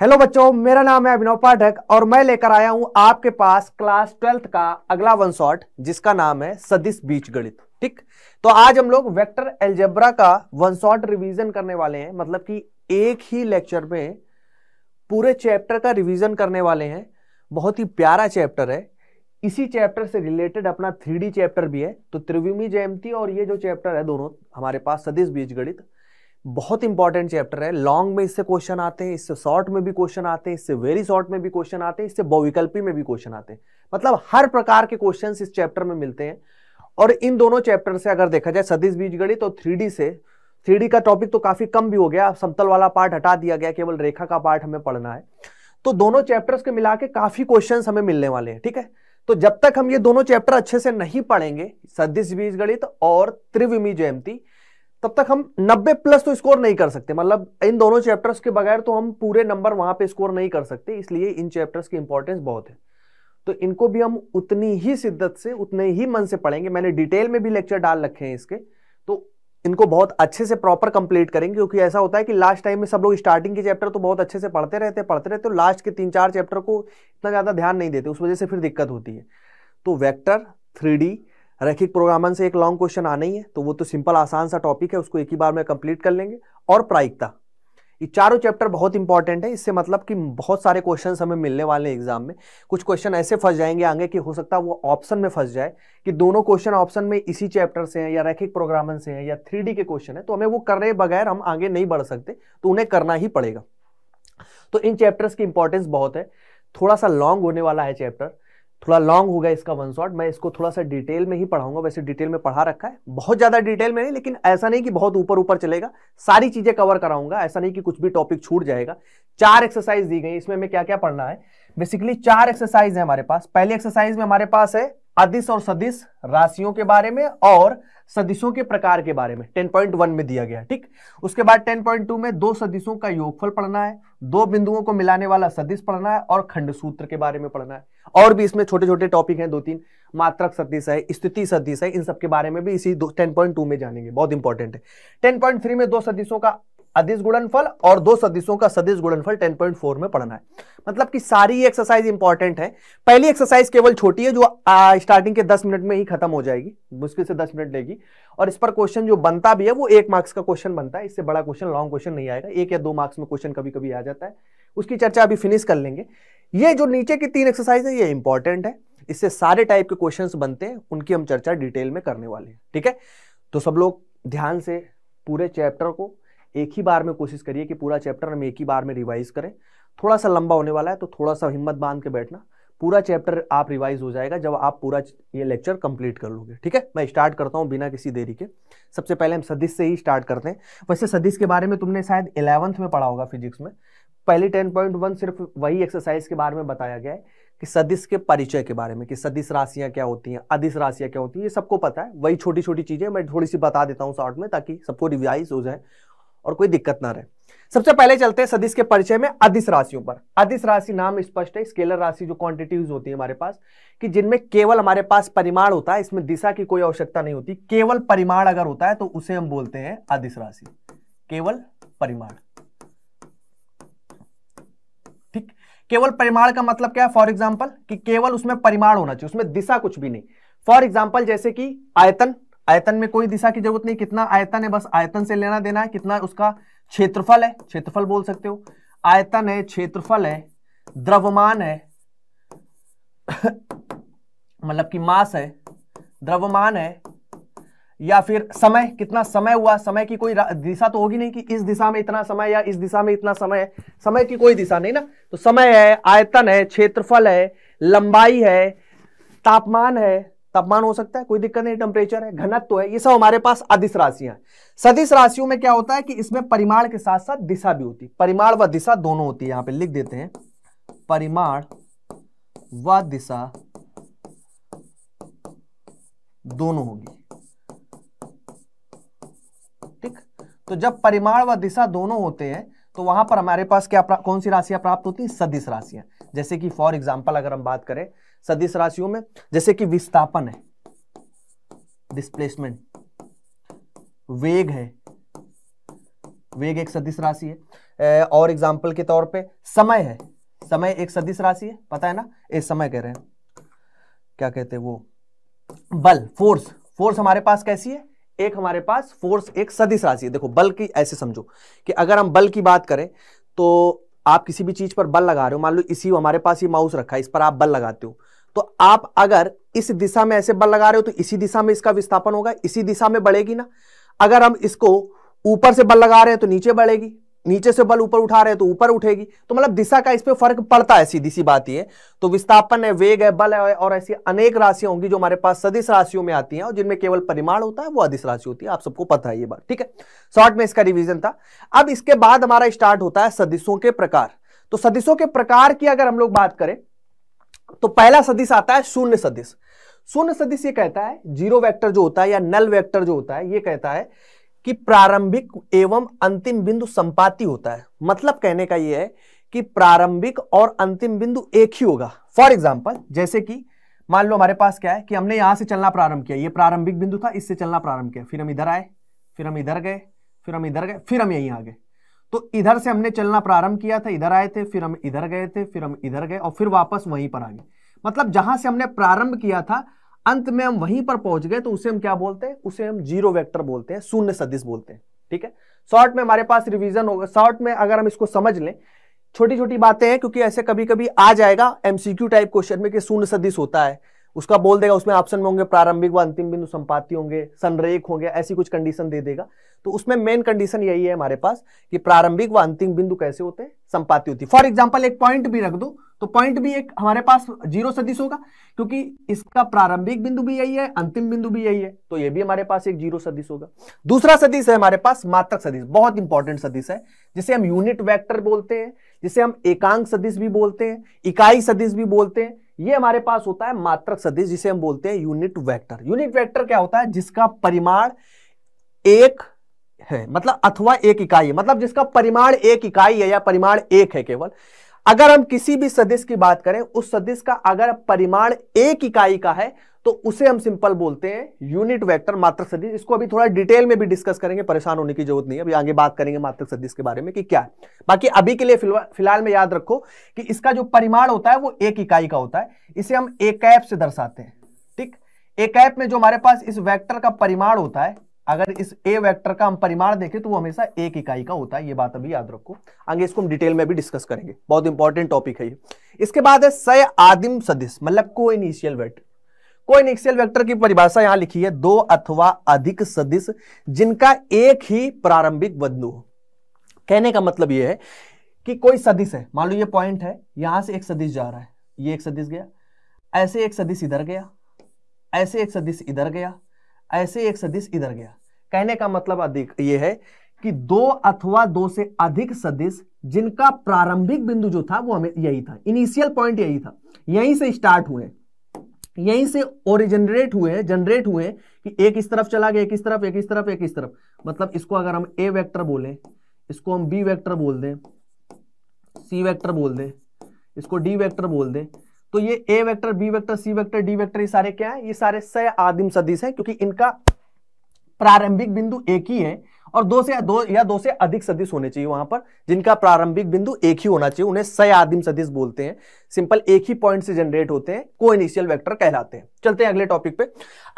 Hello बच्चों मेरा नाम है अभिनव पाठक और मैं लेकर आया हूं आपके पास क्लास ट्वेल्थ का अगला वन शॉट जिसका नाम है सदिश बीज गणित ठीक तो आज हम लोग वेक्टर एल्जेब्रा का वन शॉट रिवीजन करने वाले हैं मतलब कि एक ही लेक्चर में पूरे चैप्टर का रिवीजन करने वाले हैं बहुत ही प्यारा चैप्टर है इसी चैप्टर से रिलेटेड अपना थ्री चैप्टर भी है तो त्रिविमी जयंती और ये जो चैप्टर है दोनों हमारे पास सदिश बीज गणित बहुत इंपॉर्टेंट चैप्टर है लॉन्ग में इससे क्वेश्चन आते हैं इससे शॉर्ट में भी क्वेश्चन आते हैं इससे वेरी शॉर्ट में भी क्वेश्चन आते हैं इससे बहुविकल्पी में भी क्वेश्चन आते हैं मतलब हर प्रकार के क्वेश्चन इस चैप्टर में मिलते हैं और इन दोनों चैप्टर से अगर देखा जाए सतीश बीजगणित तो थ्री से थ्री का टॉपिक तो काफी कम भी हो गया समतल वाला पार्ट हटा दिया गया केवल रेखा का पार्ट हमें पढ़ना है तो दोनों चैप्टर्स के मिला के काफी क्वेश्चन हमें मिलने वाले हैं ठीक है तो जब तक हम ये दोनों चैप्टर अच्छे से नहीं पढ़ेंगे सदिश गणित और त्रिविमी जयंती तब तक हम 90 प्लस तो स्कोर नहीं कर सकते मतलब इन दोनों चैप्टर्स के बगैर तो हम पूरे नंबर वहां पे स्कोर नहीं कर सकते इसलिए इन चैप्टर्स की इंपॉर्टेंस बहुत है तो इनको भी हम उतनी ही शिद्दत से उतने ही मन से पढ़ेंगे मैंने डिटेल में भी लेक्चर डाल रखे हैं इसके तो इनको बहुत अच्छे से प्रॉपर कंप्लीट करेंगे क्योंकि ऐसा होता है कि लास्ट टाइम में सब लोग स्टार्टिंग के चैप्टर तो बहुत अच्छे से पढ़ते रहते पढ़ते रहते तो लास्ट के तीन चार चैप्टर को इतना ज़्यादा ध्यान नहीं देते उस वजह से फिर दिक्कत होती है तो वैक्टर थ्री रैखिक प्रोग्रामन से एक लॉन्ग क्वेश्चन आना ही है तो वो तो सिंपल आसान सा टॉपिक है उसको एक ही बार में कंप्लीट कर लेंगे और प्रायिकता ये चारों चैप्टर बहुत इंपॉर्टेंट है इससे मतलब कि बहुत सारे क्वेश्चन हमें मिलने वाले हैं एग्जाम में कुछ क्वेश्चन ऐसे फंस जाएंगे आगे कि हो सकता है वो ऑप्शन में फंस जाए कि दोनों क्वेश्चन ऑप्शन में इसी चैप्टर से हैं या रैखिक प्रोग्रामन से हैं या थ्री के क्वेश्चन है तो हमें वो करे बगैर हम आगे नहीं बढ़ सकते तो उन्हें करना ही पड़ेगा तो इन चैप्टर्स की इंपॉर्टेंस बहुत है थोड़ा सा लॉन्ग होने वाला है चैप्टर थोड़ा लॉन्ग हो गया इसका वन शॉट मैं इसको थोड़ा सा डिटेल में ही पढ़ाऊंगा वैसे डिटेल में पढ़ा रखा है बहुत ज़्यादा डिटेल में नहीं लेकिन ऐसा नहीं कि बहुत ऊपर ऊपर चलेगा सारी चीज़ें कवर कराऊंगा ऐसा नहीं कि कुछ भी टॉपिक छूट जाएगा चार एक्सरसाइज दी गई इसमें हमें क्या क्या पढ़ना है बेसिकली चार एक्सरसाइज है हमारे पास पहली एक्सरसाइज में हमारे पास है अधिस और सदिश राशियों के बारे में और सदिशों के प्रकार के बारे में 10.1 में दिया गया ठीक उसके बाद 10.2 में दो सदिशों का योगफल पढ़ना है दो बिंदुओं को मिलाने वाला सदिश पढ़ना है और खंड सूत्र के बारे में पढ़ना है और भी इसमें छोटे छोटे टॉपिक हैं दो तीन मात्रक सदिश है स्थिति सदिश है इन सबके बारे में भी इसी टेन पॉइंट टू में जानेंगे बहुत इंपॉर्टेंट है टेन पॉइंट थ्री में दो सदिशों का अधिस गुणनफल और दो सदिशों का सदिश गुणनफल 10.4 में पढ़ना है मतलब कि सारी एक्सरसाइज इंपॉर्टेंट है पहली एक्सरसाइज केवल छोटी है जो स्टार्टिंग के 10 मिनट में ही खत्म हो जाएगी मुश्किल से 10 मिनट लेगी और इस पर क्वेश्चन जो बनता भी है वो एक मार्क्स का क्वेश्चन बनता है इससे बड़ा क्वेश्चन लॉन्ग क्वेश्चन नहीं आएगा एक या दो मार्क्स में क्वेश्चन कभी कभी आ जाता है उसकी चर्चा अभी फिनिश कर लेंगे ये जो नीचे की तीन एक्सरसाइज है ये इंपॉर्टेंट है इससे सारे टाइप के क्वेश्चन बनते हैं उनकी हम चर्चा डिटेल में करने वाले हैं ठीक है तो सब लोग ध्यान से पूरे चैप्टर को एक ही बार में कोशिश करिए कि पूरा चैप्टर हम एक ही बार में रिवाइज करें थोड़ा सा लंबा होने वाला है तो थोड़ा सा हिम्मत बांध के बैठना पूरा चैप्टर आप रिवाइज हो जाएगा जब आप पूरा ये लेक्चर कंप्लीट कर लोगे ठीक है मैं स्टार्ट करता हूँ बिना किसी देरी के सबसे पहले हम सदिश से ही स्टार्ट करते हैं वैसे सदिश के बारे में तुमने शायद इलेवंथ में पढ़ा होगा फिजिक्स में पहले टेन पॉइंट वन सिर्फ वही एक्सरसाइज के बारे में बताया गया है कि सदिश के परिचय के बारे में कि सदिश राशियाँ क्या होती हैं अधिस राशियाँ क्या होती हैं ये सबको पता है वही छोटी छोटी चीज़ें मैं थोड़ी सी बता देता हूँ शॉर्ट में ताकि सबको रिवाइज हो जाए और कोई दिक्कत ना रहे सबसे पहले चलते हैं सदिश के परिचय में अधिस राशियों पर अधिस राशि नाम स्पष्ट है स्केलर राशि जो क्वांटिटीज होती है हमारे पास कि जिनमें केवल हमारे पास परिमाण होता है इसमें दिशा की कोई आवश्यकता नहीं होती केवल परिमाण अगर होता है तो उसे हम बोलते हैं अधिस राशि केवल परिमाण ठीक केवल परिमाण का मतलब क्या है फॉर एग्जाम्पल कि केवल उसमें परिमाण होना चाहिए उसमें दिशा कुछ भी नहीं फॉर एग्जाम्पल जैसे कि आयतन आयतन में कोई दिशा की जरूरत नहीं कितना आयतन है बस आयतन से लेना देना है कितना उसका क्षेत्रफल है क्षेत्रफल बोल सकते हो आयतन है क्षेत्रफल है द्रव्यमान है मतलब कि मास है द्रव्यमान है या फिर समय कितना समय हुआ समय की कोई दिशा तो होगी नहीं कि इस दिशा में इतना समय या इस दिशा में इतना समय है समय की कोई दिशा नहीं ना तो समय है आयतन है क्षेत्रफल है लंबाई है तापमान है तापमान हो सकता है कोई दिक्कत नहीं टेम्परेचर है घनत्व तो है ये सब हमारे पास अधिस राशियां हैं सदिश राशियों में क्या होता है कि इसमें परिमाण के साथ साथ दिशा भी होती है परिमाण व दिशा दोनों होती है यहां पे लिख देते हैं परिमाण व दिशा दोनों होगी ठीक तो जब परिमाण व दिशा दोनों होते हैं तो वहां पर हमारे पास क्या कौन सी राशियां प्राप्त होती हैं सदिश राशियां जैसे कि फॉर एग्जाम्पल अगर हम बात करें सदिश राशियों में जैसे कि विस्थापन है डिस्प्लेसमेंट वेग है वेग एक सदिश राशि है और एग्जाम्पल के तौर पे समय है समय एक सदिश राशि है पता है ना ये समय कह रहे हैं क्या कहते हैं वो बल फोर्स फोर्स हमारे पास कैसी है एक हमारे पास फोर्स एक सदिश राशि है देखो बल की ऐसे समझो कि अगर हम बल की बात करें तो आप किसी भी चीज पर बल लगा रहे हो मान लो इसी हमारे पास ये माउस रखा है इस पर आप बल लगाते हो तो आप अगर इस दिशा में ऐसे बल लगा रहे हो तो इसी दिशा में इसका विस्थापन होगा इसी दिशा में बढ़ेगी ना अगर हम इसको ऊपर से बल लगा रहे हैं तो नीचे बढ़ेगी नीचे से बल ऊपर उठा रहे हैं तो ऊपर उठेगी तो मतलब दिशा का इस पर फर्क पड़ता है सीधी सी बात ये तो विस्थापन है वेग है बल है और ऐसी अनेक राशियां होंगी जो हमारे पास सदिश राशियों में आती हैं और जिनमें केवल परिमाण होता है वो अधिस राशि होती है आप सबको पता है ये बात ठीक है शॉर्ट में इसका रिविजन था अब इसके बाद हमारा स्टार्ट होता है सदिशों के प्रकार तो सदिशों के प्रकार की अगर हम लोग बात करें तो पहला सदिश आता है शून्य सदिश शून्य सदिश ये कहता है जीरो वेक्टर जो होता है या नल वेक्टर जो होता है ये कहता है कि प्रारंभिक एवं अंतिम बिंदु संपाति होता है मतलब कहने का ये है कि प्रारंभिक और अंतिम बिंदु एक ही होगा फॉर एग्जाम्पल जैसे कि मान लो हमारे पास क्या है कि हमने यहां से चलना प्रारंभ किया ये प्रारंभिक बिंदु था इससे चलना प्रारंभ किया फिर हम इधर आए फिर हम इधर गए फिर हम इधर गए फिर हम यहीं आ गए तो इधर से हमने चलना प्रारंभ किया था इधर आए थे फिर हम इधर गए थे फिर हम इधर गए और फिर वापस वहीं पर आ गए मतलब जहां से हमने प्रारंभ किया था अंत में हम वहीं पर पहुंच गए तो उसे हम क्या बोलते हैं उसे हम जीरो वेक्टर बोलते हैं शून्य सदिश बोलते हैं ठीक है शॉर्ट में हमारे पास रिविजन होगा शॉर्ट में अगर हम इसको समझ लें छोटी छोटी बातें हैं क्योंकि ऐसे कभी कभी आ जाएगा एमसीक्यू टाइप क्वेश्चन में कि शून्य सदिश होता है उसका बोल देगा उसमें ऑप्शन में होंगे प्रारंभिक व अंतिम बिंदु संपाति होंगे संरेख होंगे ऐसी कुछ कंडीशन दे देगा तो उसमें मेन कंडीशन यही है हमारे पास कि प्रारंभिक व अंतिम बिंदु कैसे होते हैं संपाति होती है फॉर एग्जाम्पल एक पॉइंट भी रख दो तो पॉइंट भी एक हमारे पास जीरो सदिश होगा क्योंकि इसका प्रारंभिक बिंदु भी यही है अंतिम बिंदु भी यही है तो ये भी हमारे पास एक जीरो सदिश होगा दूसरा सदिश है हमारे पास मात्रक सदिश बहुत इंपॉर्टेंट सदिश है जिसे हम यूनिट वेक्टर बोलते हैं जिसे हम एकांक सदिश भी बोलते हैं इकाई सदिश भी बोलते हैं ये हमारे पास होता है मात्रक सदिश जिसे हम बोलते हैं यूनिट वेक्टर यूनिट वेक्टर क्या होता है जिसका परिमाण एक है मतलब अथवा एक इकाई है मतलब जिसका परिमाण एक इकाई है या परिमाण एक है केवल अगर हम किसी भी सदिश की बात करें उस सदिश का अगर परिमाण एक इकाई का है तो उसे हम सिंपल बोलते हैं यूनिट वेक्टर मात्रक सदिश इसको अभी थोड़ा डिटेल में भी डिस्कस करेंगे परेशान होने की जरूरत नहीं है अभी आगे बात करेंगे मात्रक सदिश के बारे में कि क्या है बाकी अभी के लिए फिलहाल में याद रखो कि इसका जो परिमाण होता है वो एक इकाई का होता है इसे हम एक से दर्शाते हैं ठीक एक ऐप में जो हमारे पास इस वैक्टर का परिमाण होता है अगर इस ए वेक्टर का हम परिमाण देखें तो वो हमेशा एक इकाई का होता है ये बात अभी याद रखो आगे इसको हम डिटेल में भी डिस्कस करेंगे बहुत इंपॉर्टेंट टॉपिक है ये इसके बाद है सय आदिम सदिश मतलब को इनिशियल वेक्टर को इनिशियल वेक्टर की परिभाषा यहां लिखी है दो अथवा अधिक सदिश जिनका एक ही प्रारंभिक बंधु हो कहने का मतलब यह है कि कोई सदिश है मान लो ये पॉइंट है यहां से एक सदिश जा रहा है ये एक सदिश गया ऐसे एक सदिश इधर गया ऐसे एक सदिश इधर गया ऐसे एक सदिश इधर गया कहने का मतलब अधिक ये है कि दो अथवा दो से अधिक सदिश जिनका प्रारंभिक बिंदु जो था वो हमें यही था इनिशियल पॉइंट यही था यहीं से स्टार्ट हुए यहीं से ओरिजनरेट हुए जनरेट हुए कि एक इस तरफ चला गया एक इस तरफ एक इस तरफ एक इस तरफ मतलब इसको अगर हम ए वेक्टर बोलें इसको हम बी वेक्टर बोल दें सी वेक्टर बोल दें इसको डी वेक्टर बोल दें तो ये A vector B vector C vector D vector ये सारे क्या है ये सारे सह आदिम सदिश है क्योंकि इनका प्रारंभिक बिंदु एक ही है और दो से दो या दो से अधिक सदिश होने चाहिए वहां पर जिनका प्रारंभिक बिंदु एक ही होना चाहिए उन्हें सय आदिम सदिश बोलते हैं सिंपल एक ही पॉइंट से जनरेट होते हैं को इनिशियल वैक्टर कहलाते हैं चलते हैं अगले टॉपिक पे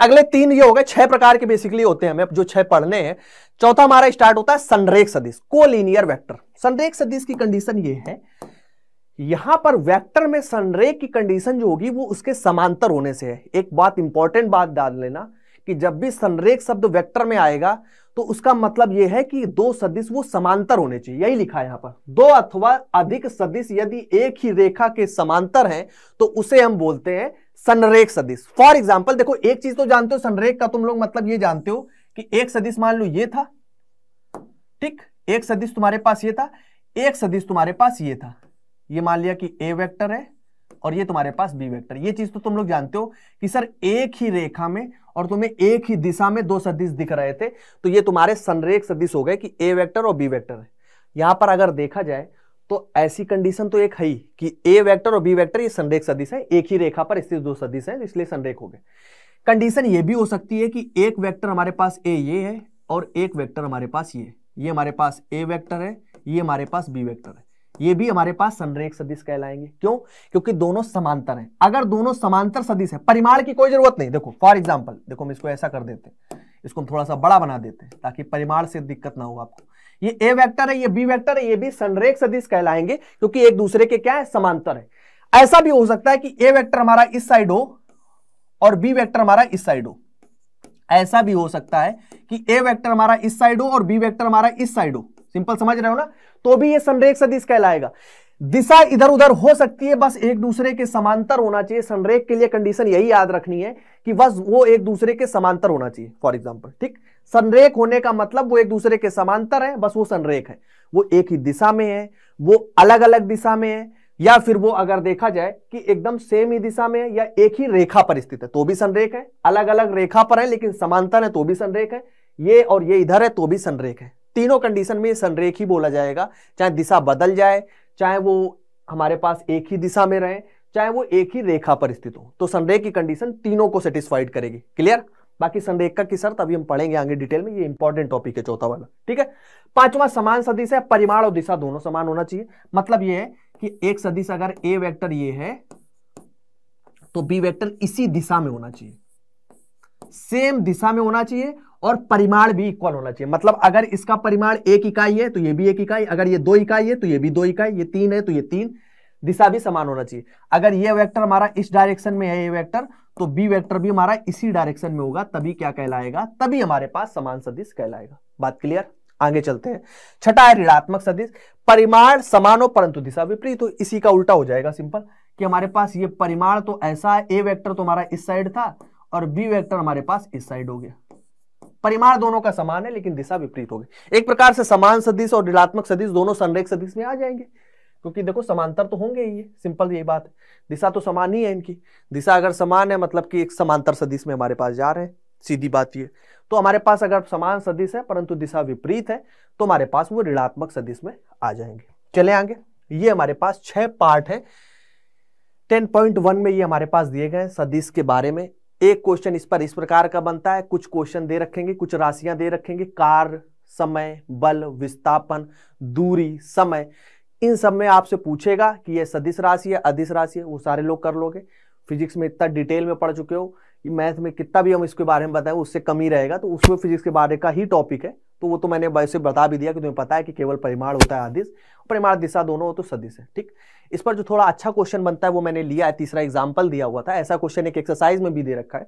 अगले तीन ये हो गए छह प्रकार के बेसिकली होते हैं हमें जो छह पढ़ने हैं चौथा हमारा स्टार्ट होता है संरेक सदिश को लीनियर वैक्टर संरेख सदिश की कंडीशन ये है यहां पर वेक्टर में संरेख की कंडीशन जो होगी वो उसके समांतर होने से है एक बात इंपॉर्टेंट बात डाल लेना कि जब भी संरेख शब्द वेक्टर में आएगा तो उसका मतलब यह है कि दो सदिश वो समांतर होने चाहिए यही लिखा है यहां पर दो अथवा अधिक सदिश यदि एक ही रेखा के समांतर हैं तो उसे हम बोलते हैं संरेख सदिश फॉर एग्जाम्पल देखो एक चीज तो जानते हो संरेख का तुम लोग मतलब ये जानते हो कि एक सदिश मान लो ये था ठीक एक सदिश तुम्हारे पास ये था एक सदिश तुम्हारे पास ये था ये मान लिया कि ए वेक्टर है और ये तुम्हारे पास बी वेक्टर ये चीज तो तुम लोग जानते हो कि सर एक ही रेखा में और तुम्हें एक ही दिशा में दो सदिश दिख रहे थे तो ये तुम्हारे संरेख सदिश हो गए कि ए वेक्टर और बी वेक्टर है यहां पर अगर देखा जाए तो ऐसी कंडीशन तो एक है ही कि ए वेक्टर और बी वेक्टर ये संरेख सदिश है एक ही रेखा पर स्थित दो सदिश है इसलिए संरेख हो गए कंडीशन ये भी हो सकती है कि एक वेक्टर हमारे पास ए ये है और एक वेक्टर हमारे पास ये ये हमारे पास ए वेक्टर है ये हमारे पास बी वेक्टर है ये भी हमारे पास संरेख सदिश कहलाएंगे क्यों क्योंकि दोनों समांतर हैं अगर दोनों समांतर सदिश है परिमाण की कोई जरूरत नहीं देखो फॉर एग्जाम्पल देखो हम इसको ऐसा कर देते इसको हम थोड़ा सा बड़ा बना देते हैं ताकि परिमाण से दिक्कत ना हो आपको ये ए वेक्टर है ये बी वेक्टर है ये भी संरेख सदिश कहलाएंगे क्योंकि एक दूसरे के क्या है समांतर है ऐसा भी हो सकता है कि ए वेक्टर हमारा इस साइड हो और बी वेक्टर हमारा इस साइड हो ऐसा भी हो सकता है कि ए वेक्टर हमारा इस साइड हो और बी वेक्टर हमारा इस साइड हो सिंपल समझ रहे हो ना तो भी ये संरेख सदिश कहलाएगा दिशा इधर उधर हो सकती है बस एक दूसरे के समांतर होना चाहिए संरेख के लिए कंडीशन यही याद रखनी है कि बस वो एक दूसरे के समांतर होना चाहिए फॉर एग्जाम्पल ठीक संरेख होने का मतलब वो एक दूसरे के समांतर है बस वो संरेख है वो एक ही दिशा में है वो अलग अलग दिशा में है या फिर वो अगर देखा जाए कि एकदम सेम ही दिशा में है या एक ही रेखा पर स्थित है तो भी संरेख है अलग अलग रेखा पर है लेकिन समांतर है तो भी संरेख है ये और ये इधर है तो भी संरेख है तीनों कंडीशन में सनरेख ही बोला जाएगा चाहे दिशा बदल जाए चाहे वो हमारे पास एक ही दिशा में रहे चाहे वो एक ही रेखा पर स्थित हो तो संरेख की कंडीशन तीनों को सेटिस्फाइड करेगी क्लियर बाकी संरेख का किसर तभी हम पढ़ेंगे आगे डिटेल में ये इंपॉर्टेंट टॉपिक है चौथा वाला ठीक है पांचवा समान सदिश है परिमाण और दिशा दोनों समान होना चाहिए मतलब ये है कि एक सदिश अगर ए वेक्टर ये है तो बी वेक्टर इसी दिशा में होना चाहिए सेम दिशा में होना चाहिए और परिमाण भी इक्वल होना चाहिए मतलब अगर इसका परिमाण एक इकाई है तो ये भी एक इकाई अगर ये दो इकाई है तो ये भी दो इकाई ये तीन है तो ये तीन दिशा भी समान होना चाहिए अगर ये वेक्टर हमारा इस डायरेक्शन में है ये वेक्टर तो बी वेक्टर भी हमारा इसी डायरेक्शन में होगा तभी क्या कहलाएगा तभी हमारे पास समान सदिश कहलाएगा बात क्लियर आगे चलते हैं छठा है ऋणात्मक सदिश परिमाण समान हो परंतु दिशा विपरीत तो इसी का उल्टा हो जाएगा सिंपल कि हमारे पास ये परिमाण तो ऐसा है ए वेक्टर तो हमारा इस साइड था और बी वेक्टर हमारे पास इस साइड हो गया परिमाण दोनों का समान है लेकिन दिशा विपरीत होगी एक प्रकार से समान सदिश और ऋणात्मक सदिश दोनों संरेख सदिश में आ जाएंगे क्योंकि देखो समांतर तो होंगे ही सिंपल यही बात है दिशा तो समान ही है इनकी दिशा अगर समान है मतलब कि एक समांतर सदिश में हमारे पास जा रहे हैं सीधी बात ये तो हमारे पास अगर समान सदिश है परंतु दिशा विपरीत है तो हमारे पास वो ऋणात्मक सदिश में आ जाएंगे चले आगे ये हमारे पास छह पार्ट है टेन पॉइंट वन में ये हमारे पास दिए गए सदिश के बारे में एक क्वेश्चन इस पर इस प्रकार का बनता है कुछ क्वेश्चन दे रखेंगे कुछ राशियां दे रखेंगे कार्य समय बल विस्थापन दूरी समय इन सब में आपसे पूछेगा कि यह सदिश राशि है अधिस राशि है वो सारे लोग कर लोगे फिजिक्स में इतना डिटेल में पढ़ चुके हो मैथ में कितना भी हम इसके बारे में बताएं उससे कम ही रहेगा तो उसमें फिजिक्स के बारे का ही टॉपिक है तो वो तो मैंने वैसे बता भी दिया कि तुम्हें पता है कि केवल परिमाण होता है आदिश परिमाण दिशा दोनों हो तो सदिश है ठीक इस पर जो थोड़ा अच्छा क्वेश्चन बनता है वो मैंने लिया है तीसरा एग्जाम्पल दिया हुआ था ऐसा क्वेश्चन एक एक्सरसाइज में भी दे रखा है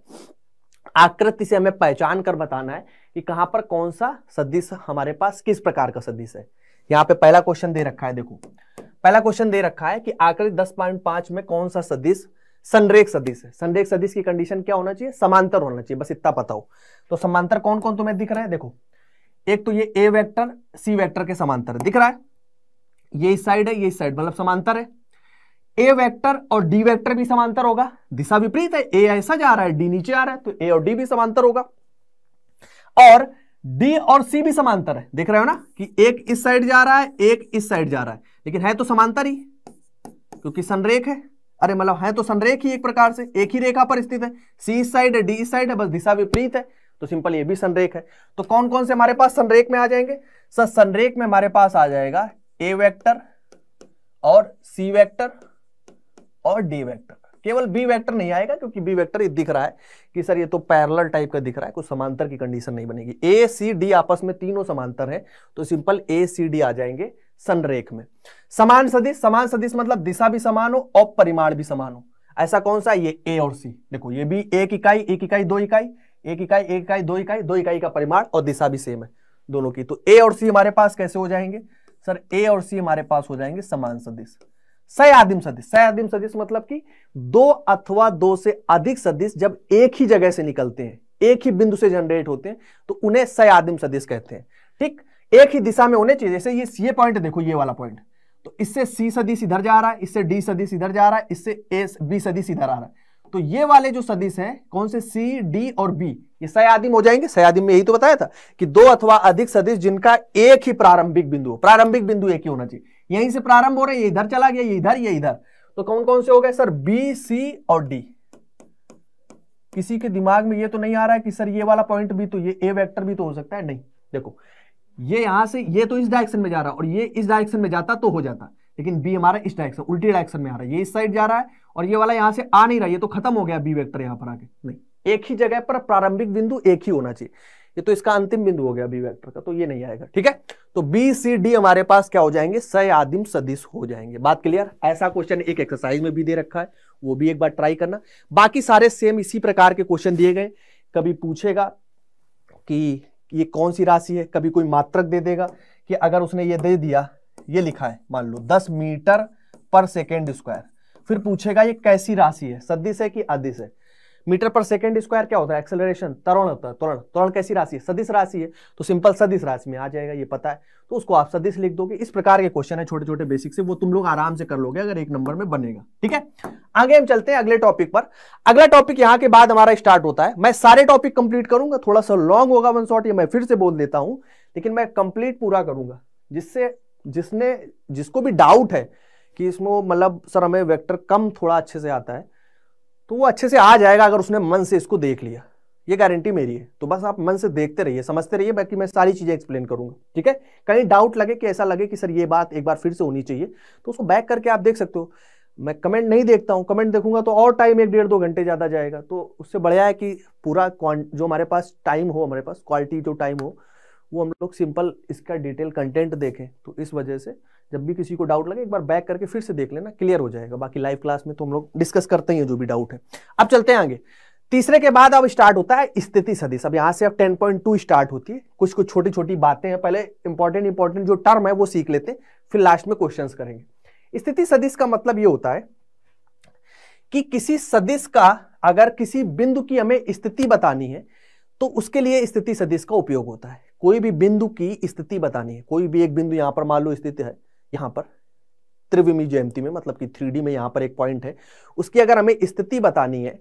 आकृति से हमें पहचान कर बताना है कि कहां पर कौन सा सदिश हमारे पास किस प्रकार का सदिश है यहाँ पे पहला क्वेश्चन दे रखा है देखो पहला क्वेश्चन दे रखा है कि आकृति दस पॉइंट पांच में कौन सा सदिश संरेख सदिश है संरेख सदिश की कंडीशन क्या होना चाहिए समांतर होना चाहिए बस इतना पता हो तो समांतर कौन कौन तुम्हें दिख रहा है देखो एक तो ये ए वेक्टर सी वेक्टर के समांतर दिख रहा है ये इस साइड है ये इस साइड मतलब समांतर है ए वेक्टर और डी वेक्टर भी समांतर होगा दिशा विपरीत है ए ऐसा जा रहा है डी नीचे आ रहा है तो ए और डी भी समांतर होगा और डी और सी भी समांतर है देख रहे हो ना कि एक इस साइड जा रहा है एक इस साइड जा रहा है लेकिन है तो समांतर ही क्योंकि संरेख है अरे मतलब है तो संरेख ही एक प्रकार से एक ही रेखा पर स्थित है सी इस साइड है डी इस साइड है बस दिशा विपरीत है तो सिंपल ये भी संरेख है तो कौन कौन से हमारे पास संरेख में आ जाएंगे सर संरेख में हमारे पास आ जाएगा ए वेक्टर और सी वेक्टर और डी वेक्टर केवल बी वेक्टर नहीं आएगा क्योंकि बी वेक्टर दिख रहा है कि सर ये तो पैरेलल टाइप का दिख रहा है कुछ समांतर की कंडीशन नहीं बनेगी ए सी डी आपस में तीनों समांतर है तो सिंपल ए सी डी आ जाएंगे संरेख में समान सदिश समान सदिश मतलब दिशा भी समान हो और परिमाण भी समान हो ऐसा कौन सा ये ए और सी देखो ये भी एक इकाई एक इकाई दो इकाई एक इकाई एक इकाई दो इकाई दो इकाई का परिमाण और दिशा भी सेम है दोनों की तो ए और सी हमारे पास कैसे हो जाएंगे सर ए और सी हमारे पास हो जाएंगे समान सदिश सयादिम सदिश सयादिम सदिश मतलब कि दो अथवा दो से अधिक सदिश जब एक ही जगह से निकलते हैं एक ही बिंदु से जनरेट होते हैं तो उन्हें सयादिम सदिश कहते हैं ठीक एक ही दिशा में होने चाहिए जैसे ये सी पॉइंट देखो ये वाला पॉइंट तो इससे सी सदिश इधर जा रहा है इससे डी सदिश इधर जा रहा है इससे ए बी सदिश इधर आ रहा है तो ये वाले जो सदिश हैं कौन से सी डी और बी ये सयादिम हो जाएंगे सयादिम में यही तो बताया था कि दो अथवा अधिक सदिश जिनका एक ही प्रारंभिक बिंदु हो प्रारंभिक बिंदु एक ही होना चाहिए यहीं से प्रारंभ हो रहे हैं इधर चला गया ये इधर ये इधर तो कौन कौन से हो गए सर बी सी और डी किसी के दिमाग में ये तो नहीं आ रहा है कि सर ये वाला पॉइंट भी तो ये ए वेक्टर भी तो हो सकता है नहीं देखो ये यहां से ये तो इस डायरेक्शन में जा रहा है और ये इस डायरेक्शन में जाता तो हो जाता है लेकिन बी हमारा इस डायरेक्शन उल्टी डायरेक्शन में आ रहा है ये इस साइड जा रहा है और ये वाला यहाँ से आ नहीं रहा ये तो खत्म हो गया बी वेक्टर यहाँ पर आके नहीं एक ही जगह पर प्रारंभिक बिंदु एक ही होना चाहिए ये तो इसका अंतिम बिंदु हो गया बी वेक्टर का तो ये नहीं आएगा ठीक है तो बी सी डी हमारे पास क्या हो जाएंगे सय आदिम सदिश हो जाएंगे बात क्लियर ऐसा क्वेश्चन एक एक्सरसाइज में भी दे रखा है वो भी एक बार ट्राई करना बाकी सारे सेम इसी प्रकार के क्वेश्चन दिए गए कभी पूछेगा कि ये कौन सी राशि है कभी कोई मात्रक दे देगा कि अगर उसने ये दे दिया ये लिखा है मान लो दस मीटर पर सेकेंड स्क्वायर फिर पूछेगा ये कैसी राशि है सदिश है कि अदिश है मीटर पर सेकेंड स्क्वायर क्या होता है एक्सेलरेशन तरण होता है तरण तरण कैसी राशि है सदिश राशि है तो सिंपल सदिश राशि में आ जाएगा ये पता है तो उसको आप सदिश लिख दोगे इस प्रकार के क्वेश्चन है छोटे छोटे बेसिक से वो तुम लोग आराम से कर लोगे अगर एक नंबर में बनेगा ठीक है आगे हम चलते हैं अगले टॉपिक पर अगला टॉपिक यहाँ के बाद हमारा स्टार्ट होता है मैं सारे टॉपिक कंप्लीट करूंगा थोड़ा सा लॉन्ग होगा वन शॉर्ट ये मैं फिर से बोल देता हूँ लेकिन मैं कंप्लीट पूरा करूंगा जिससे जिसने जिसको भी डाउट है कि इसमें मतलब सर हमें वेक्टर कम थोड़ा अच्छे से आता है तो वो अच्छे से आ जाएगा अगर उसने मन से इसको देख लिया ये गारंटी मेरी है तो बस आप मन से देखते रहिए समझते रहिए बाकी मैं सारी चीज़ें एक्सप्लेन करूंगा ठीक है कहीं डाउट लगे कि ऐसा लगे कि सर ये बात एक बार फिर से होनी चाहिए तो उसको बैक करके आप देख सकते हो मैं कमेंट नहीं देखता हूँ कमेंट देखूंगा तो और टाइम एक डेढ़ दो घंटे ज़्यादा जाएगा तो उससे बढ़िया है कि पूरा जो हमारे पास टाइम हो हमारे पास क्वालिटी जो टाइम हो वो हम लोग सिंपल इसका डिटेल कंटेंट देखें तो इस वजह से जब भी किसी को डाउट लगे एक बार बैक करके फिर से देख लेना क्लियर हो जाएगा बाकी लाइव क्लास में तो हम लोग डिस्कस करते हैं जो भी डाउट है अब चलते हैं आगे तीसरे के बाद अब स्टार्ट होता है स्थिति सदिश अब यहाँ से अब 10.2 स्टार्ट होती है कुछ कुछ छोटी छोटी बातें हैं पहले इंपॉर्टेंट इंपॉर्टेंट जो टर्म है वो सीख लेते हैं फिर लास्ट में क्वेश्चन करेंगे स्थिति सदिश का मतलब ये होता है कि किसी सदिश का अगर किसी बिंदु की हमें स्थिति बतानी है तो उसके लिए स्थिति सदिश का उपयोग होता है कोई भी बिंदु की स्थिति बतानी है कोई भी एक बिंदु यहां पर मान लो स्थित है यहां पर त्रिविमी जयंती में मतलब कि थ्री में यहां पर एक पॉइंट है उसकी अगर हमें स्थिति बतानी है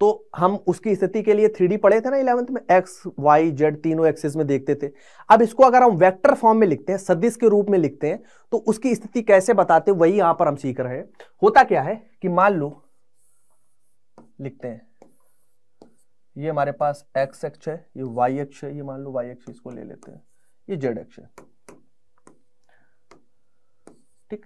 तो हम उसकी स्थिति के लिए थ्री पढ़े थे ना इलेवंथ में एक्स वाई जेड तीनों एक्सेस में देखते थे अब इसको अगर हम वेक्टर फॉर्म में लिखते हैं सदिश के रूप में लिखते हैं तो उसकी स्थिति कैसे बताते वही यहां पर हम सीख रहे हैं होता क्या है कि मान लो लिखते हैं ये हमारे पास एक्स एक्स है ये वाई एक्स है ये मान लो वाई एक्स इसको ले लेते हैं ये जेड एक्स है ठीक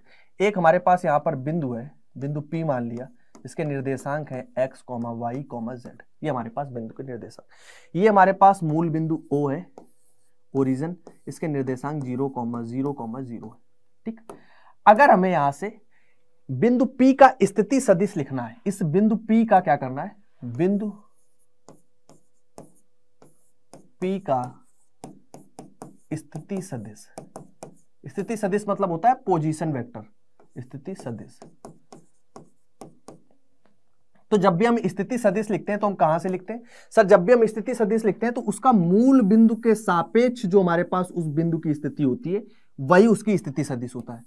एक हमारे पास यहां पर बिंदु है बिंदु P मान लिया इसके निर्देशांक है X comma Y comma Z ये हमारे पास बिंदु के निर्देशांक ये हमारे पास मूल बिंदु O है ओरिजन इसके निर्देशांक zero comma zero comma zero है ठीक अगर हमें यहां से बिंदु P का स्थिति सदिश लिखना है इस बिंदु P का क्या करना है बिंदु पी का स्थिति सदिश स्थिति सदिश मतलब होता है पोजीशन वेक्टर स्थिति सदिश तो जब भी हम स्थिति सदिश लिखते हैं तो हम कहां से लिखते हैं सर जब भी हम स्थिति सदिश लिखते हैं तो उसका मूल बिंदु के सापेक्ष जो हमारे पास उस बिंदु की स्थिति होती है वही उसकी स्थिति सदिश होता है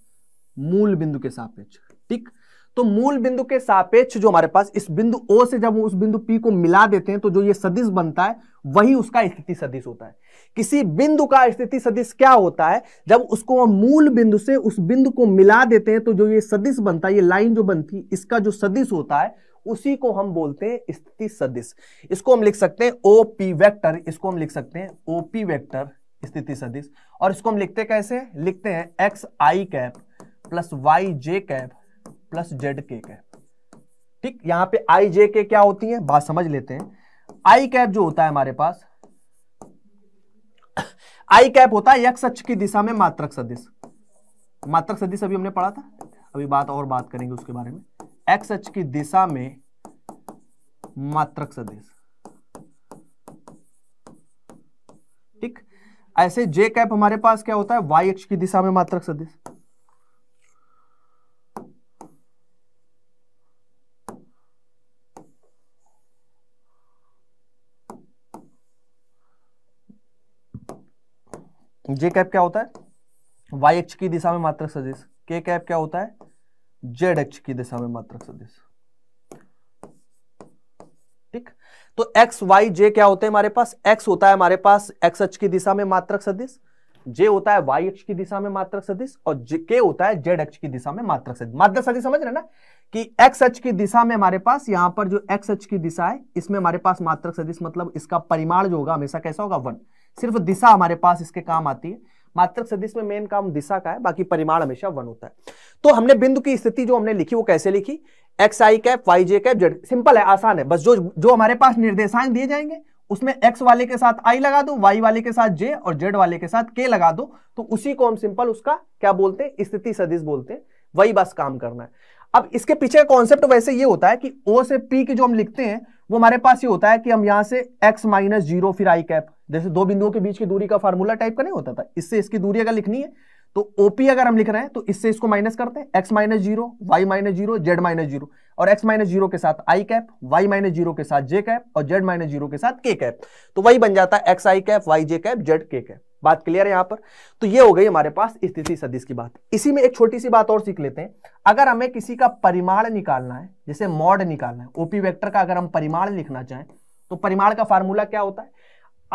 मूल बिंदु के सापेक्ष ठीक तो मूल बिंदु के सापेक्ष जो हमारे पास इस बिंदु ओ से जब उस बिंदु पी को मिला देते हैं तो जो ये सदिश बनता है वही उसका स्थिति सदिश होता है किसी बिंदु का स्थिति सदिश क्या होता है जब उसको हम मूल बिंदु से उस बिंदु को मिला देते हैं तो जो ये सदिश बनता है ये लाइन जो बनती इसका जो सदिश होता है उसी को हम बोलते हैं स्थिति सदिश इसको हम लिख सकते हैं ओ पी वैक्टर इसको हम लिख सकते हैं ओ पी वैक्टर स्थिति सदिश और इसको हम लिखते कैसे लिखते हैं X I cap plus Y J cap plus Z K cap ठीक यहां पे आई जे के क्या होती है बात समझ लेते हैं आई कैप जो होता है हमारे पास आई कैप होता है यक्ष अक्ष की दिशा में मात्रक सदिश मात्रक सदिश अभी हमने पढ़ा था अभी बात और बात करेंगे उसके बारे में एक्स अक्ष की दिशा में मात्रक सदिश ठीक ऐसे जे कैप हमारे पास क्या होता है वाई अक्ष की दिशा में मात्रक सदिश जे कैप क्या होता है वाई एक्स की दिशा में मात्रक सदिश के कैप क्या होता है जेड एक्स की दिशा में मात्रक सदिश ठीक तो एक्स वाई जे क्या होते हैं हमारे पास एक्स होता है हमारे पास एक्स एच की दिशा में मात्रक सदिश जे होता है वाई एक्स की दिशा में मात्रक सदिश और जे के होता है जेड एक्स की दिशा में मात्रक सदिश मात्रक सदिश समझ रहे ना कि एक्स एच की दिशा में हमारे पास यहां पर जो एक्स एच की दिशा है इसमें हमारे पास मात्रक सदिश मतलब इसका परिमाण जो होगा हमेशा कैसा होगा वन सिर्फ दिशा हमारे पास इसके काम आती है मात्रक सदिश में मेन काम दिशा का है बाकी परिमाण हमेशा वन होता है तो हमने बिंदु की स्थिति जो हमने लिखी वो कैसे लिखी X I cap Y J cap Z simple है आसान है बस जो जो हमारे पास निर्देशांक दिए जाएंगे उसमें x वाले के साथ i लगा दो y वाले के साथ j और z वाले के साथ k लगा दो तो उसी को हम सिंपल उसका क्या बोलते हैं स्थिति सदिश बोलते हैं वही बस काम करना है अब इसके पीछे का कॉन्सेप्ट तो वैसे ये होता है कि ओ से पी के जो हम लिखते हैं वो हमारे पास ये होता है कि हम यहां से एक्स माइनस जीरो फिर आई कैप जैसे दो बिंदुओं के बीच की दूरी का फार्मूला टाइप का नहीं होता था इससे इसकी दूरी अगर लिखनी है तो ओपी अगर हम लिख रहे हैं तो इससे इसको माइनस करते हैं X minus zero Y minus zero Z minus zero और एक्स माइनस जीरो के साथ I cap Y minus zero के साथ जे कैप और जेड माइनस जीरो के साथ के कैप तो वही बन जाता है X I cap Y J cap Z K cap बात क्लियर है यहां पर तो ये हो गई हमारे पास स्थिति सदिश की बात इसी में एक छोटी सी बात और सीख लेते हैं अगर हमें किसी का परिमाण निकालना है जैसे मॉड निकालना है ओपी वेक्टर का अगर हम परिमाण लिखना चाहें तो परिमाण का फार्मूला क्या होता है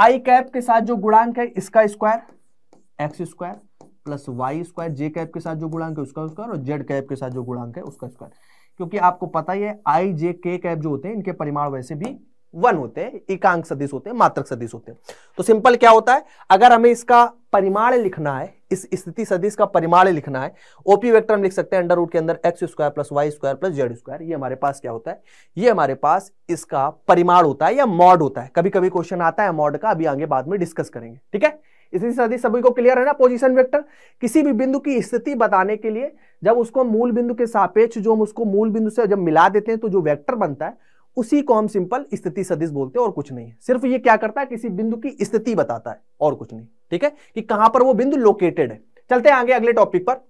आई कैप के साथ जो गुणांक है इसका square X square plus Y square J cap के साथ जो गुणांक है उसका स्क्वायर और जेड कैप के साथ जो गुणांक है उसका स्क्वायर क्योंकि आपको पता ही है आई जे के कैप जो होते हैं इनके परिमाण वैसे भी वन होते हैं एकांक सदिश होते हैं मात्रक सदिश होते हैं तो सिंपल क्या होता है अगर हमें इसका परिमाण लिखना है इस स्थिति सदिश का परिमाण लिखना है ओपी वेक्टर हम लिख सकते हैं अंडर रूट के अंदर X square plus Y square plus Z square ये हमारे पास क्या होता है ये हमारे पास इसका परिमाण होता है या मॉड होता है कभी कभी क्वेश्चन आता है मॉड का अभी आगे बाद में डिस्कस करेंगे ठीक है इसी साथ सभी को क्लियर है ना पोजीशन वेक्टर किसी भी बिंदु की स्थिति बताने के लिए जब उसको मूल बिंदु के सापेक्ष जो हम उसको मूल बिंदु से जब मिला देते हैं तो जो वेक्टर बनता है उसी को हम सिंपल स्थिति सदिश बोलते हैं और कुछ नहीं सिर्फ ये क्या करता है किसी बिंदु की स्थिति बताता है और कुछ नहीं ठीक है कि कहां पर वो बिंदु लोकेटेड है चलते हैं आगे अगले टॉपिक पर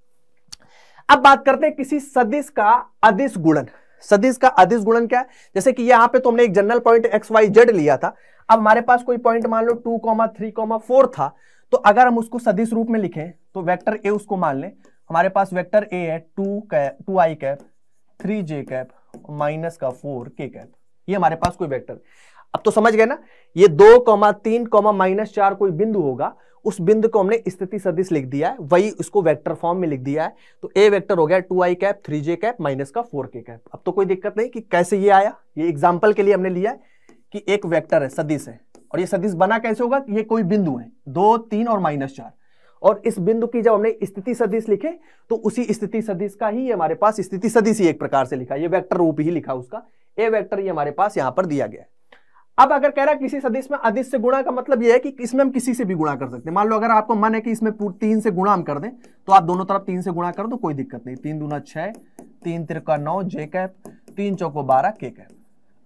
अब बात करते हैं किसी सदिश का अधिस गुणन सदिश का अधिस गुणन क्या है जैसे कि यहां पे तो हमने एक general point X Y Z लिया था अब हमारे पास कोई पॉइंट मान लो two comma three comma four था तो अगर हम उसको सदिश रूप में लिखें तो वेक्टर ए उसको मान लें हमारे पास वेक्टर ए है टू कैप टू आई कैप थ्री जे कैप माइनस का फोर के कैप ये हमारे पास कोई वेक्टर अब तो समझ गए ना ये दो कौमा तीन कौमा माइनस चार कोई बिंदु होगा उस बिंदु को हमने स्थिति सदिश लिख दिया है वही उसको वेक्टर फॉर्म में लिख दिया है तो ए वेक्टर हो गया टू आई कैप थ्री जे कैप माइनस का फोर के कैप अब तो कोई दिक्कत नहीं कि कैसे ये आया ये एग्जाम्पल के लिए हमने लिया है कि एक वेक्टर है सदिश है और ये सदिश बना कैसे होगा ये कोई बिंदु है दो तीन और माइनस चार और इस बिंदु की जब हमने स्थिति सदिश लिखे तो उसी स्थिति सदिश का ही हमारे पास स्थिति सदिश ही एक प्रकार से लिखा ये वेक्टर रूप ही लिखा उसका ए वेक्टर ये हमारे पास यहां पर दिया गया है अब अगर कह रहा है किसी सदिश में अधिस से गुणा का मतलब यह है कि इसमें हम किसी से भी गुणा कर सकते हैं मान लो अगर आपको मन है कि इसमें तीन से गुणा हम कर दें तो आप दोनों तरफ तीन से गुणा कर दो कोई दिक्कत नहीं तीन दूना छह तीन तिरका नौ जे कैप तीन चौको बारह के कैप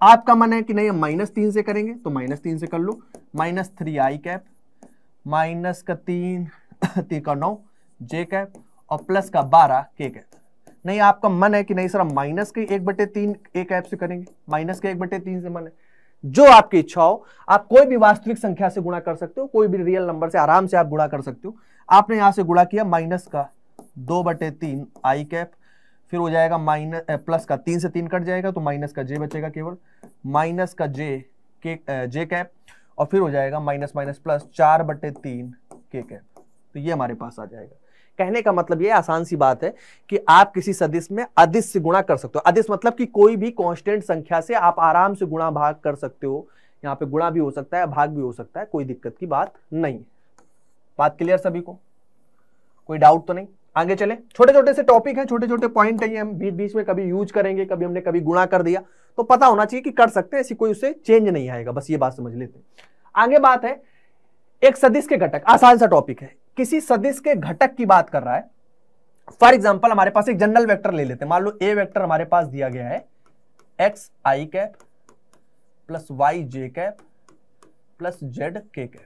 आपका मन है कि नहीं हम माइनस तीन से करेंगे तो माइनस तीन से कर लो माइनस थ्री आई कैप माइनस का तीन तीन का नौ जे कैप और प्लस का बारह के कैप नहीं आपका मन है कि नहीं सर माइनस के एक बटे तीन ए कैप से करेंगे माइनस के एक बटे तीन से मन है जो आपकी इच्छा हो आप कोई भी वास्तविक संख्या से गुणा कर सकते हो कोई भी रियल नंबर से आराम से आप गुणा कर सकते हो आपने यहां से गुणा किया माइनस का दो बटे तीन आई कैप फिर हो जाएगा माइनस प्लस का तीन से तीन कट जाएगा तो माइनस का जे बचेगा केवल माइनस का जे के जे कैप और फिर हो जाएगा माइनस माइनस प्लस चार बटे तीन के कैप तो ये हमारे पास आ जाएगा कहने का मतलब ये आसान सी बात है कि आप किसी सदिश में अदिश से गुणा कर सकते हो अदिश मतलब कि कोई भी कांस्टेंट संख्या से आप आराम से गुणा भाग कर सकते हो यहाँ पे गुणा भी हो सकता है भाग भी हो सकता है कोई दिक्कत की बात नहीं बात क्लियर सभी को कोई डाउट तो नहीं आगे चले छोटे छोटे से टॉपिक हैं छोटे छोटे पॉइंट हैं हम बीच बीच में कभी यूज करेंगे कभी हमने कभी गुणा कर दिया तो पता होना चाहिए कि कर सकते हैं ऐसी कोई उससे चेंज नहीं आएगा बस ये बात समझ लेते हैं आगे बात है एक सदिश के घटक आसान सा टॉपिक है किसी सदिश के घटक की बात कर रहा है फॉर एग्जाम्पल हमारे पास एक जनरल वेक्टर ले लेते हैं मान लो ए वेक्टर हमारे पास दिया गया है X I cap plus Y J cap plus Z K cap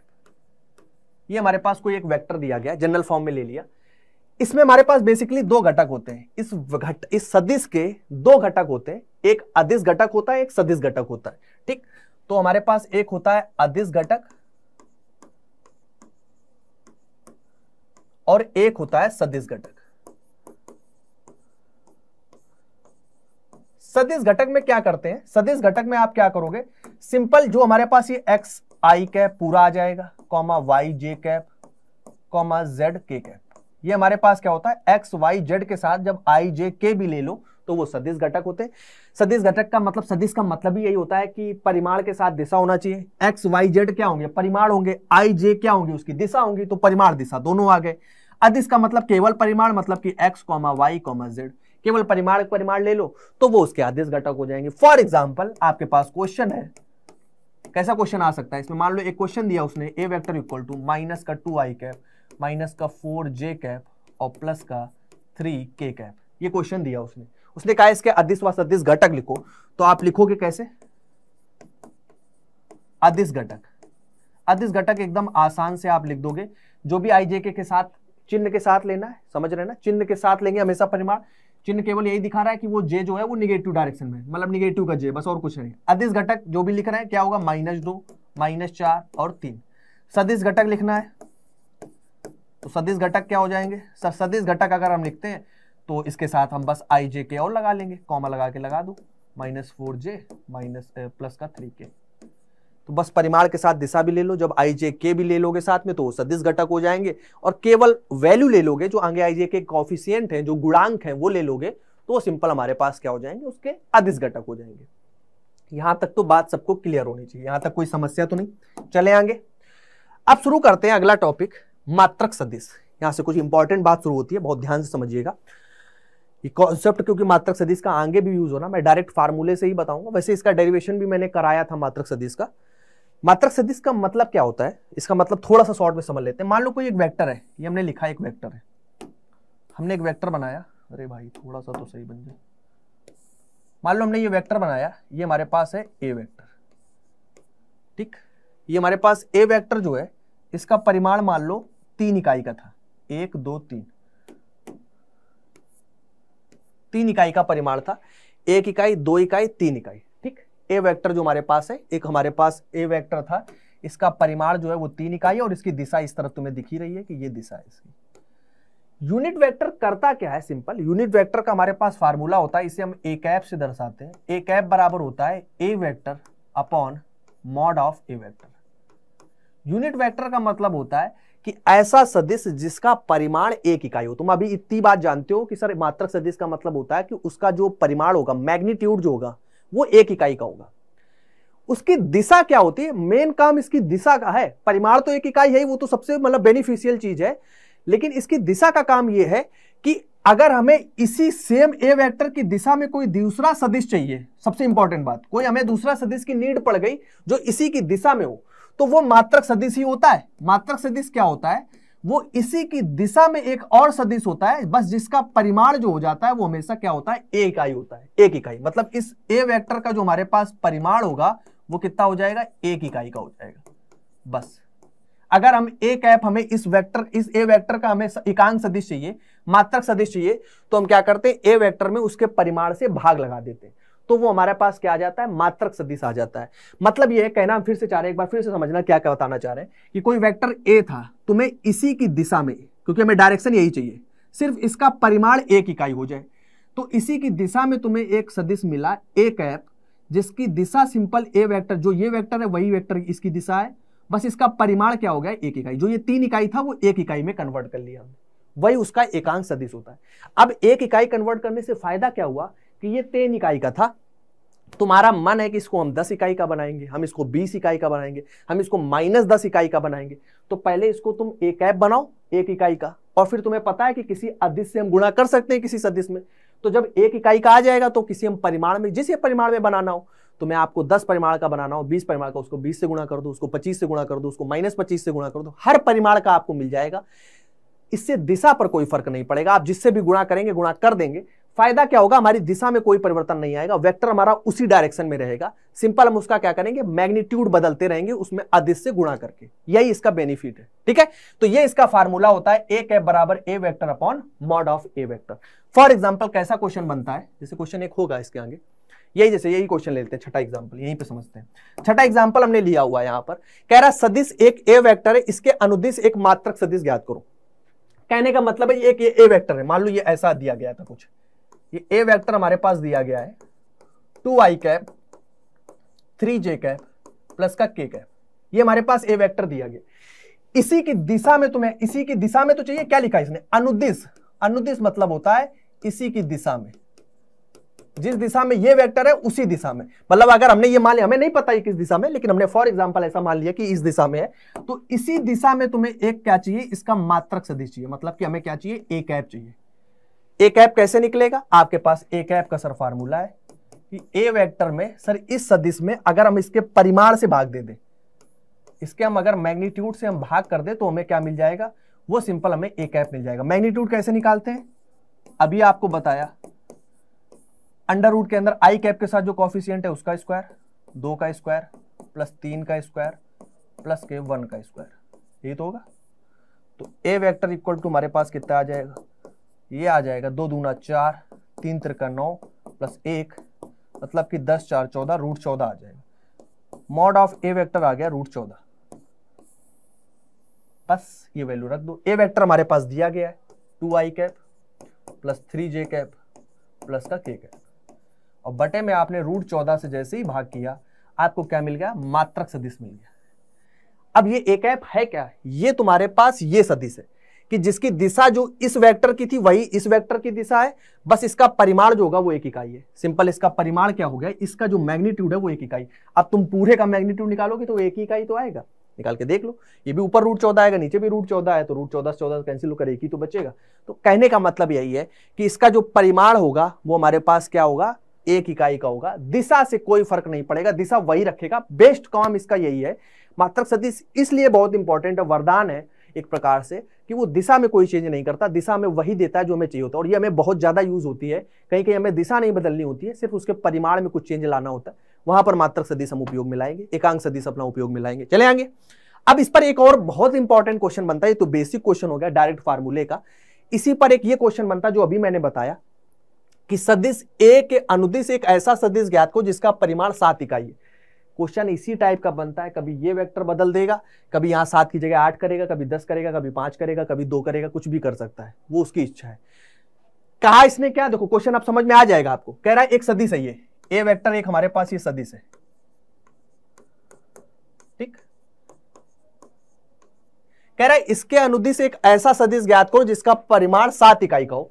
ये हमारे पास कोई एक वेक्टर दिया गया जनरल फॉर्म में ले लिया इसमें हमारे पास बेसिकली दो घटक होते हैं इस घट इस सदिश के दो घटक होते हैं एक अधिस घटक होता है एक सदिश घटक होता है ठीक तो हमारे पास एक होता है अधिस घटक और एक होता है सदिश घटक सदिश घटक में क्या करते हैं सदिश घटक में आप क्या करोगे सिंपल जो हमारे पास ये एक्स आई कैप पूरा आ जाएगा comma Y J cap comma Z K cap ये हमारे पास क्या होता है एक्स वाई जेड के साथ जब आई जे के भी ले लो तो वो सदिश घटक होते हैं सदिश घटक का मतलब सदिश का मतलब ही यही होता है कि परिमाण के साथ दिशा होना चाहिए एक्स वाई जेड क्या होंगे परिमाण होंगे आई जे क्या होंगे उसकी दिशा होंगी तो परिमाण दिशा दोनों आ गए अद इसका मतलब केवल परिमाण मतलब कि X comma Y comma Z केवल परिमाण परिमाण ले लो तो वो उसके आदेश घटक हो जाएंगे फॉर एग्जाम्पल आपके पास क्वेश्चन है कैसा क्वेश्चन आ सकता है इसमें मान लो एक क्वेश्चन दिया उसने A vector equal to minus का टू आई कैप माइनस का फोर जे कैप और प्लस का थ्री के कैप ये क्वेश्चन दिया उसने उसने कहा इसके अधिस व सदिश घटक लिखो तो आप लिखोगे कैसे अधिस घटक अधिस घटक एकदम आसान से आप लिख दोगे जो भी आईजे के, के साथ चिन्ह के साथ लेना है समझ रहे ना चिन्ह के साथ लेंगे हमेशा परिमाण चिन्ह केवल यही दिखा रहा है कि वो जे जो है वो निगेटिव डायरेक्शन में मतलब निगेटिव का जे बस और कुछ नहीं अधिस घटक जो भी लिख रहे हैं क्या होगा माइनस दो माइनस चार और तीन सदिश घटक लिखना है तो सदिश घटक क्या हो जाएंगे सर सदिश घटक अगर हम लिखते हैं तो इसके साथ हम बस आई जे के और लगा लेंगे कॉमा लगा के लगा दो minus four J minus plus का थ्री के तो बस परिमाण के साथ दिशा भी ले लो जब आई जे के भी ले लोगे साथ में तो वो सदिश घटक हो जाएंगे और केवल वैल्यू ले लोगे जो आगे आई जे के कॉफिशियंट हैं जो गुणांक हैं वो ले लोगे तो वो सिंपल हमारे पास क्या हो जाएंगे उसके अदिश घटक हो जाएंगे यहां तक तो बात सबको क्लियर होनी चाहिए यहां तक कोई समस्या तो नहीं चले आगे अब शुरू करते हैं अगला टॉपिक मात्रक सदिश यहाँ से कुछ इंपॉर्टेंट बात शुरू होती है बहुत ध्यान से समझिएगा ये कॉन्सेप्ट क्योंकि मात्रक सदिश का आगे भी यूज होना मैं डायरेक्ट फार्मूले से ही बताऊंगा वैसे इसका डेरिवेशन भी मैंने कराया था मात्रक सदिश का मात्रक सदिश का मतलब क्या होता है इसका मतलब थोड़ा सा शॉर्ट में समझ लेते हैं मान लो कोई एक वेक्टर है ये हमने लिखा एक वेक्टर है हमने एक वेक्टर बनाया अरे भाई थोड़ा सा तो सही बन जाए मान लो हमने ये वेक्टर बनाया ये हमारे पास है ए वेक्टर ठीक ये हमारे पास ए वेक्टर जो है इसका परिमाण मान लो तीन इकाई का था एक दो तीन तीन इकाई का परिमाण था एक इकाई दो इकाई तीन इकाई ए वेक्टर जो हमारे पास है एक हमारे पास ए वेक्टर था इसका परिमाण जो है वो तीन इकाई और इसकी दिशा इस तरफ तुम्हें दिखी रही है कि ये दिशा है इसकी यूनिट वेक्टर करता क्या है सिंपल यूनिट वेक्टर का हमारे पास फार्मूला होता है इसे हम ए कैप से दर्शाते हैं ए कैप बराबर होता है ए vector upon mod of A vector unit vector का मतलब होता है कि ऐसा सदिश जिसका परिमाण एक इकाई हो तुम अभी इतनी बात जानते हो कि सर मात्रक सदिश का मतलब होता है कि उसका जो परिमाण होगा मैग्नीट्यूड जो होगा वो एक इकाई का होगा उसकी दिशा क्या होती है मेन काम इसकी दिशा का है परिमाण तो एक इकाई है वो तो सबसे मतलब बेनिफिशियल चीज है लेकिन इसकी दिशा का काम यह है कि अगर हमें इसी सेम ए वेक्टर की दिशा में कोई दूसरा सदिश चाहिए सबसे इंपॉर्टेंट बात कोई हमें दूसरा सदिश की नीड पड़ गई जो इसी की दिशा में हो तो वो मात्रक सदिश ही होता है मात्रक सदिश क्या होता है वो इसी की दिशा में एक और सदिश होता है बस जिसका परिमाण जो हो जाता है वो हमेशा क्या होता है ए इकाई होता है एक इकाई मतलब इस ए वेक्टर का जो हमारे पास परिमाण होगा वो कितना हो जाएगा एक इकाई का हो जाएगा बस अगर हम ए कैप हमें इस वेक्टर इस ए वेक्टर का हमें एकांश सदिश चाहिए मात्रक सदिश चाहिए तो हम क्या करते हैं ए वेक्टर में उसके परिमाण से भाग लगा देते हैं तो वो हमारे पास क्या आ जाता है मात्रक सदिश आ जाता है मतलब ये है कहना हम फिर से चाह रहे हैं एक बार फिर से समझना क्या क्या बताना चाह रहे हैं कि कोई वेक्टर ए था तुम्हें तो इसी की दिशा में क्योंकि हमें डायरेक्शन यही चाहिए सिर्फ इसका परिमाण एक इकाई हो जाए तो इसी की दिशा में तुम्हें एक सदिश मिला ए कैप जिसकी दिशा सिंपल ए वेक्टर जो ये वेक्टर है वही वेक्टर इसकी दिशा है बस इसका परिमाण क्या हो गया एक इकाई जो ये तीन इकाई था वो एक इकाई में कन्वर्ट कर लिया हमने वही उसका एकांक सदिश होता है अब एक इकाई कन्वर्ट करने से फायदा क्या हुआ कि ये तेन इकाई का था तुम्हारा मन है कि इसको हम दस इकाई का बनाएंगे हम इसको बीस इकाई का बनाएंगे हम इसको माइनस दस इकाई का बनाएंगे तो पहले इसको तुम एक ऐप बनाओ एक इकाई का और फिर तुम्हें पता है कि किसी अदिश से हम गुणा कर सकते हैं किसी सदिश में तो जब एक इकाई का आ जाएगा तो किसी हम परिमाण में जिस परिमाण में बनाना हो तो मैं आपको दस परिमाण का बनाना हो बीस परिमाण का उसको बीस से गुणा कर दो उसको पच्चीस से गुणा कर दो उसको माइनस पच्चीस से गुणा कर दो हर परिमाण का आपको मिल जाएगा इससे दिशा पर कोई फर्क नहीं पड़ेगा आप जिससे भी गुणा करेंगे गुणा कर देंगे फायदा क्या होगा हमारी दिशा में कोई परिवर्तन नहीं आएगा वेक्टर हमारा उसी डायरेक्शन में रहेगा सिंपल हम उसका क्या करेंगे मैग्नीट्यूड बदलते रहेंगे उसमें अदिश से गुणा करके यही इसका बेनिफिट है ठीक है तो ये इसका फार्मूला होता है ए कैप बराबर A vector upon mod of A vector for example कैसा क्वेश्चन बनता है जैसे क्वेश्चन एक होगा इसके आगे यही जैसे यही क्वेश्चन लेते हैं छठा एग्जाम्पल यहीं पे समझते हैं छठा एग्जाम्पल हमने लिया हुआ है यहां पर कह रहा सदिश एक ए वैक्टर है इसके अनुदिश एक मात्र सदिश ज्ञात करो कहने का मतलब है ये एक ए वेक्टर है मान लो ये ऐसा दिया गया था कुछ ये ए वेक्टर हमारे पास दिया गया है टू आई कैप थ्री जे कैप प्लस का के कैप ये हमारे पास ए वेक्टर दिया गया इसी की दिशा में तुम्हें इसी की दिशा में तो चाहिए क्या लिखा इसने अनुदिश अनुदिश मतलब होता है इसी की दिशा में जिस दिशा में ये वेक्टर है उसी दिशा में मतलब अगर हमने ये मान लिया हमें नहीं पता ये किस दिशा में लेकिन हमने फॉर एग्जांपल ऐसा मान लिया कि इस दिशा में है तो इसी दिशा में तुम्हें एक क्या चाहिए इसका मात्रक सदिश चाहिए मतलब कि हमें क्या चाहिए ए कैप चाहिए ए कैप कैसे निकलेगा आपके पास ए कैप का सर फार्मूला है कि ए वेक्टर में सर इस सदिश में अगर हम इसके परिमाण से भाग दे दें इसके हम अगर मैग्नीट्यूड से हम भाग कर दे तो हमें क्या मिल जाएगा वो सिंपल हमें ए कैप मिल जाएगा मैग्नीट्यूड कैसे निकालते हैं अभी आपको बताया अंडर रूट के अंदर आई कैप के साथ जो कॉफिशियंट है उसका स्क्वायर दो का स्क्वायर प्लस तीन का स्क्वायर प्लस के वन का स्क्वायर यही तो होगा तो ए वेक्टर इक्वल टू हमारे पास कितना आ जाएगा ये आ जाएगा दो दूना चार तीन तिरका नौ प्लस एक मतलब कि दस चार चौदह रूट चौदह आ जाएगा मॉड ऑफ ए वेक्टर आ गया रूट चौदह बस ये वैल्यू रख दो ए वेक्टर हमारे पास दिया गया है टू आई कैप प्लस थ्री जे कैप प्लस का के कैप और बटे में आपने रूट चौदह से जैसे ही भाग किया आपको क्या मिल गया मात्रक सदिश मिल गया अब ये ए कैप है क्या ये तुम्हारे पास ये सदिश है कि जिसकी दिशा जो इस वेक्टर की थी वही इस वेक्टर की दिशा है बस इसका परिमाण जो होगा वो एक इकाई है सिंपल इसका परिमाण क्या हो गया इसका जो मैग्नीट्यूड है वो एक इकाई अब तुम पूरे का मैग्नीट्यूड निकालोगे तो एक इकाई तो आएगा निकाल के देख लो ये भी ऊपर रूट चौदह आएगा नीचे भी रूट चौदह है तो रूट चौदह से चौदह कैंसिल होकर एक ही तो बचेगा तो कहने का मतलब यही है कि इसका जो परिमाण होगा वो हमारे पास क्या होगा एक इकाई का होगा दिशा से कोई फर्क नहीं पड़ेगा दिशा वही रखेगा बेस्ट काम इसका यही है मात्र सतीश इसलिए बहुत इंपॉर्टेंट है वरदान है एक प्रकार से कि वो दिशा में कोई चेंज नहीं करता दिशा में वही देता है जो हमें चाहिए होता है और ये हमें बहुत ज़्यादा यूज़ होती है कहीं कहीं हमें दिशा नहीं बदलनी होती है सिर्फ उसके परिमाण में कुछ चेंज लाना होता है वहाँ पर मात्रक सदिश हम उपयोग में लाएंगे एकांक सदिश अपना उपयोग में लाएंगे चले आएंगे अब इस पर एक और बहुत इंपॉर्टेंट क्वेश्चन बनता है ये तो बेसिक क्वेश्चन हो गया डायरेक्ट फार्मूले का इसी पर एक ये क्वेश्चन बनता है जो अभी मैंने बताया कि सदिश ए के अनुदिश एक ऐसा सदिश ज्ञात को जिसका परिमाण सात इकाई है क्वेश्चन इसी टाइप का बनता है कभी ये वेक्टर बदल देगा कभी यहाँ सात की जगह आठ करेगा कभी दस करेगा कभी पांच करेगा कभी दो करेगा कुछ भी कर सकता है वो उसकी इच्छा है कहा इसने क्या देखो क्वेश्चन आप समझ में आ जाएगा आपको कह रहा है एक सदी सही है ए वैक्टर एक हमारे पास ये सदी है ठीक कह रहा है इसके अनुदिश एक ऐसा सदिश ज्ञात करो जिसका परिमाण सात इकाई का हो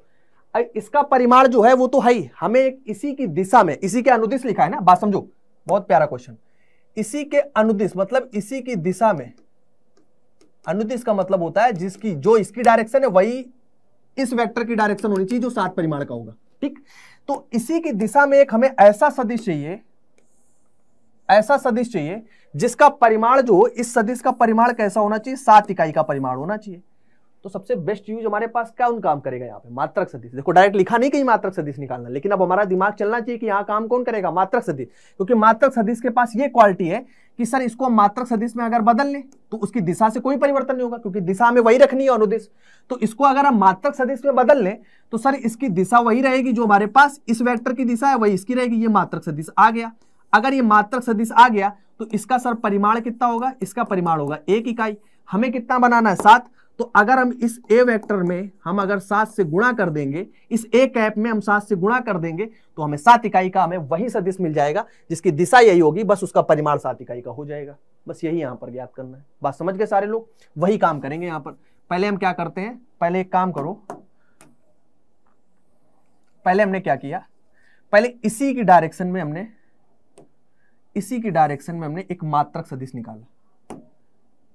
इसका परिमाण जो है वो तो है ही हमें इसी की दिशा में इसी के अनुदिश लिखा है ना बात समझो बहुत प्यारा क्वेश्चन इसी के अनुदिश मतलब इसी की दिशा में अनुदिश का मतलब होता है जिसकी जो इसकी डायरेक्शन है वही इस वेक्टर की डायरेक्शन होनी चाहिए जो सात परिमाण का होगा ठीक तो इसी की दिशा में एक हमें ऐसा सदिश चाहिए ऐसा सदिश चाहिए जिसका परिमाण जो इस सदिश का परिमाण कैसा होना चाहिए सात इकाई का परिमाण होना चाहिए तो सबसे बेस्ट यूज हमारे पास क्या उन काम करेगा यहाँ पे मात्रक सदिश देखो डायरेक्ट लिखा नहीं कहीं मात्रक सदिश निकालना लेकिन अब हमारा दिमाग चलना चाहिए कि यहाँ काम कौन करेगा मात्रक सदिश क्योंकि मात्रक सदिश के पास ये क्वालिटी है कि सर इसको मात्रक सदिश में अगर बदल ले तो उसकी दिशा से कोई परिवर्तन नहीं होगा क्योंकि दिशा में वही रखनी है अनुदेश तो इसको अगर हम मात्रक सदिश में बदल लें तो सर इसकी दिशा वही रहेगी जो हमारे पास इस वैक्टर की दिशा है वही इसकी रहेगी ये मात्रक सदिश आ गया अगर ये मात्रक सदिश आ गया तो इसका सर परिमाण कितना होगा इसका परिमाण होगा एक इकाई हमें कितना बनाना है सात तो अगर हम इस ए वेक्टर में हम अगर सात से गुणा कर देंगे इस ए कैप में हम सात से गुणा कर देंगे तो हमें सात इकाई का हमें वही सदिश मिल जाएगा जिसकी दिशा यही होगी बस उसका परिमाण सात इकाई का हो जाएगा बस यही यहां पर ज्ञात करना है बात समझ गए सारे लोग वही काम करेंगे यहां पर पहले हम क्या करते हैं पहले एक काम करो पहले हमने क्या किया पहले इसी की डायरेक्शन में हमने इसी की डायरेक्शन में हमने एक मात्रक सदिश निकाला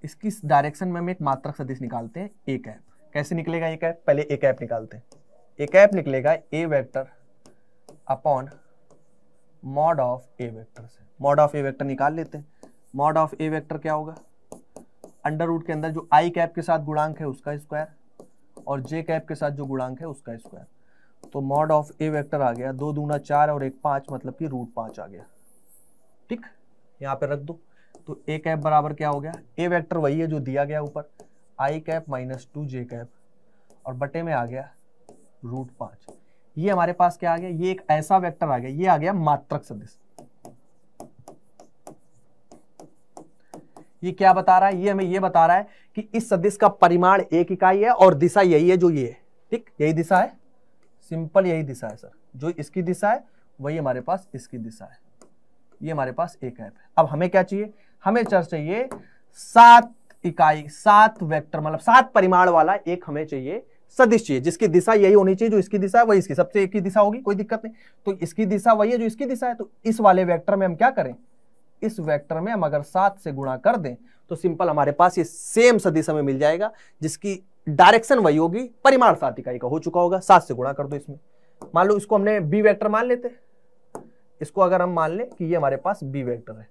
इसकी डायरेक्शन में हम एक मात्रक सदिश निकालते हैं ए कैप कैसे निकलेगा ए कैप पहले ए कैप निकालते हैं ए कैप निकलेगा A vector upon mod of A vector से मॉड ऑफ ए वेक्टर निकाल लेते हैं मॉड ऑफ ए वेक्टर क्या होगा अंडर रूट के अंदर जो आई कैप के साथ गुणांक है उसका स्क्वायर और जे कैप के साथ जो गुणांक है उसका स्क्वायर तो मॉड ऑफ ए वेक्टर आ गया दो दूना चार और एक पाँच मतलब कि रूट पाँच आ गया ठीक यहाँ पे रख दो तो ए कैप बराबर क्या हो गया ए वेक्टर वही है जो दिया गया ऊपर I cap minus two J cap और बटे में आ गया रूट पांच ये हमारे पास क्या आ गया ये एक ऐसा वेक्टर आ गया ये आ गया मात्रक सदिश ये क्या बता रहा है ये हमें ये बता रहा है कि इस सदिश का परिमाण एक इकाई है और दिशा यही है जो ये है ठीक यही दिशा है सिंपल यही दिशा है सर जो इसकी दिशा है वही हमारे पास इसकी दिशा है ये हमारे पास एक ऐप है अब हमें क्या चाहिए हमें चर चाहिए सात इकाई सात वेक्टर मतलब सात परिमाण वाला एक हमें चाहिए सदिश चाहिए जिसकी दिशा यही होनी चाहिए जो इसकी दिशा है वही इसकी सबसे एक ही दिशा होगी कोई दिक्कत नहीं तो इसकी दिशा वही है जो इसकी दिशा है तो इस वाले वैक्टर में हम क्या करें इस वेक्टर में हम अगर सात से गुणा कर दें तो सिंपल हमारे पास ये सेम सदिश हमें मिल जाएगा जिसकी डायरेक्शन वही होगी परिमाण सात इकाई का हो चुका होगा सात से गुणा कर दो इसमें मान लो इसको हमने बी वेक्टर मान लेते इसको अगर हम मान लें कि ये हमारे पास बी वेक्टर है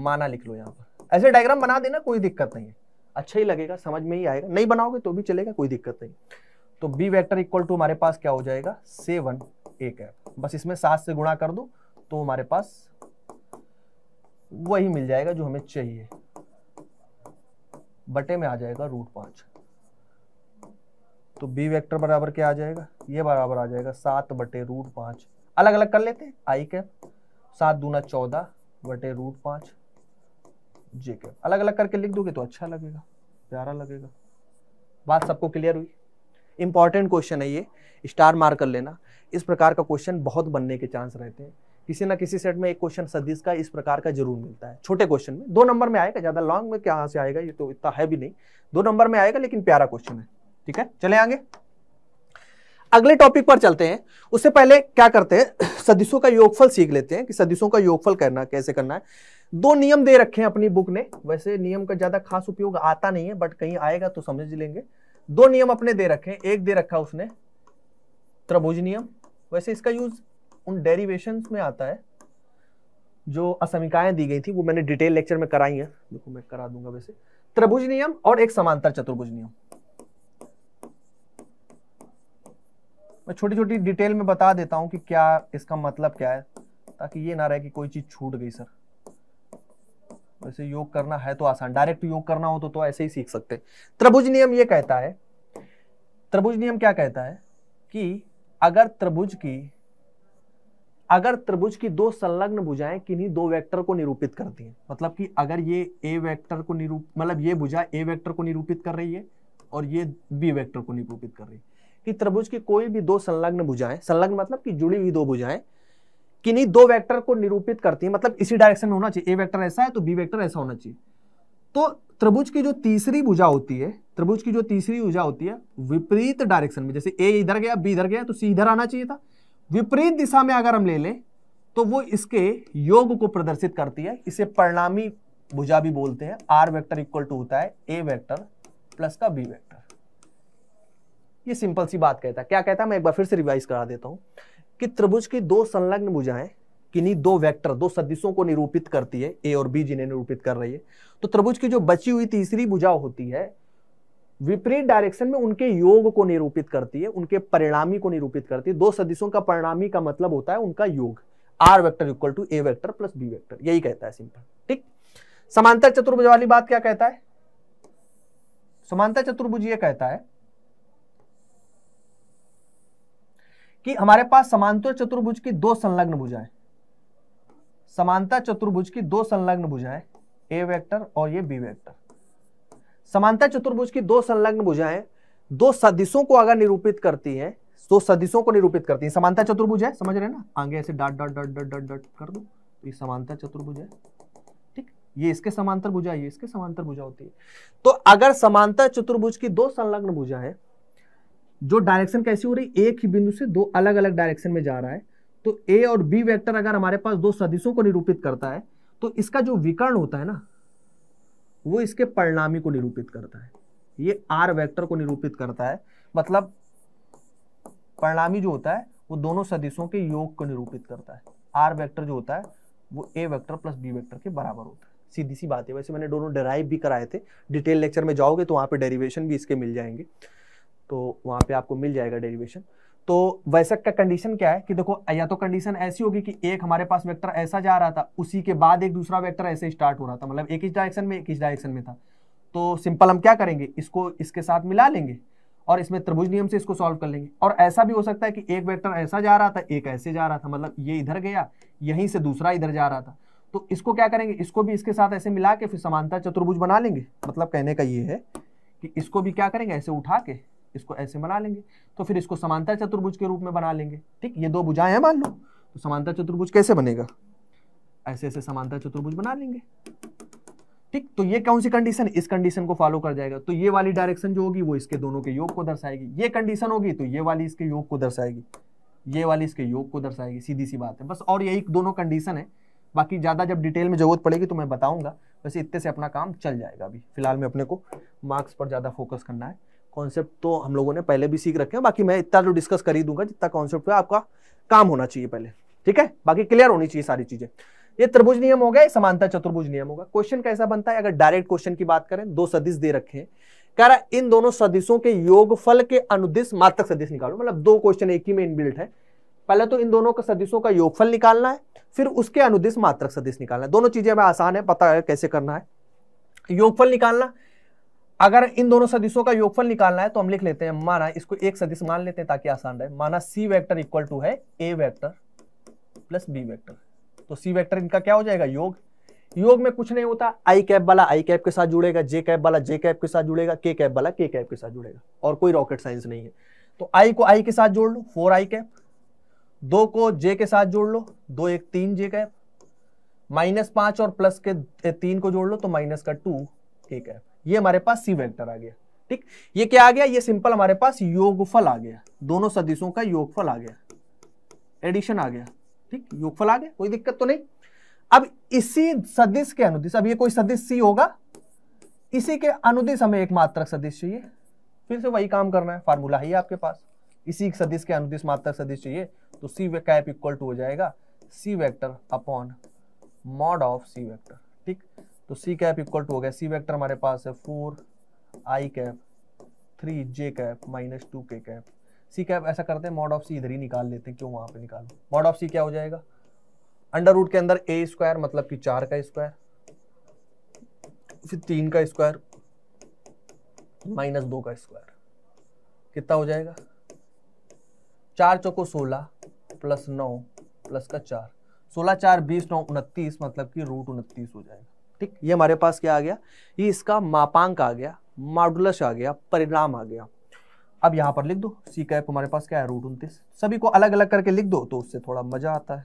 माना लिख लो यहाँ पर ऐसे डायग्राम बना देना कोई दिक्कत नहीं है अच्छा ही लगेगा समझ में ही आएगा नहीं बनाओगे तो भी चलेगा कोई दिक्कत नहीं तो बी वैक्टर इक्वल टू हमारे पास क्या हो जाएगा सेवन ए कैप बस इसमें सात से गुणा कर दो तो हमारे पास वही मिल जाएगा जो हमें चाहिए बटे में आ जाएगा रूट पांच तो बी वेक्टर बराबर क्या आ जाएगा ये बराबर आ जाएगा सात बटे रूट पांच अलग अलग कर लेते हैं आई कैप सात दूना चौदह बटे रूट पांच जेके अलग अलग करके लिख दोगे तो अच्छा लगेगा प्यारा लगेगा बात सबको क्लियर हुई इंपॉर्टेंट क्वेश्चन है ये स्टार मार कर लेना इस प्रकार का क्वेश्चन बहुत बनने के चांस रहते हैं किसी ना किसी सेट में एक क्वेश्चन सदीश का इस प्रकार का जरूर मिलता है छोटे क्वेश्चन में दो नंबर में आएगा ज्यादा लॉन्ग में क्या से आएगा ये तो इतना है भी नहीं दो नंबर में आएगा लेकिन प्यारा क्वेश्चन है ठीक है चले आगे अगले टॉपिक पर चलते हैं उससे पहले क्या करते हैं सदिशों का योगफल सीख लेते हैं कि सदिशों का योगफल करना कैसे करना है दो नियम दे रखे हैं अपनी बुक ने वैसे नियम का ज्यादा खास उपयोग आता नहीं है बट कहीं आएगा तो समझ लेंगे दो नियम अपने दे रखे हैं एक दे रखा उसने त्रभुज नियम वैसे इसका यूज उन डेरिवेशन में आता है जो असमिकाएं दी गई थी वो मैंने डिटेल लेक्चर में कराई है देखो मैं करा दूंगा वैसे त्रिभुज नियम और एक समांतर चतुर्भुज नियम मैं छोटी छोटी डिटेल में बता देता हूं कि क्या इसका मतलब क्या है ताकि ये ना रहे कि कोई चीज छूट गई सर वैसे योग करना है तो आसान डायरेक्ट योग करना हो तो तो ऐसे ही सीख सकते त्रिभुज नियम ये कहता है त्रिभुज नियम क्या कहता है कि अगर त्रिभुज की अगर त्रिभुज की दो संलग्न भुजाएं किन्हीं दो वेक्टर को निरूपित करती हैं मतलब कि अगर ये ए वेक्टर को निरूप मतलब ये भुजा ए वेक्टर को निरूपित कर रही है और ये बी वेक्टर को निरूपित कर रही है कि त्रिभुज की कोई भी दो संलग्न भुजाएं संलग्न मतलब कि जुड़ी हुई दो भुजाएं कि नहीं दो वेक्टर को निरूपित करती है मतलब इसी डायरेक्शन में होना चाहिए ए वेक्टर ऐसा है तो बी वेक्टर ऐसा होना चाहिए तो त्रिभुज की जो तीसरी भुजा होती है त्रिभुज की जो तीसरी भुजा होती है विपरीत डायरेक्शन में जैसे ए इधर गया बी इधर गया तो सी इधर आना चाहिए था विपरीत दिशा में अगर हम ले लें तो वो इसके योग को प्रदर्शित करती है इसे परिणामी भुजा भी बोलते हैं आर वेक्टर इक्वल टू होता है ए वेक्टर प्लस का बी वेक्टर ये सिंपल सी बात कहता है क्या कहता है मैं एक बार फिर से रिवाइज करा देता हूं कि त्रिभुज की दो संलग्न भुजाएं किन्हीं दो वेक्टर दो सदिशों को निरूपित करती है ए और बी जिन्हें निरूपित कर रही है तो त्रिभुज की जो बची हुई तीसरी भुजा होती है विपरीत डायरेक्शन में उनके योग को निरूपित करती है उनके परिणामी को निरूपित करती है दो सदिशों का परिणामी का मतलब होता है उनका योग R vector equal to A vector plus B vector यही कहता है सिंपल ठीक समांतर चतुर्भुज वाली बात क्या कहता है समांतर चतुर्भुज यह कहता है कि हमारे पास समांतर चतुर्भुज की दो संलग्न भुजाएं समानता चतुर्भुज की दो संलग्न भुजाएं ए वेक्टर और ये बी वेक्टर समानता चतुर्भुज की दो संलग्न भुजाएं दो सदिशों को अगर निरूपित करती है दो सदिशों को निरूपित करती है समानता चतुर्भुज है समझ रहे ना आगे ऐसे dot dot dot dot dot dot कर दो तो ये समानता चतुर्भुज है ठीक ये इसके समांतर भुजा ये इसके समांतर भुजा होती है तो अगर समानता चतुर्भुज की दो संलग्न भुजा है जो डायरेक्शन कैसी हो रही एक ही बिंदु से दो अलग अलग डायरेक्शन में जा रहा है तो ए और बी वेक्टर अगर हमारे पास दो सदिशों को निरूपित करता है तो इसका जो विकर्ण होता है ना वो इसके परिणामी को निरूपित करता है ये आर वेक्टर को निरूपित करता है मतलब परिणामी जो होता है वो दोनों सदिशों के योग को निरूपित करता है आर वेक्टर जो होता है वो A vector plus B vector के बराबर होता है सीधी सी बात है वैसे मैंने दोनों डेराइव भी कराए थे डिटेल लेक्चर में जाओगे तो वहां पर डेरिवेशन भी इसके मिल जाएंगे तो वहाँ पे आपको मिल जाएगा डेरिवेशन तो वैसे का कंडीशन क्या है कि देखो या तो कंडीशन ऐसी होगी कि एक हमारे पास वेक्टर ऐसा जा रहा था उसी के बाद एक दूसरा वेक्टर ऐसे स्टार्ट हो रहा था मतलब एक ही डायरेक्शन में एक ही डायरेक्शन में था तो सिंपल हम क्या करेंगे इसको इसके साथ मिला लेंगे और इसमें त्रिभुज नियम से इसको सॉल्व कर लेंगे और ऐसा भी हो सकता है कि एक वेक्टर ऐसा जा रहा था एक ऐसे जा रहा था मतलब ये इधर गया यहीं से दूसरा इधर जा रहा था तो इसको क्या करेंगे इसको भी इसके साथ ऐसे मिला के फिर समानता चतुर्भुज बना लेंगे मतलब कहने का ये है कि इसको भी क्या करेंगे ऐसे उठा के इसको ऐसे बना लेंगे तो फिर इसको समांतर चतुर्भुज के रूप में बना लेंगे ठीक ये दो भुजाएं हैं मान लो तो समांतर चतुर्भुज कैसे बनेगा ऐसे ऐसे समांतर चतुर्भुज बना लेंगे ठीक तो ये कौन सी कंडीशन इस कंडीशन को फॉलो कर जाएगा तो ये वाली डायरेक्शन जो होगी वो इसके दोनों के योग को दर्शाएगी ये कंडीशन होगी तो ये वाली इसके योग को दर्शाएगी ये वाली इसके योग को दर्शाएगी सीधी सी बात है बस और यही दोनों कंडीशन है बाकी ज़्यादा जब डिटेल में जरूरत पड़ेगी तो मैं बताऊंगा वैसे इतने से अपना काम चल जाएगा अभी फिलहाल में अपने को मार्क्स पर ज़्यादा फोकस करना है कॉन्सेप्ट तो हम लोगों ने पहले भी सीख रखे हैं बाकी मैं इतना तो डिस्कस कर ही दूंगा जितना कॉन्सेप्ट है आपका काम होना चाहिए पहले ठीक है बाकी क्लियर होनी चाहिए सारी चीजें ये त्रिभुज नियम हो गया समानता चतुर्भुज नियम होगा क्वेश्चन कैसा बनता है अगर डायरेक्ट क्वेश्चन की बात करें दो सदिश दे रखे हैं कह रहा इन दोनों सदिशों के योगफल के अनुदिश मात्रक सदिश निकालो मतलब दो क्वेश्चन एक ही में इनबिल्ट है पहले तो इन दोनों के सदिशों का योगफल निकालना है फिर उसके अनुदिश मात्रक सदिश निकालना है दोनों चीजें हमें आसान है पता है कैसे करना है योगफल निकालना अगर इन दोनों सदिशों का योगफल निकालना है तो हम लिख लेते हैं माना इसको एक सदिश मान लेते हैं ताकि आसान रहे माना सी वैक्टर इक्वल टू है ए वैक्टर प्लस बी वैक्टर तो सी वैक्टर इनका क्या हो जाएगा योग योग में कुछ नहीं होता आई कैप वाला आई कैप के साथ जुड़ेगा जे कैप वाला जे कैप के साथ जुड़ेगा के कैप वाला के कैप के साथ जुड़ेगा और कोई रॉकेट साइंस नहीं है तो आई को आई के साथ जोड़ लो फोर आई कैप दो को जे के साथ जोड़ लो दो एक तीन जे कैप माइनस पांच और प्लस के तीन को जोड़ लो तो माइनस का टू के कैप ये हमारे पास सी वेक्टर आ गया ठीक ये क्या आ गया ये सिंपल हमारे पास योगफल आ गया दोनों सदिशों का योगफल आ गया एडिशन आ गया ठीक योगफल आ गया कोई दिक्कत तो नहीं अब इसी सदिश के अनुदिश अब ये कोई सदिश सी होगा इसी के अनुदिश हमें एक मात्रक सदिश चाहिए फिर से वही काम करना है फार्मूला ही आपके पास इसी सदिश के अनुदिश मात्र सदिश चाहिए तो सी कैप इक्वल टू हो जाएगा C vector upon mod of C vector ठीक तो सी कैप इक्वल टू हो गया सी वेक्टर हमारे पास है फोर आई कैप थ्री जे कैप माइनस टू के कैप सी कैप ऐसा करते हैं मॉड ऑफ सी इधर ही निकाल लेते हैं क्यों वहां पे निकालो मॉड ऑफ सी क्या हो जाएगा अंडर रूट के अंदर ए स्क्वायर मतलब कि चार का स्क्वायर फिर तीन का स्क्वायर माइनस दो का स्क्वायर कितना हो जाएगा चार चौको सोलह प्लस नौ प्लस का चार सोलह चार बीस नौ उनतीस मतलब कि रूट उनतीस हो जाएगा ठीक ये हमारे पास क्या आ गया ये इसका मापांक आ गया मॉडुलस आ गया परिणाम आ गया अब यहां पर लिख दो सी कैप हमारे पास क्या है रूट उन्तीस सभी को अलग अलग करके लिख दो तो उससे थोड़ा मजा आता है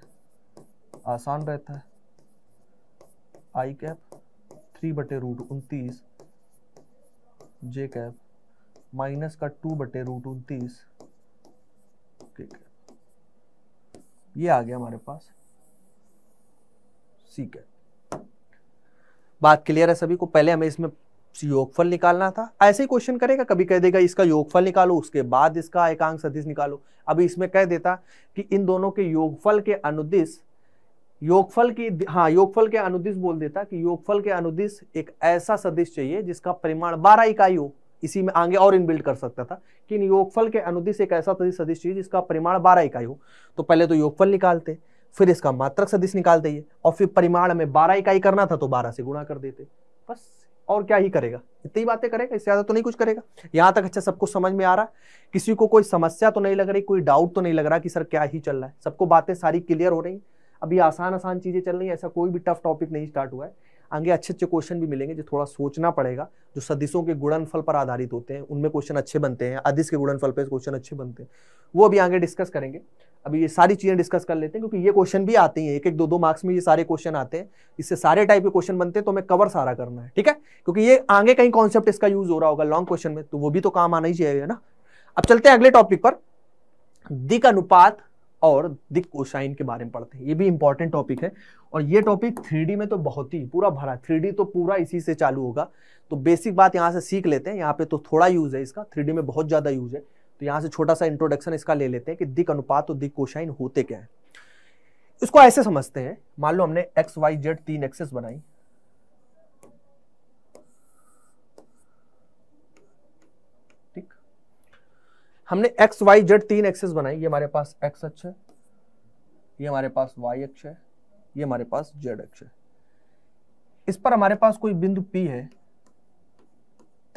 आसान रहता है आई कैप थ्री बटे रूट उन्तीस जे कैप माइनस का टू बटे रूट उन्तीस ये आ गया हमारे पास सी कैप बात क्लियर है सभी को पहले हमें इसमें योगफल निकालना था ऐसे ही क्वेश्चन करेगा कभी कह देगा इसका योगफल निकालो उसके बाद इसका एकांक सदिश निकालो अभी इसमें कह देता कि इन दोनों के योगफल के अनुदिश योगफल की हाँ योगफल के अनुदिश बोल देता कि योगफल के अनुदिश एक ऐसा सदिश चाहिए जिसका परिमाण 12 इकाई हो इसी में आगे और इनबिल्ड कर सकता था कि योगफल के अनुदिश एक ऐसा सदिश चाहिए जिसका परिमाण 12 इकाई हो तो पहले तो योगफल निकालते फिर इसका मात्रक सदिश निकाल दिए और फिर परिमाण में बारह इकाई करना था तो बारह से गुणा कर देते बस और क्या ही करेगा इतनी बातें करेगा इससे ज़्यादा तो नहीं कुछ करेगा यहाँ तक अच्छा सबको समझ में आ रहा है किसी को कोई समस्या तो नहीं लग रही कोई डाउट तो नहीं लग रहा कि सर क्या ही चल रहा है सबको बातें सारी क्लियर हो रही अभी आसान आसान चीज़ें चल रही है ऐसा कोई भी टफ टॉपिक नहीं स्टार्ट हुआ है आगे अच्छे अच्छे क्वेश्चन भी मिलेंगे जो थोड़ा सोचना पड़ेगा जो सदिशों के गुणनफल पर आधारित होते हैं उनमें क्वेश्चन अच्छे बनते हैं अधिस के गुणनफल पर क्वेश्चन अच्छे बनते हैं वो अभी आगे डिस्कस करेंगे अभी ये सारी चीज़ें डिस्कस कर लेते हैं क्योंकि ये क्वेश्चन भी आते हैं एक एक दो दो मार्क्स में ये सारे क्वेश्चन आते हैं इससे सारे टाइप के क्वेश्चन बनते हैं तो हमें कवर सारा करना है ठीक है क्योंकि ये आगे कहीं कॉन्सेप्ट इसका यूज हो रहा होगा लॉन्ग क्वेश्चन में तो वो भी तो काम आना ही चाहिए ना अब चलते हैं अगले टॉपिक पर दिक अनुपात और दिक कोशाइन के बारे में पढ़ते हैं ये भी इंपॉर्टेंट टॉपिक है और ये टॉपिक थ्री में तो बहुत ही पूरा भरा थ्री तो पूरा इसी से चालू होगा तो बेसिक बात यहाँ से सीख लेते हैं यहाँ पे तो थोड़ा यूज है इसका थ्री में बहुत ज़्यादा यूज है तो यहाँ से छोटा सा इंट्रोडक्शन इसका ले लेते हैं कि दिक अनुपात और दिक कोशाइन होते क्या है इसको ऐसे समझते हैं मान लो हमने एक्स वाई जेड तीन एक्सेस बनाई ठीक हमने एक्स वाई जेड तीन एक्सेस बनाई ये हमारे पास एक्स अक्ष है ये हमारे पास वाई अक्ष है ये हमारे पास जेड एक्स है इस पर हमारे पास कोई बिंदु P है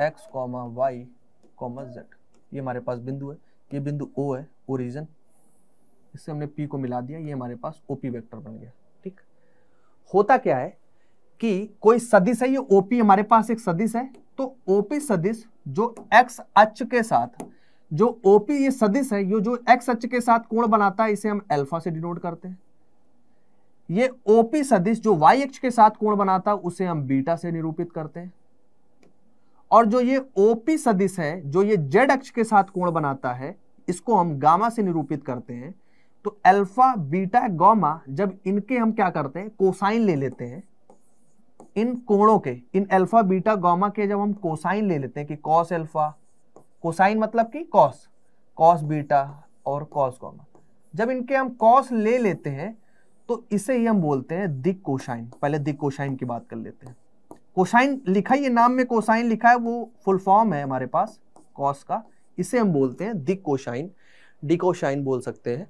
x, comma Y comma Z ये हमारे पास बिंदु है ये बिंदु O है ओरिजन इससे हमने P को मिला दिया ये हमारे पास OP वेक्टर बन गया ठीक होता क्या है कि कोई सदिश है ये OP हमारे पास एक सदिश है तो OP सदिश जो x अक्ष के साथ जो OP ये सदिश है ये जो x अक्ष के साथ कोण बनाता है इसे हम अल्फा से डिनोट करते हैं ये ओपी सदिश जो वाई एक्स के साथ कोण बनाता है उसे हम बीटा से निरूपित करते हैं और जो ये ओपी सदिश है जो ये जेड अक्ष के साथ कोण बनाता है इसको हम गामा से निरूपित करते हैं तो अल्फा बीटा गामा जब इनके हम क्या करते हैं कोसाइन ले लेते हैं इन कोणों के इन अल्फा बीटा गामा के जब हम कोसाइन ले लेते हैं कि कॉस अल्फा कोसाइन मतलब कि कॉस कॉस बीटा और कॉस गौमा जब इनके हम कॉस ले लेते हैं तो इसे ही हम बोलते हैं दिक कोशाइन पहले दिक कोशाइन की बात कर लेते हैं कोशाइन लिखा ये नाम में कोशाइन लिखा है वो फुल फॉर्म है हमारे पास कॉस का इसे हम बोलते हैं दिक कोशाइन डिकोशाइन बोल सकते हैं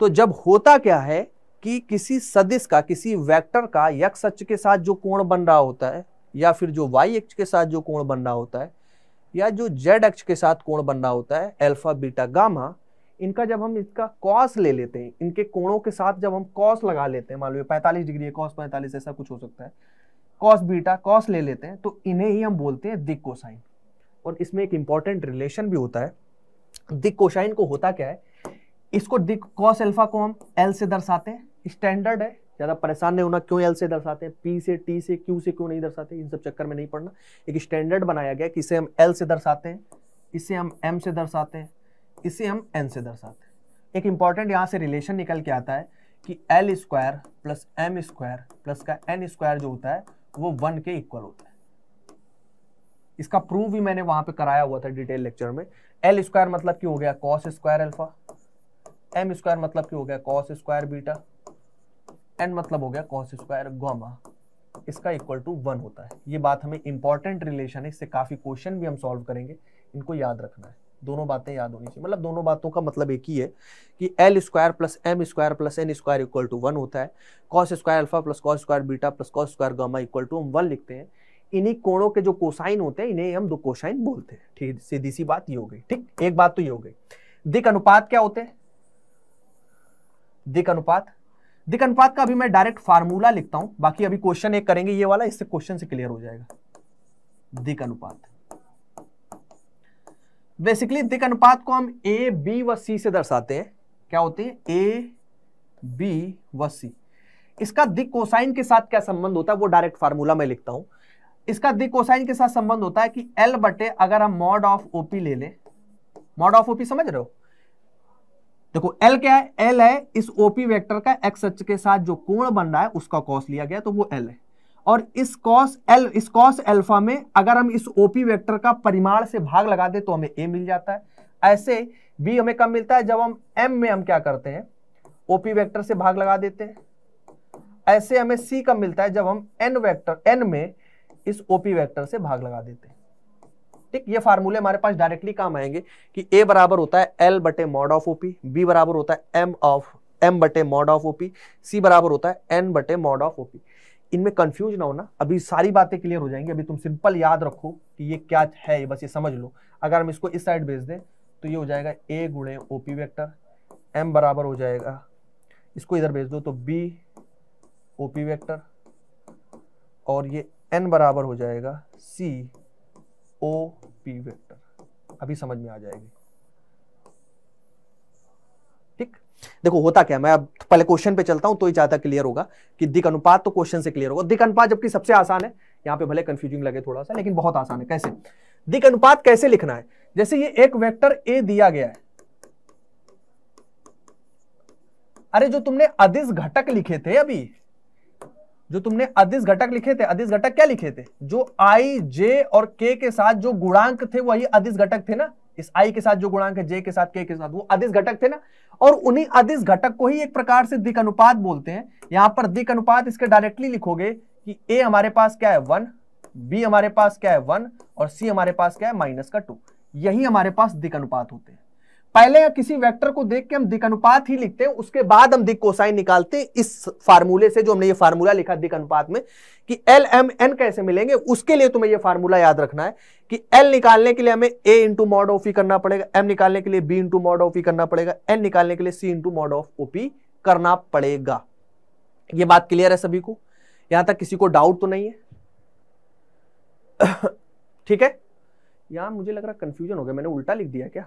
तो जब होता क्या है कि किसी सदिश का किसी वेक्टर का यक्ष अक्ष के साथ जो कोण बन रहा होता है या फिर जो वाई अक्ष के साथ जो कोण बन रहा होता है या जो जेड अक्ष के साथ कोण बन रहा होता है अल्फा बीटा गामा इनका जब हम इसका कॉस ले लेते हैं इनके कोणों के साथ जब हम कॉस लगा लेते हैं मान लो पैंतालीस डिग्री है कॉस पैंतालीस ऐसा कुछ हो सकता है कॉस बीटा कॉस ले लेते हैं तो इन्हें ही हम बोलते हैं दिक कोसाइन और इसमें एक इंपॉर्टेंट रिलेशन भी होता है दिक कोसाइन को होता क्या है इसको दिक कॉस अल्फा को हम एल से दर्शाते हैं स्टैंडर्ड है ज़्यादा परेशान नहीं होना क्यों एल से दर्शाते हैं पी से टी से क्यू से क्यों नहीं दर्शाते इन सब चक्कर में नहीं पड़ना एक स्टैंडर्ड बनाया गया कि इसे हम एल से दर्शाते हैं इसे हम एम से दर्शाते हैं इसे हम एन से दर्शाते हैं एक इंपॉर्टेंट यहाँ से रिलेशन निकल के आता है कि L square plus M square plus का एन स्क्वायर जो होता है वो वन के इक्वल होता है इसका प्रूफ भी मैंने वहां पे कराया हुआ था डिटेल लेक्चर में एल स्क्वायर मतलब क्यों हो गया cos square alpha M square मतलब क्यों हो गया कॉस स्क्वायर बीटा एन मतलब हो गया कॉस स्क्वायर गोमा इसका इक्वल टू वन होता है ये बात हमें इंपॉर्टेंट रिलेशन है इससे काफ़ी क्वेश्चन भी हम सॉल्व करेंगे इनको याद रखना है दोनों बातें याद होनी चाहिए मतलब दोनों बातों का मतलब एक ही है कि L square plus M square plus N square equal to one होता है cos square alpha plus cos square beta plus cos square gamma equal to हम वन लिखते हैं इन्हीं कोणों के जो कोसाइन होते हैं इन्हें हम दो कोसाइन बोलते हैं ठीक सीधी सी बात ये हो गई ठीक एक बात तो ये हो गई दिक अनुपात क्या होते हैं दिक अनुपात दिक अनुपात का अभी मैं डायरेक्ट फार्मूला लिखता हूं बाकी अभी क्वेश्चन एक करेंगे ये वाला इससे क्वेश्चन से क्लियर हो जाएगा दिक अनुपात बेसिकली दिक अनुपात को हम ए बी व सी से दर्शाते हैं क्या होते हैं ए बी व सी इसका दिक कोसाइन के साथ क्या संबंध होता है वो डायरेक्ट फार्मूला में लिखता हूं इसका दिक कोसाइन के साथ संबंध होता है कि एल बटे अगर हम मॉड ऑफ ओपी ले लें मॉड ऑफ ओपी समझ रहे हो देखो एल क्या है एल है इस ओपी वेक्टर का एक्स एच के साथ जो कोण बन रहा है उसका कॉस लिया गया तो वो एल है और इस कॉस एल इस कॉस एल्फा में अगर हम इस ओपी वेक्टर का परिमाण से भाग लगा दे तो हमें ए मिल जाता है ऐसे बी हमें कब मिलता है जब हम एम में हम क्या करते हैं ओपी वेक्टर से भाग लगा देते हैं ऐसे हमें सी कब मिलता है जब हम एन वेक्टर एन में इस ओपी वेक्टर से भाग लगा देते हैं ठीक ये फार्मूले हमारे पास डायरेक्टली काम आएंगे कि ए बराबर होता है एल बटे मॉड ऑफ ओपी बी बराबर होता है एम ऑफ एम बटे मॉड ऑफ ओपी सी बराबर होता है एन बटे मॉड ऑफ ओपी इनमें कंफ्यूज ना होना अभी सारी बातें क्लियर हो जाएंगी अभी तुम सिंपल याद रखो कि ये क्या है ये बस ये समझ लो अगर हम इसको इस साइड भेज दें तो ये हो जाएगा ए गुणे ओ पी वैक्टर एम बराबर हो जाएगा इसको इधर भेज दो तो बी ओ पी वैक्टर और ये एन बराबर हो जाएगा सी ओ पी वैक्टर अभी समझ में आ जाएगी देखो होता क्या मैं अब पहले क्वेश्चन पे चलता हूं तो ही ज्यादा क्लियर होगा कि दिक अनुपात तो क्वेश्चन से क्लियर होगा दिक अनुपात जबकि सबसे आसान है यहाँ पे भले कंफ्यूजिंग लगे थोड़ा सा लेकिन बहुत आसान है कैसे दिक अनुपात कैसे लिखना है जैसे ये एक वेक्टर ए दिया गया है अरे जो तुमने अधिस घटक लिखे थे अभी जो तुमने अधिस घटक लिखे थे अधिस घटक क्या लिखे थे जो आई जे और के के साथ जो गुणांक थे वही अधिस घटक थे ना इस आई के साथ जो गुणांक है जे के साथ के के साथ वो अधिस घटक थे ना और उन्हीं अधिस घटक को ही एक प्रकार से दिक अनुपात बोलते हैं यहां पर दिक अनुपात इसके डायरेक्टली लिखोगे कि ए हमारे पास क्या है वन बी हमारे पास क्या है वन और सी हमारे पास क्या है माइनस का टू यही हमारे पास दिक अनुपात होते हैं पहले किसी वेक्टर को देख के हम दिक अनुपात ही लिखते हैं उसके बाद हम दिक कोसाइन निकालते हैं इस फार्मूले से जो हमने ये फार्मूला लिखा दिक अनुपात में कि एल एम एन कैसे मिलेंगे उसके लिए तुम्हें ये फार्मूला याद रखना है कि एल निकालने के लिए हमें A into mod of E करना पड़ेगा एम निकालने के लिए B into mod of E करना पड़ेगा एन निकालने के लिए C into mod of OP करना पड़ेगा ये बात क्लियर है सभी को यहां तक किसी को डाउट तो नहीं है ठीक है यहां मुझे लग रहा कंफ्यूजन हो गया मैंने उल्टा लिख दिया क्या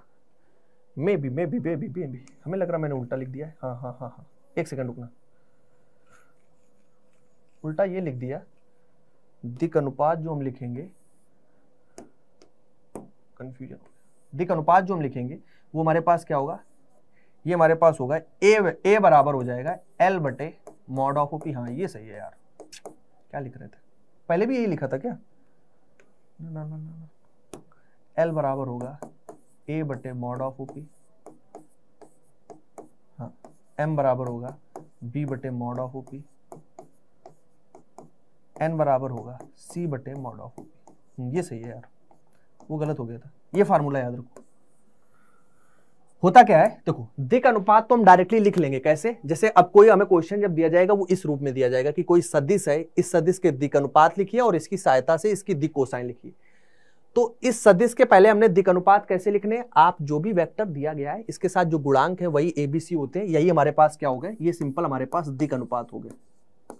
M B M B M B M B हमें लग रहा मैंने उल्टा लिख दिया है हाँ हाँ हाँ हाँ एक सेकंड रुकना उल्टा ये लिख दिया दिक अनुपात जो हम लिखेंगे कंफ्यूजन दिक अनुपात जो हम लिखेंगे वो हमारे पास क्या होगा ये हमारे पास होगा ए ए बराबर हो जाएगा एल बटे मॉड ऑफ ओपी हाँ ये सही है यार क्या लिख रहे थे पहले भी यही लिखा था क्या ना ना ना ना एल बराबर होगा ए बटे मॉड ऑफ ओपी हाँ एम बराबर होगा बी बटे मॉड ऑफ ओपी एन बराबर होगा सी बटे मॉड ऑफ ओपी ये सही है यार वो गलत हो गया था ये फार्मूला याद रखो होता क्या है देखो दिक अनुपात तो हम डायरेक्टली लिख लेंगे कैसे जैसे अब कोई हमें क्वेश्चन जब दिया जाएगा वो इस रूप में दिया जाएगा कि कोई सदिश है इस सदिश के दिक अनुपात लिखिए और इसकी सहायता से इसकी दिक कोसाइन लिखिए तो इस सदिश के पहले हमने दिक अनुपात कैसे लिखने आप जो भी वेक्टर दिया गया है इसके साथ जो गुणांक है वही एबीसी होते हैं यही हमारे पास क्या हो गए ये सिंपल हमारे पास दिक अनुपात हो गए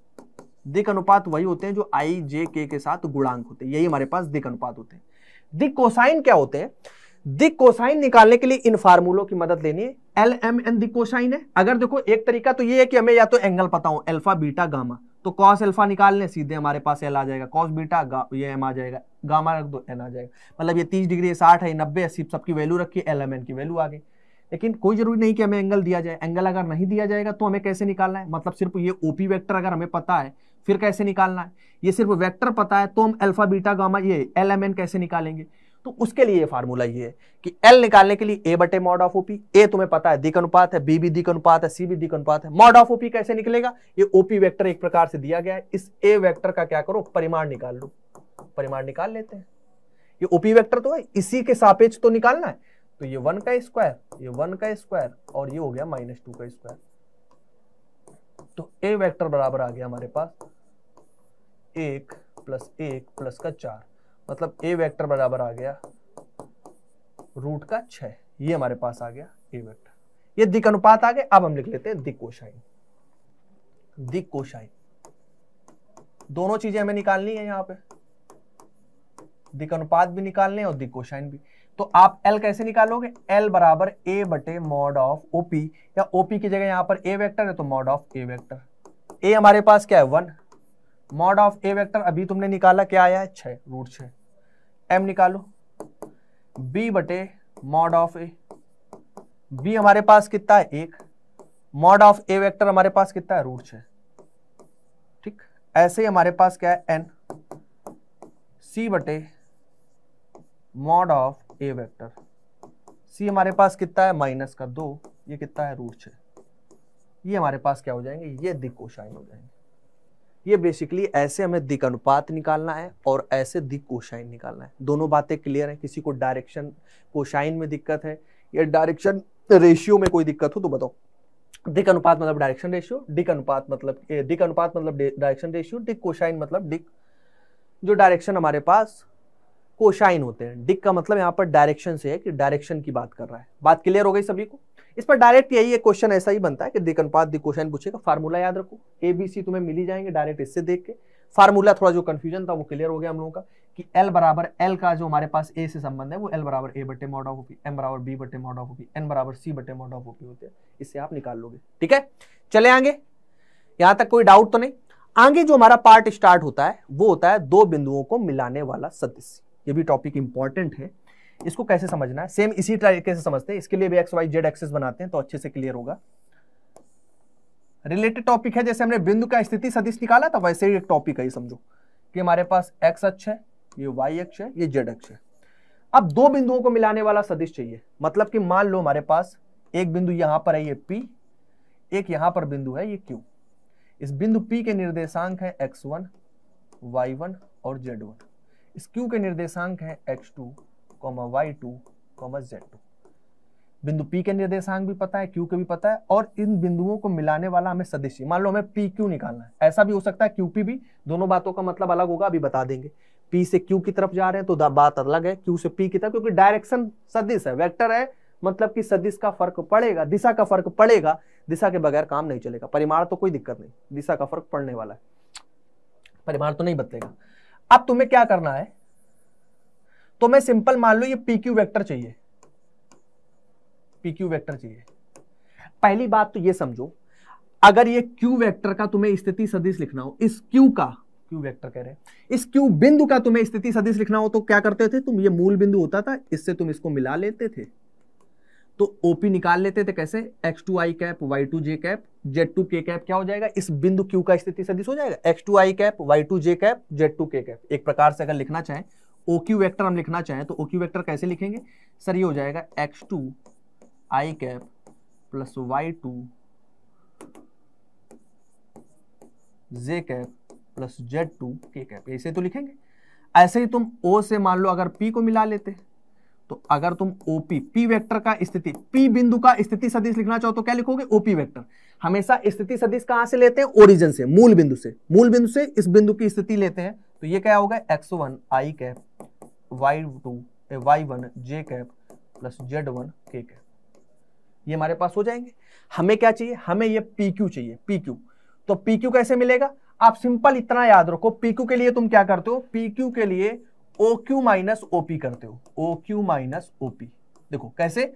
दिक अनुपात वही होते हैं जो आई जे के के साथ गुणांक होते हैं यही हमारे पास दिक अनुपात होते हैं दिक कोसाइन क्या होते हैं दिक कोसाइन निकालने के लिए इन फार्मूलों की मदद लेनी है एल एम एन दिक कोसाइन है अगर देखो एक तरीका तो ये है कि हमें या तो एंगल पता हो अल्फा बीटा गामा तो कॉस अल्फा निकाल सीधे हमारे पास एल आ जाएगा कॉस बीटा गा, ये एम आ जाएगा गामा रख दो एन आ जाएगा मतलब ये तीस डिग्री साठ है नब्बे अस्सी सबकी वैल्यू रखी एल एम एन की वैल्यू आ गई लेकिन कोई जरूरी नहीं कि हमें एंगल दिया जाए एंगल अगर नहीं दिया जाएगा तो हमें कैसे निकालना है मतलब सिर्फ ये ओपी वेक्टर अगर हमें पता है फिर कैसे निकालना है ये सिर्फ वेक्टर पता है तो हम अल्फा बीटा गामा ये एल एम एन कैसे निकालेंगे तो उसके लिए ये फार्मूला ये है कि एल निकालने के लिए ए बटे मॉड ऑफ ओपी ए तुम्हें पता है दिक अनुपात है बी भी दिक अनुपात है सी भी दिक अनुपात है मॉड ऑफ ओपी कैसे निकलेगा ये ओपी वेक्टर एक प्रकार से दिया गया है इस ए वेक्टर का क्या करो परिमाण निकाल लो परिमाण निकाल लेते हैं ये ओपी वेक्टर तो है इसी के सापेक्ष तो निकालना है तो ये वन का स्क्वायर ये वन का स्क्वायर और ये हो गया माइनस टू का स्क्वायर तो ए वेक्टर बराबर आ गया हमारे पास एक प्लस एक प्लस का चार मतलब ए वेक्टर बराबर आ गया रूट का छ ये हमारे पास आ गया ए वेक्टर ये दिक अनुपात आ गए अब हम लिख लेते हैं दिक कोशाइन दिक कोशाइन दोनों चीजें हमें निकालनी है यहाँ पे दिक अनुपात भी निकालने और दिक कोशाइन भी तो आप L कैसे निकालोगे L बराबर ए बटे मॉड ऑफ OP या OP की जगह यहां पर A वेक्टर है तो mod of A vector A हमारे पास क्या है one mod of A vector अभी तुमने निकाला क्या आया है छः रूट छ एम निकालो बी बटे मॉड ऑफ ए बी हमारे पास कितना है एक मॉड ऑफ ए वेक्टर हमारे पास कितना है रूट छ ठीक ऐसे ही हमारे पास क्या है एन सी बटे mod of A vector C हमारे पास कितना है माइनस का दो ये कितना है रूट छ ये हमारे पास क्या हो जाएंगे ये दिकोशाइन हो जाएंगे ये बेसिकली ऐसे हमें दिक अनुपात निकालना है और ऐसे दिक कोशाइन निकालना है दोनों बातें क्लियर है किसी को डायरेक्शन कोशाइन में दिक्कत है या डायरेक्शन रेशियो में कोई दिक्कत हो तो बताओ दिक अनुपात मतलब डायरेक्शन रेशियो डिक अनुपात मतलब दिक अनुपात मतलब डायरेक्शन रेशियो डिक कोशाइन मतलब डिक मतलब जो डायरेक्शन हमारे पास कोशाइन होते हैं डिक का मतलब यहाँ पर डायरेक्शन से है कि डायरेक्शन की बात कर रहा है बात क्लियर हो गई सभी को इस पर डायरेक्ट यही एक क्वेश्चन ऐसा ही बनता है कि देख अनुपात दी क्वेश्चन पूछेगा फार्मूला याद रखो ए बी सी तुम्हें मिली जाएंगे डायरेक्ट इससे देख के फार्मूला थोड़ा जो कंफ्यूजन था वो क्लियर हो गया हम लोगों का कि एल बराबर एल का जो हमारे पास ए से संबंध है वो एल बराबर ए बटे मॉड ऑफ ओपी एम बराबर बी बटे मॉड ऑफ ओपी एन बराबर सी बटे मॉड ऑफ ओपी होते हैं इससे आप निकाल लोगे ठीक है चले आगे यहां तक कोई डाउट तो नहीं आगे जो हमारा पार्ट स्टार्ट होता है वो होता है दो बिंदुओं को मिलाने वाला सदस्य ये भी टॉपिक इंपॉर्टेंट है इसको कैसे समझना है सेम इसी तरीके से समझते हैं इसके लिए भी एक्स वाई जेड एक्सेस बनाते हैं तो अच्छे से क्लियर होगा रिलेटेड टॉपिक है जैसे हमने बिंदु का स्थिति सदिश निकाला था वैसे ही एक टॉपिक है समझो कि हमारे पास एक्स अक्ष है ये वाई अक्ष है ये जेड अक्ष है अब दो बिंदुओं को मिलाने वाला सदिश चाहिए मतलब कि मान लो हमारे पास एक बिंदु यहां पर है ये पी एक यहां पर बिंदु है ये क्यू इस बिंदु पी के निर्देशांक है एक्स वन और जेड इस क्यू के निर्देशांक है X comma Y two comma Z two बिंदु P के निर्देशांक भी पता है Q के भी पता है और इन बिंदुओं को मिलाने वाला हमें सदिश मान लो हमें पी क्यू निकालना है ऐसा भी हो सकता है क्यूपी भी दोनों बातों का मतलब अलग होगा अभी बता देंगे P से Q की तरफ जा रहे हैं तो बात अलग है Q से P की तरफ क्योंकि डायरेक्शन सदिश है वेक्टर है मतलब कि सदिश का फर्क पड़ेगा दिशा का फर्क पड़ेगा दिशा के बगैर काम नहीं चलेगा परिमाण तो कोई दिक्कत नहीं दिशा का फर्क पड़ने वाला है परिमाण तो नहीं बदलेगा अब तुम्हें क्या करना है तो मैं सिंपल मान लू ये पी क्यू वैक्टर चाहिए पी क्यू वैक्टर चाहिए पहली बात तो ये समझो अगर ये q वेक्टर का तुम्हें स्थिति सदिश लिखना हो इस q का q वेक्टर कह रहे हैं इस q बिंदु का तुम्हें स्थिति सदिश लिखना हो तो क्या करते थे तुम ये मूल बिंदु होता था इससे तुम इसको मिला लेते थे तो OP निकाल लेते थे कैसे एक्स टू आई कैप वाई टू जे कैप जेड टू के कैप क्या हो जाएगा इस बिंदु q का स्थिति सदिश हो जाएगा एक्स टू आई कैप वाई टू जे कैप जेड टू के कैप एक प्रकार से अगर लिखना चाहें ओ क्यू वैक्टर हम लिखना चाहें तो ओ क्यू वैक्टर कैसे लिखेंगे सर ये हो जाएगा एक्स टू आई कैप प्लस वाई टू जे कैप प्लस जेड टू के कैप ऐसे तो लिखेंगे ऐसे ही तुम ओ से मान लो अगर पी को मिला लेते तो अगर तुम ओपी पी वेक्टर का स्थिति पी बिंदु का स्थिति सदिश लिखना चाहो तो क्या लिखोगे ओपी वेक्टर हमेशा स्थिति सदिश कहां से लेते हैं ओरिजिन से मूल बिंदु से मूल बिंदु से इस बिंदु की स्थिति लेते हैं तो ये क्या होगा एक्स वन आई cap Y two Y one जे कैप प्लस जेड वन के कैप ये हमारे पास हो जाएंगे हमें क्या चाहिए हमें ये पी क्यू चाहिए पी क्यू तो पी क्यू कैसे मिलेगा आप सिंपल इतना याद रखो पी क्यू के लिए तुम क्या करते हो पी क्यू के लिए ओ क्यू माइनस ओपी करते हो ओ क्यू माइनस ओपी देखो कैसे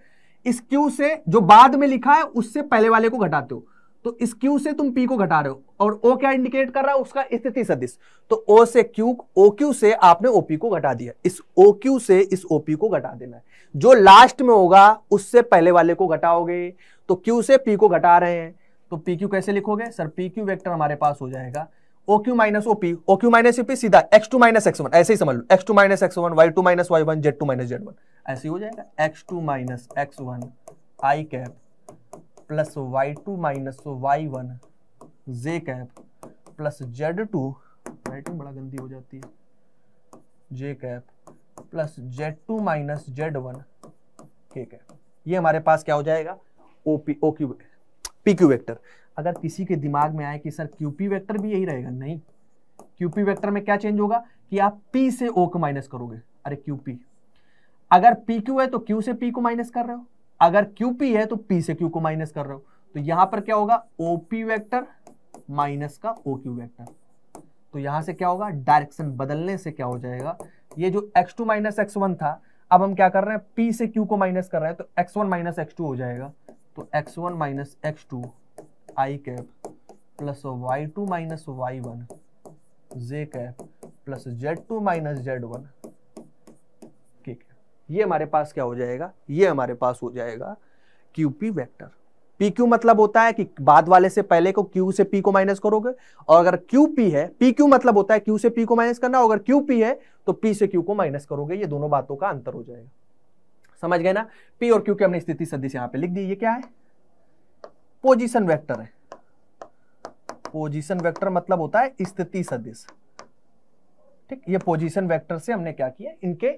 इस क्यू से जो बाद में लिखा है उससे पहले वाले को घटाते हो तो इस क्यू से तुम पी को घटा रहे हो और ओ क्या इंडिकेट कर रहा है उसका स्थिति सदिश तो ओ से क्यू ओ क्यू से आपने ओपी को घटा दिया इस ओ क्यू से इस ओपी को घटा देना है जो लास्ट में होगा उससे पहले वाले को घटाओगे तो क्यू से पी को घटा रहे हैं तो पी क्यू कैसे लिखोगे सर पी क्यू वैक्टर हमारे पास हो जाएगा O Q minus OP O Q minus OP सीधा X two minus X one ऐसे ही समझ लो X two minus X one Y two minus Y one Z two minus Z one ऐसे हो जाएगा X two minus X one आई cap plus Y two minus Y one जे cap plus Z two writing बड़ा गंदी हो जाती है J cap plus Z two minus Z one के cap ये हमारे पास क्या हो जाएगा OP O Q P Q vector अगर किसी के दिमाग में आए कि सर क्यूपी वेक्टर वैक्टर भी यही रहेगा नहीं क्यूपी वेक्टर वैक्टर में क्या चेंज होगा कि आप पी से ओ को माइनस करोगे अरे क्यूपी अगर पी क्यू है तो क्यू से पी को माइनस कर रहे हो अगर क्यू पी है तो पी से क्यू को माइनस कर रहे हो तो यहां पर क्या होगा OP वेक्टर माइनस का OQ वेक्टर तो यहां से क्या होगा डायरेक्शन बदलने से क्या हो जाएगा ये जो X2 to minus X one था अब हम क्या कर रहे हैं पी से क्यू को माइनस कर रहे हैं तो X one minus X two हो जाएगा तो X one minus X two आई cap plus Y two minus Y one जे cap plus Z two minus Z one ये हमारे पास क्या हो जाएगा ये हमारे पास हो जाएगा Q P vector P Q मतलब होता है कि बाद वाले से पहले को क्यू से पी को माइनस करोगे और अगर क्यू पी है पी क्यू मतलब होता है क्यू से पी को माइनस करना अगर क्यू पी है तो पी से क्यू को माइनस करोगे ये दोनों बातों का अंतर हो जाएगा समझ गए ना पी और क्यू की हमने स्थिति सदिश यहां पे लिख दी ये क्या है पोजिशन वैक्टर है पोजिशन वेक्टर मतलब होता है स्थिति सदिश ठीक ये पोजीशन वेक्टर से हमने क्या किया इनके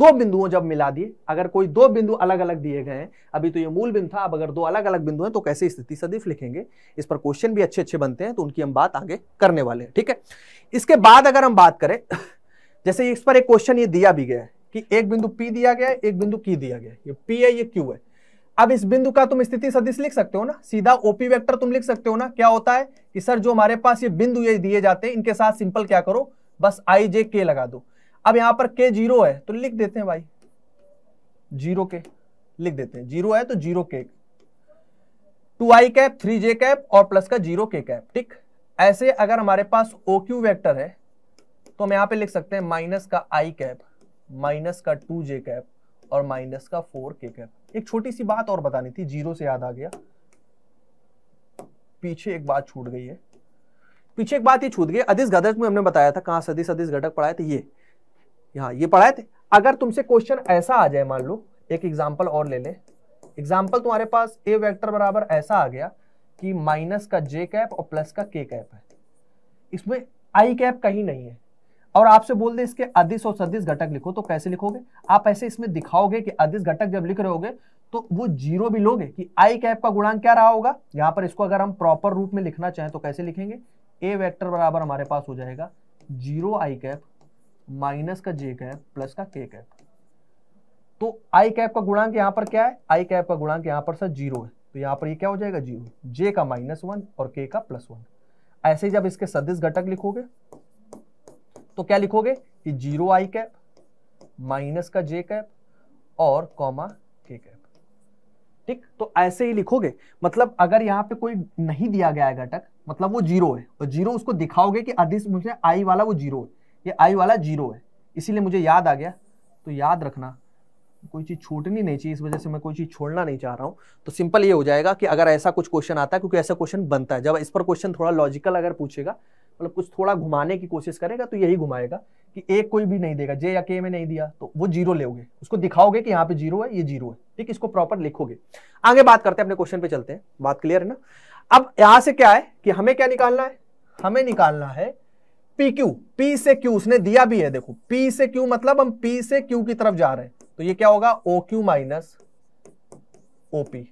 दो बिंदुओं जब मिला दिए अगर कोई दो बिंदु अलग अलग दिए गए हैं अभी तो ये मूल बिंदु था अब अगर दो अलग अलग बिंदु हैं तो कैसे स्थिति सदिश लिखेंगे इस पर क्वेश्चन भी अच्छे अच्छे बनते हैं तो उनकी हम बात आगे करने वाले हैं ठीक है इसके बाद अगर हम बात करें जैसे इस पर एक क्वेश्चन ये दिया भी गया है कि एक बिंदु पी दिया गया है एक बिंदु की दिया गया ये पी है ये क्यू है अब इस बिंदु का तुम स्थिति सदिश लिख सकते हो ना सीधा ओपी वेक्टर तुम लिख सकते हो ना क्या होता है कि सर जो हमारे पास ये बिंदु ये दिए जाते हैं इनके साथ सिंपल क्या करो बस आई जे के लगा दो अब यहां पर के जीरो है तो लिख देते हैं भाई जीरो के लिख देते हैं जीरो है तो जीरो के टू आई कैप थ्री जे कैप और प्लस का जीरो के कैप ठीक ऐसे अगर हमारे पास ओ क्यू वैक्टर है तो हम यहां पे लिख सकते हैं माइनस का आई कैप माइनस का टू जे कैप और माइनस का फोर के कैप एक छोटी सी बात और बतानी थी जीरो से याद आ गया पीछे एक बात छूट गई है पीछे एक बात ये छूट गई अधिस घटक में हमने बताया था कहां सदिश अधिस घटक पढ़ाए थे ये यहां ये पढ़ाए थे अगर तुमसे क्वेश्चन ऐसा आ जाए मान लो एक एग्जाम्पल और ले लें एग्जाम्पल तुम्हारे पास ए वैक्टर बराबर ऐसा आ गया कि माइनस का जे कैप और प्लस का के कैप है इसमें आई कैप कहीं नहीं है और आपसे बोल दे इसके अधिस और सदिश घटक लिखो तो कैसे लिखोगे आप ऐसे इसमें दिखाओगे कि अधिस घटक जब लिख रहे होगे तो वो जीरो भी लोगे कि आई कैप का गुणांक क्या रहा होगा यहां पर इसको अगर हम प्रॉपर रूप में लिखना चाहें तो कैसे लिखेंगे ए वेक्टर बराबर हमारे पास हो जाएगा जीरो आई कैप माइनस का जे कैप प्लस का के कैप तो आई कैप का गुणांक यहां पर क्या है आई कैप का गुणांक यहां पर सर जीरो है तो यहां पर ये यह क्या हो जाएगा जीरो जे का माइनस वन और के का प्लस वन ऐसे जब इसके सदिश घटक लिखोगे तो क्या लिखोगे कि जीरो आई कैप माइनस का जे कैप और कॉमा के कैप ठीक तो ऐसे ही लिखोगे मतलब अगर यहां पे कोई नहीं दिया गया है घटक मतलब वो जीरो है और जीरो उसको दिखाओगे कि अधिस मुझे आई वाला वो जीरो है ये आई वाला जीरो है इसीलिए मुझे याद आ गया तो याद रखना कोई चीज़ छूटनी नहीं चाहिए इस वजह से मैं कोई चीज़ छोड़ना नहीं चाह रहा हूँ तो सिंपल ये हो जाएगा कि अगर ऐसा कुछ क्वेश्चन आता है क्योंकि ऐसा क्वेश्चन बनता है जब इस पर क्वेश्चन थोड़ा लॉजिकल अगर पूछेगा मतलब कुछ थोड़ा घुमाने की कोशिश करेगा तो यही घुमाएगा कि एक कोई भी नहीं देगा जे या के में नहीं दिया तो वो जीरो लेगे उसको दिखाओगे कि यहाँ पे जीरो है ये जीरो है ठीक इसको प्रॉपर लिखोगे आगे बात करते हैं अपने क्वेश्चन पे चलते हैं बात क्लियर है ना अब यहां से क्या है कि हमें क्या निकालना है हमें निकालना है पी क्यू पी से क्यू उसने दिया भी है देखो पी से क्यू मतलब हम पी से क्यू की तरफ जा रहे हैं तो ये क्या होगा ओ क्यू माइनस ओपी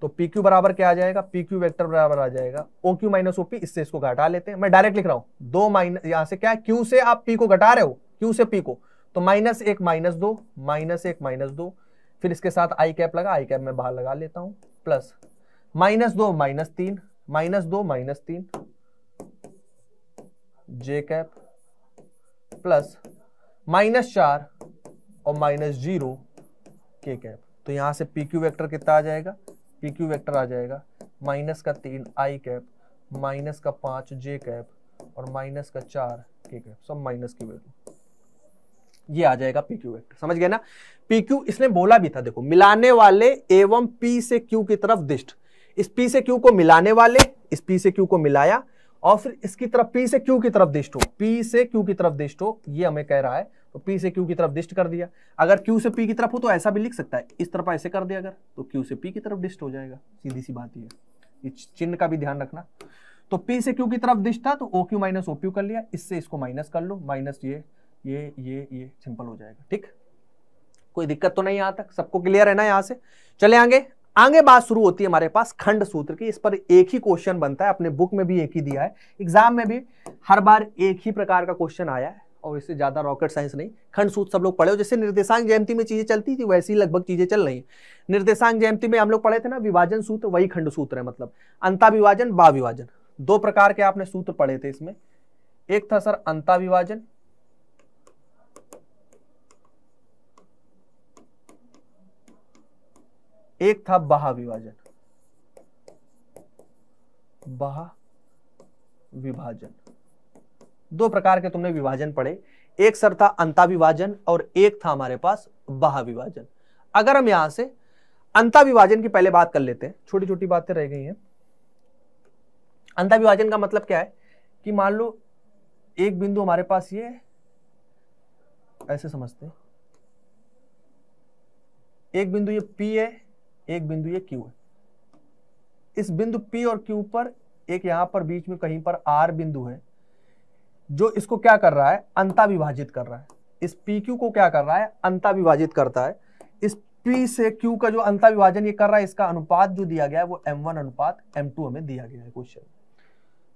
तो पी क्यू बराबर क्या आ जाएगा पी क्यू वेक्टर बराबर आ जाएगा ओ क्यू माइनस ओपी इससे इसको घटा लेते हैं मैं डायरेक्ट लिख रहा हूं दो माइनस यहां से क्या है क्यू से आप पी को घटा रहे हो क्यू से पी को तो माइनस एक माइनस दो माइनस एक माइनस दो फिर इसके साथ आई कैप लगा आई कैप में बाहर लगा लेता हूं प्लस माइनस दो माइनस तीन माइनस दो माइनस तीन जे कैप प्लस माइनस चार और माइनस जीरो के कैप तो यहां से पी क्यू वैक्टर कितना आ जाएगा पी क्यू वैक्टर आ जाएगा माइनस का तीन आई कैप माइनस का पांच जे कैप और माइनस का चार के कैप सब माइनस की वैल्यू ये आ जाएगा पी क्यू वैक्टर समझ गए ना पी क्यू इसने बोला भी था देखो मिलाने वाले एवं पी से क्यू की तरफ दिष्ट इस पी से क्यू को मिलाने वाले इस पी से क्यू को मिलाया और फिर इसकी तरफ पी से क्यू की तरफ दिष्ट हो पी से क्यू की तरफ दिष्ट हो ये हमें कह रहा है तो पी से क्यू की तरफ दिष्ट कर दिया अगर क्यू से पी की तरफ हो तो ऐसा भी लिख सकता है इस तरफ ऐसे कर दिया अगर तो क्यू से पी की तरफ दिष्ट हो जाएगा सीधी सी बात ये चिन्ह का भी ध्यान रखना तो P से Q की तरफ दिष्ट था तो OQ माइनस OP कर लिया इससे इसको माइनस कर लो माइनस ये ये ये ये सिंपल हो जाएगा ठीक कोई दिक्कत तो नहीं आता सबको क्लियर है ना यहां से चले आगे आगे बात शुरू होती है हमारे पास खंड सूत्र की इस पर एक ही क्वेश्चन बनता है अपने बुक में भी एक ही दिया है एग्जाम में भी हर बार एक ही प्रकार का क्वेश्चन आया है और इससे ज़्यादा रॉकेट साइंस नहीं खंड सूत्र सब लोग पढ़े हो जैसे निर्देशांक जयंती में चीज़ें चलती थी वैसी लगभग चीज़ें चल रही निर्देशांक जयंती में हम लोग पढ़े थे ना विभाजन सूत्र वही खंड सूत्र है मतलब अंता विभाजन बा विभाजन दो प्रकार के आपने सूत्र पढ़े थे इसमें एक था सर अंता विभाजन एक था बहा विभाजन बहा विभाजन दो प्रकार के तुमने विभाजन पढ़े एक सर था अंताविभाजन और एक था हमारे पास बहा विभाजन अगर हम यहां से अंताविभाजन की पहले बात कर लेते हैं छोटी छोटी बातें रह गई हैं अंताविभाजन का मतलब क्या है कि मान लो एक बिंदु हमारे पास ये ऐसे समझते हैं एक बिंदु ये P है एक बिंदु ये क्यू है इस बिंदु पी और क्यू पर एक यहां पर बीच में कहीं पर आर बिंदु है जो इसको क्या कर रहा है अंता विभाजित कर रहा है इस पी क्यू को क्या कर रहा है अंता विभाजित करता है इस पी से क्यू का जो अंता विभाजन ये कर रहा है इसका अनुपात जो दिया गया है वो एम वन अनुपात एम टू हमें दिया गया है क्वेश्चन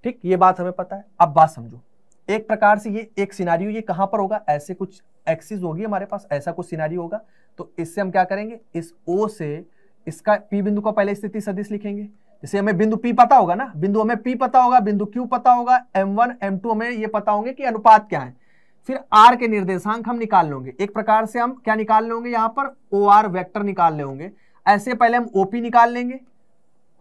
ठीक ये बात हमें पता है अब बात समझो एक प्रकार से ये एक सिनारियो ये कहां पर होगा ऐसे कुछ एक्सिस होगी हमारे पास ऐसा कुछ सिनारियो होगा तो इससे हम क्या करेंगे इस ओ से इसका P बिंदु का पहले स्थिति सदिश लिखेंगे जैसे हमें बिंदु P पता होगा ना बिंदु हमें P पता होगा बिंदु Q पता होगा m1 m2 हमें ये पता होंगे कि अनुपात क्या है फिर r के निर्देशांक हम निकाल लेंगे एक प्रकार से हम क्या निकाल लेंगे यहाँ पर ओ आर वैक्टर निकाल लेंगे ऐसे पहले हम OP निकाल लेंगे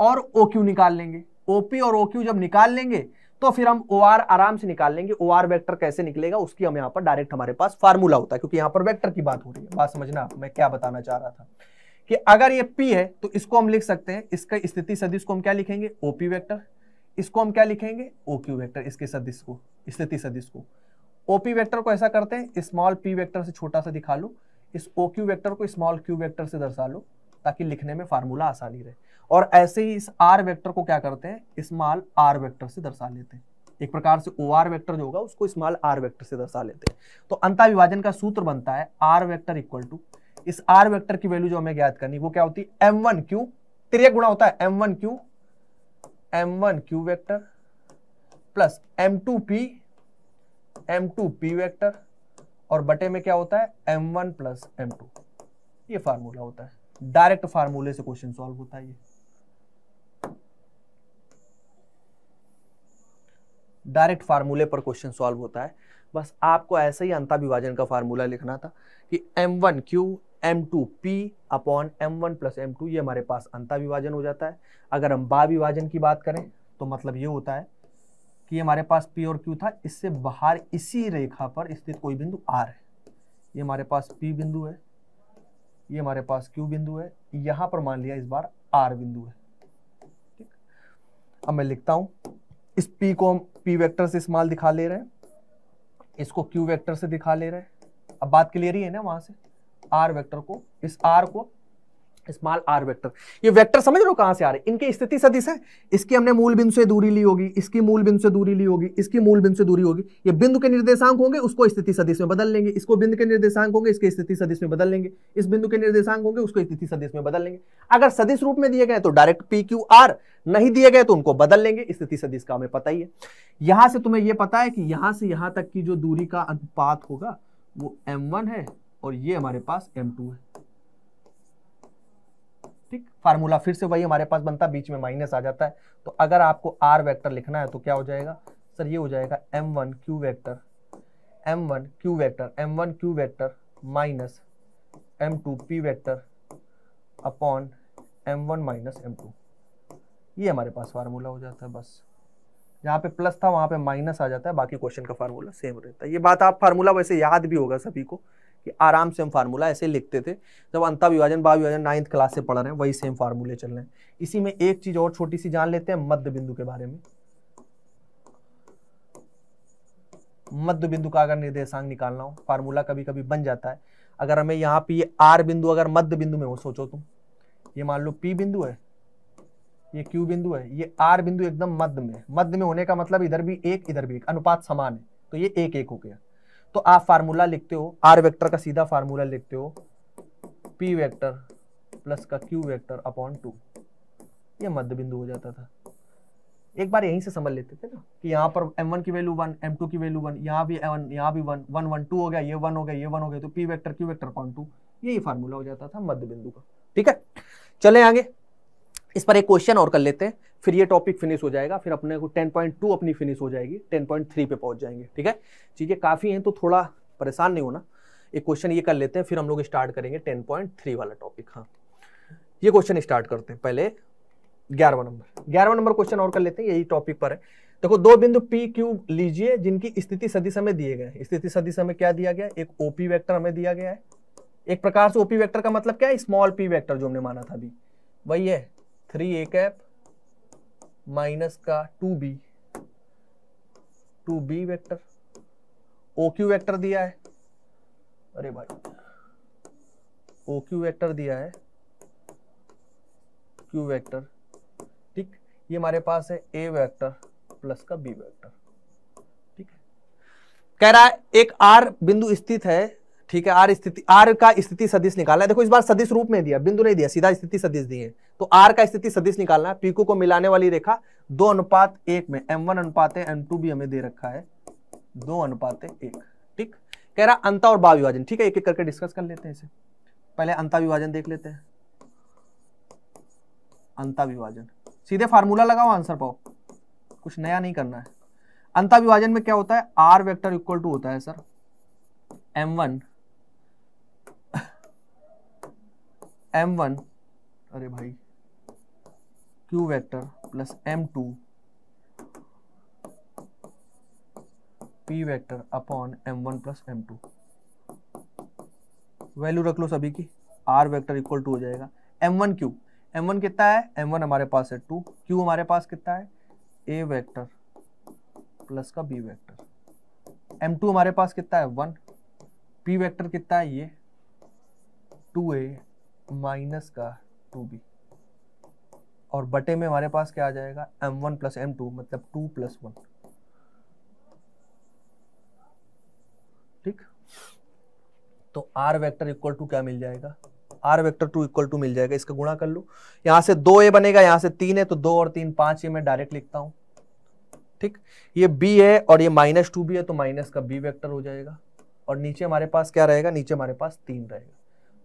और ओ निकाल लेंगे OP और ओ जब निकाल लेंगे तो फिर हम ओ आर आराम से निकाल लेंगे ओ आर वैक्टर कैसे निकलेगा उसकी हम यहाँ पर डायरेक्ट हमारे पास फार्मूला होता है क्योंकि यहाँ पर वैक्टर की बात हो रही है बात समझना मैं क्या बताना चाह रहा था कि अगर ये P है तो इसको हम लिख सकते हैं इसका स्थिति सदिश को हम क्या लिखेंगे OP वेक्टर इसको हम क्या लिखेंगे OQ वेक्टर इसके सदिश को स्थिति सदिश को OP वेक्टर को ऐसा करते हैं स्मॉल P वेक्टर से छोटा सा दिखा लो इस OQ वेक्टर को स्मॉल Q वेक्टर से दर्शा लो ताकि लिखने में फार्मूला आसानी रहे और ऐसे ही इस आर वेक्टर को क्या करते हैं स्मॉल आर वेक्टर से दर्शा लेते हैं एक प्रकार से ओ आर वेक्टर जो होगा उसको स्मॉल आर वेक्टर से दर्शा लेते हैं तो अंता का सूत्र बनता है आर वेक्टर इक्वल टू इस आर वेक्टर की वैल्यू जो हमें ज्ञात करनी वो क्या होती है एम वन क्यू तिरक गुणा होता है m one q m one q vector plus m two p m two p vector और बटे में क्या होता है m one plus m two ये फार्मूला होता है डायरेक्ट फार्मूले से क्वेश्चन सॉल्व होता है ये डायरेक्ट फार्मूले पर क्वेश्चन सॉल्व होता है बस आपको ऐसे ही अंता विभाजन का फार्मूला लिखना था कि m one q m two p upon m one plus m two ये हमारे पास अंता विभाजन हो जाता है अगर हम बा विभाजन की बात करें तो मतलब ये होता है कि हमारे पास पी और क्यू था इससे बाहर इसी रेखा पर स्थित कोई बिंदु आर है ये हमारे पास पी बिंदु है ये हमारे पास क्यू बिंदु है यहां पर मान लिया इस बार आर बिंदु है ठीक अब मैं लिखता हूं इस पी को हम पी वेक्टर से इस्तेमाल दिखा ले रहे हैं इसको क्यू वेक्टर से दिखा ले रहे हैं अब बात क्लियर ही है ना वहां से आर वेक्टर को इस आर को स्मॉल आर वेक्टर ये वेक्टर समझ लो कहां से आ रहे इनकी स्थिति सदिश है इसकी हमने मूल बिंदु से दूरी ली होगी इसकी मूल बिंदु से दूरी ली होगी इसकी मूल बिंदु से दूरी होगी ये बिंदु के निर्देशांक होंगे उसको स्थिति सदिश में बदल लेंगे इसको बिंदु के निर्देशांक होंगे इसके स्थिति सदिश में बदल लेंगे इस बिंदु के निर्देशांक होंगे उसको स्थिति सदिश में बदल लेंगे अगर सदिश रूप में दिए गए तो डायरेक्ट पी क्यू आर नहीं दिए गए तो उनको बदल लेंगे स्थिति सदिश का हमें पता ही है यहां से तुम्हें यह पता है कि यहां से यहां तक की जो दूरी का अनुपात होगा वो एम है और ये हमारे पास एम टू है ठीक फार्मूला फिर से वही हमारे पास बनता बीच में माइनस आ जाता है तो अगर आपको आर वैक्टर लिखना है तो क्या हो जाएगा सर ये हो जाएगा m one q vector m one q vector m one q vector minus m two p vector upon m one minus m two ये हमारे पास फार्मूला हो जाता है बस जहाँ पे प्लस था वहाँ पे माइनस आ जाता है बाकी क्वेश्चन का फार्मूला सेम रहता है ये बात आप फार्मूला वैसे याद भी होगा सभी को कि आराम से हम फार्मूला ऐसे लिखते थे जब अंता विभाजन बा विभाजन नाइन्थ क्लास से पढ़ रहे हैं वही सेम फार्मूले चल रहे हैं इसी में एक चीज़ और छोटी सी जान लेते हैं मध्य बिंदु के बारे में मध्य बिंदु का अगर निर्देशांक निकालना हो फार्मूला कभी कभी बन जाता है अगर हमें यहाँ पे ये आर बिंदु अगर मध्य बिंदु में हो सोचो तुम ये मान लो पी बिंदु है ये क्यू बिंदु है ये आर बिंदु एकदम मध्य में मध्य में होने का मतलब इधर भी एक इधर भी एक अनुपात समान है तो ये एक एक हो गया तो आप फार्मूला लिखते हो आर वेक्टर का सीधा फार्मूला लिखते हो पी वेक्टर प्लस का क्यू वेक्टर अपॉन टू ये मध्य बिंदु हो जाता था एक बार यहीं से समझ लेते थे ना कि यहाँ पर m1 की वैल्यू वन m2 की वैल्यू वन यहाँ भी m1 यहाँ भी वन वन वन टू हो गया ये वन हो गया ये वन हो गया तो p vector q vector upon two यही फार्मूला हो जाता था मध्य बिंदु का ठीक है चले आगे इस पर एक क्वेश्चन और कर लेते हैं फिर ये टॉपिक फिनिश हो जाएगा फिर अपने को 10.2 अपनी फिनिश हो जाएगी 10.3 पे पहुंच जाएंगे ठीक है चीज़ें काफ़ी हैं तो थोड़ा परेशान नहीं होना एक क्वेश्चन ये कर लेते हैं फिर हम लोग स्टार्ट करेंगे 10.3 वाला टॉपिक हाँ ये क्वेश्चन स्टार्ट करते हैं पहले ग्यारहवा नंबर ग्यारहवा नंबर क्वेश्चन और कर लेते हैं यही टॉपिक पर है देखो दो बिंदु पी क्यू लीजिए जिनकी स्थिति सदी समय दिए गए स्थिति सदी समय क्या दिया गया एक ओपी वैक्टर हमें दिया गया है एक प्रकार से ओपी वैक्टर का मतलब क्या है स्मॉल पी वैक्टर जो हमने माना था अभी वही है थ्री ए कैप माइनस का two b two b vector o q vector दिया है अरे भाई ओ क्यू वैक्टर दिया है क्यू वैक्टर ठीक ये हमारे पास है ए वैक्टर प्लस का बी वैक्टर ठीक है कह रहा है एक आर बिंदु स्थित है ठीक है आर स्थिति आर का स्थिति सदिश निकालना है देखो इस बार सदिश रूप में दिया बिंदु नहीं दिया सीधा स्थिति सदिश दिए तो आर का स्थिति सदिश निकालना है पीकू को मिलाने वाली रेखा दो अनुपात एक में एम वन अनुपात एम टू भी हमें दे रखा है दो अनुपात एक ठीक कह रहा अंत और बा विभाजन ठीक है एक एक करके डिस्कस कर लेते हैं इसे पहले अंता विभाजन देख लेते हैं अंता विभाजन सीधे फार्मूला लगाओ आंसर पाओ कुछ नया नहीं करना है अंता विभाजन में क्या होता है आर वेक्टर इक्वल टू होता है sir m one m one अरे भाई q vector plus m two p vector upon m one plus m two value रख लो सभी की आर वेक्टर इक्वल टू हो जाएगा m one q m one कितना है एम वन हमारे पास है टू क्यू हमारे पास कितना है ए वेक्टर प्लस का बी वेक्टर एम टू हमारे पास कितना है वन पी वेक्टर कितना है ये टू ए माइनस का टू बी और बटे में हमारे पास क्या आ जाएगा m one plus m two मतलब टू प्लस वन ठीक तो आर वेक्टर इक्वल टू क्या मिल जाएगा r vector two equal to मिल जाएगा इसका गुणा कर लू यहां से दो ए बनेगा यहां से तीन है तो दो और तीन पांच ए मैं डायरेक्ट लिखता हूं ठीक ये बी है और ये माइनस टू बी है तो माइनस का बी वेक्टर हो जाएगा और नीचे हमारे पास क्या रहेगा नीचे हमारे पास तीन रहेगा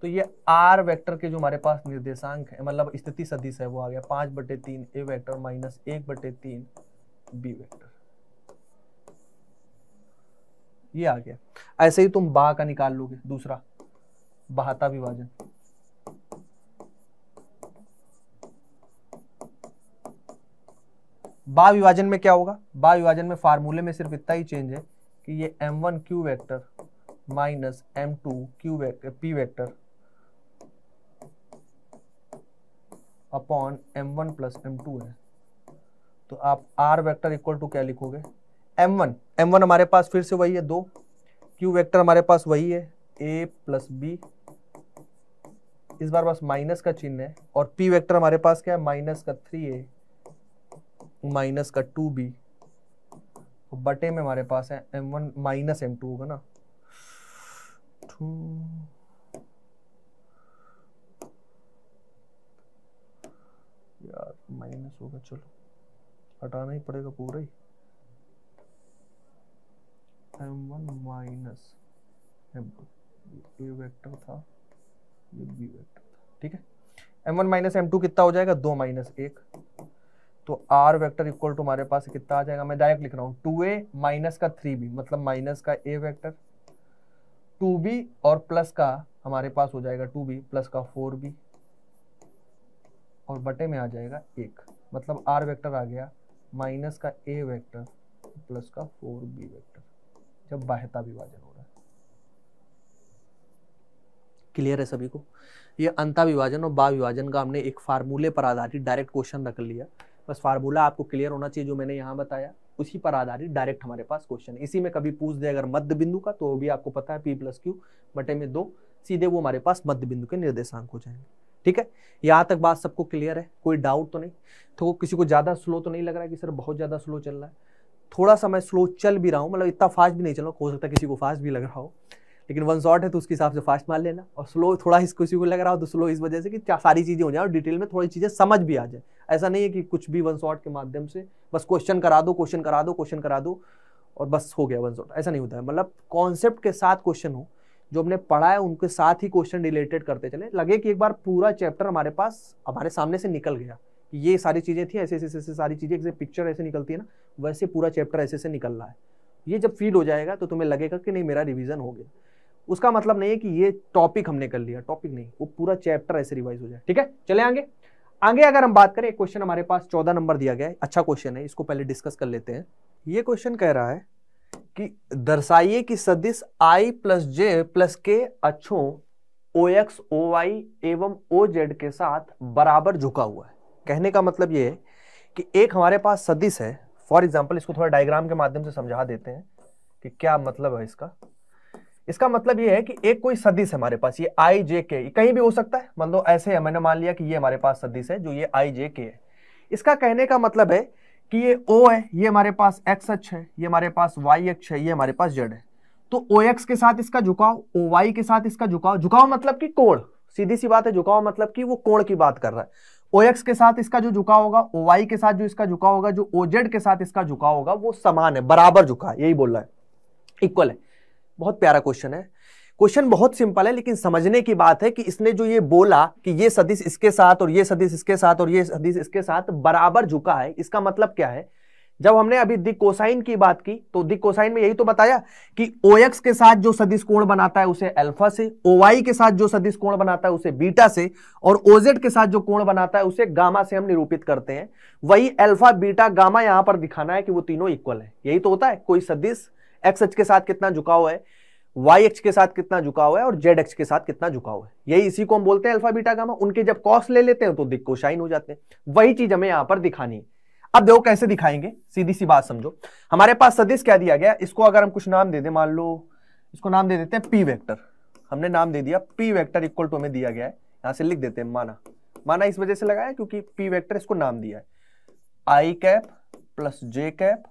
तो ये आर वेक्टर के जो हमारे पास निर्देशांक है मतलब स्थिति सदिश है वो आ गया पांच बटे तीन ए वैक्टर माइनस एक बटे तीन बी वैक्टर ये आ गया ऐसे ही तुम बा का निकाल लोगे दूसरा बहाता विभाजन बा विभाजन में क्या होगा बा विभाजन में फार्मूले में सिर्फ इतना ही चेंज है कि ये m1 q vector minus m two q vector p vector upon m one plus m two है तो आप आर वेक्टर इक्वल टू क्या लिखोगे एम वन एम वन हमारे पास फिर से वही है दो क्यू वेक्टर हमारे पास वही है ए प्लस बी इस बार बस माइनस का चिन्ह है और पी वेक्टर हमारे पास क्या है माइनस का थ्री ए माइनस का टू बी तो बटे में हमारे पास है m one minus m two होगा ना टू माइनस होगा चलो हटाना ही पड़ेगा पूरा ही m one minus m two ये वेक्टर था ये बी वेक्टर था ठीक है m one minus m two कितना हो जाएगा दो माइनस एक तो आर वेक्टर इक्वल टू हमारे पास कितना आ जाएगा मैं डायरेक्ट लिख रहा हूँ टू ए माइनस का थ्री बी मतलब माइनस का ए वेक्टर टू बी और प्लस का हमारे पास हो जाएगा टू बी प्लस का फोर बी और बटे में आ जाएगा एक मतलब आर वेक्टर आ गया माइनस का ए वेक्टर प्लस का फोर बी वेक्टर जब बाहता विभाजन हो रहा है क्लियर है सभी को ये अंता विभाजन और बा विभाजन का हमने एक फार्मूले पर आधारित डायरेक्ट क्वेश्चन रख लिया बस फार्मूला आपको क्लियर होना चाहिए जो मैंने यहाँ बताया उसी पर आधारित डायरेक्ट हमारे पास क्वेश्चन इसी में कभी पूछ दे अगर मध्य बिंदु का तो वो भी आपको पता है पी प्लस क्यू बटे में दो सीधे वो हमारे पास मध्य बिंदु के निर्देशांक हो जाएंगे ठीक है यहाँ तक बात सबको क्लियर है कोई डाउट तो नहीं तो किसी को ज़्यादा स्लो तो नहीं लग रहा है कि सर बहुत ज़्यादा स्लो चल रहा है थोड़ा सा मैं स्लो चल भी रहा हूँ मतलब इतना फास्ट भी नहीं चल रहा हो सकता किसी को फास्ट भी लग रहा हो लेकिन वन शॉट है तो उसके हिसाब से फास्ट मार लेना और स्लो थोड़ा इस किसी को लग रहा हो तो स्लो इस वजह से कि सारी चीज़ें हो जाए और डिटेल में थोड़ी चीज़ें समझ भी आ जाए ऐसा नहीं है कि कुछ भी वन शॉट के माध्यम से बस क्वेश्चन करा दो क्वेश्चन करा दो क्वेश्चन करा दो और बस हो गया वन शॉट ऐसा नहीं होता है मतलब कॉन्सेप्ट के साथ क्वेश्चन हो जो हमने पढ़ा है उनके साथ ही क्वेश्चन रिलेटेड करते चले लगे कि एक बार पूरा चैप्टर हमारे पास हमारे सामने से निकल गया कि ये सारी चीज़ें थी ऐसे ऐसे ऐसे सारी चीज़ें जैसे पिक्चर ऐसे निकलती है ना वैसे पूरा चैप्टर ऐसे ऐसे निकल रहा है ये जब फील हो जाएगा तो तुम्हें लगेगा कि नहीं मेरा रिविज़न हो गया उसका मतलब नहीं है कि ये टॉपिक हमने कर लिया टॉपिक नहीं वो पूरा चैप्टर ऐसे रिवाइज हो जाए ठीक है चले आगे आगे अगर हम बात करें एक क्वेश्चन हमारे पास चौदह नंबर दिया गया है अच्छा क्वेश्चन है इसको पहले डिस्कस कर लेते हैं ये क्वेश्चन कह रहा है कि दर्शाइए कि सदिश आई प्लस जे प्लस के अक्षों ओ एक्स ओ वाई एवं ओ जेड के साथ बराबर झुका हुआ है कहने का मतलब ये है कि एक हमारे पास सदिश है फॉर एग्जाम्पल इसको थोड़ा डायग्राम के माध्यम से समझा देते हैं कि क्या मतलब है इसका इसका मतलब ये है कि एक कोई सदिश है हमारे पास ये आई जे के कहीं भी हो सकता है मतलब ऐसे है मैंने मान लिया कि ये हमारे पास सदिश है जो ये आई जे के है इसका कहने का मतलब है कि ये ओ है ये हमारे पास एक्स अच्छ है ये हमारे पास वाई अक्ष है ये हमारे पास जेड है तो ओ एक्स के साथ इसका झुकाव ओ वाई के साथ इसका झुकाव झुकाव मतलब कि कोण सीधी सी बात है झुकाव मतलब कि वो कोण की बात कर रहा है ओ एक्स के साथ इसका जो झुकाव होगा ओ वाई के साथ जो इसका झुकाव होगा जो ओ जेड के साथ इसका झुकाव होगा वो समान है बराबर झुका यही बोल रहा है इक्वल है बहुत प्यारा क्वेश्चन है क्वेश्चन बहुत सिंपल है लेकिन समझने की बात है कि इसने जो ये बोला कि ये सदिश इसके साथ और ये सदिश इसके साथ और ये सदिश इसके साथ बराबर झुका है इसका मतलब क्या है जब हमने अभी दिक कोसाइन की बात की तो दिक कोसाइन में यही तो बताया कि ओ एक्स के साथ जो सदिश कोण बनाता है उसे अल्फा से ओ वाई के साथ जो सदिश कोण बनाता है उसे बीटा से और ओ जेड के साथ जो कोण बनाता है उसे गामा से हम निरूपित करते हैं वही अल्फा बीटा गामा यहां पर दिखाना है कि वो तीनों इक्वल है यही तो होता है कोई सदिश एक्स एच के साथ कितना झुकाव है वाई एक्स के साथ कितना झुका हुआ है और जेड एक्स के साथ कितना झुकाव है यही इसी को हम बोलते हैं अल्फा बीटा गामा उनके जब कॉस ले लेते हैं तो दिक्को शाइन हो जाते हैं वही चीज हमें यहां पर दिखानी है अब देखो कैसे दिखाएंगे सीधी सी बात समझो हमारे पास सदिश क्या दिया गया इसको अगर हम कुछ नाम दे दें मान लो इसको नाम दे देते हैं पी वेक्टर हमने नाम दे दिया पी वेक्टर इक्वल टू हमें दिया गया है यहां से लिख देते हैं माना माना इस वजह से लगाया क्योंकि पी वेक्टर इसको नाम दिया है आई cap plus j cap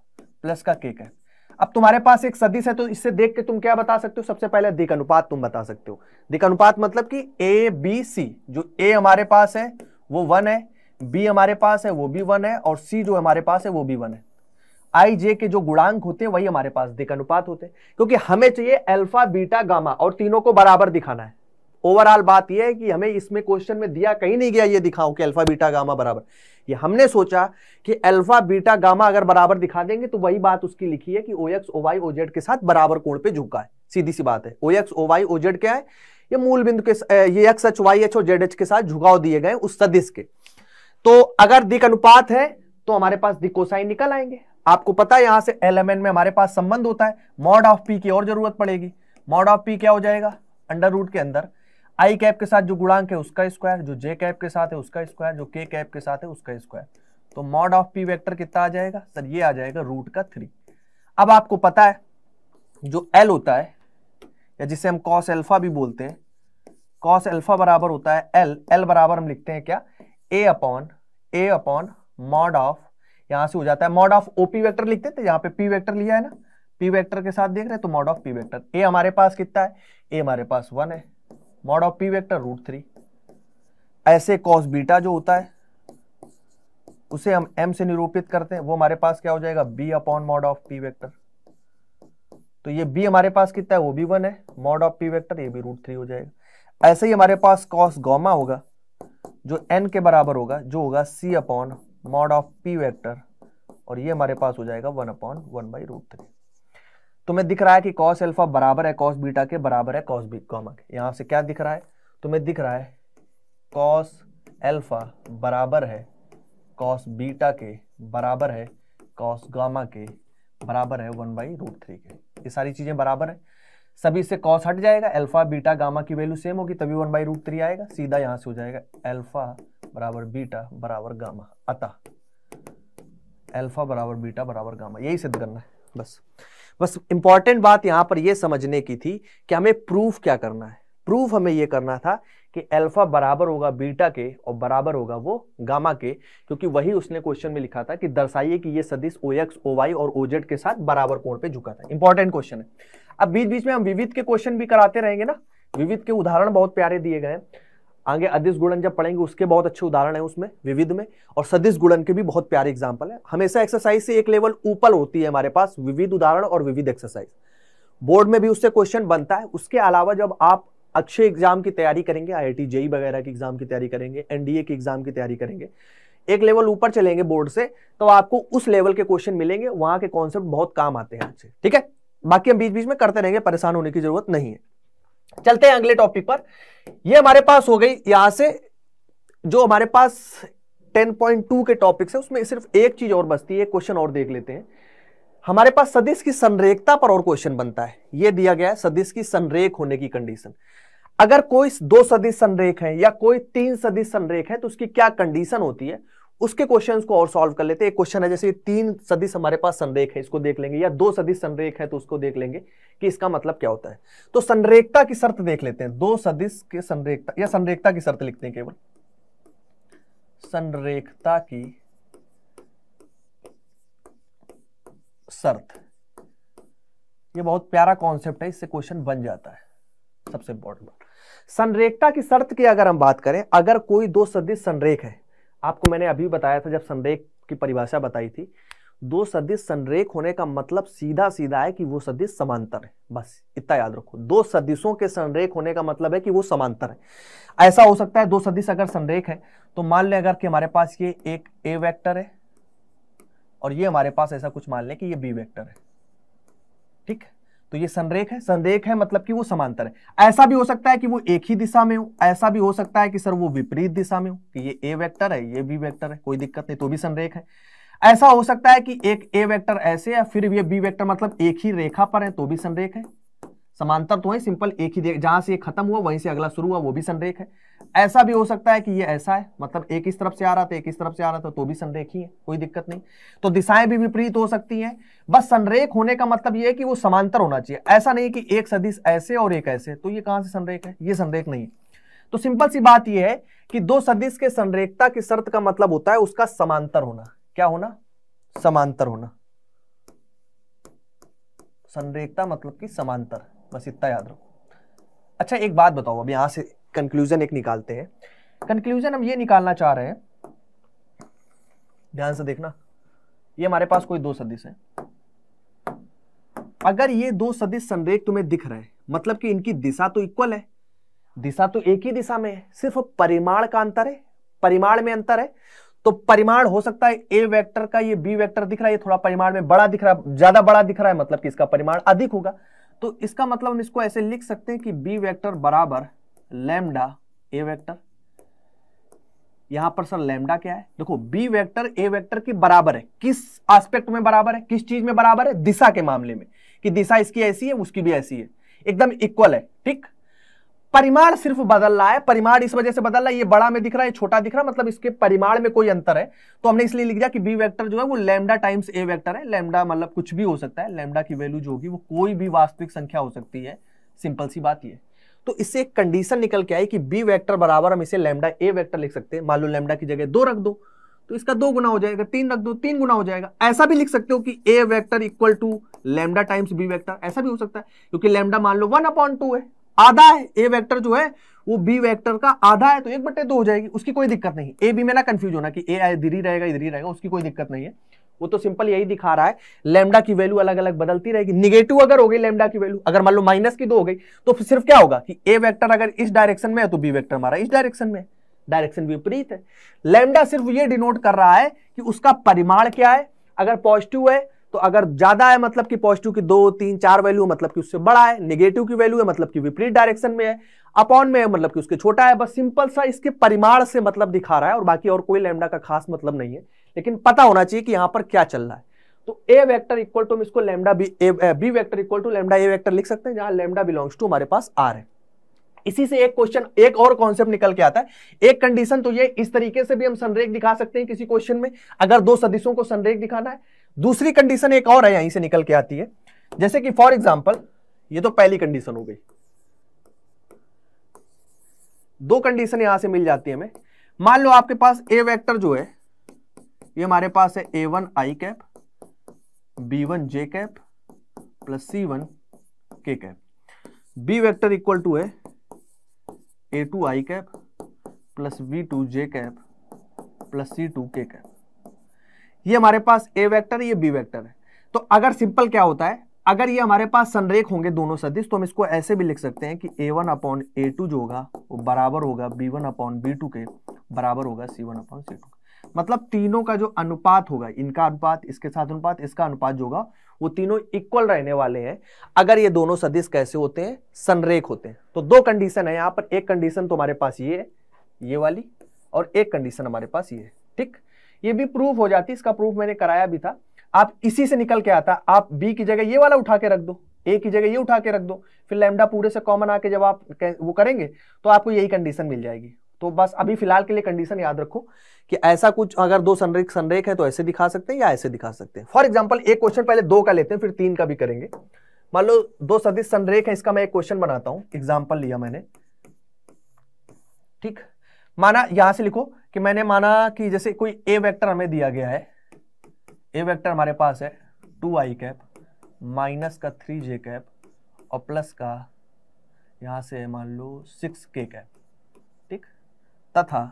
plus का के कैप अब तुम्हारे पास एक सदिश है तो इससे देख के तुम क्या बता सकते हो सबसे पहले दिक अनुपात तुम बता सकते हो दिक अनुपात मतलब कि ए बी सी जो ए हमारे पास है वो वन है बी हमारे पास है वो भी वन है और सी जो हमारे पास है वो भी वन है आई जे के जो गुणांक होते हैं वही हमारे पास दिक अनुपात होते हैं क्योंकि हमें चाहिए अल्फा बीटा गामा और तीनों को बराबर दिखाना है ओवरऑल बात यह है कि हमें इसमें क्वेश्चन में दिया कहीं नहीं गया ये दिखाओ कि अल्फा बीटा गामा बराबर ये हमने सोचा कि अल्फा बीटा गामा अगर बराबर दिखा देंगे तो वही बात उसकी लिखी है कि ओ एक्स ओवाई ओजेड के साथ बराबर कोण पे झुका है सीधी सी बात है ओ एक्स ओवाई ओजेड क्या है ये मूल बिंदु के ये एक्स एच वाई एच और जेड एच के साथ झुकाव दिए गए उस सदिश के तो अगर दिक अनुपात है तो हमारे पास दिकोसाइन निकल आएंगे आपको पता है यहां से एल एम एन में हमारे पास संबंध होता है मॉड ऑफ पी की और जरूरत पड़ेगी मॉड ऑफ पी क्या हो जाएगा अंडर रूट के अंदर आई कैप के साथ जो गुणांक है उसका स्क्वायर जो जे कैप के साथ है उसका स्क्वायर जो के कैप के साथ है उसका स्क्वायर तो मॉड ऑफ पी वेक्टर कितना आ जाएगा सर ये आ जाएगा रूट का थ्री अब आपको पता है जो एल होता है या जिसे हम कॉस एल्फा भी बोलते हैं कॉस एल्फा बराबर होता है एल एल बराबर हम लिखते हैं क्या a upon a upon mod of यहां से हो जाता है मॉड ऑफ ओपी वेक्टर लिखते थे यहां पे पी वेक्टर लिया है ना पी वेक्टर के साथ देख रहे हैं तो mod of p vector a हमारे पास कितना है ए हमारे पास वन है mod of p vector root three ऐसे कॉस बीटा जो होता है उसे हम एम से निरूपित करते हैं वो हमारे पास क्या हो जाएगा b upon mod of p vector तो ये बी हमारे पास कितना है वो भी वन है मॉड ऑफ पी वेक्टर ये भी रूट थ्री हो जाएगा ऐसे ही हमारे पास कॉस गोमा होगा जो एन के बराबर होगा जो होगा c upon mod of p vector और ये हमारे पास हो जाएगा one upon one by root three तुम्हें तो दिख रहा है कि कॉस एल्फा बराबर है कॉस बीटा के बराबर है कॉस बी कॉमा के यहां से क्या दिख रहा है तुम्हें तो दिख रहा है कॉस एल्फा बराबर है कॉस बीटा के बराबर है कॉस गामा के बराबर है वन बाई रूट थ्री के ये सारी चीज़ें बराबर है सभी से कॉस हट जाएगा एल्फा बीटा गामा की वैल्यू सेम होगी तभी वन बाई रूट थ्री आएगा सीधा यहां से हो जाएगा एल्फा बराबर बीटा बराबर गामा अतः एल्फा बराबर बीटा बराबर गामा यही सिद्ध करना है बस बस इंपॉर्टेंट बात यहां पर यह समझने की थी कि हमें प्रूफ क्या करना है प्रूफ हमें यह करना था कि अल्फा बराबर होगा बीटा के और बराबर होगा वो गामा के क्योंकि वही उसने क्वेश्चन में लिखा था कि दर्शाइए कि ये सदिश ओ एक्स ओ वाई और ओ जेड के साथ बराबर कोण पे झुका था इंपॉर्टेंट क्वेश्चन है अब बीच बीच में हम विविध के क्वेश्चन भी कराते रहेंगे ना विविध के उदाहरण बहुत प्यारे दिए गए आगे अधिस गुणन जब पढ़ेंगे उसके बहुत अच्छे उदाहरण है उसमें विविध में और सदिश गुणन के भी बहुत प्यारे एग्जाम्पल है हमेशा एक्सरसाइज से एक लेवल ऊपर होती है हमारे पास विविध उदाहरण और विविध एक्सरसाइज बोर्ड में भी उससे क्वेश्चन बनता है उसके अलावा जब आप अच्छे एग्जाम की तैयारी करेंगे आई आई जेई वगैरह की एग्जाम की तैयारी करेंगे एनडीए की एग्जाम की तैयारी करेंगे एक लेवल ऊपर चलेंगे बोर्ड से तो आपको उस लेवल के क्वेश्चन मिलेंगे वहां के कॉन्सेप्ट बहुत काम आते हैं अच्छे ठीक है बाकी हम बीच बीच में करते रहेंगे परेशान होने की जरूरत नहीं है चलते हैं अगले टॉपिक पर ये हमारे पास हो गई यहां से जो हमारे पास 10.2 के टॉपिक्स है उसमें सिर्फ एक चीज और बचती है क्वेश्चन और देख लेते हैं हमारे पास सदिश की संरेखता पर और क्वेश्चन बनता है यह दिया गया है सदिश की संरेख होने की कंडीशन अगर कोई दो सदिश संरेख है या कोई तीन सदिश संरेख है तो उसकी क्या कंडीशन होती है उसके क्वेश्चन को और सॉल्व कर लेते हैं एक क्वेश्चन है जैसे तीन सदी हमारे पास संरेख है इसको देख लेंगे या दो सदी संरेख है तो उसको देख लेंगे कि इसका मतलब क्या होता है तो संरेखता की शर्त देख लेते हैं दो सदिश के संरेखता या संरेखता की शर्त लिखते हैं केवल संरेखता की शर्त ये बहुत प्यारा कॉन्सेप्ट है इससे क्वेश्चन बन जाता है सबसे इंपॉर्टेंट बात संरेखता की शर्त की अगर हम बात करें अगर कोई दो सदिश संरेख है आपको मैंने अभी बताया था जब संरेख की परिभाषा बताई थी दो सदिश संरेख होने का मतलब सीधा सीधा है कि वो सदिश समांतर है बस इतना याद रखो दो सदिशों के संरेख होने का मतलब है कि वो समांतर है ऐसा हो सकता है दो सदिश अगर संरेख है तो मान लें अगर कि हमारे पास ये एक ए वेक्टर है और ये हमारे पास ऐसा कुछ मान लें कि ये बी वेक्टर है ठीक है तो ये संरेख है संरेख है मतलब कि वो समांतर है ऐसा भी हो सकता है कि वो एक ही दिशा में हो ऐसा भी हो सकता है कि सर वो विपरीत दिशा में हो कि ये ए वेक्टर है ये बी वेक्टर है कोई दिक्कत नहीं तो भी संरेख है ऐसा हो सकता है कि एक ए वेक्टर ऐसे या फिर ये बी वेक्टर मतलब एक ही रेखा पर है तो भी संरेख है समांतर तो है सिंपल एक ही जहां से खत्म हुआ वहीं से अगला शुरू हुआ वो भी संरेख है ऐसा भी हो सकता है कि ये ऐसा है मतलब एक इस तरफ से आ रहा था तो एक इस तरफ से आ रहा था तो, तो भी ही है कोई दिक्कत नहीं तो दिशाएं भी विपरीत हो सकती हैं बस संरेख होने का मतलब ये है कि वो समांतर होना चाहिए ऐसा नहीं कि एक सदिश ऐसे और एक ऐसे तो ये कहां से संरेख है ये संरेख नहीं तो सिंपल सी बात यह है कि दो सदिश के संरेखता की शर्त का मतलब होता है उसका समांतर होना क्या होना समांतर होना संरेखता मतलब कि समांतर बस इतना याद रखो अच्छा एक बात बताओ अब यहां से कंक्लूजन एक निकालते हैं कंक्लूजन हम ये निकालना चाह रहे हैं ध्यान से देखना ये हमारे पास कोई दो सदिश है अगर ये दो सदिश संरेख तुम्हें दिख रहे हैं मतलब कि इनकी दिशा तो इक्वल है दिशा तो एक ही दिशा में है सिर्फ परिमाण का अंतर है परिमाण में अंतर है तो परिमाण हो सकता है ए वेक्टर का ये बी वेक्टर दिख रहा है ये थोड़ा परिमाण में बड़ा दिख रहा है ज्यादा बड़ा दिख रहा है मतलब कि इसका परिमाण अधिक होगा तो इसका मतलब हम इसको ऐसे लिख सकते हैं कि बी वेक्टर बराबर लेमडा ए वेक्टर यहां पर सर लेमडा क्या है देखो बी वेक्टर ए वेक्टर के बराबर है किस आस्पेक्ट में बराबर है किस चीज में बराबर है दिशा के मामले में कि दिशा इसकी ऐसी है उसकी भी ऐसी है एकदम इक्वल है ठीक परिमाण सिर्फ बदल रहा है परिमाण इस वजह से बदल रहा है ये बड़ा में दिख रहा है छोटा दिख रहा है मतलब इसके परिमाण में कोई अंतर है तो हमने इसलिए लिख दिया कि बी वेक्टर जो है वो लेमडा टाइम्स ए वेक्टर है लेमडा मतलब कुछ भी हो सकता है लेमडा की वैल्यू जो होगी वो कोई भी वास्तविक संख्या हो सकती है सिंपल सी बात यह तो इससे एक कंडीशन निकल के आई कि बी वेक्टर बराबर हम इसे लेमडा ए वेक्टर लिख सकते हैं मान लो लेमडा की जगह दो रख दो तो इसका दो गुना हो जाएगा तीन रख दो तीन गुना हो जाएगा ऐसा भी लिख सकते हो कि ए vector equal to lambda times b vector ऐसा भी हो सकता है क्योंकि लेमडा मान लो वन अपॉन टू है आधा है ए वैक्टर जो है वो बी वेक्टर का आधा है तो एक बट्टे दो हो जाएगी उसकी कोई दिक्कत नहीं ए बी में ना कंफ्यूज होना कि ए इधर ही रहेगा इधर ही रहेगा उसकी कोई दिक्कत नहीं है वो तो सिंपल यही दिखा रहा है लेमडा की वैल्यू अलग अलग बदलती रहेगी निगेटिव अगर हो गई लेमडा की वैल्यू अगर मान लो माइनस की दो हो गई तो सिर्फ क्या होगा कि ए वैक्टर अगर इस डायरेक्शन में है तो बी वैक्टर हमारा इस डायरेक्शन में डायरेक्शन विपरीत है लेमडा सिर्फ ये डिनोट कर रहा है कि उसका परिमाण क्या है अगर पॉजिटिव है तो अगर ज्यादा है मतलब कि पॉजिटिव की दो तीन चार वैल्यू मतलब कि उससे बड़ा है निगेटिव की वैल्यू है मतलब कि विपरीत डायरेक्शन में है अपॉन में है मतलब कि उसके छोटा है बस सिंपल सा इसके परिमाण से मतलब दिखा रहा है और बाकी और कोई लेमडा का खास मतलब नहीं है लेकिन पता होना चाहिए कि यहां पर क्या चल रहा है तो ए वेक्टर इक्वल टू हम इसको lambda b b vector equal to lambda a vector लिख सकते हैं जहां लेमडा बिलोंग्स टू हमारे पास आर है इसी से एक क्वेश्चन एक और कॉन्सेप्ट निकल के आता है एक कंडीशन तो ये इस तरीके से भी हम संरेख दिखा सकते हैं किसी क्वेश्चन में अगर दो सदिशों को संरेख दिखाना है दूसरी कंडीशन एक और है यहीं से निकल के आती है जैसे कि फॉर एग्जाम्पल ये तो पहली कंडीशन हो गई दो कंडीशन यहां से मिल जाती है हमें मान लो आपके पास ए वैक्टर जो है ये हमारे पास है a one I cap b one J cap plus c one के cap B vector equal to है a two I cap plus b two J cap plus c two के कैप ये हमारे पास ए वेक्टर ये B vector है तो अगर सिंपल क्या होता है अगर ये हमारे पास संरेख होंगे दोनों सदिश तो हम इसको ऐसे भी लिख सकते हैं कि a one upon a two जो होगा वो बराबर होगा b one upon b two के बराबर होगा c one upon c two मतलब तीनों का जो अनुपात होगा इनका अनुपात इसके साथ अनुपात इसका अनुपात जो होगा वो तीनों इक्वल रहने वाले हैं अगर ये दोनों सदिश कैसे होते हैं संरेख होते हैं तो दो कंडीशन है यहां पर एक कंडीशन तो हमारे पास ये ये वाली और एक कंडीशन हमारे पास ये ठीक ये भी प्रूफ हो जाती इसका प्रूफ मैंने कराया भी था आप इसी से निकल के आता आप बी की जगह ये वाला उठा के रख दो ए की जगह ये उठा के रख दो फिर लैमडा पूरे से कॉमन आके जब आप वो करेंगे तो आपको यही कंडीशन मिल जाएगी तो बस अभी फिलहाल के लिए कंडीशन याद रखो कि ऐसा कुछ अगर दो संरेख संरेख है तो ऐसे दिखा सकते हैं या ऐसे दिखा सकते हैं फॉर एग्जाम्पल एक क्वेश्चन पहले दो का लेते हैं फिर तीन का भी करेंगे मान लो दो सदिश संरेख है इसका मैं एक क्वेश्चन बनाता हूं एग्जाम्पल लिया मैंने ठीक माना यहां से लिखो कि मैंने माना कि जैसे कोई ए वेक्टर हमें दिया गया है ए वेक्टर हमारे पास है टू आई कैप माइनस का थ्री जे कैप और प्लस का यहां से मान लो सिक्स के कैप ठीक तथा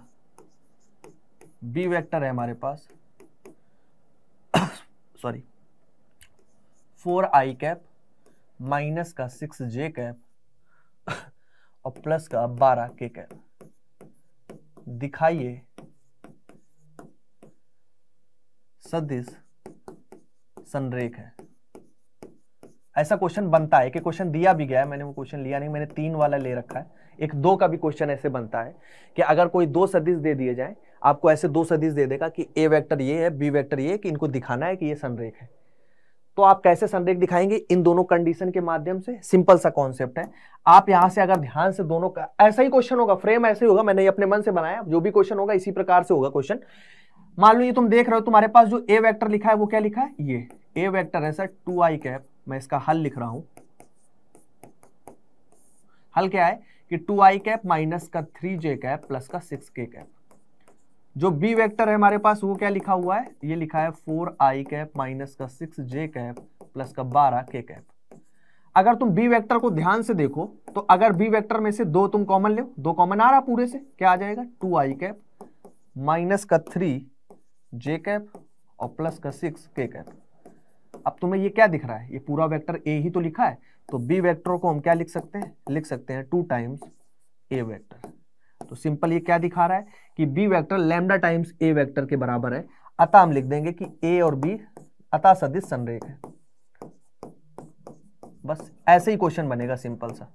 बी वेक्टर है हमारे पास सॉरी फोर आई कैप माइनस का सिक्स जे कैप और प्लस का बारह के कैप दिखाइए सदिश संरेख है ऐसा क्वेश्चन बनता है कि क्वेश्चन दिया भी गया है मैंने वो क्वेश्चन लिया नहीं मैंने तीन वाला ले रखा है एक दो का भी क्वेश्चन ऐसे बनता है कि अगर कोई दो सदिश दे दिए जाए आपको ऐसे दो सदिश दे देगा कि ए वेक्टर ये है बी वेक्टर ये कि इनको दिखाना है कि ये संरेख है तो आप कैसे संरेख दिखाएंगे इन दोनों कंडीशन के माध्यम से सिंपल सा कॉन्सेप्ट है आप यहां से अगर ध्यान से दोनों का ऐसा ही क्वेश्चन होगा फ्रेम ऐसे ही होगा मैंने ये अपने मन से बनाया जो भी क्वेश्चन होगा इसी प्रकार से होगा क्वेश्चन मान लो ये तुम देख रहे हो तुम्हारे पास जो ए वैक्टर लिखा है वो क्या लिखा है ये ए वैक्टर है सर टू आई कैप मैं इसका हल लिख रहा हूं हल क्या है कि टू आई कैप माइनस का थ्री जे कैप प्लस का सिक्स के कैप जो बी वेक्टर है हमारे पास वो क्या लिखा हुआ है ये लिखा है फोर आई कैप माइनस का सिक्स जे कैप प्लस का बारह के कैप अगर तुम बी वेक्टर को ध्यान से देखो तो अगर बी वेक्टर में से दो तुम कॉमन ले दो कॉमन आ रहा पूरे से क्या आ जाएगा टू आई कैप माइनस का थ्री जे कैप और प्लस का सिक्स के कैप अब तुम्हें ये क्या दिख रहा है ये पूरा वेक्टर ए ही तो लिखा है तो बी वेक्टर को हम क्या लिख सकते हैं लिख सकते हैं टू टाइम्स ए वैक्टर तो सिंपल ये क्या दिखा रहा है कि बी वेक्टर लैम्डा टाइम्स ए वेक्टर के बराबर है अतः हम लिख देंगे कि ए और बी अतः सदिश संरेख है बस ऐसे ही क्वेश्चन बनेगा सिंपल सा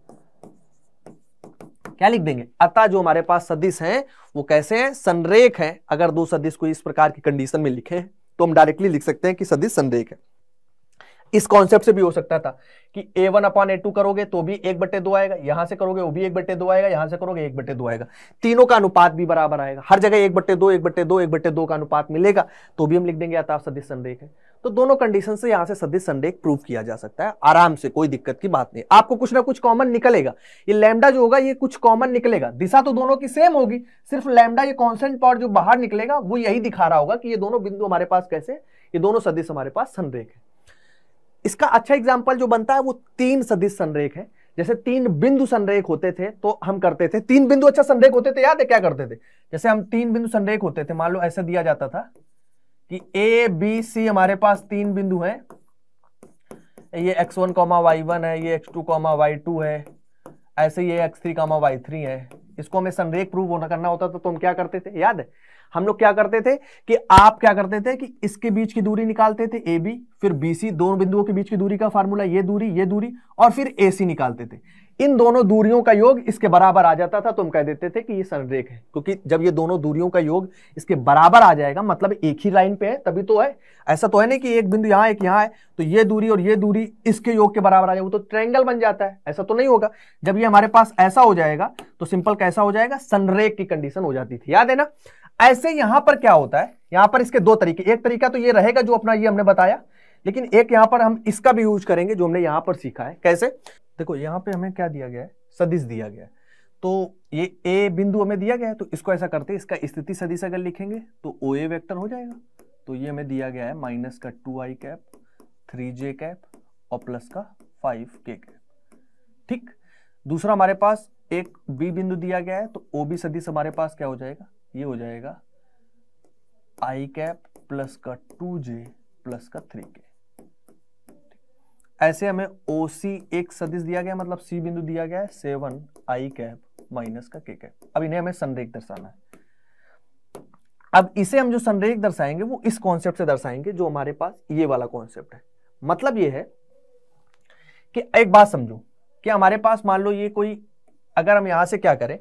क्या लिख देंगे अतः जो हमारे पास सदिश हैं वो कैसे हैं संरेख है अगर दो सदिश को इस प्रकार की कंडीशन में लिखे तो हम डायरेक्टली लिख सकते हैं कि सदिश संरेख है इस कॉन्सेप्ट से भी हो सकता था कि a one upon a two करोगे तो भी एक बट्टे दो आएगा यहां से करोगे वो भी एक बट्टे दो आएगा यहां से करोगे एक बट्टे दो आएगा तीनों का अनुपात भी बराबर आएगा हर जगह एक बट्टे दो एक बट्टे दो एक बट्टे दो का अनुपात मिलेगा तो भी हम लिख देंगे आता सदिश संरेख है तो दोनों कंडीशन से यहां से सदिश संरेख प्रूव किया जा सकता है आराम से कोई दिक्कत की बात नहीं आपको कुछ ना कुछ कॉमन निकलेगा ये लैमडा जो होगा ये कुछ कॉमन निकलेगा दिशा तो दोनों की सेम होगी सिर्फ लैमडा ये कॉन्सेंट पार्ट जो बाहर निकलेगा वो यही दिखा रहा होगा कि ये दोनों बिंदु हमारे पास कैसे ये दोनों सदिश हमारे पास संरेख है इसका अच्छा एग्जाम्पल जो बनता है वो तीन सदिश संरेख है जैसे तीन बिंदु संरेख होते थे तो हम करते थे तीन बिंदु अच्छा संरेख होते थे याद है क्या करते थे जैसे हम तीन बिंदु संरेख होते थे मान लो ऐसा दिया जाता था कि ए बी सी हमारे पास तीन बिंदु हैं ये x one comma y one है ये x two comma Y two है ऐसे ये x three comma y three है इसको हमें संरेख प्रूव होना करना होता था तो हम क्या करते थे याद है हम लोग क्या करते थे कि आप क्या करते थे कि इसके बीच की दूरी निकालते थे ए बी फिर बी सी दोनों बिंदुओं के बीच की दूरी का फार्मूला ये दूरी ये दूरी और फिर ए सी निकालते थे इन दोनों दूरियों का योग इसके बराबर आ जाता था तो हम कह देते थे कि ये संरेख है क्योंकि जब ये दोनों दूरियों का योग इसके बराबर आ जाएगा मतलब एक ही लाइन पे है तभी तो है ऐसा तो है नहीं कि एक बिंदु यहाँ एक यहाँ है तो ये दूरी और ये दूरी इसके योग के बराबर आ जाए वो तो ट्रैंगल बन जाता है ऐसा तो नहीं होगा जब ये हमारे पास ऐसा हो जाएगा तो सिंपल कैसा हो जाएगा संरेख की कंडीशन हो जाती थी याद है ना ऐसे यहां पर क्या होता है यहां पर इसके दो तरीके एक तरीका तो ये रहेगा जो अपना ये हमने बताया लेकिन एक यहां पर हम इसका भी यूज करेंगे जो हमने यहां पर सीखा है कैसे देखो यहां पे हमें क्या दिया गया है सदिश दिया गया है तो ये ए बिंदु हमें दिया गया है तो इसको ऐसा करते हैं इसका स्थिति सदिश अगर लिखेंगे तो ओ ए वैक्टर हो जाएगा तो ये हमें दिया गया है माइनस का टू आई कैप थ्री जे कैप और प्लस का फाइव के कैप ठीक दूसरा हमारे पास एक बी बिंदु दिया गया है तो ओ बी सदिश हमारे पास क्या हो जाएगा ये हो जाएगा आई कैप प्लस का टू जे प्लस का थ्री के ऐसे हमें ओ सी एक सदिश दिया गया मतलब सी बिंदु दिया गया है सेवन आई कैप माइनस का के कैप अब इन्हें हमें संरेख दर्शाना है अब इसे हम जो संरेख दर्शाएंगे वो इस कॉन्सेप्ट से दर्शाएंगे जो हमारे पास ये वाला कॉन्सेप्ट है मतलब ये है कि एक बात समझो कि हमारे पास मान लो ये कोई अगर हम यहां से क्या करें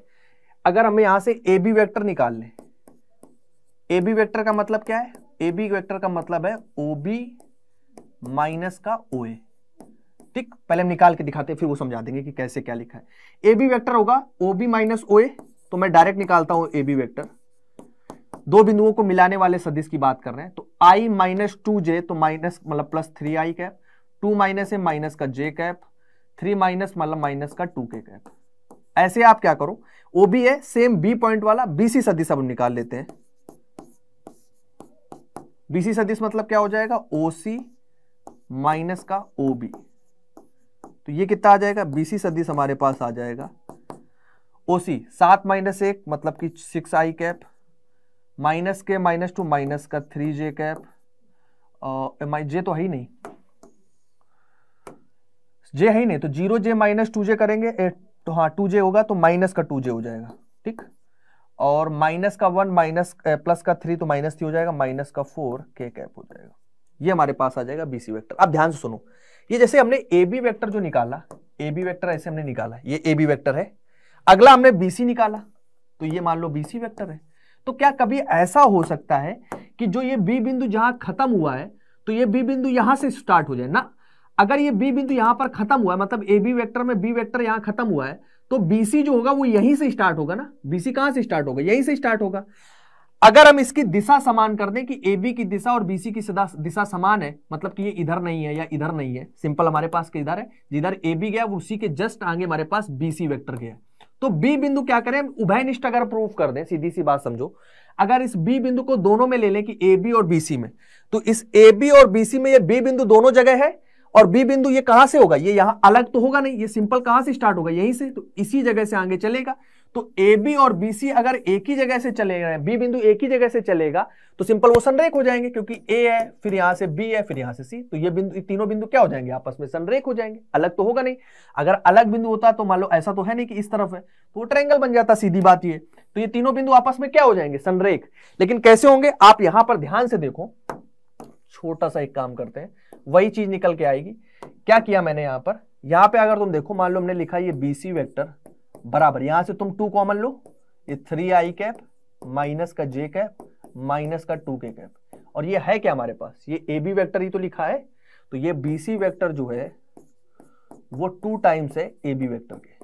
अगर हमें यहां से ए बी वैक्टर निकाल लें ए बी वैक्टर का मतलब क्या है ए बी वैक्टर का मतलब है ओ बी माइनस का ओ ए ठीक पहले हम निकाल के दिखाते हैं फिर वो समझा देंगे कि कैसे क्या लिखा है ए बी वैक्टर होगा ओ बी माइनस ओ ए तो मैं डायरेक्ट निकालता हूं ए बी वैक्टर दो बिंदुओं को मिलाने वाले सदिश की बात कर रहे हैं तो आई माइनस टू जे तो माइनस मतलब प्लस थ्री आई कैप टू माइनस है माइनस का जे कैप थ्री माइनस मतलब माइनस का टू के कैप ऐसे आप क्या करो ओ बी है सेम बी पॉइंट वाला बीसी सदिश अब निकाल लेते हैं बीसी सदिश मतलब क्या हो जाएगा ओ सी माइनस का ओ बी तो ये कितना आ जाएगा बीसी सदिश हमारे पास आ जाएगा ओ सी सात माइनस एक मतलब कि सिक्स आई कैप माइनस के माइनस टू माइनस का three J cap m i j तो है ही नहीं जे है ही नहीं तो zero j minus two j करेंगे एट तो हाँ टू जे होगा तो माइनस का टू जे हो जाएगा ठीक और माइनस का वन माइनस प्लस का थ्री तो माइनस थ्री हो जाएगा माइनस का फोर के कैप हो जाएगा ये हमारे पास आ जाएगा बीसी सी वैक्टर अब ध्यान से सुनो ये जैसे हमने ए बी वैक्टर जो निकाला ए बी वैक्टर ऐसे हमने निकाला ये ए बी वैक्टर है अगला हमने बी सी निकाला तो ये मान लो बी सी वैक्टर है तो क्या कभी ऐसा हो सकता है कि जो ये बी बिंदु जहां खत्म हुआ है तो ये बी बिंदु यहां से स्टार्ट हो जाए ना अगर ये बी बिंदु यहां पर खत्म हुआ है मतलब ए बी वैक्टर में बी वैक्टर यहां खत्म हुआ है तो बीसी जो होगा वो यहीं से स्टार्ट होगा ना बीसी कहां से स्टार्ट होगा यहीं से स्टार्ट होगा अगर हम इसकी दिशा समान कर दें कि ए बी की दिशा और बीसी की दिशा समान है मतलब कि ये इधर नहीं है या इधर नहीं है सिंपल हमारे पास किधर है जिधर ए बी गया उसी के जस्ट आगे हमारे पास बीसी वेक्टर गया तो बी बिंदु क्या करें उभयनिष्ठ अगर प्रूफ कर दें सीधी सी बात समझो अगर इस बी बिंदु को दोनों में ले लें कि ए बी और बीसी में तो इस ए बी और बीसी में यह बी बिंदु दोनों जगह है और बी बिंदु ये कहां से होगा ये यहां अलग तो होगा नहीं ये सिंपल कहां से स्टार्ट होगा यहीं से तो इसी जगह से आगे चलेगा तो ए बी और बी सी अगर एक ही जगह से चले रहे हैं बी बिंदु एक ही जगह से चलेगा तो सिंपल वो सनरेक हो जाएंगे क्योंकि ए है फिर यहां से बी है फिर यहां से सी तो ये बिंदु तीनों बिंदु क्या हो जाएंगे आपस में सनरेक हो जाएंगे अलग तो होगा नहीं अगर अलग बिंदु होता तो मान लो ऐसा तो है नहीं कि इस तरफ है तो ट्रेंगल बन जाता सीधी बात ये तो ये तीनों बिंदु आपस में क्या हो जाएंगे सनरेक लेकिन कैसे होंगे आप यहां पर ध्यान से देखो छोटा सा एक काम करते हैं वही चीज निकल के आएगी क्या किया मैंने यहां पर यहां पे अगर तुम देखो मान लो हमने लिखा ये बी सी वैक्टर बराबर यहां से तुम टू कॉमन लो ये थ्री आई कैप माइनस का जे कैप माइनस का टू के कैप और ये है क्या हमारे पास ये ए बी वैक्टर ही तो लिखा है तो ये बी सी वैक्टर जो है वो टू टाइम्स है ए बी वैक्टर के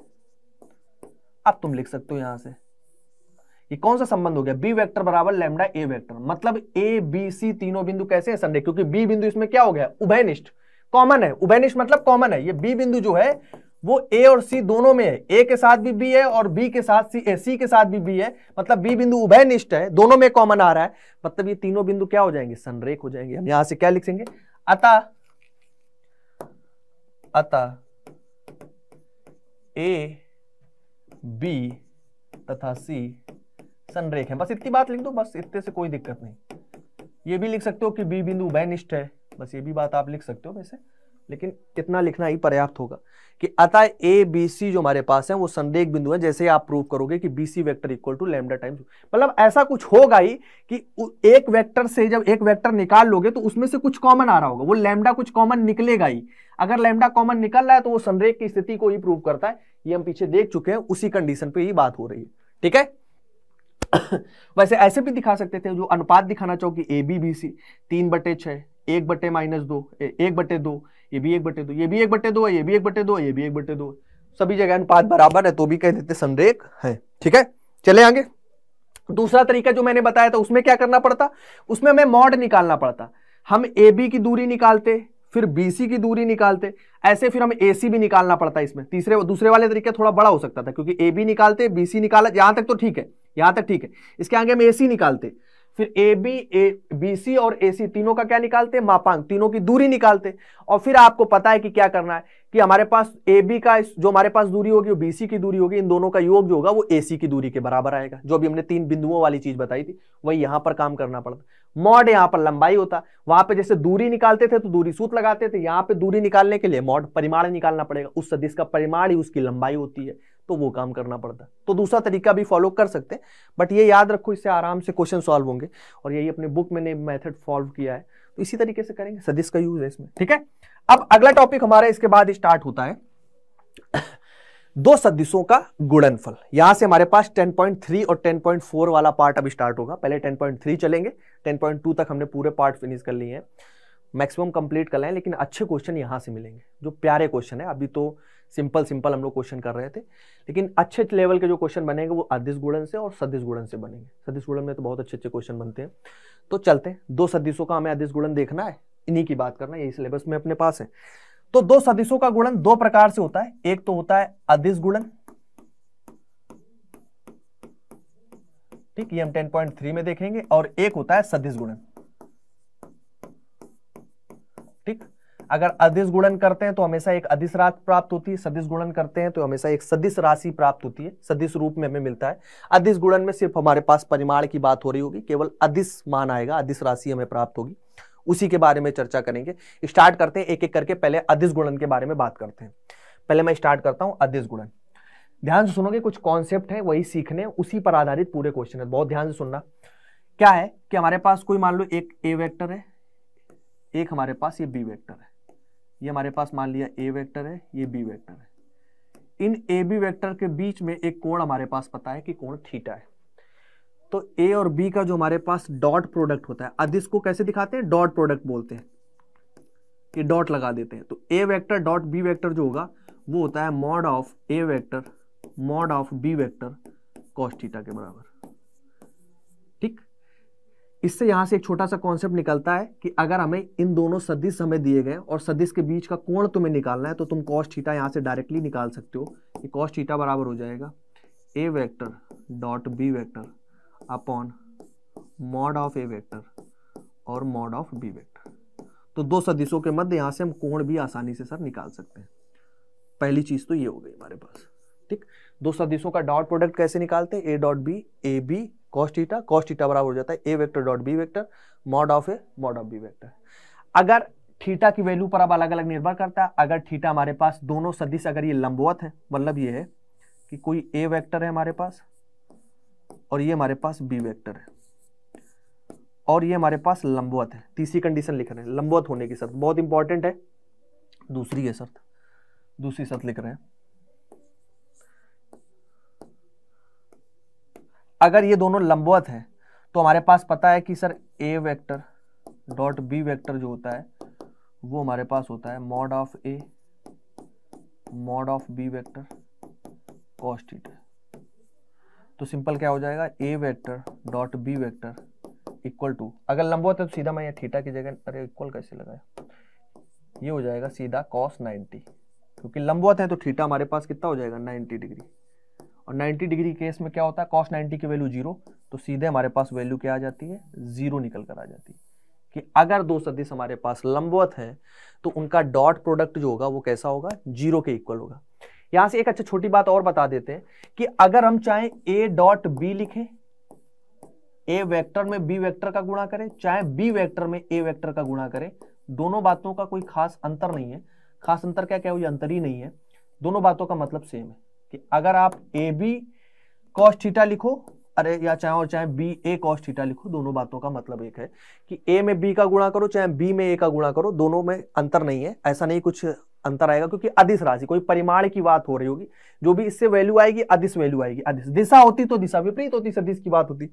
अब तुम लिख सकते हो यहां से ये कौन सा संबंध हो गया बी वेक्टर बराबर लेमडा ए वेक्टर मतलब ए बी सी तीनों बिंदु कैसे है संरेख क्योंकि बी बिंदु इसमें क्या हो गया उभयनिष्ठ कॉमन है उभयनिष्ठ मतलब कॉमन है ये बी बिंदु जो है वो ए और सी दोनों में है ए के साथ भी बी है और बी के साथ सी ए सी के साथ भी बी है मतलब बी बिंदु उभयनिष्ठ है दोनों में कॉमन आ रहा है मतलब ये तीनों बिंदु क्या हो जाएंगे संरेख हो जाएंगे हम यहां से क्या लिखेंगे अतः अतः ए बी तथा सी संरेख है बस इतनी बात लिख दो बस इतने से कोई दिक्कत नहीं ये भी लिख सकते हो कि बी बिंदु वैनिष्ट है बस ये भी बात आप लिख सकते हो वैसे लेकिन इतना लिखना ही पर्याप्त होगा कि अतः ए बी सी जो हमारे पास है वो संदेह बिंदु है जैसे आप प्रूव करोगे कि b C vector equal to lambda times मतलब ऐसा कुछ होगा ही कि एक वेक्टर से जब एक वेक्टर निकाल लोगे तो उसमें से कुछ कॉमन आ रहा होगा वो लेमडा कुछ कॉमन निकलेगा ही अगर लेमडा कॉमन निकल रहा है तो वो संदेह की स्थिति को ही प्रूव करता है ये हम पीछे देख चुके हैं उसी कंडीशन पर ही बात हो रही है ठीक है वैसे ऐसे भी दिखा सकते थे जो अनुपात दिखाना चाहो कि ए बी बी सी तीन बटे छः एक बटे माइनस दो एक बटे दो ये भी एक बटे दो ये भी एक बटे दो ये भी एक बटे दो ये भी एक बटे दो सभी जगह अनुपात बराबर है तो भी कह देते संरेख है ठीक है चले आगे दूसरा तरीका जो मैंने बताया था उसमें क्या करना पड़ता उसमें हमें मॉड निकालना पड़ता हम ए बी की दूरी निकालते फिर बीसी की दूरी निकालते ऐसे फिर ए एसी भी निकालना पड़ता इसमें तीसरे दूसरे वाले तरीके थोड़ा बड़ा हो सकता था क्योंकि ए बी निकालते बीसी निकाला यहां तक तो ठीक है यहां तक ठीक है इसके आगे हम ए सी निकालते फिर ए बी ए बी सी और ए सी तीनों का क्या निकालते मापांक तीनों की दूरी निकालते और फिर आपको पता है कि क्या करना है कि हमारे पास ए बी का जो हमारे पास दूरी होगी वो बी सी की दूरी होगी इन दोनों का योग जो होगा वो ए सी की दूरी के बराबर आएगा जो भी हमने तीन बिंदुओं वाली चीज बताई थी वही यहां पर काम करना पड़ता मॉड यहाँ पर लंबाई होता वहां पर जैसे दूरी निकालते थे तो दूरी सूत लगाते थे यहाँ पे दूरी निकालने के लिए मॉड परिमाण निकालना पड़ेगा उस सदिश का परिमाण ही उसकी लंबाई होती है तो वो काम करना पड़ता है तो दूसरा तरीका भी फॉलो कर सकते हैं बट ये याद रखो इससे आराम से क्वेश्चन सॉल्व होंगे और यही अपने बुक मैंने मेथड सॉल्व किया है तो इसी तरीके से करेंगे सदिस का यूज है इसमें ठीक है अब अगला टॉपिक हमारा इसके बाद स्टार्ट होता है दो सदिशों का गुणनफल यहां से हमारे पास 10.3 और 10.4 वाला पार्ट अब स्टार्ट होगा पहले 10.3 चलेंगे 10.2 तक हमने पूरे पार्ट फिनिश कर लिए हैं मैक्सिमम कंप्लीट कर लें लेकिन अच्छे क्वेश्चन यहाँ से मिलेंगे जो प्यारे क्वेश्चन है अभी तो सिंपल सिंपल हम लोग क्वेश्चन कर रहे थे लेकिन अच्छे लेवल के जो क्वेश्चन बनेंगे वो अदिश गुड़न से और सदिश गुड़न से बनेंगे सदिश गुड़न में तो बहुत अच्छे अच्छे क्वेश्चन बनते हैं तो चलते हैं दो सदिशों का हमें अदिश गुड़न देखना है इन्हीं की बात करना है यही सिलेबस में अपने पास है तो दो सदिशों का गुणन दो प्रकार से होता है एक तो होता है अदिश गुणन ठीक ये हम 10.3 में देखेंगे और एक होता है सदिश गुणन ठीक अगर अधिस गुणन करते हैं तो हमेशा एक अधिस रात प्राप्त होती है सदिश गुणन करते हैं तो हमेशा एक सदिश राशि प्राप्त होती है सदिश रूप में हमें मिलता है अधिस गुणन में सिर्फ हमारे पास परिमाण की बात हो रही होगी केवल अधिस मान आएगा अधिस राशि हमें प्राप्त होगी उसी के बारे में चर्चा करेंगे स्टार्ट करते हैं एक एक करके पहले अधिस गुणन के बारे में बात करते हैं पहले मैं स्टार्ट करता हूँ अधिस गुणन ध्यान से सुनोगे कुछ कॉन्सेप्ट है वही सीखने उसी पर आधारित पूरे क्वेश्चन है बहुत ध्यान से सुनना क्या है कि हमारे पास कोई मान लो एक ए वेक्टर है एक हमारे पास ये बी वेक्टर है ये हमारे पास मान लिया ए वेक्टर है ये बी वेक्टर है इन ए बी वेक्टर के बीच में एक कोण हमारे पास पता है कि कोण थीटा है तो ए और बी का जो हमारे पास डॉट प्रोडक्ट होता है अधिस को कैसे दिखाते हैं डॉट प्रोडक्ट बोलते हैं ये डॉट लगा देते हैं तो ए वेक्टर डॉट बी वेक्टर जो होगा वो होता है mod of A vector mod of B vector cos theta के बराबर इससे यहां से एक छोटा सा कॉन्सेप्ट निकलता है कि अगर हमें इन दोनों सदिश हमें दिए गए और सदिश के बीच का कोण तुम्हें निकालना है तो तुम कॉस्ट थीटा यहां से डायरेक्टली निकाल सकते हो कि कॉस्ट बराबर हो जाएगा ए vector dot B vector upon mod of A vector और मॉड ऑफ बी वेक्टर तो दो सदिशों के मध्य यहाँ से हम कोण भी आसानी से सर निकाल सकते हैं पहली चीज़ तो ये हो गई हमारे पास ठीक दो सदिशों का डॉट प्रोडक्ट कैसे निकालते हैं a dot B a b cos theta cos theta बराबर हो जाता है ए vector dot B vector mod of A mod of B vector अगर थीटा की वैल्यू पर अब अलग अलग निर्भर करता है अगर थीटा हमारे पास दोनों सदिश अगर ये लंबवत है मतलब ये है कि कोई ए वेक्टर है हमारे पास और ये हमारे पास बी वेक्टर है और ये हमारे पास लंबवत है तीसरी कंडीशन लिख रहे हैं लंबवत होने की शर्त बहुत इंपॉर्टेंट है दूसरी है शर्त दूसरी शर्त लिख रहे हैं अगर ये दोनों लंबवत हैं तो हमारे पास पता है कि sir a vector dot B vector जो होता है वो हमारे पास होता है mod of A mod of B vector cos theta तो सिंपल क्या हो जाएगा ए vector dot B vector equal to अगर लंबवत है तो सीधा मैं ये थीटा की जगह अरे इक्वल कैसे लगाया ये हो जाएगा सीधा कॉस 90 क्योंकि लंबवत है तो थीटा हमारे पास कितना हो जाएगा 90 डिग्री और 90 डिग्री केस में क्या होता है कॉस 90 की वैल्यू जीरो तो सीधे हमारे पास वैल्यू क्या आ जाती है जीरो निकल कर आ जाती है कि अगर दो सदिश हमारे पास लंबवत हैं तो उनका डॉट प्रोडक्ट जो होगा वो कैसा होगा जीरो के इक्वल होगा यहां से एक अच्छा छोटी बात और बता देते हैं कि अगर हम चाहें ए डॉट बी लिखें ए वेक्टर में बी वेक्टर का गुणा करें चाहे बी वेक्टर में ए वेक्टर का गुणा करें दोनों बातों का कोई खास अंतर नहीं है खास अंतर क्या क्या हुई अंतर ही नहीं है दोनों बातों का मतलब सेम है कि अगर आप ए बी कॉस थीटा लिखो अरे या चाहे और चाहे बी ए कॉस थीटा लिखो दोनों बातों का मतलब एक है कि ए में बी का गुणा करो चाहे बी में ए का गुणा करो दोनों में अंतर नहीं है ऐसा नहीं कुछ अंतर आएगा क्योंकि अधिश राशि कोई परिमाण की बात हो रही होगी जो भी इससे वैल्यू आएगी अधिस वैल्यू आएगी अधिस दिशा होती तो दिशा विपरीत होती सदिश की बात होती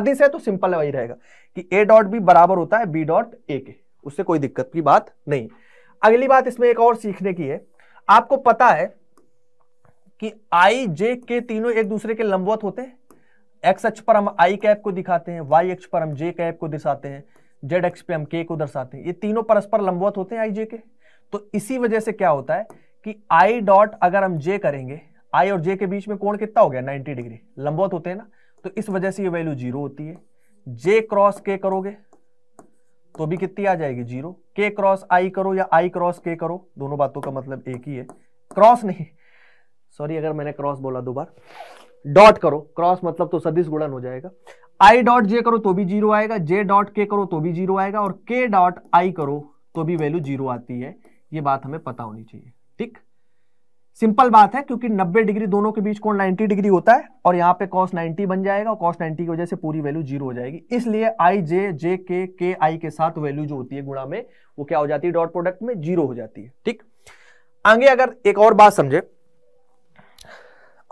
अधिस है तो सिंपल वही रहेगा कि ए डॉट बी बराबर होता है बी डॉट ए के उससे कोई दिक्कत की बात नहीं अगली बात इसमें एक और सीखने की है आपको पता है कि आई जे के तीनों एक दूसरे के लंबवत होते हैं एक्स अक्ष पर हम आई कैप को दिखाते हैं वाई अक्ष पर हम जे कैप को दिखाते हैं जेड एक्स पे हम के को दर्शाते हैं ये तीनों परस्पर लंबवत होते हैं आई जे के तो इसी वजह से क्या होता है कि आई डॉट अगर हम जे करेंगे आई और जे के बीच में कोण कितना हो गया 90 डिग्री लंबवत होते हैं ना तो इस वजह से ये वैल्यू जीरो होती है जे क्रॉस के करोगे तो भी कितनी आ जाएगी जीरो के क्रॉस आई करो या आई क्रॉस के करो दोनों बातों का मतलब एक ही है क्रॉस नहीं सॉरी अगर मैंने क्रॉस बोला दो बार डॉट करो क्रॉस मतलब तो सदिश गुणन हो जाएगा आई डॉट जे करो तो भी जीरो आएगा जे डॉट के करो तो भी जीरो आएगा और के डॉट आई करो तो भी वैल्यू जीरो आती है ये बात हमें पता होनी चाहिए ठीक सिंपल बात है क्योंकि 90 डिग्री दोनों के बीच कोण 90 डिग्री होता है और यहाँ पे कॉस 90 बन जाएगा और कॉस 90 की वजह से पूरी वैल्यू जीरो हो जाएगी इसलिए आई जे जे के के आई के साथ वैल्यू जो होती है गुणा में वो क्या हो जाती है डॉट प्रोडक्ट में जीरो हो जाती है ठीक आगे अगर एक और बात समझे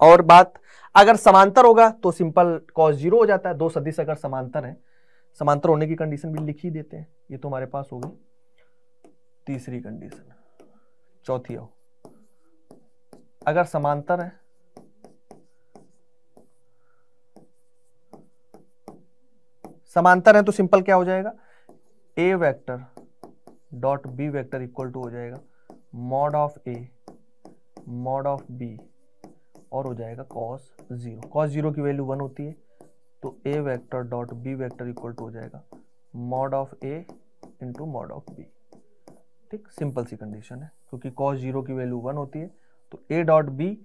और बात अगर समांतर होगा तो सिंपल कॉस जीरो हो जाता है दो सदिश अगर समांतर है समांतर होने की कंडीशन भी लिख ही देते हैं ये तो हमारे पास होगी तीसरी कंडीशन चौथी हो अगर समांतर है समांतर है तो सिंपल क्या हो जाएगा ए vector dot B vector equal to हो जाएगा mod of A mod of B और हो जाएगा कॉस ज़ीरो कॉस ज़ीरो की वैल्यू वन होती है तो ए vector dot B vector equal to हो जाएगा mod of A into mod of B ठीक सिंपल सी कंडीशन है क्योंकि कॉस जीरो की वैल्यू वन होती है तो A dot B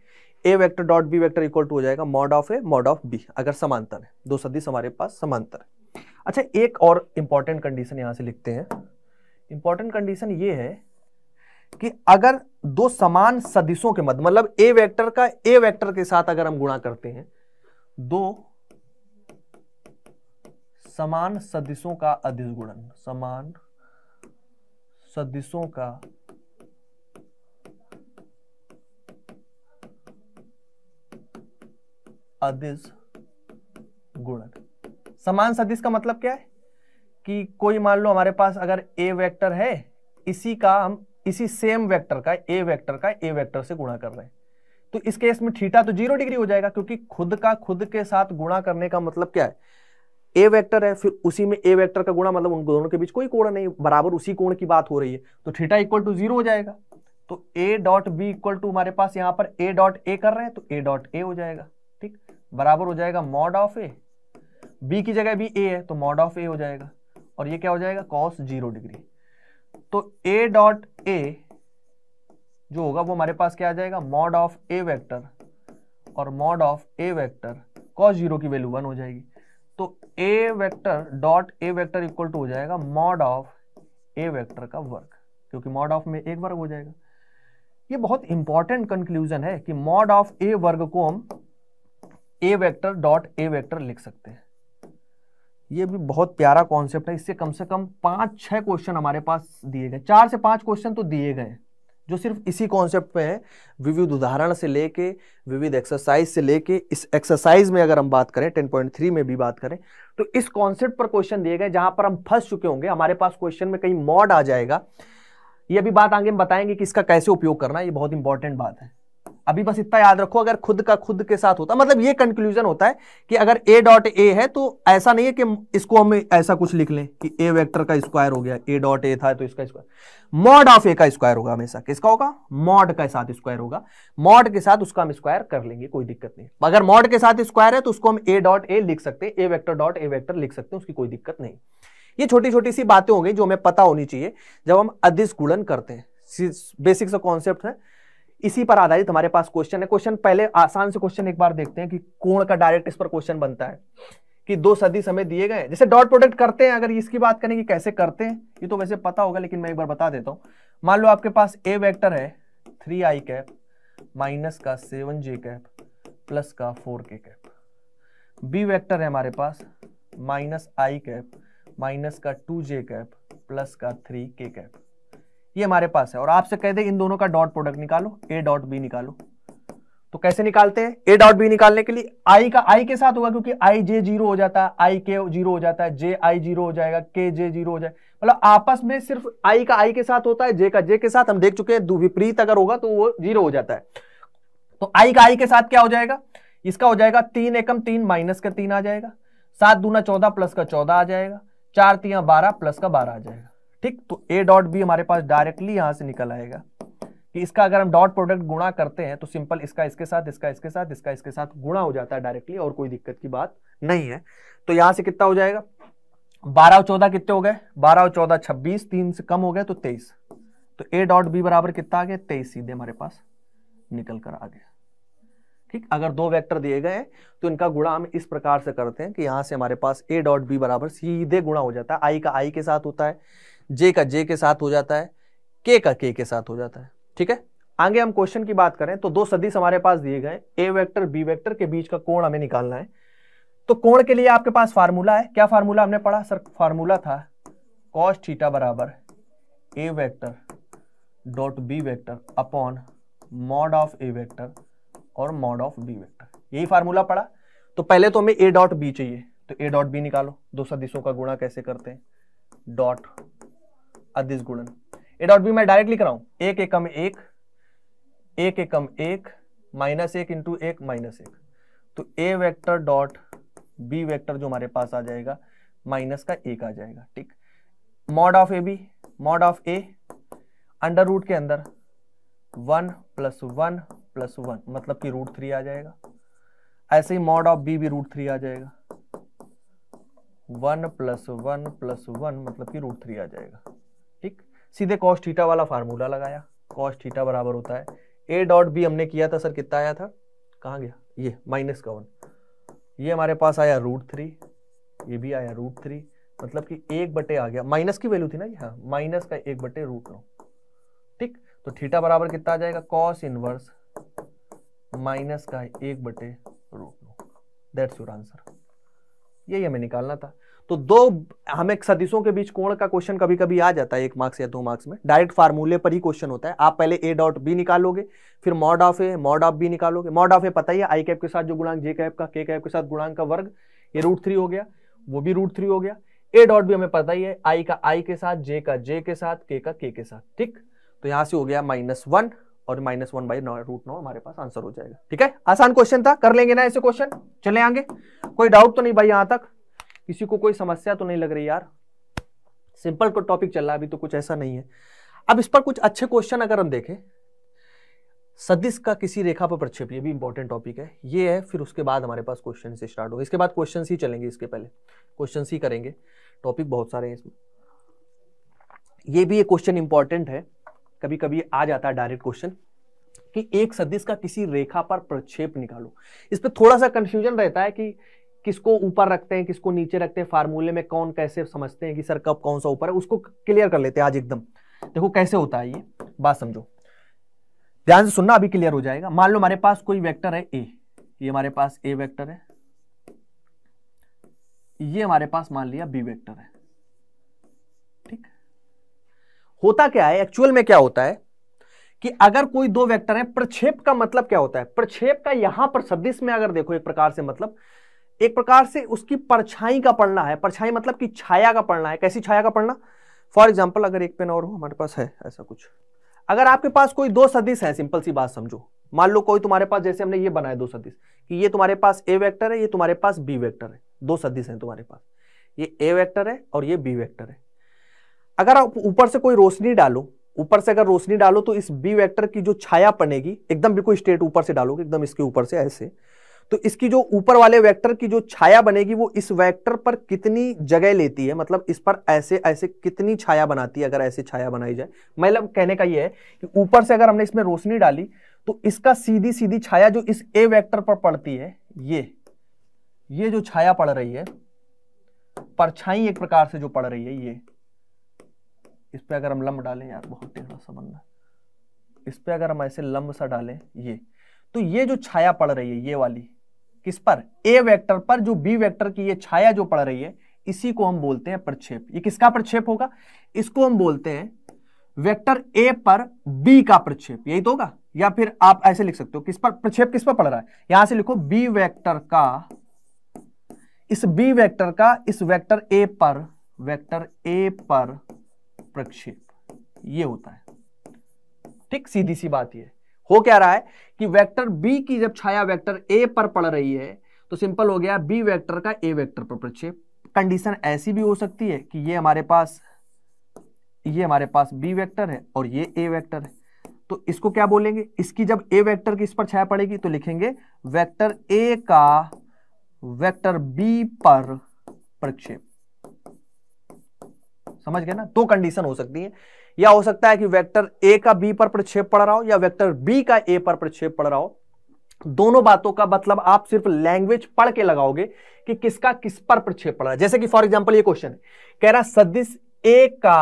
A vector dot B vector equal to हो जाएगा mod of A mod of B अगर समांतर है दो सदिश हमारे पास समांतर है अच्छा एक और इंपॉर्टेंट कंडीशन यहाँ से लिखते हैं इंपॉर्टेंट कंडीशन ये है कि अगर दो समान सदिशों के मध्य मतलब ए वेक्टर का ए वेक्टर के साथ अगर हम गुणा करते हैं दो समान सदिशों का अधिस गुणन समान सदिशों का अधिस गुणन समान सदिश का मतलब क्या है कि कोई मान लो हमारे पास अगर ए वेक्टर है इसी का हम इसी सेम वेक्टर का ए वेक्टर का ए वेक्टर से गुणा कर रहे हैं तो इस केस में थीटा तो जीरो डिग्री हो जाएगा क्योंकि खुद का खुद के साथ गुणा करने का मतलब क्या है ए वेक्टर है फिर उसी में ए वेक्टर का गुणा मतलब उन दोनों के बीच कोई कोण नहीं बराबर उसी कोण की बात हो रही है तो थीटा इक्वल टू जीरो हो जाएगा तो A dot B equal to हमारे पास यहां पर ए डॉट ए कर रहे हैं तो ए डॉट ए हो जाएगा ठीक बराबर हो जाएगा मॉड ऑफ ए बी की जगह भी ए है तो मॉड ऑफ ए हो जाएगा और ये क्या हो जाएगा कॉस जीरो डिग्री तो ए डॉट ए जो होगा वो हमारे पास क्या आ जाएगा मॉड ऑफ ए वेक्टर और mod of A vector cos zero की वैल्यू वन हो जाएगी तो ए vector dot A vector equal to हो जाएगा मॉड ऑफ ए वेक्टर का वर्क क्योंकि मॉड ऑफ में एक वर्ग हो जाएगा ये बहुत इंपॉर्टेंट कंक्लूजन है कि मॉड ऑफ ए वर्ग को हम A vector dot A vector लिख सकते हैं ये भी बहुत प्यारा कॉन्सेप्ट है इससे कम से कम पाँच छः क्वेश्चन हमारे पास दिए गए चार से पाँच क्वेश्चन तो दिए गए जो सिर्फ इसी कॉन्सेप्ट में है विविध उदाहरण से लेके विविध एक्सरसाइज से लेके इस एक्सरसाइज में अगर हम बात करें 10.3 में भी बात करें तो इस कॉन्सेप्ट पर क्वेश्चन दिए गए जहां पर हम फंस चुके होंगे हमारे पास क्वेश्चन में कहीं मॉड आ जाएगा ये अभी बात आगे हम बताएंगे कि इसका कैसे उपयोग करना ये बहुत इंपॉर्टेंट बात है अभी बस इतना याद रखो अगर खुद का खुद के साथ होता मतलब ये कंक्लूजन होता है कि अगर ए डॉट ए है तो ऐसा नहीं है कि इसको हम ऐसा कुछ लिख लें कि ए वेक्टर का स्क्वायर हो गया ए डॉट ए था तो इसका स्क्वायर मॉड ऑफ ए का स्क्वायर होगा हमेशा किसका होगा मॉड के साथ स्क्वायर होगा मॉड के साथ उसका हम स्क्वायर कर लेंगे कोई दिक्कत नहीं अगर मॉड के साथ स्क्वायर है तो उसको हम ए डॉट ए लिख सकते हैं A vector dot A vector लिख सकते हैं उसकी कोई दिक्कत नहीं ये छोटी छोटी सी बातें हो गई जो हमें पता होनी चाहिए जब हम अधिस्कूलन करते हैं बेसिक सा कॉन्सेप्ट है इसी पर आधारित हमारे पास क्वेश्चन है क्वेश्चन पहले आसान से क्वेश्चन एक बार देखते हैं कि कोण का डायरेक्ट इस पर क्वेश्चन बनता है कि दो सदी समय दिए गए जैसे डॉट प्रोडक्ट करते हैं अगर इसकी बात करें कि कैसे करते हैं ये तो वैसे पता होगा लेकिन मैं एक बार बता देता हूँ मान लो आपके पास ए वैक्टर है थ्री आई कैप माइनस का सेवन जे कैप प्लस का four K cap B vector है हमारे पास माइनस आई कैप माइनस का टू जे कैप प्लस का थ्री के कैप ये हमारे पास है और आपसे कह दे इन दोनों का डॉट प्रोडक्ट निकालो ए डॉट बी निकालो तो कैसे निकालते हैं ए डॉट बी निकालने के लिए आई का आई के साथ होगा क्योंकि आई जे जीरो हो जाता है आई के जीरो हो जाता है जे आई जीरो हो जाएगा के जे जीरो हो जाएगा मतलब आपस में सिर्फ आई का आई के साथ होता है जे का जे के साथ हम देख चुके हैं विपरीत अगर होगा तो वो जीरो हो जाता है तो आई का आई के साथ क्या हो जाएगा इसका हो जाएगा तीन एकम तीन माइनस का तीन आ जाएगा सात दूना चौदह प्लस का चौदह आ जाएगा चार तीन बारह प्लस का बारह आ जाएगा ठीक तो ए डॉट बी हमारे पास डायरेक्टली यहां से निकल आएगा कि इसका अगर हम डॉट प्रोडक्ट गुणा करते हैं तो सिंपल इसका इसके साथ इसका इसके साथ इसका इसके साथ गुणा हो जाता है डायरेक्टली और कोई दिक्कत की बात नहीं है तो यहां से कितना हो जाएगा बारह और चौदह कितने हो गए बारह और चौदह छब्बीस तीन से कम हो गए तो तेईस तो ए डॉट बी बराबर कितना आ गया तेईस सीधे हमारे पास निकल कर आ गया ठीक अगर दो वेक्टर दिए गए तो इनका गुणा हम इस प्रकार से करते हैं कि यहां से हमारे पास ए डॉट बी बराबर सीधे गुणा हो जाता है आई का आई के साथ होता है जे का जे के साथ हो जाता है के का के के साथ हो जाता है ठीक है आगे हम क्वेश्चन की बात करें तो दो सदिश हमारे पास दिए गए ए वेक्टर बी वेक्टर के बीच का कोण हमें निकालना है तो कोण के लिए आपके पास फार्मूला है क्या फार्मूला हमने पढ़ा सर फार्मूला था कॉस थीटा बराबर A vector dot B vector upon mod of A vector और मॉड ऑफ बी वेक्टर यही फार्मूला पढ़ा तो पहले तो हमें ए डॉट बी चाहिए तो ए डॉट बी निकालो दो सदिशों का गुणा कैसे करते हैं डॉट अधिस गुणन ए डॉट बी मैं डायरेक्ट लिख रहा हूं एक एकम एक एक एकम एक माइनस एक इंटू एक माइनस एक तो ए वेक्टर डॉट बी वेक्टर जो हमारे पास आ जाएगा माइनस का एक आ जाएगा ठीक mod of A B mod of A under root के अंदर one plus one plus one मतलब कि रूट थ्री आ जाएगा ऐसे ही मॉड ऑफ बी भी रूट थ्री आ जाएगा one plus one plus one मतलब कि रूट थ्री आ जाएगा सीधे कॉस्ट थीटा वाला फार्मूला लगाया कॉस्ट थीटा बराबर होता है ए डॉट बी हमने किया था सर कितना आया था कहाँ गया ये माइनस का वन ये हमारे पास आया रूट थ्री ये भी आया रूट थ्री मतलब कि एक बटे आ गया माइनस की वैल्यू थी ना ये हाँ माइनस का एक बटे रूट नौ ठीक तो थीटा बराबर कितना आ जाएगा कॉस इनवर्स माइनस का एक बटे रूट नौ दैट्स योर आंसर यही हमें निकालना था तो दो हमें सदिशों के बीच कोण का क्वेश्चन कभी कभी आ जाता है एक मार्क्स या दो मार्क्स में डायरेक्ट फार्मूले पर ही क्वेश्चन होता है आप पहले ए डॉट बी निकालोगे फिर mod of A mod of B निकालोगे मॉड ऑफ ए पता ही है आई कैप के साथ जो गुणांक जे कैप का के कैप के साथ गुणांक का वर्ग ये रूट थ्री हो गया वो भी रूट थ्री हो गया ए डॉट भी हमें पता ही है आई का आई के साथ जे का जे के साथ के का के के साथ ठीक तो यहां से हो गया माइनस वन और माइनस वन बाई रूट नौ हमारे पास आंसर हो जाएगा ठीक है आसान क्वेश्चन था कर लेंगे ना ऐसे क्वेश्चन चले आगे कोई डाउट तो नहीं भाई यहां तक किसी को कोई समस्या तो नहीं लग रही यार सिंपल को टॉपिक चल रहा है अभी तो कुछ ऐसा नहीं है अब इस पर कुछ अच्छे क्वेश्चन अगर हम देखें सदिश का किसी रेखा पर प्रक्षेप ये भी इंपॉर्टेंट टॉपिक है ये है फिर उसके बाद हमारे पास क्वेश्चन से स्टार्ट होगा इसके बाद क्वेश्चन ही चलेंगे इसके पहले क्वेश्चन ही करेंगे टॉपिक बहुत सारे हैं इसमें ये भी एक क्वेश्चन इंपॉर्टेंट है कभी कभी आ जाता है डायरेक्ट क्वेश्चन कि एक सदिश का किसी रेखा पर प्रक्षेप निकालो इस पर थोड़ा सा कंफ्यूजन रहता है कि किसको ऊपर रखते हैं किसको नीचे रखते हैं फार्मूले में कौन कैसे समझते हैं कि सर कब कौन सा ऊपर है उसको क्लियर कर लेते हैं आज एकदम देखो कैसे होता है ये बात समझो ध्यान से सुनना अभी क्लियर हो जाएगा मान लो हमारे पास कोई वेक्टर है ए ये हमारे पास ए वेक्टर है ये हमारे पास मान लिया बी वेक्टर है ठीक होता क्या है एक्चुअल में क्या होता है कि अगर कोई दो वेक्टर है प्रक्षेप का मतलब क्या होता है प्रक्षेप का यहां पर सदिश में अगर देखो एक प्रकार से मतलब एक प्रकार से उसकी परछाई का पढ़ना है परछाई मतलब कि छाया का पढ़ना है कैसी छाया का पढ़ना फॉर एग्जाम्पल अगर एक पेन और हो हमारे पास है ऐसा कुछ अगर आपके पास कोई दो सदिश है सिंपल सी बात समझो मान लो कोई तुम्हारे पास जैसे हमने ये बनाया दो सदिश कि ये तुम्हारे पास ए वेक्टर है ये तुम्हारे पास बी वेक्टर है दो सदिश हैं तुम्हारे पास ये ए वेक्टर है और ये बी वेक्टर है अगर आप ऊपर से कोई रोशनी डालो ऊपर से अगर रोशनी डालो तो इस बी वेक्टर की जो छाया पड़ेगी एकदम बिल्कुल स्ट्रेट ऊपर से डालोगे एकदम इसके ऊपर से ऐसे तो इसकी जो ऊपर वाले वेक्टर की जो छाया बनेगी वो इस वेक्टर पर कितनी जगह लेती है मतलब इस पर ऐसे ऐसे कितनी छाया बनाती है अगर ऐसे छाया बनाई जाए मतलब कहने का ये है कि ऊपर से अगर हमने इसमें रोशनी डाली तो इसका सीधी सीधी छाया जो इस ए वेक्टर पर पड़ती है ये ये जो छाया पड़ रही है परछाई एक प्रकार से जो पड़ रही है ये इस पर अगर हम लंब डालें यार बहुत टेढ़ा सा बनना इस पर अगर हम ऐसे लंब सा डालें ये तो ये जो छाया पड़ रही है ये वाली किस पर ए वेक्टर पर जो बी वेक्टर की ये छाया जो पड़ रही है इसी को हम बोलते हैं प्रक्षेप ये किसका प्रक्षेप होगा इसको हम बोलते हैं वेक्टर ए पर बी का प्रक्षेप यही तो होगा या फिर आप ऐसे लिख सकते हो किस पर प्रक्षेप किस पर पड़ रहा है यहां से लिखो बी वेक्टर का इस बी वेक्टर का इस वेक्टर ए पर वेक्टर ए पर प्रक्षेप ये होता है ठीक सीधी सी बात ये हो क्या रहा है कि वेक्टर बी की जब छाया वेक्टर ए पर पड़ रही है तो सिंपल हो गया बी वेक्टर का ए वेक्टर पर प्रक्षेप कंडीशन ऐसी भी हो सकती है कि ये हमारे पास ये हमारे पास बी वेक्टर है और ये ए वेक्टर है तो इसको क्या बोलेंगे इसकी जब ए वेक्टर की इस पर छाया पड़ेगी तो लिखेंगे वेक्टर ए का वेक्टर बी पर प्रक्षेप समझ गए ना दो तो कंडीशन हो सकती है या हो सकता है कि वेक्टर ए का बी पर प्रक्षेप पड़ रहा हो या वेक्टर बी का ए पर प्रक्षेप पड़ रहा हो दोनों बातों का मतलब आप सिर्फ लैंग्वेज पढ़ के लगाओगे कि किसका किस पर प्रक्षेप पड़ रहा है जैसे कि फॉर एग्जाम्पल ये क्वेश्चन है कह रहा सदिश ए का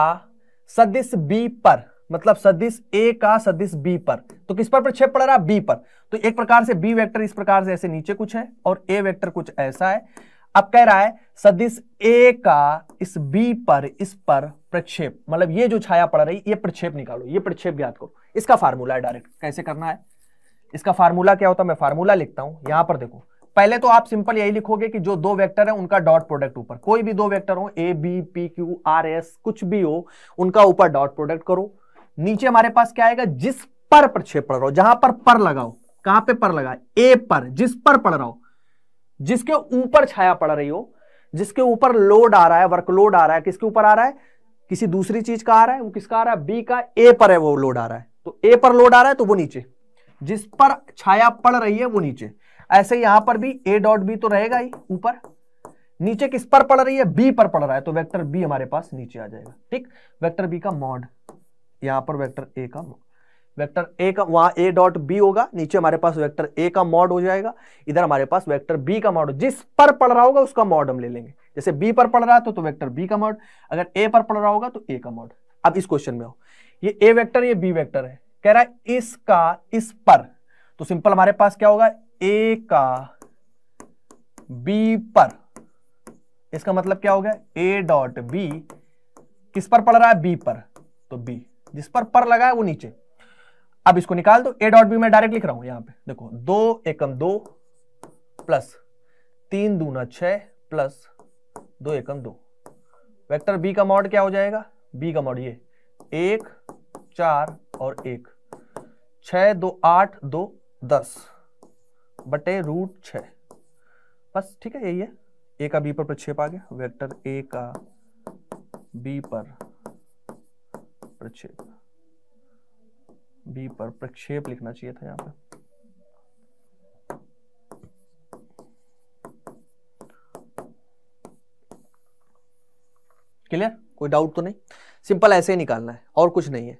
सदिश बी पर मतलब सदिश ए का सदिश बी पर तो किस पर प्रक्षेप पड़ रहा है बी पर तो एक प्रकार से बी वेक्टर इस प्रकार से ऐसे नीचे कुछ है और ए वेक्टर कुछ ऐसा है अब कह रहा है सदिश ए का इस बी पर इस पर प्रक्षेप मतलब ये जो छाया पड़ रही ये प्रक्षेप निकालो ये प्रक्षेप याद करो इसका फार्मूला है डायरेक्ट कैसे करना है इसका फार्मूला क्या होता है मैं फार्मूला लिखता हूं यहां पर देखो पहले तो आप सिंपल यही लिखोगे कि जो दो वेक्टर है उनका डॉट प्रोडक्ट ऊपर कोई भी दो वेक्टर हो A B P Q R S कुछ भी हो उनका ऊपर डॉट प्रोडक्ट करो नीचे हमारे पास क्या आएगा जिस पर प्रक्षेप पड़ रहा हो जहां पर पर लगाओ कहां पे पर लगा ए पर जिस पर पड़ रहा हो जिसके ऊपर छाया पड़ रही हो जिसके ऊपर लोड आ रहा है वर्कलोड आ रहा है किसके ऊपर आ रहा है किसी दूसरी चीज का आ रहा है वो किसका आ रहा है बी का ए पर है वो लोड आ रहा है तो ए पर लोड आ रहा है तो वो नीचे जिस पर छाया पड़ रही है वो नीचे ऐसे यहां पर भी ए डॉट बी तो रहेगा ही ऊपर नीचे किस पर पड़ रही है बी पर पड़ रहा है तो वेक्टर बी हमारे पास नीचे आ जाएगा ठीक वेक्टर बी का मॉड यहां पर वेक्टर ए का मॉड वेक्टर ए का वहां ए डॉट बी होगा नीचे हमारे पास वेक्टर ए का मॉड हो जाएगा इधर हमारे पास वेक्टर बी का मॉड जिस पर पड़ रहा होगा उसका मॉड हम ले लेंगे जैसे बी पर पड़ रहा है तो, तो वेक्टर बी का मॉड अगर ए पर पड़ रहा होगा तो ए का मॉड अब इस क्वेश्चन में हो ये ए वेक्टर ये बी वेक्टर है कह रहा है इसका इस पर तो सिंपल हमारे पास क्या होगा ए का बी पर इसका मतलब क्या हो गया ए डॉट बी किस पर पड़ रहा है बी पर तो बी जिस पर पर लगा है वो नीचे अब इसको निकाल दो ए डॉट बी मैं डायरेक्ट लिख रहा हूं यहां पे देखो दो एकम दो प्लस तीन दूना छ प्लस दो एकम दो वेक्टर बी का मॉड क्या हो जाएगा बी का मॉड ये एक चार और एक छ दो आठ दो दस बटे रूट छ बस ठीक है यही है ए का बी पर प्रक्षेप आ गया वेक्टर ए का बी पर प्रक्षेप बी पर प्रक्षेप लिखना चाहिए था यहाँ पे क्लियर कोई डाउट तो नहीं सिंपल ऐसे ही निकालना है और कुछ नहीं है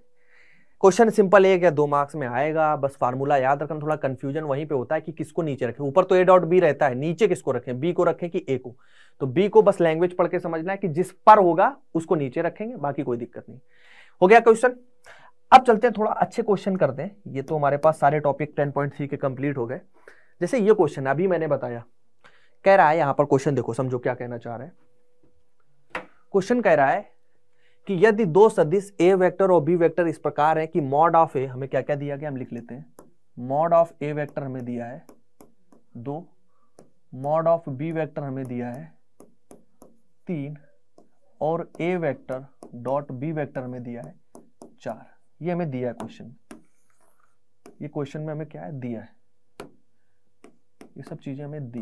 क्वेश्चन सिंपल एक या दो मार्क्स में आएगा बस फार्मूला याद रखना थोड़ा कंफ्यूजन वहीं पे होता है कि किसको नीचे रखें ऊपर तो ए डॉट बी रहता है नीचे किसको रखें बी को रखें कि ए को तो बी को बस लैंग्वेज पढ़ के समझना है कि जिस पर होगा उसको नीचे रखेंगे बाकी कोई दिक्कत नहीं हो गया क्वेश्चन अब चलते हैं थोड़ा अच्छे क्वेश्चन करते हैं ये तो हमारे पास सारे टॉपिक टेन पॉइंट थ्री के कंप्लीट हो गए जैसे ये क्वेश्चन अभी मैंने बताया कह रहा है यहां पर क्वेश्चन देखो समझो क्या कहना चाह रहे हैं क्वेश्चन कह रहा है कि यदि दो सदिश ए वेक्टर और बी वेक्टर इस प्रकार है कि मॉड ऑफ ए हमें क्या क्या दिया गया हम लिख लेते हैं मॉड ऑफ ए वेक्टर हमें दिया है दो मॉड ऑफ बी वेक्टर हमें दिया है तीन और A vector dot B vector हमें दिया है चार ये हमें दिया है क्वेश्चन ये क्वेश्चन में हमें क्या है दिया है ये सब चीजें हमें दी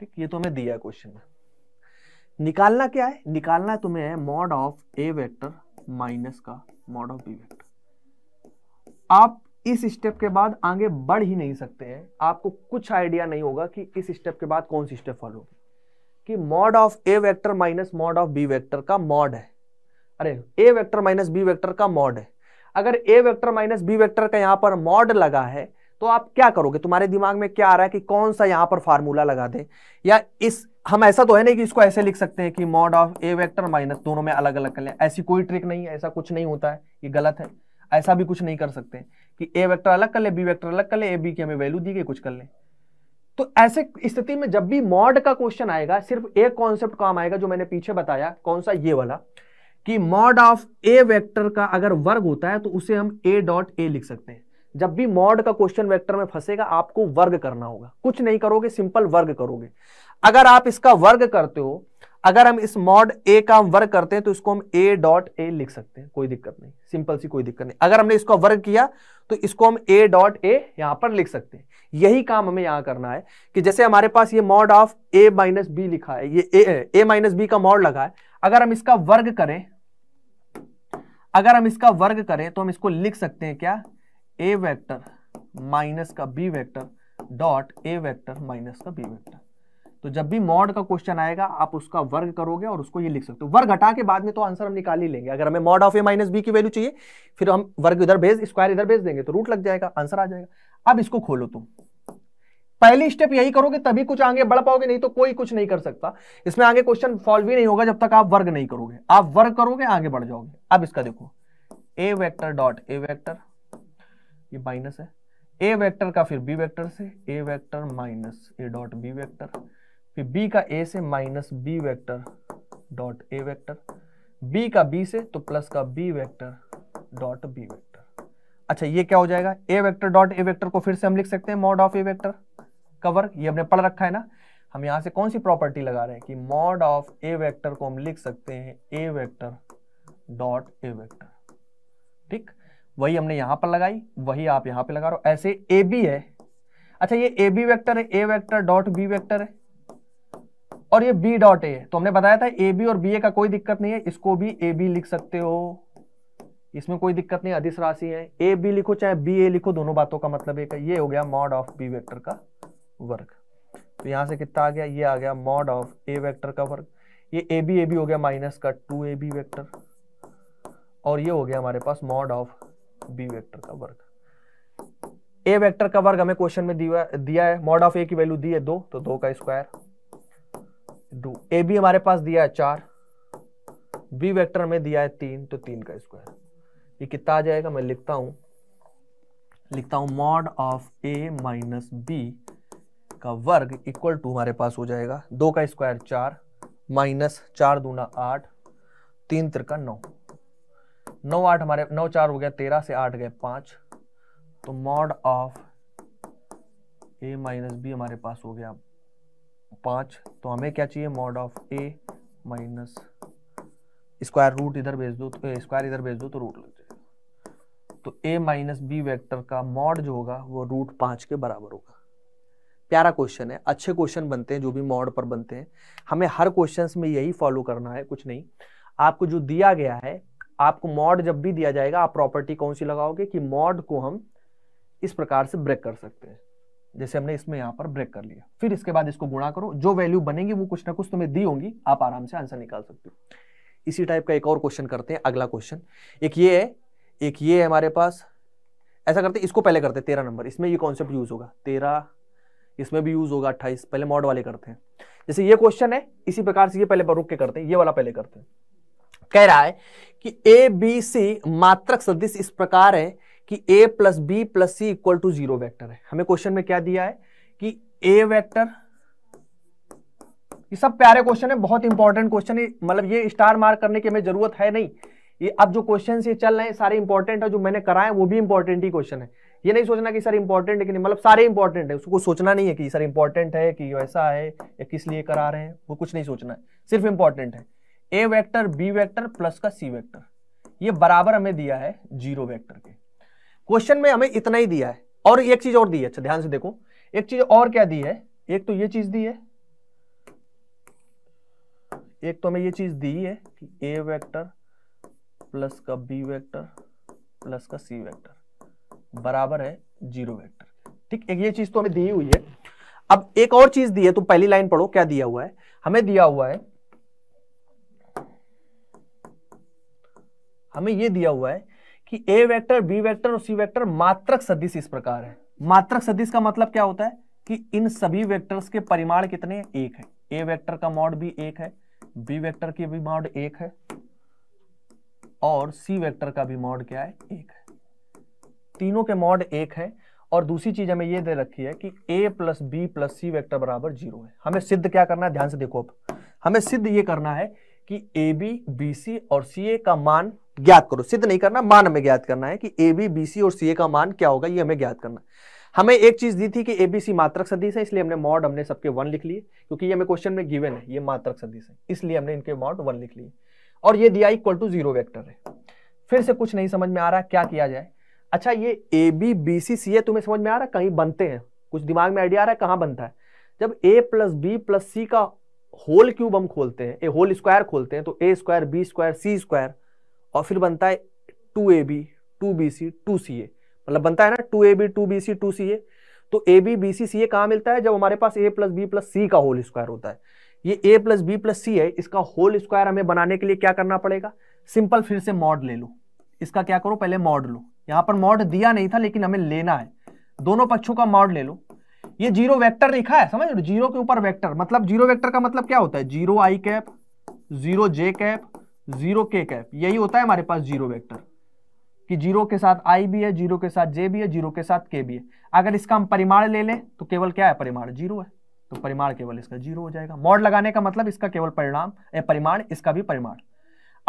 ठीक ये तो हमें दिया है क्वेश्चन में निकालना क्या है निकालना तुम्हें mod of A vector minus का मॉड ऑफ बी वेक्टर आप इस स्टेप के बाद आगे बढ़ ही नहीं सकते हैं आपको कुछ आइडिया नहीं होगा कि इस स्टेप के बाद कौन सी स्टेप फॉलो होगी कि mod of A vector minus mod of B vector का मॉड है अरे A vector minus B vector का मॉड है अगर A vector minus B vector का यहाँ पर मॉड लगा है तो आप क्या करोगे तुम्हारे दिमाग में क्या आ रहा है कि कौन सा यहां पर फार्मूला लगा दे या इस हम ऐसा तो है नहीं कि इसको ऐसे लिख सकते हैं कि mod of A vector minus दोनों में अलग अलग कर लें ऐसी कोई ट्रिक नहीं है ऐसा कुछ नहीं होता है ये गलत है ऐसा भी कुछ नहीं कर सकते कि ए वेक्टर अलग कर ले बी वैक्टर अलग कर ले ए बी की हमें वैल्यू दी गई कुछ कर ले तो ऐसे स्थिति में जब भी मॉड का क्वेश्चन आएगा सिर्फ एक कॉन्सेप्ट काम आएगा जो मैंने पीछे बताया कौन सा ये वाला कि मॉड ऑफ ए वेक्टर का अगर वर्ग होता है तो उसे हम ए डॉट ए लिख सकते हैं जब भी मॉड का क्वेश्चन वेक्टर में फंसेगा आपको वर्ग करना होगा कुछ नहीं करोगे सिंपल वर्ग करोगे अगर आप इसका वर्ग करते हो अगर हम इस मॉड ए का वर्ग करते हैं तो इसको हम ए डॉट ए लिख सकते हैं कोई दिक्कत नहीं सिंपल सी कोई दिक्कत नहीं अगर हमने इसका वर्ग किया तो इसको हम ए डॉट ए यहां पर लिख सकते हैं यही काम हमें यहां करना है कि जैसे हमारे पास ये mod of A minus B लिखा है ये ए माइनस बी का मॉड लगा है अगर हम इसका वर्ग करें अगर हम इसका वर्ग करें तो हम इसको लिख सकते हैं क्या ए वेक्टर माइनस का B vector dot A vector minus का बी वेक्टर तो जब भी मॉड का क्वेश्चन आएगा आप उसका वर्ग करोगे और उसको ये लिख सकते हो वर्ग हटा के बाद में तो आंसर हम निकाल ही लेंगे अगर हमें mod of A minus B की वैल्यू चाहिए फिर हम वर्ग इधर भेज स्क्वायर इधर भेज देंगे तो रूट लग जाएगा आंसर आ जाएगा अब इसको खोलो तुम पहली स्टेप यही करोगे तभी कुछ आगे बढ़ पाओगे नहीं तो कोई कुछ नहीं कर सकता इसमें आगे क्वेश्चन सॉल्व भी नहीं होगा जब तक आप वर्ग नहीं करोगे आप वर्ग करोगे आगे बढ़ जाओगे अब इसका देखो A vector dot A vector ये माइनस है ए वेक्टर का फिर बी वेक्टर से A vector minus A dot B vector फिर बी का ए से minus B vector dot A vector B का बी से तो प्लस का B vector dot B vector अच्छा ये क्या हो जाएगा ए वेक्टर डॉट ए वेक्टर को फिर से हम लिख सकते हैं mod of A vector cover ये हमने पढ़ रखा है ना हम यहाँ से कौन सी प्रॉपर्टी लगा रहे हैं कि मॉड ऑफ ए वेक्टर को हम लिख सकते हैं A vector dot A vector ठीक वही हमने यहाँ पर लगाई वही आप यहाँ पे लगा रहे हो ऐसे ए बी है अच्छा ये ए बी वैक्टर है ए वैक्टर डॉट बी वैक्टर है और ये बी डॉट ए है तो हमने बताया था ए बी और बी ए का कोई दिक्कत नहीं है इसको भी ए बी लिख सकते हो इसमें कोई दिक्कत नहीं अधिस राशि है ए बी लिखो चाहे बी ए लिखो दोनों बातों का मतलब एक है ये हो गया मॉड ऑफ बी वेक्टर का वर्ग तो यहां से कितना आ गया ये आ गया मॉड ऑफ ए वेक्टर का वर्ग ये ए बी ए बी हो गया माइनस का टू ए बी वैक्टर और ये हो गया हमारे पास मॉड ऑफ बी वेक्टर का वर्ग ए वेक्टर का वर्ग हमें क्वेश्चन में दिया दिया है मॉड ऑफ ए की वैल्यू दी है दो तो दो का स्क्वायर टू ए बी हमारे पास दिया है चार बी वेक्टर में दिया है तीन तो तीन का स्क्वायर ये कितना आ जाएगा मैं लिखता हूं लिखता हूं mod of A minus B का वर्ग इक्वल टू हमारे पास हो जाएगा दो का स्क्वायर चार माइनस चार दूना आठ तीन त्रिका नौ नौ आठ हमारे नौ चार हो गया तेरह से आठ गए पांच तो mod of A minus B हमारे पास हो गया पांच तो हमें क्या चाहिए mod of A minus square root इधर भेज दो तो स्क्वायर इधर भेज दो तो रूट लग जाएगा तो ए माइनस बी वैक्टर का मॉड जो होगा वो रूट पांच के बराबर होगा प्यारा क्वेश्चन है अच्छे क्वेश्चन बनते हैं जो भी मॉड पर बनते हैं हमें हर क्वेश्चन में यही फॉलो करना है कुछ नहीं आपको जो दिया गया है आपको मॉड जब भी दिया जाएगा आप प्रॉपर्टी कौन सी लगाओगे कि मॉड को हम इस प्रकार से ब्रेक कर सकते हैं जैसे हमने इसमें यहाँ पर ब्रेक कर लिया फिर इसके बाद इसको गुणा करो जो वैल्यू बनेगी वो कुछ ना कुछ तुम्हें दी होंगी आप आराम से आंसर निकाल सकते हो इसी टाइप का एक और क्वेश्चन करते हैं अगला क्वेश्चन एक ये है एक ये है हमारे पास ऐसा करते इसको पहले करते तेरह नंबर इसमें ये कॉन्सेप्ट यूज होगा तेरह इसमें भी यूज होगा अट्ठाईस पहले मॉड वाले करते हैं जैसे ये क्वेश्चन है इसी प्रकार से ये पहले रुक के करते हैं ये वाला पहले करते हैं कह रहा है कि ए बी सी मात्रक सदिश इस प्रकार है कि A plus B plus C equal to zero vector है हमें क्वेश्चन में क्या दिया है कि ए वैक्टर ये सब प्यारे क्वेश्चन है बहुत इंपॉर्टेंट क्वेश्चन है मतलब ये स्टार मार्क करने की हमें जरूरत है नहीं ये अब जो क्वेश्चन ये चल रहे हैं सारे इंपॉर्टेंट है जो मैंने कराए वो भी इंपॉर्टेंट ही क्वेश्चन है ये नहीं सोचना कि सर इंपॉर्टेंट है कि नहीं मतलब सारे इंपॉर्टेंट है उसको सोचना नहीं है कि सर इंपॉर्टेंट है कि वैसा है या किस लिए करा रहे हैं वो कुछ नहीं सोचना है सिर्फ इंपॉर्टेंट है ए वैक्टर बी वैक्टर प्लस का सी वैक्टर ये बराबर हमें दिया है जीरो वैक्टर के क्वेश्चन में हमें इतना ही दिया है और एक चीज और दी है अच्छा ध्यान से देखो एक चीज और क्या दी है एक तो ये चीज दी है एक तो हमें ये चीज दी है कि ए वेक्टर प्लस का बी वेक्टर प्लस का सी वेक्टर बराबर है जीरो वेक्टर ठीक एक ये चीज तो हमें दी हुई है अब एक और चीज दी है तुम तो पहली लाइन पढ़ो क्या दिया हुआ है हमें दिया हुआ है हमें यह दिया हुआ है कि ए वेक्टर बी वेक्टर और सी वेक्टर मात्रक सदिश इस प्रकार है मात्रक सदिश का मतलब क्या होता है कि इन सभी वेक्टर्स के परिमाण कितने एक है ए वेक्टर का मॉड भी एक है बी वेक्टर की भी मॉड एक है और सी वेक्टर का भी मॉड क्या है एक है तीनों के मॉड एक है और दूसरी चीज हमें ये दे रखी है कि a plus B plus C vector बराबर जीरो है हमें सिद्ध क्या करना है ध्यान से देखो अब हमें सिद्ध ये करना है कि ए बी बी सी और सी ए का मान ज्ञात करो सिद्ध नहीं करना मान हमें ज्ञात करना है कि ए बी बी सी और सी ए का मान क्या होगा ये हमें ज्ञात करना है हमें एक चीज दी थी कि ए बी सी मात्रक सदिश है इसलिए हमने मॉड हमने सबके वन लिख लिए क्योंकि ये हमें क्वेश्चन में गिवन है ये मात्रक सदिश है इसलिए हमने इनके मॉड वन लिख लिए और ये दिया इक्वल टू जीरो वेक्टर है फिर से कुछ नहीं समझ में आ रहा क्या किया जाए अच्छा ये A B B C C ए तुम्हें समझ में आ रहा है कहीं बनते हैं कुछ दिमाग में आइडिया आ रहा है कहाँ बनता है जब A plus B plus C का होल क्यूब हम खोलते हैं ए होल स्क्वायर खोलते हैं तो A square B square C square और फिर बनता है two A B two B C two C A मतलब बनता है ना two A B two B C two C A तो A B B C C ए कहाँ मिलता है जब हमारे पास A plus B plus C का होल स्क्वायर होता है ये A plus B plus C है इसका होल स्क्वायर हमें बनाने के लिए क्या करना पड़ेगा सिंपल फिर से मॉड ले लो इसका क्या करो पहले मॉड लो यहां पर मॉड दिया नहीं था लेकिन हमें लेना है दोनों पक्षों का मॉड ले लो ये जीरो वेक्टर लिखा है समझ लो जीरो के ऊपर वेक्टर मतलब जीरो वेक्टर का मतलब क्या होता है zero I cap zero J cap zero K cap यही होता है हमारे पास जीरो वेक्टर कि जीरो के साथ आई भी है जीरो के साथ जे भी है जीरो के साथ के भी है अगर इसका हम परिमाण ले लें तो केवल क्या है परिमाण जीरो है तो परिमाण केवल इसका जीरो हो जाएगा मॉड लगाने का मतलब इसका केवल परिणाम परिमाण इसका भी परिमाण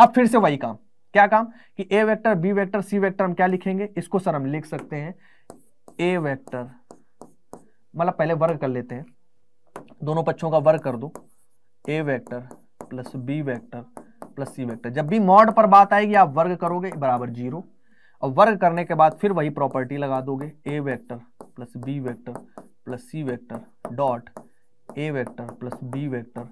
अब फिर से वही काम क्या काम कि A vector B vector C vector हम क्या लिखेंगे इसको सर हम लिख सकते हैं ए वेक्टर मतलब पहले वर्ग कर लेते हैं दोनों पक्षों का वर्ग कर दो A vector plus B vector plus C vector जब भी मॉड पर बात आएगी आप वर्ग करोगे बराबर जीरो और वर्ग करने के बाद फिर वही प्रॉपर्टी लगा दोगे A vector plus B vector plus C vector dot A vector plus B vector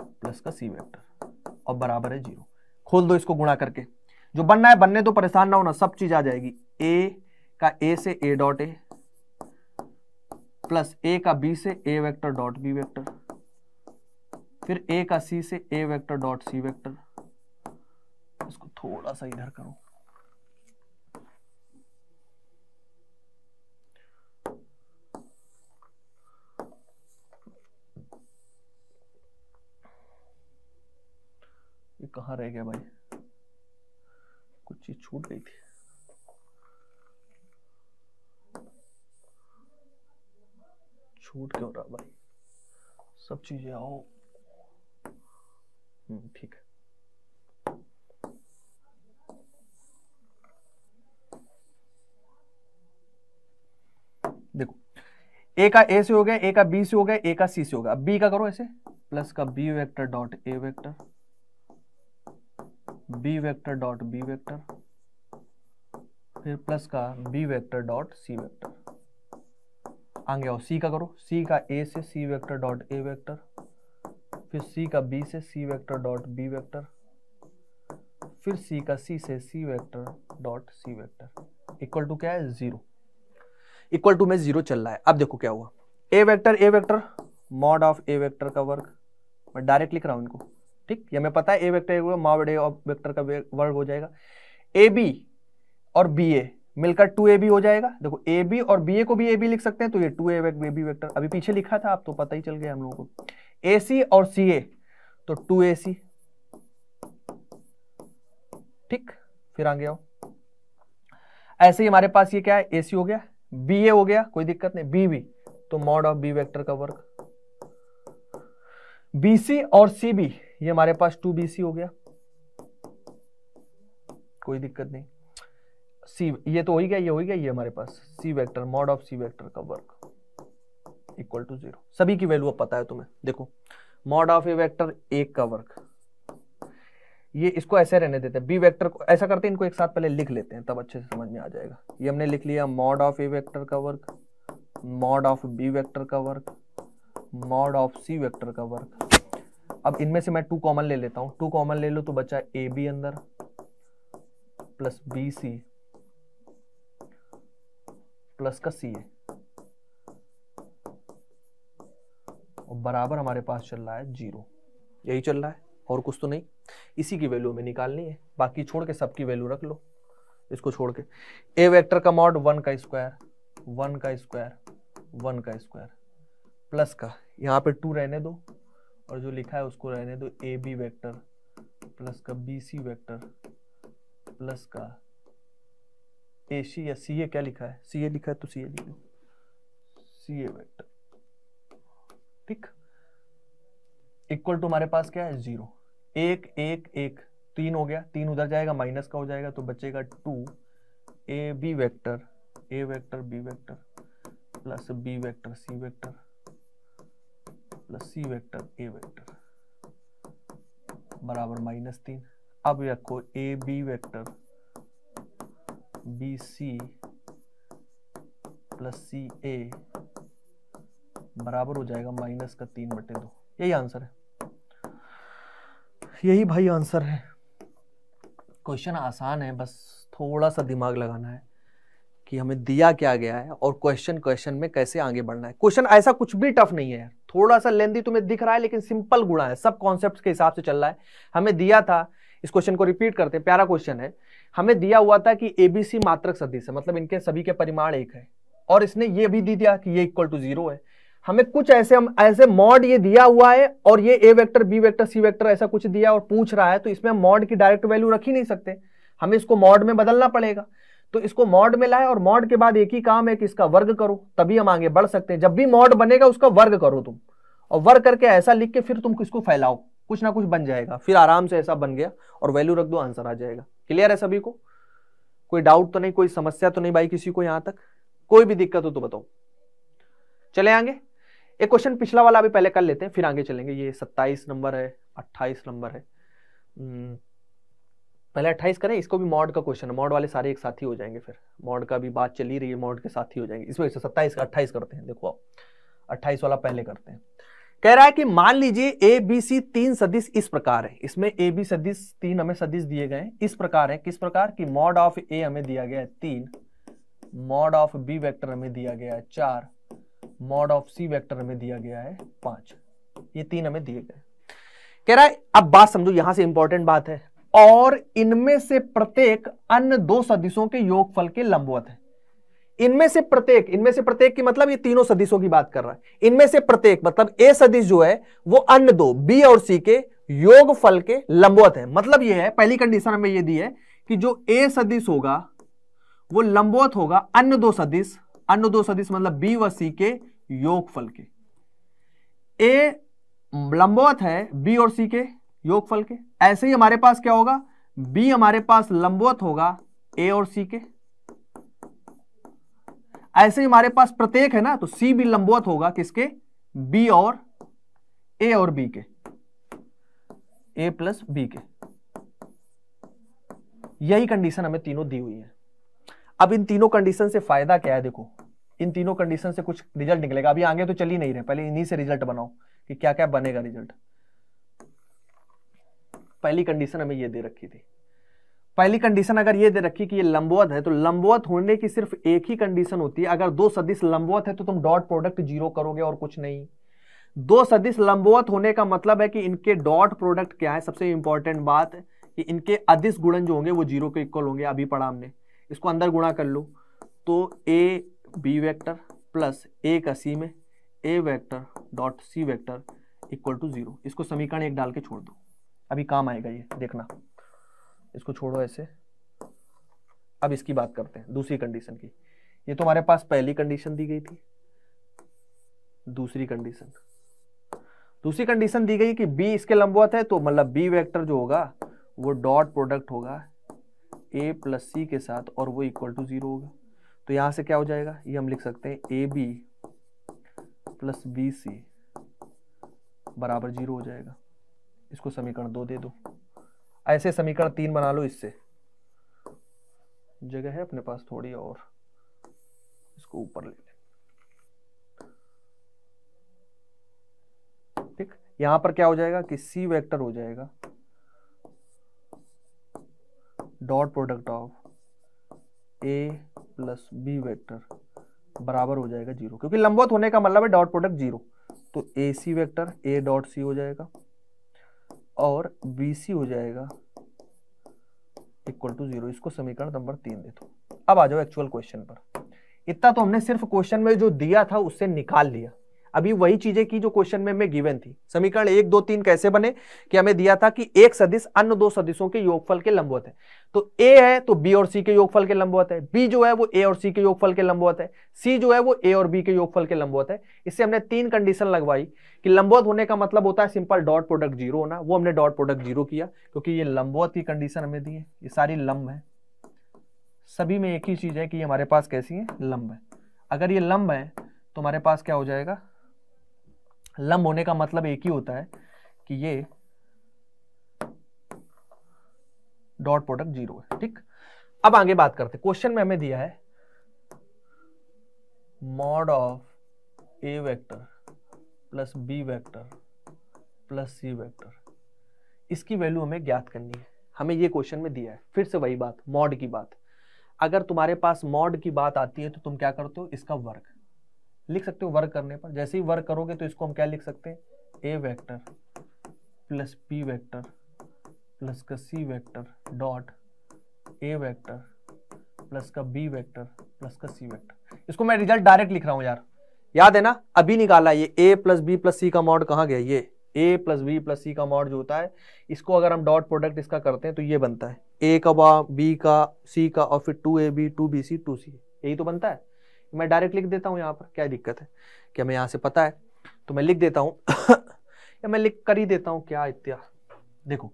plus का सी वेक्टर और बराबर है जीरो खोल दो इसको गुणा करके जो बनना है बनने तो परेशान ना होना सब चीज आ जाएगी ए का ए से ए डॉट ए प्लस ए का बी से A vector dot B vector फिर ए का सी से A vector dot C vector इसको थोड़ा सा इधर करो ये कहां रह गया भाई चीज छूट गई थी छूट क्यों रहा भाई सब चीजें आओ हम्म, ठीक है देखो ए का ए से हो गया ए का बी से हो गया ए का सी से हो गया अब बी का करो ऐसे प्लस का B vector dot A vector b vector dot b vector फिर प्लस का b vector dot c vector आगे आओ c का करो c का a से c vector dot a vector फिर c का b से c vector dot b vector फिर c का c से c vector dot c vector equal to क्या है जीरो इक्वल टू में जीरो चल रहा है अब देखो क्या हुआ a vector a vector mod of a vector का वर्क मैं डायरेक्ट लिख रहा हूं इनको ठीक ये हमें पता है ए वेक्टर एक माओ डे और वेक्टर का वर्ग हो जाएगा ए बी और बी ए मिलकर टू ए बी हो जाएगा देखो ए बी और बी ए को भी ए बी लिख सकते हैं तो ये टू ए बी वेक्टर अभी पीछे लिखा था आप तो पता ही चल गया हम लोगों को ए सी और सी ए तो टू ए सी ठीक फिर आगे आओ ऐसे ही हमारे पास ये क्या है ए सी हो गया बी ए हो गया कोई दिक्कत नहीं बी बी तो मॉड ऑफ बी वेक्टर का वर्ग बी सी और सी बी ये हमारे पास टू बी सी हो गया कोई दिक्कत नहीं सी ये तो हो ही गया ये हो ही गया ये हमारे पास C vector mod of C vector का वर्क इक्वल टू जीरो सभी की वैल्यू अब पता है तुम्हें देखो मॉड ऑफ ए वेक्टर एक का वर्क ये इसको ऐसे रहने देते हैं बी वेक्टर को ऐसा करते हैं इनको एक साथ पहले लिख लेते हैं तब अच्छे से समझ में आ जाएगा ये हमने लिख लिया मॉड ऑफ ए वेक्टर का वर्क मॉड ऑफ बी वेक्टर का वर्क मॉड ऑफ सी वेक्टर का वर्क अब इनमें से मैं टू कॉमन ले लेता हूँ टू कॉमन ले लो तो बचा ए बी अंदर प्लस बी सी प्लस का सी ए बराबर हमारे पास चल रहा है जीरो यही चल रहा है और कुछ तो नहीं इसी की वैल्यू हमें निकालनी है बाकी छोड़ के सबकी वैल्यू रख लो इसको छोड़ के ए वेक्टर का मॉड वन का स्क्वायर वन का स्क्वायर वन का स्क्वायर प्लस का यहाँ पे टू रहने दो और जो लिखा है उसको रहने दो ए बी वैक्टर प्लस का बी सी वैक्टर प्लस का ए सी या सी ए क्या लिखा है सी ए लिखा है तो सी ए लिख दो सी ए वैक्टर ठीक इक्वल टू हमारे पास क्या है जीरो एक एक एक तीन हो गया तीन उधर जाएगा माइनस का हो जाएगा तो बचेगा two A B vector A vector B vector plus B vector C vector plus C vector A vector बराबर माइनस तीन अब रखो A B vector B C plus C A बराबर हो जाएगा माइनस का तीन बटे दो यही आंसर है यही भाई आंसर है क्वेश्चन आसान है बस थोड़ा सा दिमाग लगाना है कि हमें दिया क्या गया है और क्वेश्चन क्वेश्चन में कैसे आगे बढ़ना है क्वेश्चन ऐसा कुछ भी टफ नहीं है यार थोड़ा सा लेंदी तुम्हें दिख रहा है लेकिन सिंपल गुणा है सब कॉन्सेप्ट के हिसाब से चल रहा है हमें दिया था इस क्वेश्चन को रिपीट करते हैं प्यारा क्वेश्चन है हमें दिया हुआ था कि एबीसी मात्रक सदी से मतलब इनके सभी के परिमाण एक है और इसने ये भी दी दिया कि ये इक्वल टू जीरो है हमें कुछ ऐसे हम ऐसे मॉड ये दिया हुआ है और ये A vector B vector C vector ऐसा कुछ दिया और पूछ रहा है तो इसमें हम मॉड की डायरेक्ट वैल्यू रख ही नहीं सकते हमें इसको मॉड में बदलना पड़ेगा तो इसको मॉड में लाए और मॉड के बाद एक ही काम है कि इसका वर्ग करो तभी हम आगे बढ़ सकते हैं जब भी मॉड बनेगा उसका वर्ग करो तुम और वर्ग करके ऐसा लिख के फिर तुम इसको फैलाओ कुछ ना कुछ बन जाएगा फिर आराम से ऐसा बन गया और वैल्यू रख दो आंसर आ जाएगा क्लियर है सभी को कोई डाउट तो नहीं कोई समस्या तो नहीं भाई किसी को यहां तक कोई भी दिक्कत हो तो बताओ चले आगे एक क्वेश्चन पिछला वाला अभी पहले कर लेते हैं फिर आगे चलेंगे ये सत्ताईस नंबर है अट्ठाईस नंबर है हम्म, पहले अट्ठाइस करें इसको भी मॉड का क्वेश्चन है मॉड वाले सारे एक साथ ही हो जाएंगे फिर मॉड का भी बात चली रही है मॉड के साथ ही हो जाएंगे इसमें सत्ताईस का अट्ठाइस करते हैं देखो आप अट्ठाइस वाला पहले करते हैं कह रहा है कि मान लीजिए ए बी सी तीन सदिश इस प्रकार है इसमें ए बी सदिश तीन हमें सदिश दिए गए इस प्रकार है किस प्रकार की मॉड ऑफ ए हमें दिया गया है तीन मॉड ऑफ बी वेक्टर हमें दिया गया है चार मॉड ऑफ सी वेक्टर हमें दिया गया है पांच ये तीन हमें दिए गए कह रहा है अब बात समझो यहां से इंपॉर्टेंट बात है और इनमें से प्रत्येक अन्य दो सदिशों के योगफल के लंबवत है इनमें से प्रत्येक इनमें से प्रत्येक की मतलब ये तीनों सदिशों की बात कर रहा है इनमें से प्रत्येक मतलब ए सदिश जो है वो अन्य दो बी और सी के योगफल के लंबवत है मतलब ये है पहली कंडीशन हमें ये दी है कि जो ए सदिश होगा वो लंबवत होगा अन्य दो सदिश अन्य दो सदिश मतलब बी व सी के योगफल के ए लंबवत है बी और सी के योगफल के ऐसे ही हमारे पास क्या होगा बी हमारे पास लंबवत होगा ए और सी के ऐसे ही हमारे पास प्रत्येक है ना तो सी भी लंबवत होगा किसके बी और ए और बी के ए प्लस बी के यही कंडीशन हमें तीनों दी हुई है अब इन तीनों कंडीशन से फायदा क्या है देखो इन तीनों कंडीशन से कुछ रिजल्ट निकलेगा अभी आगे तो चल ही नहीं रहे पहले इन्हीं से रिजल्ट बनाओ कि क्या क्या बनेगा रिजल्ट पहली कंडीशन हमें ये दे रखी थी पहली कंडीशन अगर ये दे रखी कि ये लंबवत है तो लंबवत होने की सिर्फ एक ही कंडीशन होती है अगर दो सदिश लंबवत है तो तुम डॉट प्रोडक्ट जीरो करोगे और कुछ नहीं दो सदिश लंबवत होने का मतलब है कि इनके डॉट प्रोडक्ट क्या है सबसे इंपॉर्टेंट बात कि इनके अधिस गुणन जो होंगे वो जीरो के इक्वल होंगे अभी पढ़ा हमने इसको अंदर गुणा कर लो तो A B vector plus A का सी में A vector dot C vector equal to zero इसको समीकरण एक डाल के छोड़ दो अभी काम आएगा ये देखना इसको छोड़ो ऐसे अब इसकी बात करते हैं दूसरी कंडीशन की ये तुम्हारे पास पहली कंडीशन दी गई थी दूसरी कंडीशन दूसरी कंडीशन दी गई कि बी इसके लंबवत है तो मतलब बी वेक्टर जो होगा वो डॉट प्रोडक्ट होगा ए प्लस सी के साथ और वो इक्वल टू जीरो होगा तो यहां से क्या हो जाएगा ये हम लिख सकते हैं A B plus B C बराबर जीरो हो जाएगा इसको समीकरण दो दे दो ऐसे समीकरण तीन बना लो इससे जगह है अपने पास थोड़ी और इसको ऊपर ले ठीक यहां पर क्या हो जाएगा कि सी वेक्टर हो जाएगा dot product of A plus B vector बराबर हो जाएगा जीरो क्योंकि लंबवत होने का मतलब है डॉट प्रोडक्ट जीरो तो ए सी वेक्टर ए डॉट सी हो जाएगा और बी सी हो जाएगा इक्वल टू जीरो इसको समीकरण नंबर तीन दे दो अब आ जाओ एक्चुअल क्वेश्चन पर इतना तो हमने सिर्फ क्वेश्चन में जो दिया था उससे निकाल लिया अभी वही चीजें की जो क्वेश्चन में हमें गिवन थी समीकरण एक दो तीन कैसे बने कि हमें दिया था कि एक सदिश अन्य दो सदिशों के योगफल के लंबवत है तो ए है तो बी और सी के योगफल के लंबवत है बी जो है वो ए और सी के योगफल के लंबवत है सी जो है वो ए और बी के योगफल के लंबवत है इससे हमने तीन कंडीशन लगवाई कि लंबवत होने का मतलब होता है सिंपल डॉट प्रोडक्ट जीरो होना वो हमने डॉट प्रोडक्ट जीरो किया क्योंकि ये लंबवत की कंडीशन हमें दी है ये सारी लंब है सभी में एक ही चीज है कि ये हमारे पास कैसी है लंब है अगर ये लंब है तो हमारे पास क्या हो जाएगा लंब होने का मतलब एक ही होता है कि ये डॉट प्रोडक्ट जीरो है ठीक अब आगे बात करते क्वेश्चन में हमें दिया है mod of A vector plus B vector plus C vector इसकी वैल्यू हमें ज्ञात करनी है हमें ये क्वेश्चन में दिया है फिर से वही बात मॉड की बात अगर तुम्हारे पास मॉड की बात आती है तो तुम क्या करते हो इसका वर्क लिख सकते हो वर्क करने पर जैसे ही वर्क करोगे तो इसको हम क्या लिख सकते हैं A vector plus B vector plus का C vector dot A vector plus का बी वेक्टर प्लस का सी वेक्टर इसको मैं रिजल्ट डायरेक्ट लिख रहा हूँ यार याद है ना अभी निकाला ये A plus B plus C का मॉड कहां गया ये A plus B plus C का मॉड जो होता है इसको अगर हम डॉट प्रोडक्ट इसका करते हैं तो ये बनता है ए का बा बी का सी का और फिर two A B two B C two C यही तो बनता है मैं डायरेक्ट लिख देता हूँ यहाँ पर क्या दिक्कत है क्या मैं यहाँ से पता है तो मैं लिख देता हूँ या मैं लिख कर ही देता हूँ क्या इत्या देखो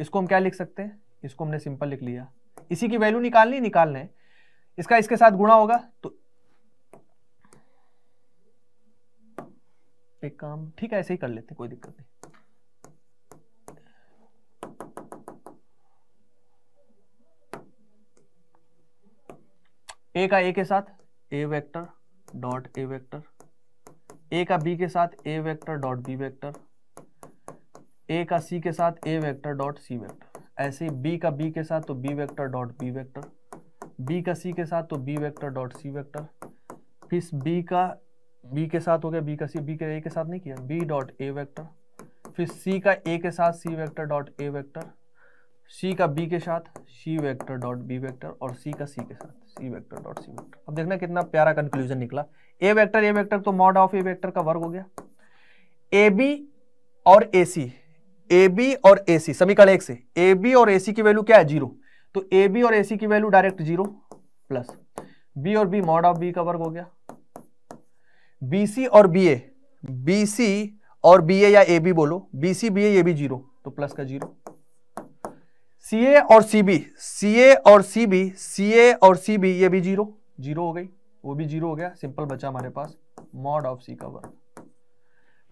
इसको हम क्या लिख सकते हैं इसको हमने सिंपल लिख लिया इसी की वैल्यू निकालनी निकालने इसका इसके साथ गुणा होगा तो एक काम ठीक है ऐसे ही कर लेते कोई दिक्कत नहीं ए का ए के साथ A vector dot A vector A का बी के साथ A vector dot B vector A का सी के साथ A vector dot C vector ऐसे बी का बी के साथ तो B vector dot B vector B का सी के साथ तो B vector dot C vector फिर बी का बी के साथ हो गया बी का सी बी के ए के साथ नहीं किया बी डॉट ए वैक्टर फिर सी का ए के साथ C vector dot A vector C का बी के साथ C vector dot B vector और सी का सी के साथ C vector dot C vector अब देखना कितना प्यारा कंक्लूजन निकला ए वेक्टर ए वेक्टर तो मॉड ऑफ ए वेक्टर का वर्ग हो गया ए बी और ए सी ए बी और ए सी समीकरण एक से ए बी और ए सी की वैल्यू क्या है जीरो तो ए बी और ए सी की value direct zero plus B और बी मॉड ऑफ बी का वर्ग हो गया बी सी और बी ए बी सी और बी ए या ए बी बोलो बी सी बी ए ये भी जीरो तो प्लस का जीरो सी ए और सी बी सी ए और सी बी सी ए और सी बी ये भी जीरो जीरो हो गई वो भी जीरो हो गया सिंपल बचा हमारे पास मॉड ऑफ सी का वर्ग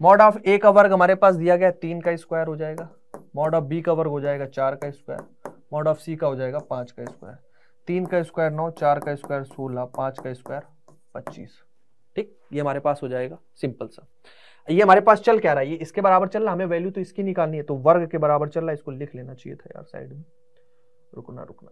मॉड ऑफ ए का वर्ग हमारे पास दिया गया तीन का स्क्वायर हो जाएगा मॉड ऑफ बी का वर्ग हो जाएगा चार का स्क्वायर मॉड ऑफ सी का हो जाएगा पाँच का स्क्वायर तीन का स्क्वायर नौ चार का स्क्वायर सोलह पाँच का स्क्वायर पच्चीस ठीक ये हमारे पास हो जाएगा सिंपल सा ये हमारे पास चल क्या रहा है ये इसके बराबर चल रहा हमें वैल्यू तो इसकी निकालनी है तो वर्ग के बराबर चल रहा है इसको लिख लेना चाहिए था यार साइड में रुकना रुकना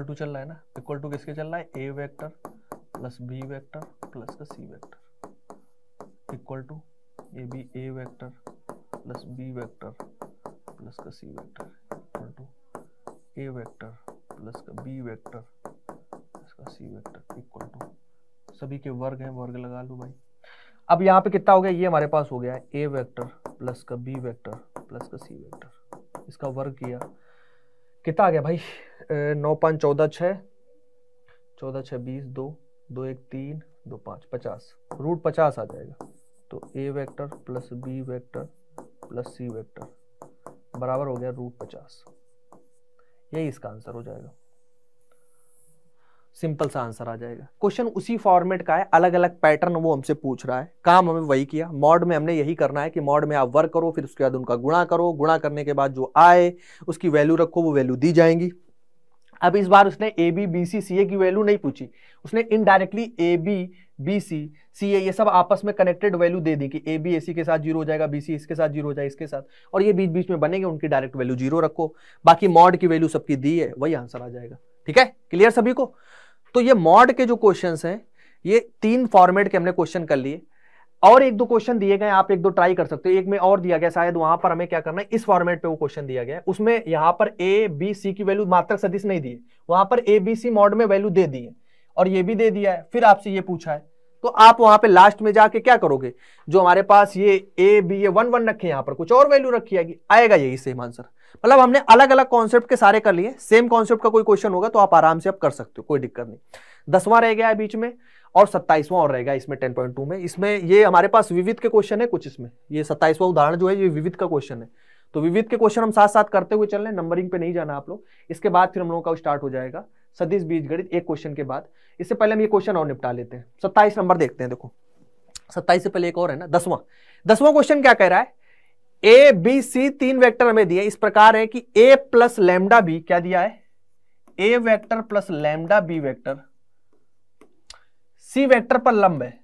इक्वल टू चल रहा है ना इक्वल टू किसके चल रहा है ए vector plus B vector plus का C vector equal to A B A vector plus B vector plus का C vector equal to A vector plus का बी वेक्टर प्लस का सी वेक्टर इक्वल टू सभी के वर्ग हैं वर्ग लगा लो भाई अब यहाँ पे कितना हो गया ये हमारे पास हो गया है ए वेक्टर प्लस का बी वेक्टर प्लस का सी वेक्टर इसका वर्ग किया कितना आ गया भाई नौ पाँच चौदह छः चौदह छः बीस दो दो एक तीन दो पाँच पचास रूट पचास आ जाएगा तो ए vector plus B vector plus C vector बराबर हो गया रूट पचास यही इसका आंसर हो जाएगा सिंपल सा आंसर आ जाएगा क्वेश्चन उसी फॉर्मेट का है अलग अलग पैटर्न वो हमसे पूछ रहा है काम हमें वही किया मॉड में हमने यही करना है कि मॉड में आप वर्क करो फिर उसके बाद उनका गुणा करो गुणा करने के बाद जो आए उसकी वैल्यू रखो वो वैल्यू दी जाएंगी अब इस बार उसने ए बी बी सी सी ए की वैल्यू नहीं पूछी उसने indirectly A B B C C A ये सब आपस में कनेक्टेड वैल्यू दे दी कि ए बी ए सी के साथ जीरो हो जाएगा बी सी इसके साथ जीरो हो जाएगा इसके साथ और ये बीच बीच में बनेंगे उनकी डायरेक्ट वैल्यू जीरो रखो बाकी मॉड की वैल्यू सबकी दी है वही आंसर आ जाएगा ठीक है क्लियर सभी को तो ये मॉड के जो क्वेश्चन हैं ये तीन फॉर्मेट के हमने क्वेश्चन कर लिए और एक दो क्वेश्चन दिए गए आप एक दो ट्राई कर सकते हो एक में और दिया गया शायद वहां पर हमें क्या करना है इस फॉर्मेट पे वो क्वेश्चन दिया गया है उसमें यहाँ पर ए बी सी की वैल्यू मात्र सदिश नहीं दिए वहां पर ए बी सी मॉड में वैल्यू दे दी और ये भी दे दिया है फिर आपसे ये पूछा है तो आप वहां पे लास्ट में जाके क्या करोगे जो हमारे पास ये ए बी ये वन वन रखे यहाँ पर कुछ और वैल्यू रखी आएगी आएगा यही सेम आंसर मतलब हमने अलग अलग कॉन्सेप्ट के सारे कर लिए सेम कॉन्सेप्ट का कोई क्वेश्चन होगा तो आप आराम से आप कर सकते हो कोई दिक्कत नहीं दसवां रह गया है बीच में और सत्ताईसवां और रहेगा इसमें टेन पॉइंट टू में इसमें ये हमारे पास विविध के क्वेश्चन है कुछ इसमें ये सत्ताईसवां उदाहरण जो है ये विविध का क्वेश्चन है तो विविध के क्वेश्चन हम साथ साथ करते हुए चल रहे नंबरिंग पे नहीं जाना आप लोग इसके बाद फिर हम लोगों का स्टार्ट हो जाएगा सदिश बीज गणित एक क्वेश्चन के बाद इससे पहले हम ये क्वेश्चन और निपटा लेते हैं सत्ताईस नंबर देखते हैं देखो सत्ताईस से पहले एक और है ना दसवां दसवां क्वेश्चन क्या कह रहा है ए बी सी तीन वेक्टर हमें दिए इस प्रकार है कि ए प्लस लेमडा बी क्या दिया है ए vector plus lambda B vector C vector पर लंब है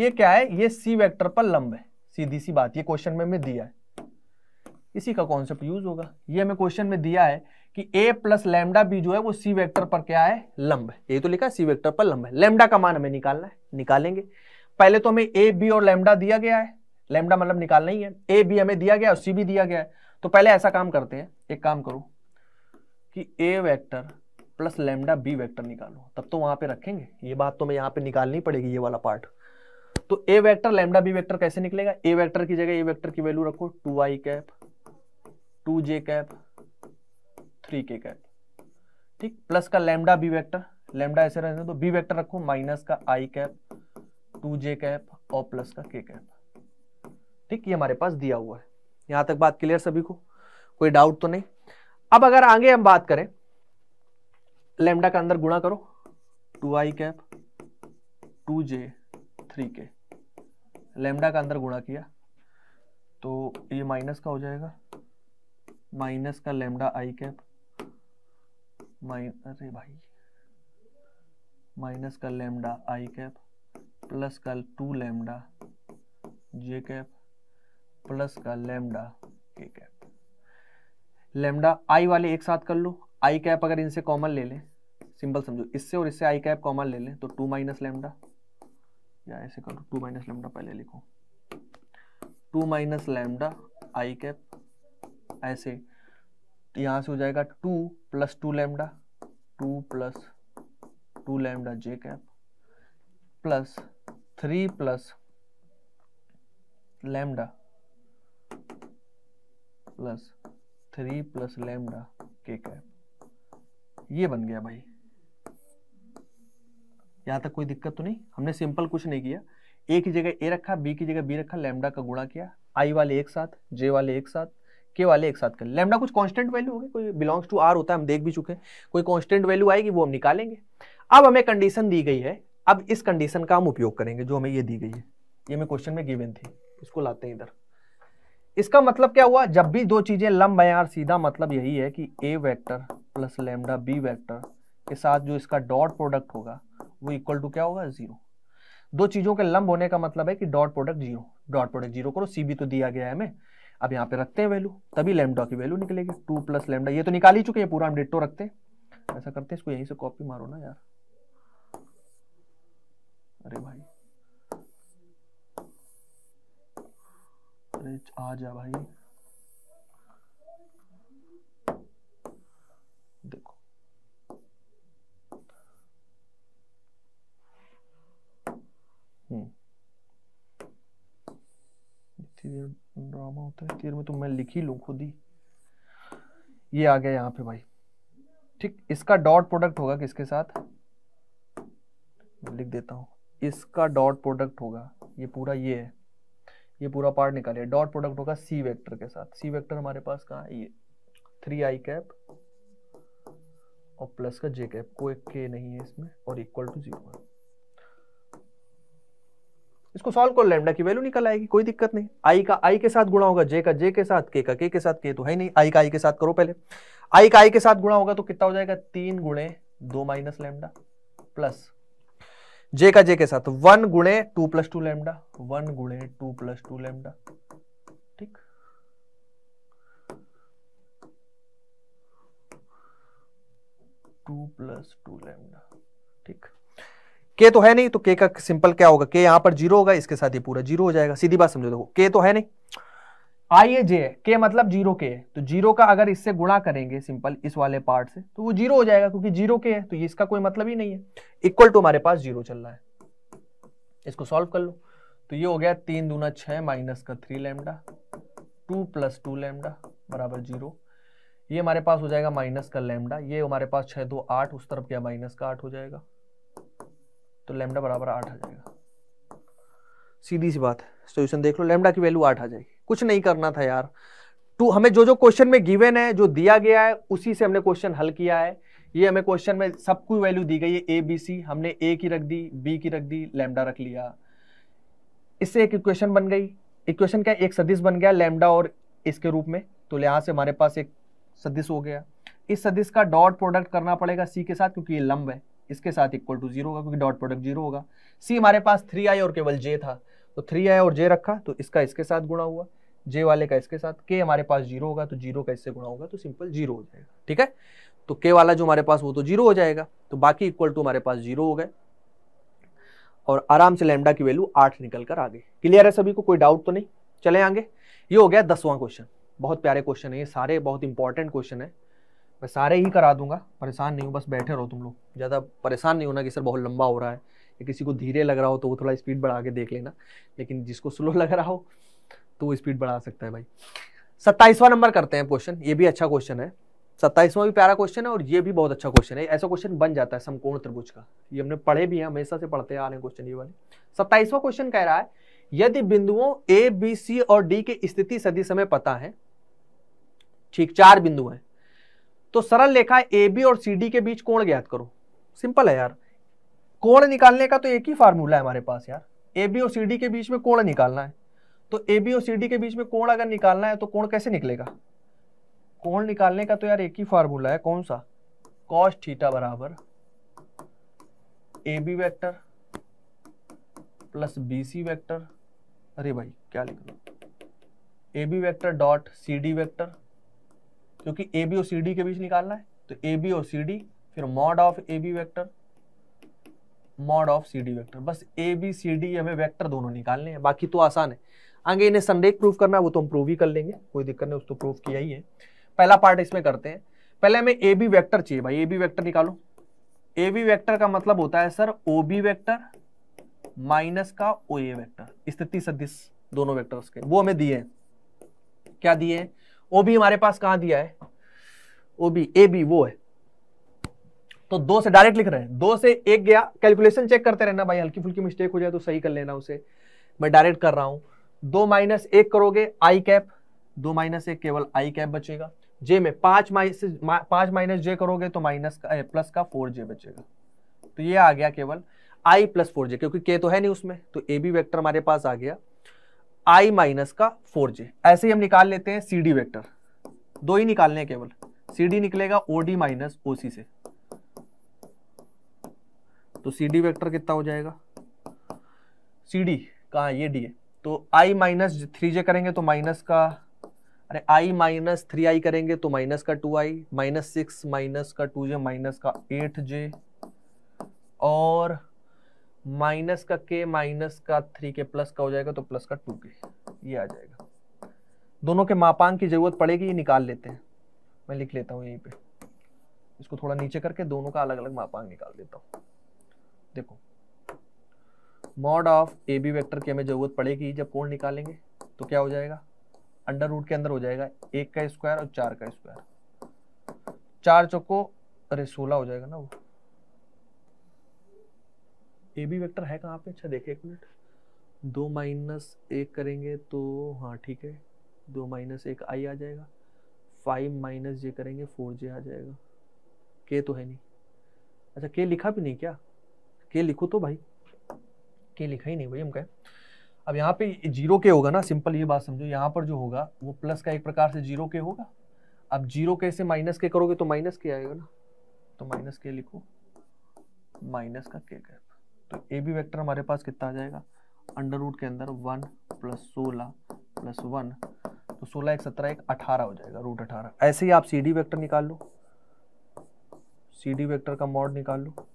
ये क्या है ये सी वेक्टर पर लंब है सीधी सी बात ये क्वेश्चन में हमें दिया है इसी का कॉन्सेप्ट यूज होगा ये हमें क्वेश्चन में दिया है कि ए प्लस लेमडा बी जो है वो सी वेक्टर पर क्या है लंब है ये तो लिखा है सी वेक्टर पर लंब है लेमडा का मान हमें निकालना है निकालेंगे पहले तो हमें ए बी और लेमडा दिया गया है लेमडा मतलब निकालना ही है ए बी हमें दिया गया और सी भी दिया गया तो पहले ऐसा काम करते हैं एक काम करो कि ए vector plus lambda B vector निकालो तब तो वहां पर रखेंगे ये बात तो हमें यहाँ पे निकालनी पड़ेगी ये वाला पार्ट तो ए वेक्टर लेमडा बी वेक्टर कैसे निकलेगा ए वेक्टर की जगह ए वेक्टर की वैल्यू रखो two cap two cap three cap ठीक प्लस का लेमडा बी वेक्टर लेमडा ऐसे रहने दो बी वेक्टर रखो माइनस का I cap two J cap और प्लस का के कैप ठीक ये हमारे पास दिया हुआ है यहां तक बात क्लियर सभी को कोई डाउट तो नहीं अब अगर आगे हम बात करें लेमडा का अंदर गुणा करो टू आई cap two J three K lambda का अंदर गुणा किया तो ये माइनस का हो जाएगा माइनस का लेमडा आई कैप माइन अरे भाई माइनस का लेमडा आई कैप प्लस का two lambda J cap plus का lambda K cap lambda I वाले एक साथ कर लो आई कैप अगर इनसे कॉमन ले लें सिंपल समझो इससे और इससे आई कैप कॉमन ले लें तो टू माइनस लेमडा या ऐसे करो टू माइनस लेमडा पहले लिखो two minus lambda I cap ऐसे तो यहाँ से हो जाएगा two plus two lambda two plus two lambda J cap plus three plus lambda plus three plus lambda K cap ये बन गया भाई यहां तक कोई दिक्कत तो नहीं हमने सिंपल कुछ नहीं किया ए की जगह ए रखा बी की जगह बी रखा लेमडा का गुणा किया आई वाले एक साथ जे वाले एक साथ के वाले एक साथ कर लेमडा कुछ कांस्टेंट वैल्यू होगी कोई बिलोंग्स टू आर होता है हम देख भी चुके हैं कोई कांस्टेंट वैल्यू आएगी वो हम निकालेंगे अब हमें कंडीशन दी गई है अब इस कंडीशन का हम उपयोग करेंगे जो हमें ये दी गई है ये हमें क्वेश्चन में गिवन थी इसको लाते हैं इधर इसका मतलब क्या हुआ जब भी दो चीजें लंब है यार सीधा मतलब यही है कि A vector plus lambda B vector के साथ जो इसका डॉट प्रोडक्ट होगा वो इक्वल टू क्या होगा जीरो दो चीजों के लंब होने का मतलब है कि dot product zero dot product zero करो सी तो दिया गया है हमें अब यहाँ पे रखते हैं वैल्यू तभी लेमडा की वैल्यू निकलेगी टू प्लस लेमडा ये तो निकाल ही चुके हैं पूरा हम डिट्टो रखते हैं ऐसा करते हैं इसको यहीं से कॉपी मारो ना यार अरे भाई अरे आ जा भाई देखो ड्रामा हम्म। होता है में तो मैं लिख ही लू खुद ही ये आ गया यहाँ पे भाई ठीक इसका डॉट प्रोडक्ट होगा किसके साथ लिख देता हूँ इसका डॉट प्रोडक्ट होगा ये पूरा ये है ये पूरा पार्ट निकालिए डॉट प्रोडक्ट होगा सी वेक्टर के साथ सी वेक्टर हमारे पास कहाँ ये थ्री आई कैप और प्लस का जे कैप को एक के नहीं है इसमें और इक्वल टू जीरो है इसको सॉल्व कर लेमडा की वैल्यू निकल आएगी कोई दिक्कत नहीं आई का आई के साथ गुणा होगा जे का जे के साथ के का के के साथ के तो है नहीं आई का आई के साथ करो पहले आई का आई के साथ गुणा होगा तो कितना हो जाएगा तीन गुणे दो माइनस लेमडा प्लस जे का जे के साथ वन गुणे two plus two lambda one गुणे टू प्लस टू लेमडा ठीक टू प्लस टू लेमडा ठीक के तो है नहीं तो के का सिंपल क्या होगा के यहां पर जीरो होगा इसके साथ ये पूरा जीरो हो जाएगा सीधी बात समझो देखो के तो है नहीं आई ए जे के मतलब जीरो के है तो जीरो का अगर इससे गुणा करेंगे सिंपल इस वाले पार्ट से तो वो जीरो हो जाएगा क्योंकि जीरो के है तो ये इसका कोई मतलब ही नहीं है इक्वल टू हमारे पास जीरो चल रहा है इसको सॉल्व कर लो तो ये हो गया तीन दूना छह माइनस का three lambda two plus two lambda बराबर जीरो ये हमारे पास हो जाएगा माइनस का लेमडा ये हमारे पास छह दो आठ उस तरफ क्या माइनस का आठ हो जाएगा तो लेमडा बराबर आठ आ जाएगा सीधी सी बात है सोल्यूशन देख लो लेमडा की वैल्यू आठ आ जाएगी कुछ नहीं करना था यार टू तो हमें जो जो क्वेश्चन में गिवन है जो दिया गया है उसी से हमने क्वेश्चन हल किया है ये हमें क्वेश्चन में सबको वैल्यू दी गई है ए बी सी हमने ए की रख दी बी की रख दी लेमडा रख लिया इससे एक इक्वेशन बन गई इक्वेशन क्या एक सदिश बन गया लेमडा और इसके रूप में तो लिहाज से हमारे पास एक सदिश हो गया इस सदिश का डॉट प्रोडक्ट करना पड़ेगा सी के साथ क्योंकि ये लंब है इसके साथ इक्वल टू जीरो होगा क्योंकि डॉट प्रोडक्ट जीरो होगा सी हमारे पास थ्री आई और केवल जे था तो थ्री आई और जे रखा तो इसका इसके साथ गुणा हुआ जे वाले का इसके साथ के हमारे पास जीरो होगा तो जीरो का इससे गुणा होगा तो सिंपल जीरो हो जाएगा ठीक है तो के वाला जो हमारे पास वो तो जीरो हो जाएगा तो बाकी इक्वल टू हमारे पास जीरो हो गए और आराम से लेमडा की वैल्यू आठ निकल कर आ गई क्लियर है सभी को कोई डाउट तो नहीं चले आगे ये हो गया दसवां क्वेश्चन बहुत प्यारे क्वेश्चन है ये सारे बहुत इंपॉर्टेंट क्वेश्चन है मैं सारे ही करा दूंगा परेशान नहीं हूँ बस बैठे रहो तुम लोग ज़्यादा परेशान नहीं होना कि सर बहुत लंबा हो रहा है या किसी को धीरे लग रहा हो तो वो थोड़ा स्पीड बढ़ा के देख लेना लेकिन जिसको स्लो लग रहा हो तो वो स्पीड बढ़ा सकता है भाई सत्ताईसवां नंबर करते हैं क्वेश्चन ये भी अच्छा क्वेश्चन है सत्ताईसवां भी प्यारा क्वेश्चन है और ये भी बहुत अच्छा क्वेश्चन है ऐसा क्वेश्चन बन जाता है समकोण त्रिभुज का ये हमने पढ़े भी हैं हमेशा से पढ़ते आ रहे हैं क्वेश्चन ये वाले सत्ताईसवां क्वेश्चन कह रहा है यदि बिंदुओं ए बी सी और डी की स्थिति सदी समय पता है ठीक चार बिंदु हैं तो सरल रेखा ए बी और सी डी के बीच कोण ज्ञात करो सिंपल है यार कोण निकालने का तो एक ही फार्मूला है हमारे पास यार ए बी और सी डी के बीच में कोण निकालना है तो ए बी और सी डी के बीच में कोण अगर निकालना है तो कोण कैसे निकलेगा कोण निकालने का तो यार एक ही फार्मूला है कौन सा कॉस थीटा बराबर A B vector plus B C vector अरे भाई क्या लिख रहा A B vector dot C D vector क्योंकि ए बी और सी डी के बीच निकालना है तो ए बी और सी डी फिर mod of A B vector mod of C D vector बस ए बी सी डी हमें वैक्टर दोनों निकालने हैं बाकी तो आसान है आगे इन्हें संरेख प्रूफ करना है वो तो हम प्रूव ही कर लेंगे कोई दिक्कत नहीं उसको तो प्रूफ किया ही है पहला पार्ट इसमें करते हैं पहले हमें ए बी वैक्टर चाहिए भाई ए बी वैक्टर निकालो ए बी वैक्टर का मतलब होता है sir O B vector minus का ओ ए वैक्टर स्थिति सदिश दोनों वैक्टर के वो हमें दिए हैं क्या दिए हैं ओ बी हमारे पास कहाँ दिया है ओ बी ए बी वो है तो दो से डायरेक्ट लिख रहे हैं दो से एक गया कैलकुलेशन चेक करते रहना भाई हल्की फुल्की मिस्टेक हो जाए तो सही कर लेना उसे मैं डायरेक्ट कर रहा हूं दो माइनस एक करोगे आई कैप दो माइनस एक केवल आई कैप बचेगा जे में पांच माइनस पांच माइनस जे करोगे तो माइनस का प्लस का फोर जे बचेगा तो ये आ गया केवल आई प्लस फोर जे क्योंकि के तो है नहीं उसमें तो ए बी वैक्टर हमारे पास आ गया आई माइनस का फोर जे ऐसे ही हम निकाल लेते हैं सी डी वैक्टर दो ही निकालने केवल सी डी निकलेगा ओ डी माइनस ओ सी से तो सी डी वैक्टर कितना हो जाएगा सी डी कहा ये डी है तो आई माइनस थ्री जे करेंगे तो माइनस का अरे आई माइनस थ्री आई करेंगे तो माइनस का two I minus six minus का टू जे माइनस का एट जे और माइनस का के माइनस का थ्री के प्लस का हो जाएगा तो प्लस का टू के ये आ जाएगा दोनों के मापांक की ज़रूरत पड़ेगी ये निकाल लेते हैं मैं लिख लेता हूँ यहीं पे इसको थोड़ा नीचे करके दोनों का अलग अलग मापांक निकाल देता हूँ देखो mod of A B vector की हमें ज़रूरत पड़ेगी जब कोण निकालेंगे तो क्या हो जाएगा अंडर रूट के अंदर हो जाएगा एक का स्क्वायर और चार का स्क्वायर चार चौको अरे सोलह हो जाएगा ना वो ए बी वैक्टर है कहाँ पे अच्छा देखे एक मिनट दो माइनस एक करेंगे तो हाँ ठीक है दो माइनस एक आई आ जाएगा फाइव माइनस जे करेंगे फोर जे आ जाएगा के तो है नहीं अच्छा के लिखा भी नहीं क्या के लिखो तो भाई के लिखा ही नहीं भाई हम कहें अब यहाँ पे जीरो के होगा ना सिंपल ये बात समझो यहाँ पर जो होगा वो प्लस का एक प्रकार से जीरो के होगा अब जीरो कैसे माइनस के करोगे तो माइनस के आएगा ना तो माइनस के लिखो माइनस का के गैप तो ए बी वैक्टर हमारे पास कितना आ जाएगा अंडर रूट के अंदर वन प्लस सोलह प्लस वन तो सोलह एक सत्रह एक अठारह हो जाएगा रूट अठारह ऐसे ही आप सी डी वैक्टर निकाल लो सी डी वैक्टर का मॉड निकाल लो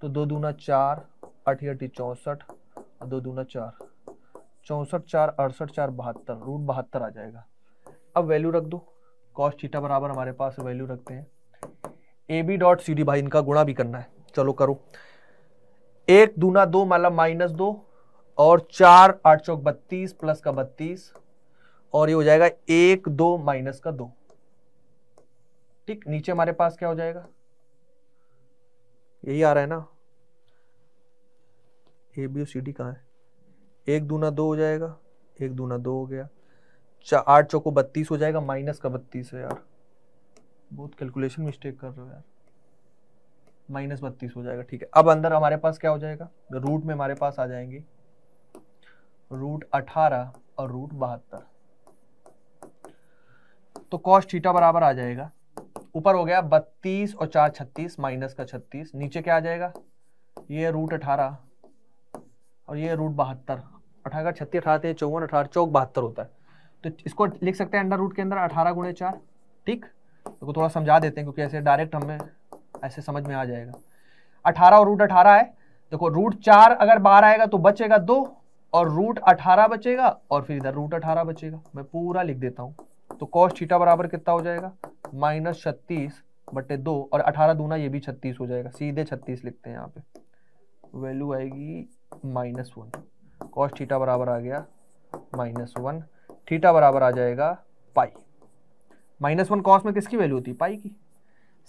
तो दो दूना चार अठी अठी चौंसठ दो दूना चार चौंसठ चार अड़सठ चार बहत्तर रूट बहत्तर आ जाएगा अब वैल्यू रख दो कॉस्ट थीटा बराबर हमारे पास वैल्यू रखते हैं A B dot C D भाई इनका गुणा भी करना है चलो करो एक दूना दो मतलब माइनस दो और चार आठ चौक बत्तीस प्लस का बत्तीस और ये हो जाएगा एक दो माइनस का दो ठीक नीचे हमारे पास क्या हो जाएगा यही आ रहा है ना ए बी और सी डी कहाँ है एक दूना दो हो जाएगा एक दूना दो हो गया चार आठ चौको बत्तीस हो जाएगा माइनस का बत्तीस है यार बहुत कैलकुलेशन मिस्टेक कर रहे हो यार माइनस बत्तीस हो जाएगा ठीक है अब अंदर हमारे पास क्या हो जाएगा रूट में हमारे पास आ जाएंगे रूट अठारह और रूट बहत्तर तो कॉस्ट थीटा बराबर आ जाएगा ऊपर हो गया बत्तीस और चार छत्तीस माइनस का छत्तीस नीचे क्या आ जाएगा ये रूट अठारह और ये रूट बहत्तर अठारह छत्तीस अठारह चौवन अठारह चौक बहत्तर होता है तो इसको लिख सकते हैं अंडर रूट के अंदर अठारह गुणे चार ठीक तो थोड़ा समझा देते हैं क्योंकि ऐसे डायरेक्ट हमें ऐसे समझ में आ जाएगा अठारह और रूट अठारह है देखो रूट चार अगर बाहर आएगा तो बचेगा दो और रूट अठारह बचेगा और फिर इधर रूट अठारह बचेगा मैं पूरा लिख देता हूँ तो कॉस छीटा बराबर कितना हो जाएगा माइनस छत्तीस बटे दो और अठारह दूना ये भी छत्तीस हो जाएगा सीधे छत्तीस लिखते हैं यहाँ पे वैल्यू आएगी माइनस वन कॉस थीटा बराबर आ गया माइनस वन थीटा बराबर आ जाएगा पाई माइनस वन कॉस में किसकी वैल्यू होती है पाई की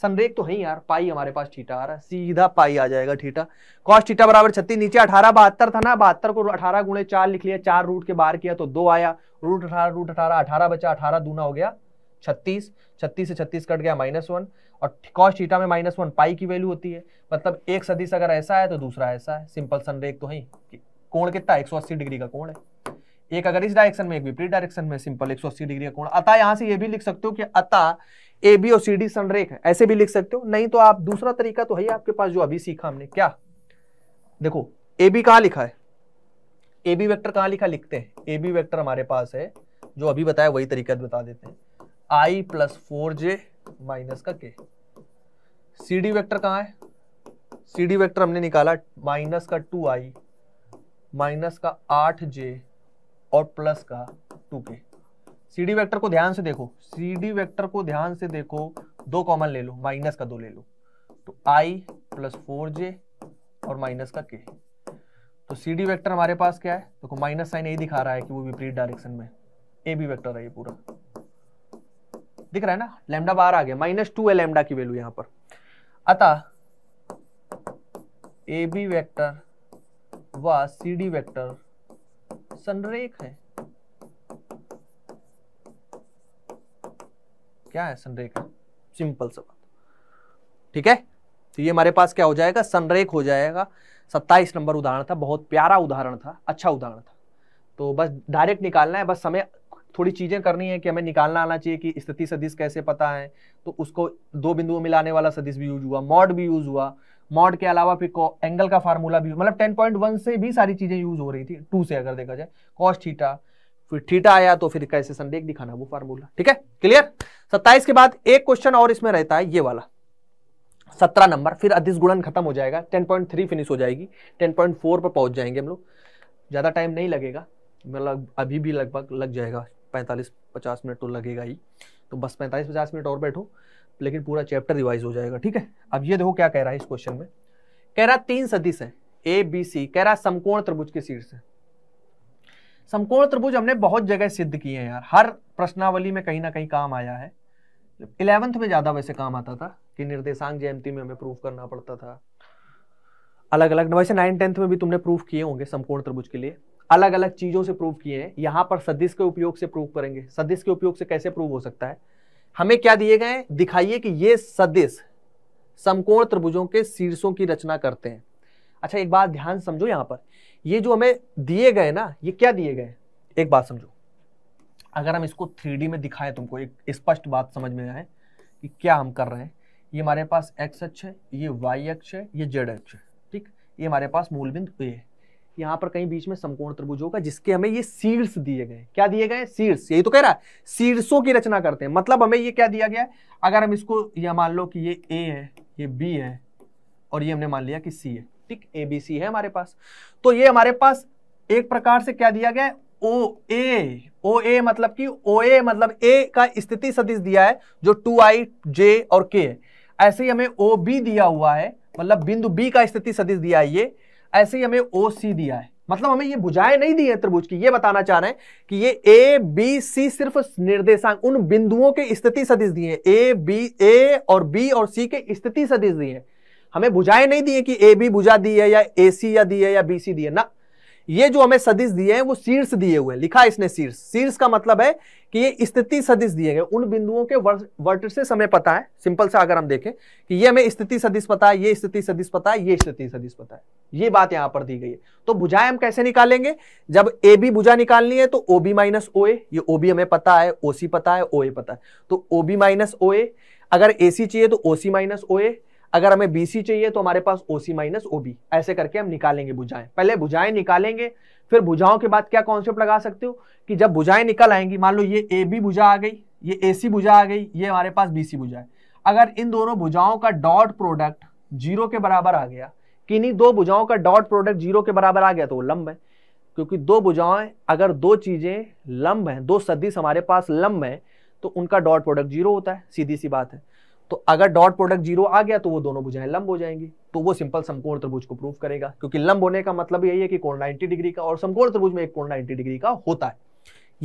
संरेख तो है यार पाई हमारे पास थीटा आ रहा है सीधा पाई आ जाएगा थीटा कॉस थीटा बराबर छत्तीस नीचे अठारह बहत्तर था ना बहत्तर को अठारह गुणे चार लिख लिया चार रूट के बाहर किया तो दो आया रूट अठारह रूट अठारह अठारह बचा अठारह दूना हो गया छत्तीस छत्तीस से छत्तीस कट गया माइनस वन और कॉस थीटा में माइनस वन पाई की वैल्यू होती है मतलब एक सदिश अगर ऐसा है तो दूसरा ऐसा है सिंपल सनरेख तो है कोण कितना एक डिग्री का कोण है एक अगर इस डायरेक्शन में एक विपरीत डायरेक्शन में सिंपल एक डिग्री का कोण अतः यहां से ये भी लिख सकते हो कि अतः ए बी और सी डी संरेख है ऐसे भी लिख सकते हो नहीं तो आप दूसरा तरीका तो है आपके पास जो अभी सीखा हमने क्या देखो ए बी कहाँ लिखा है ए बी वैक्टर कहाँ लिखा लिखते हैं ए बी वैक्टर हमारे पास है जो अभी बताया वही तरीका बता देते हैं I plus four J minus का के सी डी वैक्टर कहाँ है सी डी वैक्टर हमने निकाला माइनस का टू आई माइनस का आठ जे और प्लस का टू के सी डी वैक्टर को ध्यान से देखो सी डी वैक्टर को ध्यान से देखो दो कॉमन ले लो माइनस का दो ले लो तो आई प्लस फोर जे और माइनस का के तो सी डी वैक्टर हमारे पास क्या है देखो माइनस साइन यही दिखा रहा है कि वो विपरीत डायरेक्शन में ए बी वैक्टर है ये पूरा दिख रहा है ना लेमडा बार आ गया माइनस टू है लेमडा की वैल्यू यहां पर अतः ए बी वेक्टर व सी डी वेक्टर संरेख है क्या है संरेख सिंपल सा बात ठीक है तो ये हमारे पास क्या हो जाएगा संरेख हो जाएगा सत्ताईस नंबर उदाहरण था बहुत प्यारा उदाहरण था अच्छा उदाहरण था तो बस डायरेक्ट निकालना है बस समय थोड़ी चीज़ें करनी है कि हमें निकालना आना चाहिए कि स्थिति सदिश कैसे पता है तो उसको दो बिंदुओं मिलाने वाला सदिश भी यूज हुआ मॉड भी यूज हुआ मॉड के अलावा फिर एंगल का फार्मूला भी मतलब टेन पॉइंट वन से भी सारी चीज़ें यूज हो रही थी टू से अगर देखा जाए कॉस्ट थीटा फिर थीटा आया तो फिर कैसे संदेश दिखाना वो फार्मूला ठीक है क्लियर सत्ताईस के बाद एक क्वेश्चन और इसमें रहता है ये वाला सत्रह नंबर फिर अधिस गुणन खत्म हो जाएगा टेन पॉइंट थ्री फिनिश हो जाएगी टेन पॉइंट फोर पर पहुंच जाएंगे हम लोग ज़्यादा टाइम नहीं लगेगा मतलब अभी भी लगभग लग जाएगा पैंतालीस पचास मिनट तो लगेगा ही तो बस पैंतालीस पचास मिनट और बैठो लेकिन पूरा चैप्टर रिवाइज हो जाएगा ठीक है अब ये देखो क्या कह रहा है इस क्वेश्चन में कह रहा तीन सदिश है ए बी सी कह रहा समकोण त्रिभुज के शीर्ष है समकोण त्रिभुज हमने बहुत जगह सिद्ध किए हैं यार हर प्रश्नावली में कहीं ना कहीं काम आया है इलेवंथ में ज्यादा वैसे काम आता था कि निर्देशांक जयंती में हमें प्रूफ करना पड़ता था अलग अलग वैसे नाइन टेंथ में भी तुमने प्रूफ किए होंगे समकोण त्रिभुज के लिए अलग अलग चीज़ों से प्रूव किए हैं यहाँ पर सदिश के उपयोग से प्रूव करेंगे सदिश के उपयोग से कैसे प्रूव हो सकता है हमें क्या दिए गए हैं दिखाइए कि ये सदिश समकोण त्रिभुजों के शीर्षों की रचना करते हैं अच्छा एक बात ध्यान समझो यहाँ पर ये जो हमें दिए गए ना ये क्या दिए गए एक बात समझो अगर हम इसको थ्री में दिखाएं तुमको एक स्पष्ट बात समझ में आए कि क्या हम कर रहे हैं ये हमारे पास एक्स अक्ष है ये वाई अक्ष है ये जेड अक्ष है ठीक ये हमारे पास मूल बिंदु ए है यहां पर कहीं बीच में समकोण त्रिभुज होगा जिसके हमें ये शीर्ष दिए गए क्या दिए गए शीर्ष यही तो कह रहा है शीर्षों की रचना करते हैं मतलब हमें ये क्या दिया गया है अगर हम इसको यह मान लो कि ये ए है ये बी है और ये हमने मान लिया कि सी है ठीक ए बी सी है हमारे पास तो ये हमारे पास एक प्रकार से क्या दिया गया ओ ए ओ ए मतलब कि ओ ए मतलब ए का स्थिति सदिश दिया है जो टू आई जे और के ऐसे ही हमें ओ बी दिया हुआ है मतलब बिंदु बी का स्थिति सदिश दिया है ये ऐसे ही हमें ओ सी दिया है मतलब हमें ये बुझाएं नहीं दी है त्रिभुज की ये बताना चाह रहे हैं कि ये ए बी सी सिर्फ निर्देशांक उन बिंदुओं के स्थिति सदिश दिए ए बी ए और बी और सी के स्थिति सदिश दिए हमें बुझाएं नहीं दिए कि ए बी बुझा दी है या ए सी या दी है या बी सी दी है ना ये जो हमें सदिश दिए हैं वो शीर्ष दिए हुए हैं लिखा इसने शीर्ष शीर्ष का मतलब है कि ये स्थिति सदिश दिए गए उन बिंदुओं के वर्ट से हमें पता है सिंपल सा अगर हम देखें कि ये हमें स्थिति सदिश पता है ये स्थिति सदिश पता है ये स्थिति सदिश पता है ये बात यहां पर दी गई है तो भुजाएं हम कैसे निकालेंगे जब ए बी भुजा निकालनी है तो ओ बी माइनस ओ ए ये ओ बी हमें पता है ओ सी पता है ओ ए पता है तो ओ बी माइनस ओ ए अगर ए सी चाहिए तो ओ सी माइनस ओ ए अगर हमें बी सी चाहिए तो हमारे पास ओ सी माइनस ओ बी ऐसे करके हम निकालेंगे बुझाएं पहले बुझाएं निकालेंगे फिर बुझाओं के बाद क्या कॉन्सेप्ट लगा सकते हो कि जब बुझाएं निकल आएंगी मान लो ये ए बी बुझा आ गई ये ए सी बुझा आ गई ये हमारे पास बी सी बुझा है अगर इन दोनों भुजाओं का डॉट प्रोडक्ट जीरो के बराबर आ गया कि नहीं दो भुजाओं का डॉट प्रोडक्ट जीरो के बराबर आ गया तो वो लंब है क्योंकि दो भुजाएं अगर दो चीजें लंब हैं दो सदिश हमारे पास लंब हैं तो उनका डॉट प्रोडक्ट जीरो होता है सीधी सी बात है तो अगर डॉट प्रोडक्ट जीरो आ गया तो वो दोनों भुजाएं लंब हो जाएंगी तो वो सिंपल समकोण त्रिभुज को प्रूफ करेगा क्योंकि लंब होने का मतलब यही है कि कोण 90 डिग्री का और समकोण त्रिभुज में एक कोण 90 डिग्री का होता है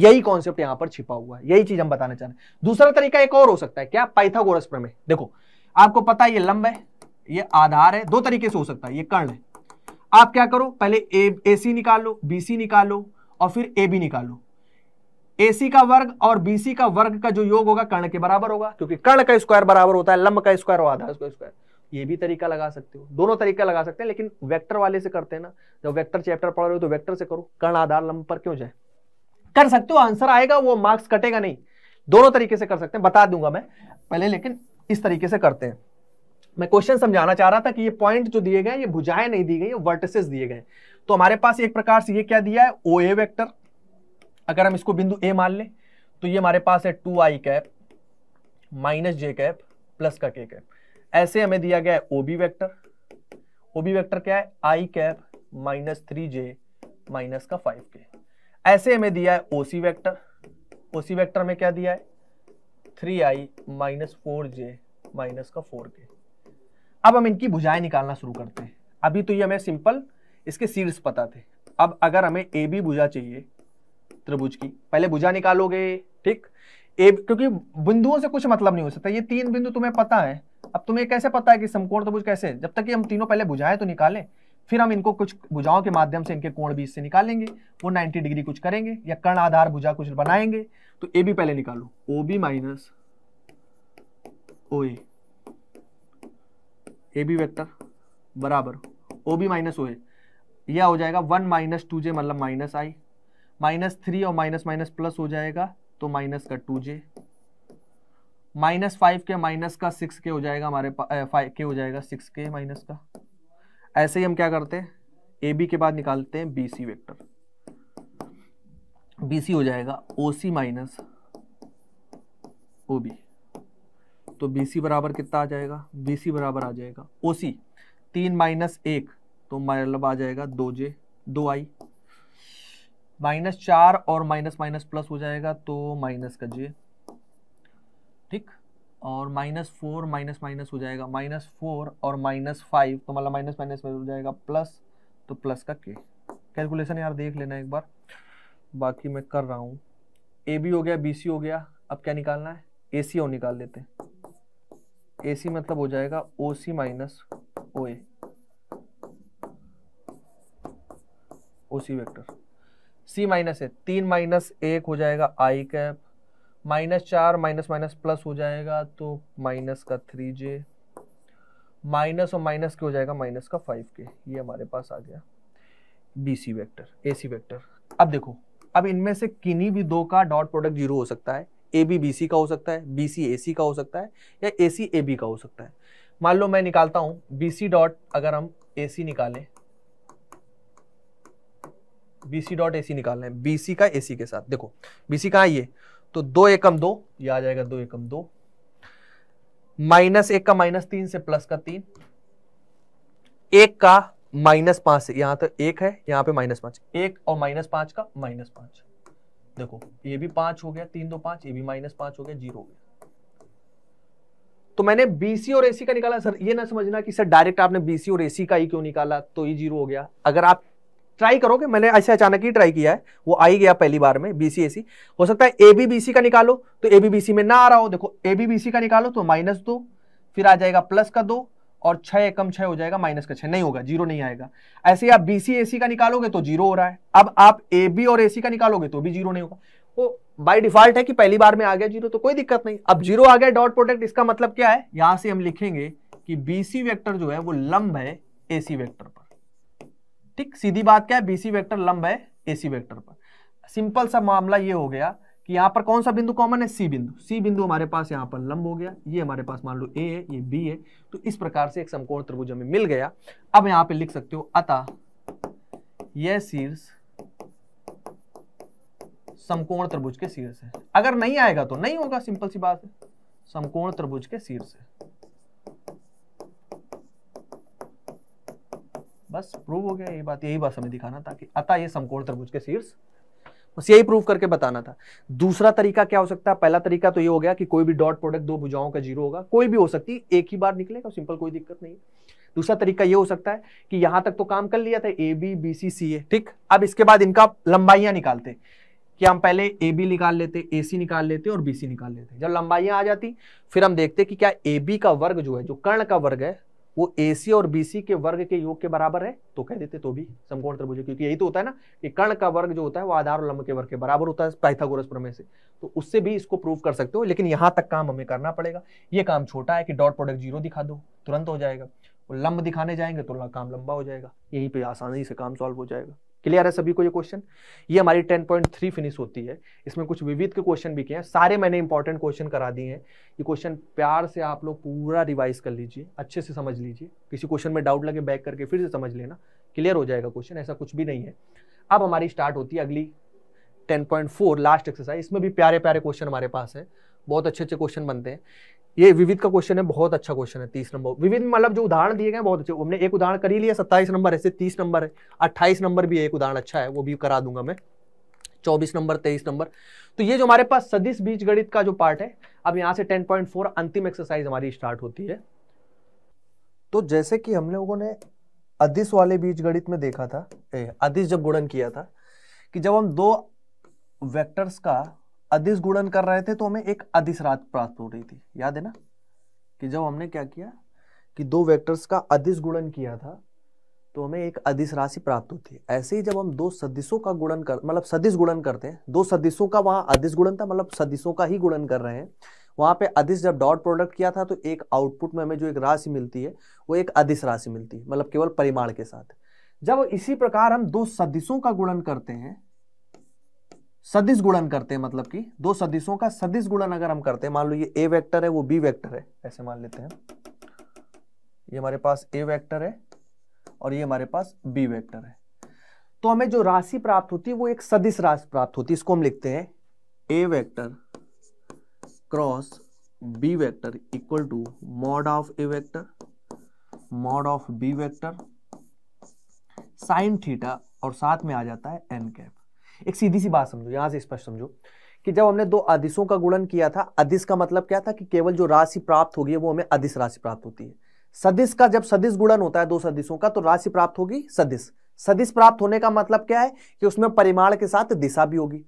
यही कॉन्सेप्ट यहां पर छिपा हुआ है यही चीज हम बताना चाह रहे हैं दूसरा तरीका एक और हो सकता है क्या पाइथागोरस प्रमेय देखो आपको पता है ये लंब है ये आधार है दो तरीके से हो सकता है ये कर्ण है आप क्या करो पहले ए सी निकाल लो बी सी निकाल लो और फिर ए बी निकाल लो एसी का वर्ग और बीसी का वर्ग का जो योग होगा कर्ण के बराबर होगा क्योंकि कर्ण का स्क्वायर बराबर होता है लंब का स्क्वायर और आधा स्क्वायर ये भी तरीका लगा सकते हो दोनों तरीका लगा सकते हैं लेकिन वेक्टर वाले से करते हैं ना जब वेक्टर चैप्टर पढ़ रहे हो तो वेक्टर से करो कर्ण आधार लंब पर क्यों जाए कर सकते हो आंसर आएगा वो मार्क्स कटेगा नहीं दोनों तरीके से कर सकते हैं बता दूंगा मैं पहले लेकिन इस तरीके से करते हैं मैं क्वेश्चन समझाना चाह रहा था कि ये पॉइंट जो दिए गए ये भुजाएं नहीं दी गई ये वर्टिसेस दिए गए तो हमारे पास एक प्रकार से ये क्या दिया है ओ ए वैक्टर अगर हम इसको बिंदु ए मान लें तो ये हमारे पास है टू आई cap minus J cap plus का के कैप ऐसे हमें दिया गया है ओबी वेक्टर ओबी वेक्टर क्या है आई cap minus three J minus का फाइव के ऐसे हमें दिया है ओसी वेक्टर ओसी वेक्टर में क्या दिया है three I minus four J minus का फोर के अब हम इनकी भुजाएं निकालना शुरू करते हैं अभी तो ये हमें सिंपल इसके सीड्स पता थे अब अगर हमें ए बी भुजा चाहिए त्रिभुज की पहले भुजा निकालोगे ठीक ए क्योंकि बिंदुओं से कुछ मतलब नहीं हो सकता ये तीन बिंदु तुम्हें पता है अब तुम्हें कैसे पता है कि समकोण त्रिभुज कैसे जब तक कि हम तीनों पहले भुजाएं तो निकालें फिर हम इनको कुछ भुजाओं के माध्यम से इनके कोण भी इससे निकालेंगे वो 90 डिग्री कुछ करेंगे या कर्ण आधार भुजा कुछ बनाएंगे तो ए भी पहले निकालो O B minus O A A B vector बराबर ओ बी माइनस ओ ए यह हो जाएगा वन माइनस टू जे मतलब माइनस आई माइनस थ्री और माइनस माइनस प्लस हो जाएगा तो माइनस का two J minus five K minus का सिक्स के हो जाएगा हमारे फाइव के हो जाएगा सिक्स के माइनस का ऐसे ही हम क्या करते हैं ए बी के बाद निकालते हैं B C vector B C हो जाएगा O C minus O B तो बी सी बराबर कितना आ जाएगा बी सी बराबर आ जाएगा ओ सी तीन माइनस एक तो मतलब आ जाएगा दो जे दो आई माइनस चार और माइनस माइनस प्लस हो जाएगा तो माइनस करिए ठीक और माइनस फोर माइनस माइनस हो जाएगा माइनस फोर और माइनस फाइव तो मतलब माइनस माइनस हो जाएगा प्लस तो प्लस का के कैलकुलेशन यार देख लेना एक बार बाकी मैं कर रहा हूँ ए बी हो गया बी सी हो गया अब क्या निकालना है ए सी और निकाल लेते हैं ए सी मतलब हो जाएगा O C minus O A O C vector C minus है तीन माइनस एक हो जाएगा आई कैप माइनस चार माइनस माइनस प्लस हो जाएगा तो माइनस का थ्री जे माइनस और माइनस के हो जाएगा माइनस का फाइव के ये हमारे पास आ गया B C vector A C vector अब देखो अब इनमें से किन्हीं भी दो का डॉट प्रोडक्ट जीरो हो सकता है ए बी बी सी का हो सकता है बी सी ए सी का हो सकता है या ए सी ए बी का हो सकता है मान लो मैं निकालता हूँ बी सी डॉट अगर हम ए सी निकालें बी सी डॉट ए सी निकालना है बी सी का ए सी के साथ देखो बी सी कहाँ ये तो दो एकम दो ये आ जाएगा दो एकम दो माइनस एक का माइनस तीन से प्लस का तीन एक का माइनस पांच से यहां तो एक है यहां पे माइनस पांच एक और माइनस पांच का माइनस पांच देखो ये भी पांच हो गया तीन दो पांच ये भी माइनस पांच हो गया जीरो हो गया तो मैंने बीसी और एसी का निकाला सर ये ना समझना कि सर डायरेक्ट आपने बीसी और एसी का ही क्यों निकाला तो ये जीरो हो गया अगर आप ट्राई करोगे मैंने ऐसे अचानक ही ट्राई किया है वो आई गया पहली बार में बी सी हो सकता है ए बी बी सी का निकालो तो ए बी बी सी में ना आ रहा हो देखो ए बी बी सी का निकालो तो माइनस दो फिर आ जाएगा प्लस का दो और छः एकम छः हो जाएगा माइनस का छः नहीं होगा जीरो नहीं आएगा ऐसे ही आप बी सी ए सी का निकालोगे तो जीरो हो रहा है अब आप ए बी और ए सी का निकालोगे तो भी जीरो नहीं होगा वो बाय डिफॉल्ट है कि पहली बार में आ गया जीरो तो कोई दिक्कत नहीं अब जीरो आ गया डॉट प्रोडक्ट इसका मतलब क्या है यहाँ से हम लिखेंगे कि बी सी जो है वो लंब है ए सी पर ठीक सीधी बात क्या है बीसी वेक्टर लंब है एसी वेक्टर पर सिंपल सा मामला ये हो गया कि यहाँ पर कौन सा बिंदु कॉमन है सी बिंदु सी बिंदु हमारे पास यहाँ पर लंब हो गया ये हमारे पास मान लो ए है ये बी है तो इस प्रकार से एक समकोण त्रिभुज हमें मिल गया अब यहाँ पे लिख सकते हो अतः यह शीर्ष समकोण त्रिभुज के शीर्ष है अगर नहीं आएगा तो नहीं होगा सिंपल सी बात है समकोण त्रिभुज के शीर्ष है बस प्रूव हो गया यही बात यही बात हमें दिखाना था कि अतः ये समकोण त्रिभुज के शीर्ष बस यही प्रूव करके बताना था दूसरा तरीका क्या हो सकता है पहला तरीका तो ये हो गया कि कोई भी डॉट प्रोडक्ट दो भुजाओं का जीरो होगा कोई भी हो सकती है एक ही बार निकलेगा सिंपल कोई दिक्कत नहीं दूसरा तरीका ये हो सकता है कि यहां तक तो काम कर लिया था ए बी बी सी सी ए ठीक अब इसके बाद इनका लंबाइयां निकालते कि हम पहले ए बी निकाल लेते ए सी निकाल लेते और बी सी निकाल लेते जब लंबाइयां आ जाती फिर हम देखते कि क्या ए बी का वर्ग जो है जो कर्ण का वर्ग है वो ए सी और बी सी के वर्ग के योग के बराबर है तो कह देते तो भी समकोण त्रिभुज क्योंकि यही तो होता है ना कि कर्ण का वर्ग जो होता है वो आधार और लंब के वर्ग के बराबर होता है पाइथागोरस प्रमेय से तो उससे भी इसको प्रूव कर सकते हो लेकिन यहाँ तक काम हमें करना पड़ेगा ये काम छोटा है कि डॉट प्रोडक्ट जीरो दिखा दो तुरंत हो जाएगा लंब दिखाने जाएंगे तो काम लंबा हो जाएगा यहीं पे आसानी से काम सॉल्व हो जाएगा क्लियर है सभी को ये क्वेश्चन ये हमारी 10.3 फिनिश होती है इसमें कुछ विविध के क्वेश्चन भी किए हैं सारे मैंने इंपॉर्टेंट क्वेश्चन करा दिए हैं ये क्वेश्चन प्यार से आप लोग पूरा रिवाइज कर लीजिए अच्छे से समझ लीजिए किसी क्वेश्चन में डाउट लगे बैक करके फिर से समझ लेना क्लियर हो जाएगा क्वेश्चन ऐसा कुछ भी नहीं है अब हमारी स्टार्ट होती है अगली 10.4 लास्ट एक्सरसाइज इसमें भी प्यारे प्यारे क्वेश्चन हमारे पास है बहुत अच्छे अच्छे क्वेश्चन बनते हैं ये विविध का क्वेश्चन है बहुत अच्छा क्वेश्चन है तीस नंबर विविध मतलब जो उदाहरण दिए गए बहुत अच्छे हमने एक उदाहरण कर ही लिया सत्ताईस नंबर ऐसे तीस नंबर है अट्ठाईस नंबर भी एक उदाहरण अच्छा है वो भी करा दूंगा मैं चौबीस नंबर तेईस नंबर तो ये जो हमारे पास सदिश बीज गणित का जो पार्ट है अब यहाँ से टेन पॉइंट फोर अंतिम एक्सरसाइज हमारी स्टार्ट होती है तो जैसे कि हम लोगों ने अधिस वाले बीज गणित में देखा था अधिस जब गुणन किया था कि जब हम दो वेक्टर्स का अधिस गुणन कर रहे थे तो हमें एक अधिस रात प्राप्त हो रही थी याद है ना कि जब हमने क्या किया कि दो वेक्टर्स का अधिस गुणन किया था तो हमें एक अधिस राशि प्राप्त होती है ऐसे ही जब हम दो सदिशों का गुणन कर मतलब सदिश गुणन करते हैं दो सदिशों का वहां अधिस गुणन था मतलब सदिशों का ही गुणन कर रहे हैं वहां पे अधिस जब डॉट प्रोडक्ट किया था तो एक आउटपुट में हमें जो एक राशि मिलती है वो एक अधिस राशि मिलती है मतलब केवल परिमाण के साथ जब इसी प्रकार हम दो सदिशों का गुणन करते हैं सदिश गुणन करते हैं मतलब कि दो सदिशों का सदिश गुणन अगर हम करते हैं मान लो ये ए वेक्टर है वो बी वेक्टर है ऐसे मान लेते हैं ये हमारे पास ए वेक्टर है और ये हमारे पास बी वेक्टर है तो हमें जो राशि प्राप्त होती है वो एक सदिश राशि प्राप्त होती है इसको हम लिखते हैं A vector cross B vector equal to mod of A vector mod of B vector sine theta और साथ में आ जाता है एन कैप एक सीधी सी बात समझो यहां से स्पष्ट समझो कि जब हमने दो अधिसों का गुणन किया था अधिस का मतलब क्या था कि केवल जो राशि प्राप्त होगी वो हमें अधिस राशि प्राप्त होती है सदिश का जब सदिश गुणन होता है दो सदिशों का तो राशि प्राप्त होगी सदिश सदिश प्राप्त होने का मतलब क्या है कि उसमें परिमाण के साथ दिशा भी होगी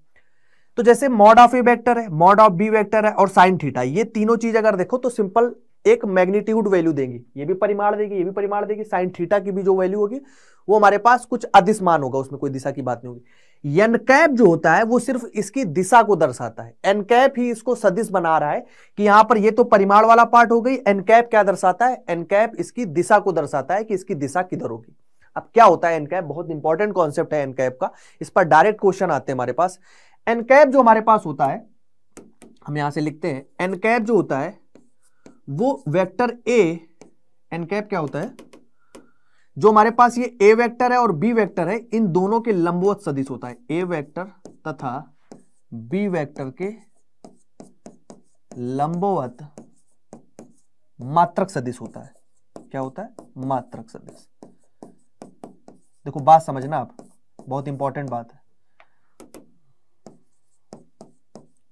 तो जैसे मॉड ऑफ ए वेक्टर है मॉड ऑफ बी वेक्टर है और साइन थीटा ये तीनों चीज अगर देखो तो सिंपल एक मैग्नीट्यूड वैल्यू देंगी ये भी परिमाण देगी ये भी परिमाण देगी साइन थीटा की भी जो वैल्यू होगी वो हमारे पास कुछ अधिस मान होगा उसमें कोई दिशा की बात नहीं होगी एनकैप जो होता है वो सिर्फ इसकी दिशा को दर्शाता है एनकैप ही इसको सदिश बना रहा है कि यहां पर ये तो परिमाण वाला पार्ट हो गई एनकैप क्या दर्शाता है एनकैप इसकी दिशा को दर्शाता है कि इसकी दिशा किधर होगी अब क्या होता है एनकैप बहुत इंपॉर्टेंट कॉन्सेप्ट है एनकैप का इस पर डायरेक्ट क्वेश्चन आते हैं हमारे पास एनकैप जो हमारे पास होता है हम यहां से लिखते हैं एनकैप जो होता है वो वेक्टर ए एनकैप क्या होता है जो हमारे पास ये ए वेक्टर है और बी वेक्टर है इन दोनों के लंबवत सदिश होता है ए वेक्टर तथा बी वेक्टर के लंबवत मात्रक सदिश होता है क्या होता है मात्रक सदिश देखो बात समझना आप बहुत इंपॉर्टेंट बात है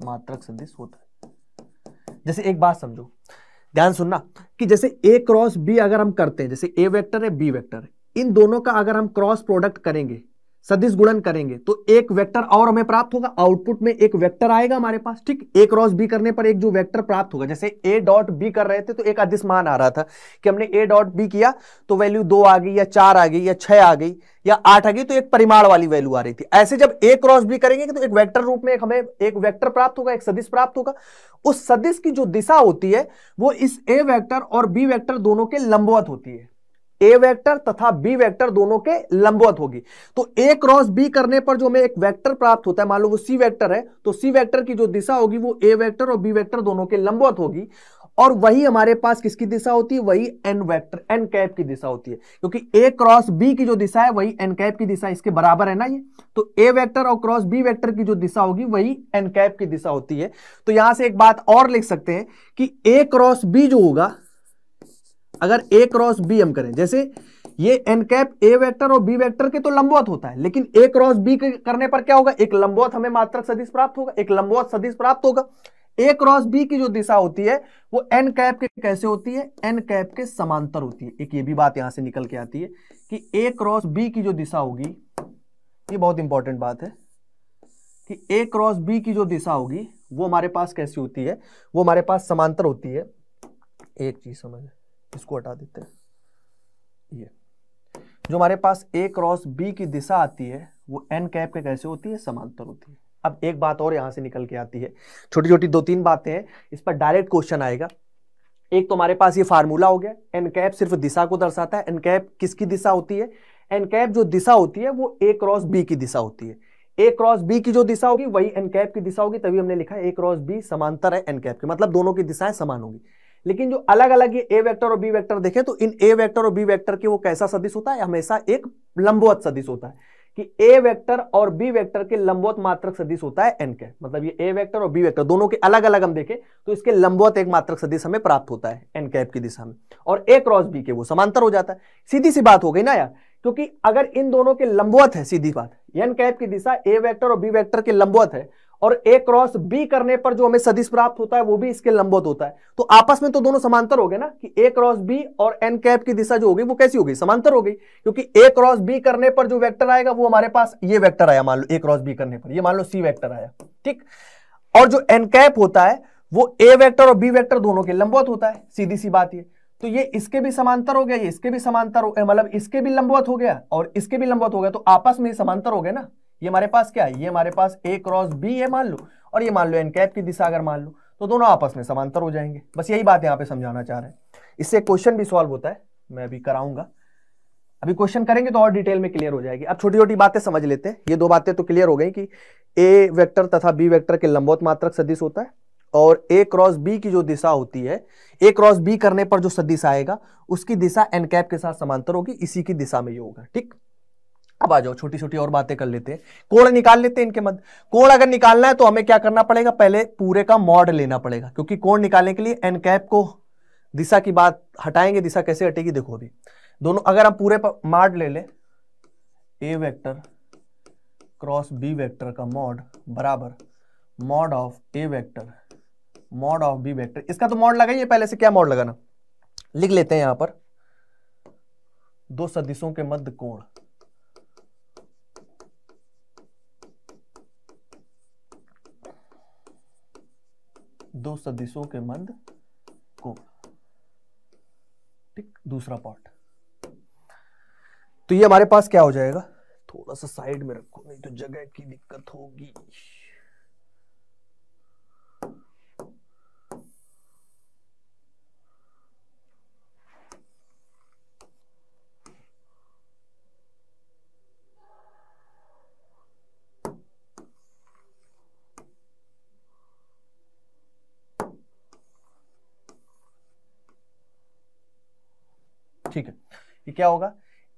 मात्रक सदिश होता है जैसे एक बात समझो ध्यान सुनना कि जैसे ए क्रॉस बी अगर हम करते हैं जैसे ए वेक्टर है बी वेक्टर है इन दोनों का अगर हम क्रॉस प्रोडक्ट करेंगे सदिश गुणन करेंगे तो एक वेक्टर और हमें प्राप्त होगा आउटपुट में एक वेक्टर आएगा हमारे पास ठीक ए क्रॉस बी करने पर एक जो वेक्टर प्राप्त होगा जैसे ए डॉट बी कर रहे थे तो एक आदिश मान आ रहा था कि हमने ए डॉट बी किया तो वैल्यू दो आ गई या चार आ गई या छह आ गई या आठ आ गई तो एक परिमाण वाली वैल्यू आ रही थी ऐसे जब ए क्रॉस बी करेंगे तो एक वैक्टर रूप में एक हमें एक वैक्टर प्राप्त होगा एक सदिश प्राप्त होगा उस सदिश की जो दिशा होती है वो इस ए वैक्टर और बी वैक्टर दोनों के लंबवत होती है ए वेक्टर तथा बी वेक्टर दोनों के लंबवत होगी तो ए क्रॉस बी करने पर जो हमें एक वेक्टर प्राप्त होता है मान लो वो सी वेक्टर है तो सी वेक्टर की जो दिशा होगी वो ए वेक्टर और बी वेक्टर दोनों के लंबवत होगी और वही हमारे पास किसकी दिशा होती है वही एन वेक्टर एन कैप की दिशा होती है क्योंकि ए क्रॉस बी की जो दिशा है वही एन कैप की दिशा इसके बराबर है ना ये तो ए वेक्टर और क्रॉस बी वेक्टर की जो दिशा होगी वही एन कैप की दिशा होती है तो यहां से एक बात और लिख सकते हैं कि ए क्रॉस बी जो होगा अगर ए क्रॉस बी हम करें जैसे ये एन कैप ए वेक्टर और बी वेक्टर के तो लंबवत होता है लेकिन ए क्रॉस बी करने पर क्या होगा एक लंबवत हमें मात्रक सदिश प्राप्त होगा एक लंबवत सदिश प्राप्त होगा ए क्रॉस बी की जो दिशा होती है वो एन कैप के कैसे होती है एन कैप के समांतर होती है एक ये भी बात यहां से निकल के आती है कि ए क्रॉस बी की जो दिशा होगी ये बहुत इंपॉर्टेंट बात है कि ए क्रॉस बी की जो दिशा होगी वो हमारे पास कैसी होती है वो हमारे पास समांतर होती है एक चीज समझ इसको हटा देते हैं ये जो हमारे पास ए क्रॉस बी की दिशा आती है वो एन कैप के कैसे होती है समांतर होती है अब एक बात और यहां से निकल के आती है छोटी छोटी दो तीन बातें हैं इस पर डायरेक्ट क्वेश्चन आएगा एक तो हमारे पास ये फार्मूला हो गया एन कैप सिर्फ दिशा को दर्शाता है एन कैप किसकी दिशा होती है एन कैप जो दिशा होती है वो ए क्रॉस बी की दिशा होती है ए क्रॉस बी की जो दिशा होगी वही एन कैप की दिशा होगी तभी हमने लिखा ए क्रॉस बी समांतर है एन कैप के मतलब दोनों की दिशाएं समान होगी लेकिन जो अलग अलग ये ए वेक्टर और बी वेक्टर देखें तो इन ए वेक्टर और बी वेक्टर के वो कैसा सदिश होता है हमेशा एक लंबवत सदिश होता है कि ए वेक्टर और बी वेक्टर के लंबवत मात्रक सदिश होता है एन के मतलब ये ए वेक्टर और बी वेक्टर दोनों के अलग अलग हम देखें तो इसके लंबवत एक मात्रक सदिश हमें प्राप्त होता है एन कैप की दिशा में और ए क्रॉस बी के वो समांतर हो जाता है सीधी सी बात हो गई ना यार क्योंकि अगर इन दोनों के लंबवत है सीधी बात एन कैप की दिशा ए वैक्टर और बी वैक्टर के लंबवत है और ए क्रॉस बी करने पर जो हमें सदिश प्राप्त होता है वो भी इसके लंबवत होता है तो आपस में तो दोनों समांतर हो गए ना कि ए क्रॉस बी और एन कैप की दिशा जो होगी वो कैसी होगी समांतर हो गई क्योंकि ए क्रॉस बी करने पर जो वेक्टर आएगा वो हमारे पास ये वेक्टर आया मान लो ए क्रॉस बी करने पर ये मान लो सी वैक्टर आया ठीक और जो एन कैप होता है वो ए वैक्टर और बी वैक्टर दोनों के लंबवत होता है सीधी सी बात ये तो ये इसके भी समांतर हो गया ये इसके भी समांतर हो गया मतलब इसके भी लंबवत हो गया और इसके भी लंबवत हो गया तो आपस में समांतर हो गया ना ये हमारे पास क्या है ये हमारे पास ए क्रॉस बी है मान लो और ये मान लो एन कैप की दिशा अगर मान लो तो दोनों आपस में समांतर हो जाएंगे बस यही बात यहाँ पे समझाना चाह रहे हैं इससे क्वेश्चन भी सॉल्व होता है मैं अभी कराऊंगा अभी क्वेश्चन करेंगे तो और डिटेल में क्लियर हो जाएगी अब छोटी छोटी बातें समझ लेते हैं ये दो बातें तो क्लियर हो गई कि ए वेक्टर तथा बी वेक्टर के लंबोत मात्रक सदिश होता है और ए क्रॉस बी की जो दिशा होती है ए क्रॉस बी करने पर जो सदिश आएगा उसकी दिशा एन कैप के साथ समांतर होगी इसी की दिशा में ये होगा ठीक अब आ जाओ छोटी छोटी और बातें कर लेते हैं कोण निकाल लेते हैं इनके मध्य कोण अगर निकालना है तो हमें क्या करना पड़ेगा पहले पूरे का मॉड लेना पड़ेगा क्योंकि कोण निकालने के लिए एन कैप को दिशा की बात हटाएंगे दिशा कैसे हटेगी देखो अभी दोनों अगर हम पूरे मॉड ले लें A vector cross B vector का मॉड बराबर mod of A vector mod of B vector इसका तो मॉड लगाइए पहले से क्या मॉड लगाना लिख लेते हैं यहां पर दो सदिशों के मध्य कोण दो सदिशों के मध्य को ठीक दूसरा पार्ट तो ये हमारे पास क्या हो जाएगा थोड़ा सा साइड में रखो नहीं तो जगह की दिक्कत होगी ठीक है ये क्या होगा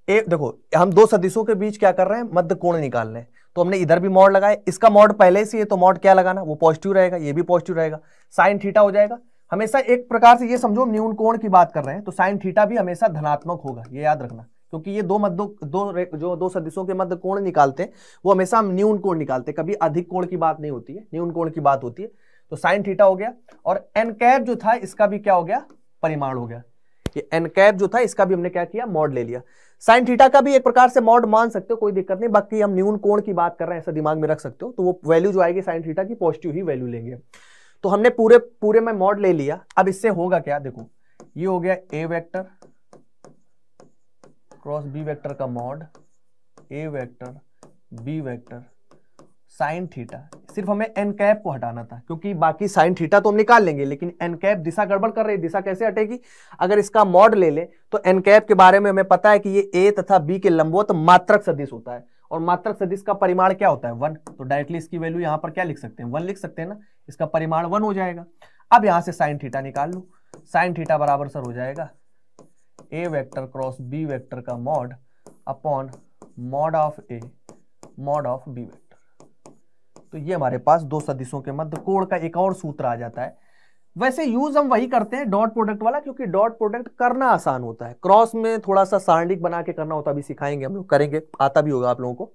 ए देखो हम दो सदिशों के बीच क्या कर रहे हैं मध्य कोण निकाल रहे हैं तो हमने इधर भी मॉड लगाया इसका मॉड पहले से है तो मॉड क्या लगाना वो पॉजिटिव रहेगा ये भी पॉजिटिव रहेगा साइन थीटा हो जाएगा हमेशा एक प्रकार से ये समझो न्यून कोण की बात कर रहे हैं तो साइन थीटा भी हमेशा धनात्मक होगा ये याद रखना क्योंकि ये दो मध्य दो जो दो सदिशों के मध्य कोण निकालते वो हमेशा हम न्यून कोण निकालते कभी अधिक कोण की बात नहीं होती है न्यून कोण की बात होती है तो साइन थीटा हो गया और एन जो था इसका भी क्या हो गया परिमाण हो गया ये एन कैप जो था इसका भी हमने क्या किया मॉड ले लिया साइन थीटा का भी एक प्रकार से मॉड मान सकते हो कोई दिक्कत नहीं बाकी हम न्यून कोण की बात कर रहे हैं ऐसा दिमाग में रख सकते हो तो वो वैल्यू जो आएगी साइन थीटा की पॉजिटिव ही वैल्यू लेंगे तो हमने पूरे पूरे में मॉड ले लिया अब इससे होगा क्या देखो ये हो गया A vector cross B vector का mod A vector B vector sine theta सिर्फ हमें एन कैप को हटाना था क्योंकि बाकी साइन थीटा तो हम निकाल लेंगे लेकिन एन कैप दिशा गड़बड़ कर रही है दिशा कैसे हटेगी अगर इसका मॉड ले लें तो एन कैप के बारे में हमें पता है कि ये ए तथा बी के लंबवत तो मात्रक सदिश होता है और मात्रक सदिश का परिमाण क्या होता है वन तो डायरेक्टली इसकी वैल्यू यहाँ पर क्या लिख सकते हैं वन लिख सकते हैं ना इसका परिमाण वन हो जाएगा अब यहाँ से साइन थीटा निकाल लो साइन थीटा बराबर सर हो जाएगा ए वेक्टर क्रॉस बी वेक्टर का mod upon mod of A mod of B vector तो ये हमारे पास दो सदिशों के मध्य कोण का एक और सूत्र आ जाता है वैसे यूज हम वही करते हैं डॉट प्रोडक्ट वाला क्योंकि डॉट प्रोडक्ट करना आसान होता है क्रॉस में थोड़ा सा सारणिक बना के करना होता है अभी सिखाएंगे हम लोग करेंगे आता भी होगा आप लोगों को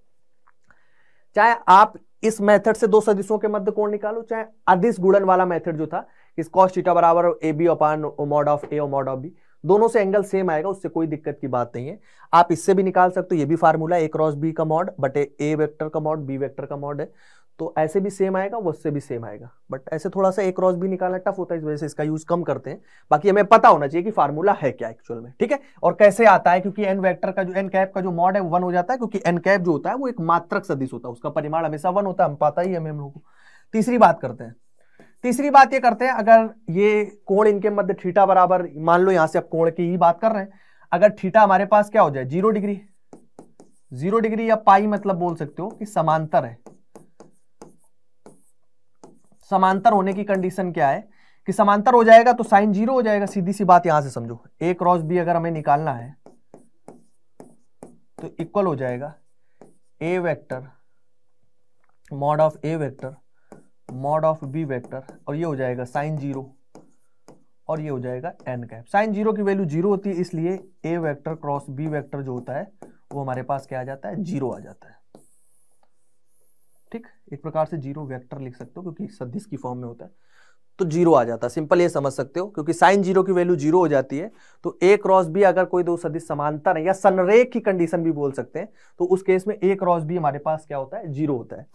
चाहे आप इस मेथड से दो सदिशों के मध्य कोण निकालो चाहे अधिस गुणन वाला मेथड जो था इस कॉस थीटा बराबर A B upon mod of A mod of B दोनों से एंगल सेम आएगा उससे कोई दिक्कत की बात नहीं है आप इससे भी निकाल सकते हो ये भी फार्मूला ए क्रॉस बी का मॉड बटे ए वेक्टर का मॉड बी वेक्टर का मॉड है तो ऐसे भी सेम आएगा वैसे भी सेम आएगा बट ऐसे थोड़ा सा एक क्रॉस भी निकालना टफ होता है इस वजह से इसका यूज कम करते हैं बाकी हमें पता होना चाहिए कि फार्मूला है क्या एक्चुअल में ठीक है और कैसे आता है क्योंकि एन वेक्टर का जो एन कैप का जो मॉड है वन हो जाता है क्योंकि एन कैप जो होता है वो एक मात्रक सदिश होता है उसका परिमाण हमेशा वन होता है हम पता ही हमें हम लोग को तीसरी बात करते हैं तीसरी बात ये करते हैं अगर ये कोण इनके मध्य थीटा बराबर मान लो यहां से आप कोण की ही बात कर रहे हैं अगर थीटा हमारे पास क्या हो जाए जीरो डिग्री जीरो डिग्री या पाई मतलब बोल सकते हो कि समांतर है समांतर होने की कंडीशन क्या है कि समांतर हो जाएगा तो साइन जीरो हो जाएगा सीधी सी बात यहां से समझो ए क्रॉस बी अगर हमें निकालना है तो इक्वल हो जाएगा ए vector mod of A vector mod of B vector और ये हो जाएगा साइन जीरो और ये हो जाएगा एन कैप साइन जीरो की वैल्यू जीरो होती है इसलिए A vector cross B vector जो होता है वो हमारे पास क्या आ जाता है जीरो आ जाता है ठीक एक प्रकार से जीरो वेक्टर लिख सकते हो क्योंकि सदिश की फॉर्म में होता है तो जीरो आ जाता है सिंपल ये समझ सकते हो क्योंकि साइन जीरो की वैल्यू जीरो हो जाती है तो ए क्रॉस बी अगर कोई दो सदिश समानता है या सनरेख की कंडीशन भी बोल सकते हैं तो उस केस में ए क्रॉस बी हमारे पास क्या होता है जीरो होता है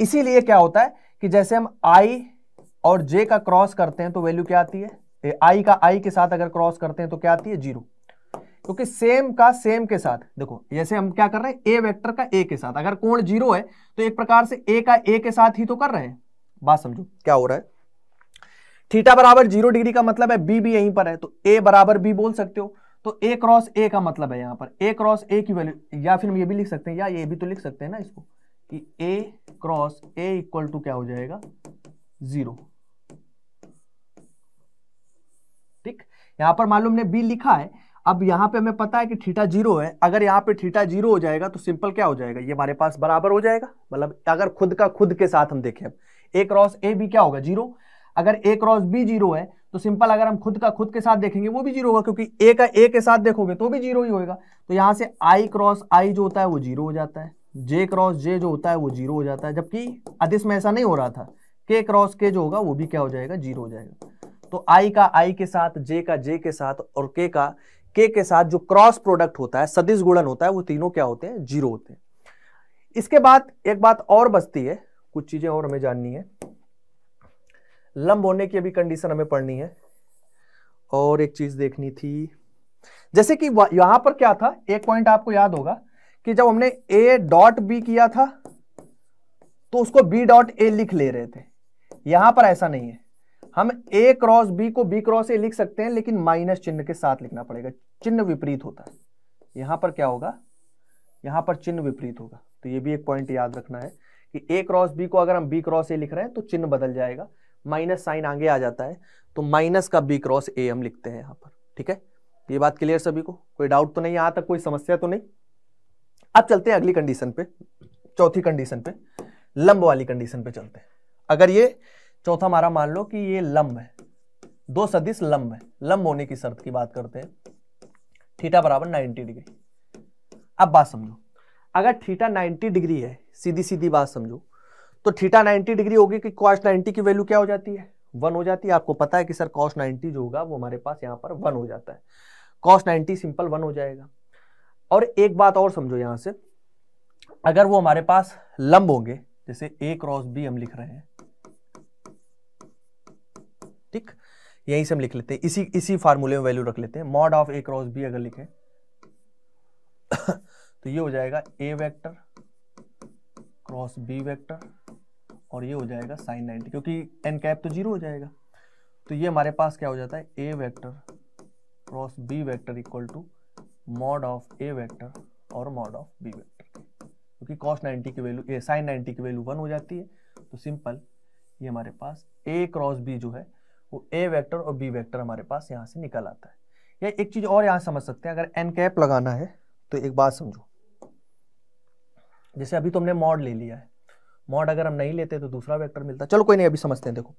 इसीलिए क्या होता है कि जैसे हम आई और जे का क्रॉस करते हैं तो वैल्यू क्या आती है आई का आई के साथ अगर क्रॉस करते हैं तो क्या आती है जीरो क्योंकि सेम का सेम के साथ देखो जैसे हम क्या कर रहे हैं ए वेक्टर का ए के साथ अगर कोण जीरो है तो एक प्रकार से ए का ए के साथ ही तो कर रहे हैं बात समझो क्या हो रहा है थीटा बराबर जीरो डिग्री का मतलब है बी भी यहीं पर है तो ए बराबर बी बोल सकते हो तो ए क्रॉस ए का मतलब है यहां पर ए क्रॉस ए की वैल्यू या फिर हम ये भी लिख सकते हैं या ये भी तो लिख सकते हैं ना इसको कि A cross A equal to क्या हो जाएगा जीरो ठीक यहां पर मालूम ने बी लिखा है अब यहाँ पे हमें पता है कि थीटा जीरो है अगर यहाँ पे थीटा जीरो हो जाएगा तो सिंपल क्या हो जाएगा ये हमारे पास बराबर हो जाएगा मतलब अगर खुद का खुद के साथ हम देखें अब ए क्रॉस ए भी क्या होगा जीरो अगर ए क्रॉस बी जीरो है तो सिंपल अगर हम खुद का खुद के साथ देखेंगे वो भी जीरो होगा क्योंकि ए का ए के साथ देखोगे तो भी जीरो ही होगा तो यहाँ से आई क्रॉस आई जो होता है वो जीरो हो जाता है जे क्रॉस जे जो होता है वो जीरो हो जाता है जबकि अधिस में ऐसा नहीं हो रहा था के क्रॉस के जो होगा वो भी क्या हो जाएगा जीरो हो जाएगा तो आई का आई के साथ जे का जे के साथ और के का के के साथ जो क्रॉस प्रोडक्ट होता है सदिश गुणन होता है वो तीनों क्या होते हैं जीरो होते हैं इसके बाद एक बात और बचती है कुछ चीजें और हमें जाननी है लंब होने की अभी कंडीशन हमें पढ़नी है और एक चीज देखनी थी जैसे कि यहां पर क्या था एक पॉइंट आपको याद होगा कि जब हमने ए डॉट बी किया था तो उसको बी डॉट ए लिख ले रहे थे यहां पर ऐसा नहीं है हम ए क्रॉस बी को बी क्रॉस ए लिख सकते हैं लेकिन माइनस चिन्ह के साथ लिखना पड़ेगा चिन्ह विपरीत होता है यहां पर क्या होगा यहां पर चिन्ह विपरीत होगा तो ये भी एक पॉइंट याद रखना है कि ए क्रॉस बी को अगर हम बी क्रॉस ए लिख रहे हैं तो चिन्ह बदल जाएगा माइनस साइन आगे आ जाता है तो माइनस का बी क्रॉस ए हम लिखते हैं यहाँ पर ठीक है ये बात क्लियर सभी को कोई डाउट तो नहीं यहां तक कोई समस्या तो नहीं अब चलते हैं अगली कंडीशन पे चौथी कंडीशन पे लंब वाली कंडीशन पे चलते हैं अगर ये चौथा हमारा मान लो कि ये लंब है दो सदिश लंब है लंब होने की शर्त की बात करते हैं थीटा बराबर 90 डिग्री अब बात समझो अगर थीटा 90 डिग्री है सीधी सीधी बात समझो तो थीटा 90 डिग्री होगी कि कॉस 90 की वैल्यू क्या हो जाती है वन हो जाती है आपको पता है कि सर कॉस 90 जो होगा वो हमारे पास यहाँ पर वन हो जाता है कॉस 90 सिंपल वन हो जाएगा और एक बात और समझो यहाँ से अगर वो हमारे पास लंब होंगे जैसे ए क्रॉस बी हम लिख रहे हैं ठीक यहीं से हम लिख लेते हैं इसी इसी फार्मूले में वैल्यू रख लेते हैं mod of A cross B अगर लिखें तो ये हो जाएगा ए वेक्टर क्रॉस बी वेक्टर और ये हो जाएगा साइन नाइनटी क्योंकि एन कैप तो जीरो हो जाएगा तो ये हमारे पास क्या हो जाता है ए vector cross B vector equal to mod of A vector और मॉड ऑफ बी वैक्टर क्योंकि कॉस 90 की वैल्यू साइन 90 की वैल्यू वन हो जाती है तो सिंपल ये हमारे पास ए क्रॉस बी जो है वो ए वेक्टर और बी वेक्टर हमारे पास यहाँ से निकल आता है या एक चीज़ और यहाँ समझ सकते हैं अगर एन कैप लगाना है तो एक बात समझो जैसे अभी तुमने मॉड ले लिया है मॉड अगर हम नहीं लेते तो दूसरा वेक्टर मिलता चलो कोई नहीं अभी समझते हैं देखो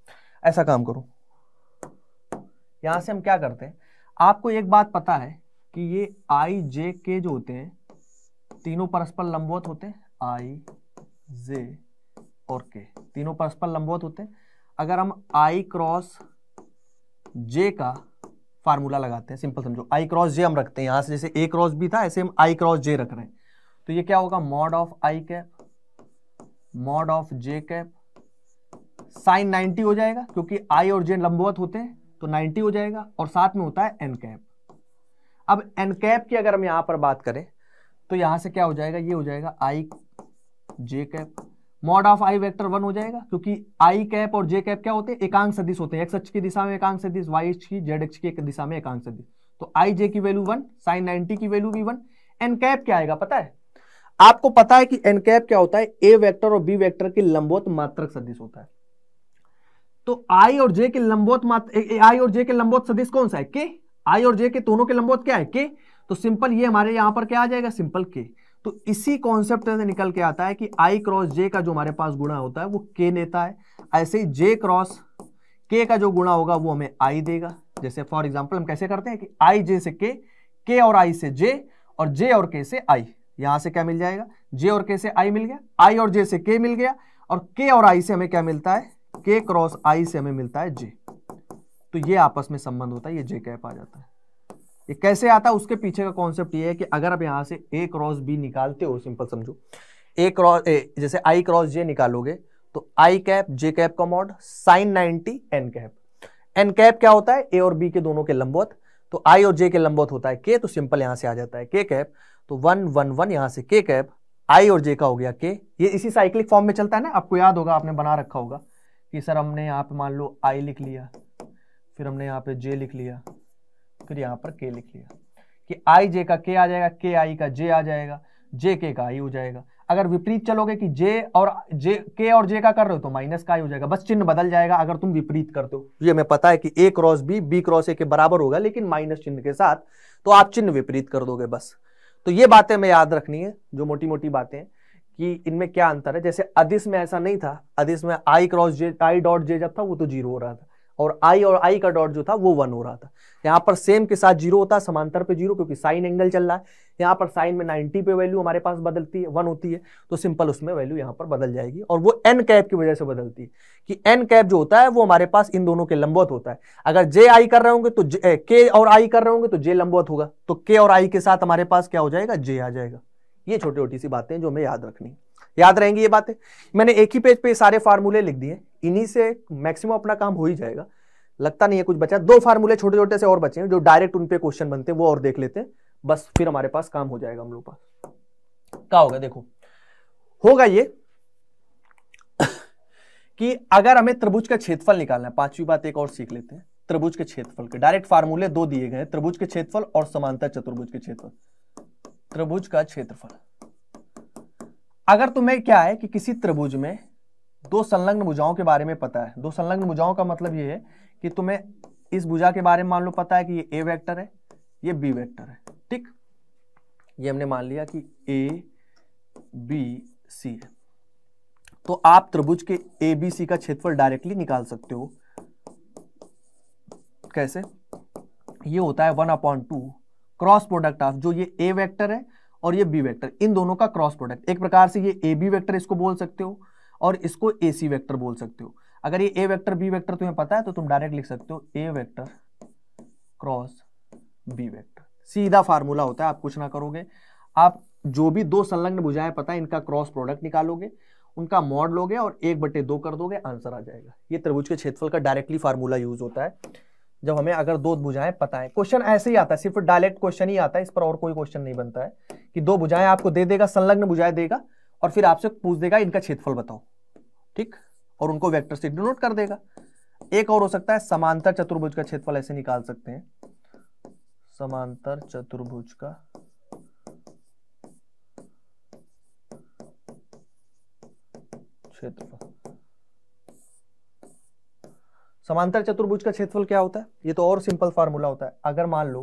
ऐसा काम करो यहाँ से हम क्या करते हैं आपको एक बात पता है कि ये आई जे के जो होते हैं तीनों परस्पर लंबवत होते हैं आई जे और के तीनों परस्पर लंबवत होते हैं अगर हम आई क्रॉस जे का फार्मूला लगाते हैं सिंपल समझो आई क्रॉस जे हम रखते हैं यहां से जैसे ए क्रॉस बी था ऐसे हम आई क्रॉस जे रख रहे हैं तो ये क्या होगा mod of I cap mod of J cap sine 90 हो जाएगा क्योंकि आई और जे लंबवत होते हैं तो 90 हो जाएगा और साथ में होता है एन कैप अब एन कैप की अगर हम यहां पर बात करें तो यहां से क्या हो जाएगा ये हो जाएगा I J cap mod of I vector one हो जाएगा क्योंकि आई कैप और जे कैप क्या होते हैं एकांक सदिश होते हैं एक्स अक्ष की दिशा में एकांक सदिश वाई एच की जेड एक्स की एक दिशा में एकांक सदिश तो आई जे की वैल्यू वन साइन नाइनटी की वैल्यू भी वन एन कैप क्या आएगा पता है आपको पता है कि एन कैप क्या होता है ए वैक्टर और बी वैक्टर के लंबोत मात्रक सदिश होता है तो आई और जे के लंबोत आई और जे के लंबोत सदिश कौन सा है के आई और जे के दोनों के लंबोत क्या है के तो सिंपल ये हमारे यहां पर क्या आ जाएगा सिंपल के तो इसी कॉन्सेप्ट से निकल के आता है कि आई क्रॉस जे का जो हमारे पास गुणा होता है वो के लेता है ऐसे ही जे क्रॉस के का जो गुणा होगा वो हमें आई देगा जैसे फॉर एग्जाम्पल हम कैसे करते हैं कि आई जे से के के और आई से जे और जे और के से आई यहां से क्या मिल जाएगा जे और के से आई मिल गया आई और जे से के मिल गया और के और आई से हमें क्या मिलता है के क्रॉस आई से हमें मिलता है जे तो ये आपस में संबंध होता है ये जे कैप आ जाता है ये कैसे आता है उसके पीछे का कॉन्सेप्ट ये है कि अगर आप यहाँ से ए क्रॉस बी निकालते हो सिंपल समझो ए क्रॉस ए जैसे आई क्रॉस जे निकालोगे तो आई कैप जे कैप का mod sine ninety N cap N cap क्या होता है ए और बी के दोनों के लंबवत तो आई और जे के लंबवत होता है के तो सिंपल यहाँ से आ जाता है के कैप तो वन वन वन यहाँ से के कैप आई और जे का हो गया के ये इसी साइक्लिक फॉर्म में चलता है ना आपको याद होगा आपने बना रखा होगा कि सर हमने यहाँ पे मान लो आई लिख लिया फिर हमने यहाँ पे जे लिख लिया फिर यहां पर के लिख लिया कि आई जे का के आ जाएगा के आई का जे आ जाएगा जे के का आई हो जाएगा अगर विपरीत चलोगे कि जे और जे के और जे का कर रहे हो तो माइनस का आई हो जाएगा बस चिन्ह बदल जाएगा अगर तुम विपरीत करते हो ये हमें पता है कि A cross B B cross A के बराबर होगा लेकिन माइनस चिन्ह के साथ तो आप चिन्ह विपरीत कर दोगे बस तो ये बातें हमें याद रखनी है जो मोटी मोटी बातें कि इनमें क्या अंतर है जैसे अधिस में ऐसा नहीं था अधिस में आई cross J I dot J जब था वो तो जीरो हो रहा था और आई और आई का डॉट जो था वो वन हो रहा था यहाँ पर सेम के साथ जीरो होता है समांतर पे जीरो क्योंकि साइन एंगल चल रहा है यहाँ पर साइन में नाइनटी पे वैल्यू हमारे पास बदलती है वन होती है तो सिंपल उसमें वैल्यू यहाँ पर बदल जाएगी और वो एन कैप की वजह से बदलती है कि एन कैप जो होता है वो हमारे पास इन दोनों के लंबवत होता है अगर जे आई कर रहे होंगे तो के eh, और आई कर रहे होंगे तो जे लंबवत होगा तो के और आई के साथ हमारे पास क्या हो जाएगा जे आ जाएगा ये छोटी छोटी सी बातें जो हमें याद रखनी है याद रहेंगी ये बातें मैंने एक ही पेज पे सारे फार्मूले लिख दिए इन्हीं से मैक्सिमम अपना काम हो ही जाएगा लगता नहीं है कुछ बचा दो फार्मूले छोटे छोटे से और बचे हैं जो डायरेक्ट उन पे क्वेश्चन बनते हैं वो और देख लेते हैं बस फिर हमारे पास काम हो जाएगा हम लोग पास क्या होगा देखो होगा ये कि अगर हमें त्रिभुज का क्षेत्रफल निकालना है पांचवी बात एक और सीख लेते हैं त्रिभुज के क्षेत्रफल के डायरेक्ट फार्मूले दो दिए गए त्रिभुज के क्षेत्रफल और समानता चतुर्भुज के क्षेत्रफल त्रिभुज का क्षेत्रफल अगर तुम्हें क्या है कि किसी त्रिभुज में दो संलग्न भुजाओं के बारे में पता है दो संलग्न भुजाओं का मतलब ये है कि तुम्हें इस भुजा के बारे में मान लो पता है कि ये ए वेक्टर है ये बी वेक्टर है ठीक ये हमने मान लिया कि ए बी सी है तो आप त्रिभुज के ए बी सी का क्षेत्रफल डायरेक्टली निकाल सकते हो कैसे ये होता है one upon two cross product of जो ये ए वेक्टर है और ये बी वेक्टर इन दोनों का क्रॉस प्रोडक्ट एक प्रकार से ये ए बी वेक्टर इसको बोल सकते हो और इसको ए सी वेक्टर बोल सकते हो अगर ये ए वेक्टर बी वेक्टर तुम्हें पता है तो तुम डायरेक्ट लिख सकते हो A vector cross B vector सीधा फार्मूला होता है आप कुछ ना करोगे आप जो भी दो संलग्न भुजाएं पता है इनका क्रॉस प्रोडक्ट निकालोगे उनका मॉड लोगे और एक बटे दो कर दोगे आंसर आ जाएगा ये त्रिभुज के क्षेत्रफल का डायरेक्टली फार्मूला यूज होता है जब हमें अगर दो बुझाएं पता है क्वेश्चन ऐसे ही आता है सिर्फ डायरेक्ट क्वेश्चन ही आता है इस पर और कोई क्वेश्चन नहीं बनता है कि दो बुझाएं आपको दे देगा संलग्न बुझाए देगा और फिर आपसे पूछ देगा इनका क्षेत्रफल बताओ ठीक और उनको वेक्टर से डिनोट कर देगा एक और हो सकता है समांतर चतुर्भुज का क्षेत्रफल ऐसे निकाल सकते हैं समांतर चतुर्भुज का क्षेत्रफल समांतर चतुर्भुज का क्षेत्रफल क्या होता है ये तो और सिंपल फार्मूला होता है अगर मान लो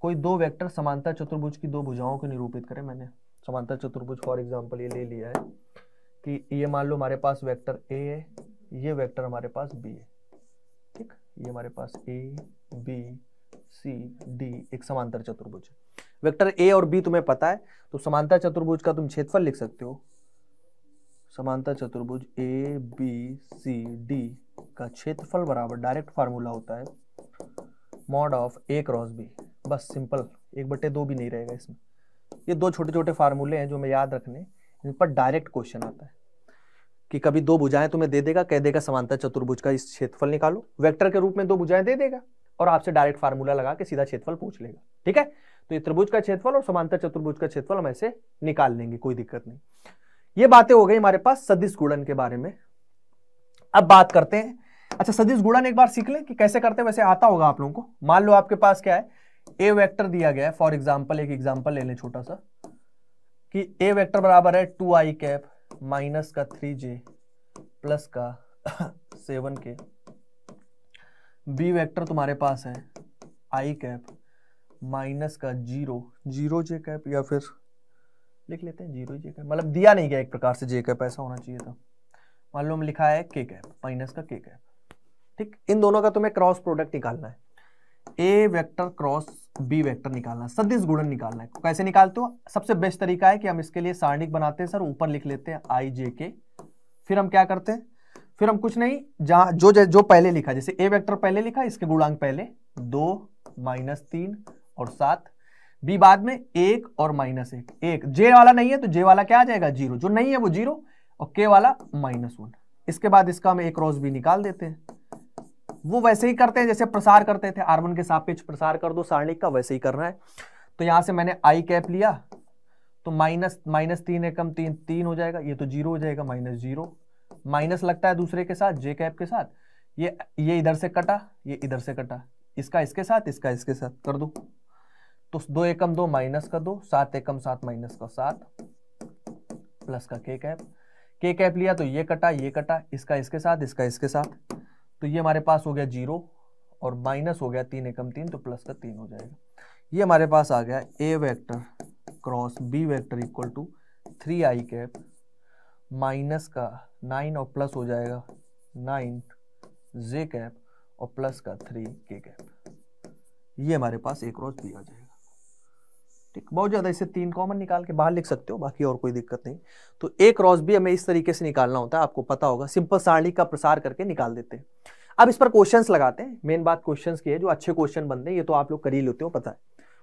कोई दो वेक्टर समांतर चतुर्भुज की दो भुजाओं को निरूपित करें मैंने समांतर चतुर्भुज फॉर एग्जांपल ये ले लिया है कि ये मान लो हमारे पास वेक्टर ए है ये वेक्टर हमारे पास बी है ठीक ये हमारे पास ए बी सी डी एक समांतर चतुर्भुज है वेक्टर ए और बी तुम्हें पता है तो समांतर चतुर्भुज का तुम क्षेत्रफल लिख सकते हो समानता चतुर्भुज ए बी सी डी का क्षेत्रफल बराबर डायरेक्ट फार्मूला होता है mod of A cross B बस सिंपल एक बटे दो भी नहीं रहेगा इसमें ये दो छोटे छोटे फार्मूले हैं जो मैं याद रखने इन पर डायरेक्ट क्वेश्चन आता है कि कभी दो बुझाएं तुम्हें दे देगा कह देगा समानता चतुर्भुज का इस क्षेत्रफल निकालो वेक्टर के रूप में दो बुझाएं दे देगा और आपसे डायरेक्ट फार्मूला लगा के सीधा क्षेत्रफल पूछ लेगा ठीक है तो ये त्रिभुज का क्षेत्रफल और समांतर चतुर्भुज का क्षेत्रफल हम ऐसे निकाल लेंगे कोई दिक्कत नहीं ये बातें हो गई हमारे पास सदिश गुणन के बारे में अब बात करते हैं अच्छा सदिश गुणन एक बार सीख लें कि कैसे करते हैं वैसे आता होगा आप लोगों को मान लो आपके पास क्या है ए वेक्टर दिया गया है फॉर एग्जाम्पल एक एग्जाम्पल ले लें छोटा सा कि ए वेक्टर बराबर है टू आई कैप माइनस का थ्री जे प्लस का सेवन के बी वेक्टर तुम्हारे पास है आई कैप माइनस का जीरो जीरो जे कैप या फिर लिख लेते हैं जीरो जे कैप मतलब दिया नहीं गया एक प्रकार से जे कैप ऐसा होना चाहिए था मान लो हम लिखा है के कैप माइनस का के कैप ठीक इन दोनों का तुम्हें क्रॉस प्रोडक्ट निकालना है ए वेक्टर क्रॉस बी वेक्टर निकालना है सदिश गुणन निकालना है कैसे निकालते हो सबसे बेस्ट तरीका है कि हम इसके लिए सारणिक बनाते हैं सर ऊपर लिख लेते हैं आई जे के फिर हम क्या करते हैं फिर हम कुछ नहीं जहां जो जो पहले लिखा जैसे ए वेक्टर पहले लिखा इसके गुणांक पहले दो माइनस तीन और सात बी बाद में एक और माइनस एक एक जे वाला नहीं है तो जे वाला क्या आ जाएगा जीरो जो नहीं है वो जीरो और के वाला माइनस वन इसके बाद इसका हम एक रॉस भी निकाल देते हैं वो वैसे ही करते हैं जैसे प्रसार करते थे आर के सापेक्ष प्रसार कर दो सारणिक का वैसे ही करना है तो यहां से मैंने आई कैप लिया तो माइनस माइनस तीन एकम तीन तीन हो जाएगा ये तो जीरो हो जाएगा माइनस जीरो माइनस लगता है दूसरे के साथ जे कैप के साथ ये ये इधर से कटा ये इधर से कटा इसका इसके साथ इसका इसके साथ कर दो तो दो एकम दो माइनस का दो सात एकम सात माइनस का सात प्लस का के कैप के कैप लिया तो ये कटा ये कटा इसका इसके साथ इसका इसके साथ तो ये हमारे पास हो गया जीरो और माइनस हो गया तीन एकम तीन तो प्लस का तीन हो जाएगा ये हमारे पास आ गया A vector cross B vector equal to three I cap minus का नाइन और प्लस हो जाएगा नाइन जे कैप और प्लस का थ्री के कैप ये हमारे पास ए क्रॉस बी आ जाएगा ठीक बहुत ज़्यादा इसे तीन कॉमन निकाल के बाहर लिख सकते हो बाकी और कोई दिक्कत नहीं तो ए क्रॉस बी हमें इस तरीके से निकालना होता है आपको पता होगा सिंपल सारणी का प्रसार करके निकाल देते हैं अब इस पर क्वेश्चंस लगाते हैं मेन बात क्वेश्चंस की है जो अच्छे क्वेश्चन बनते हैं ये तो आप लोग कर ही लेते हो पता है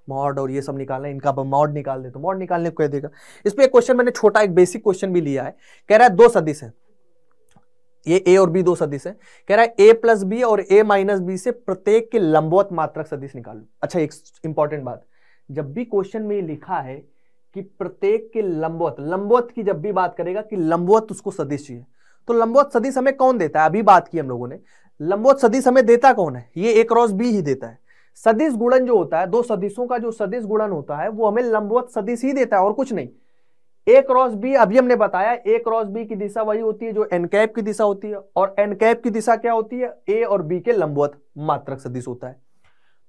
मॉड और ये सब निकालना है इनका मॉड निकाल दे तो मॉड निकालने को कह देगा इस पर एक क्वेश्चन मैंने छोटा एक बेसिक क्वेश्चन भी लिया है कह रहा है दो सदिश है ये ए और बी दो सदिश है कह रहा है ए प्लस बी और ए माइनस बी से प्रत्येक के लंबवत मात्रक सदिश लो अच्छा एक इंपॉर्टेंट बात जब भी क्वेश्चन में लिखा है कि प्रत्येक के लंबवत लंबवत की जब भी बात करेगा कि लंबवत उसको सदिश चाहिए तो लंबवत सदी समय कौन देता है अभी बात की हम लोगों ने लंबवत सदी समय देता कौन है ये ए क्रॉस बी ही देता है सदिश गुणन जो होता है दो सदिशों का जो सदिश गुणन होता है वो हमें लंबवत सदिश ही देता है और कुछ नहीं ए क्रॉस बी अभी हमने बताया ए क्रॉस बी की दिशा वही होती है जो एन कैप की दिशा होती है और एन कैप की दिशा क्या होती है ए और बी के लंबवत मात्रक सदिश होता है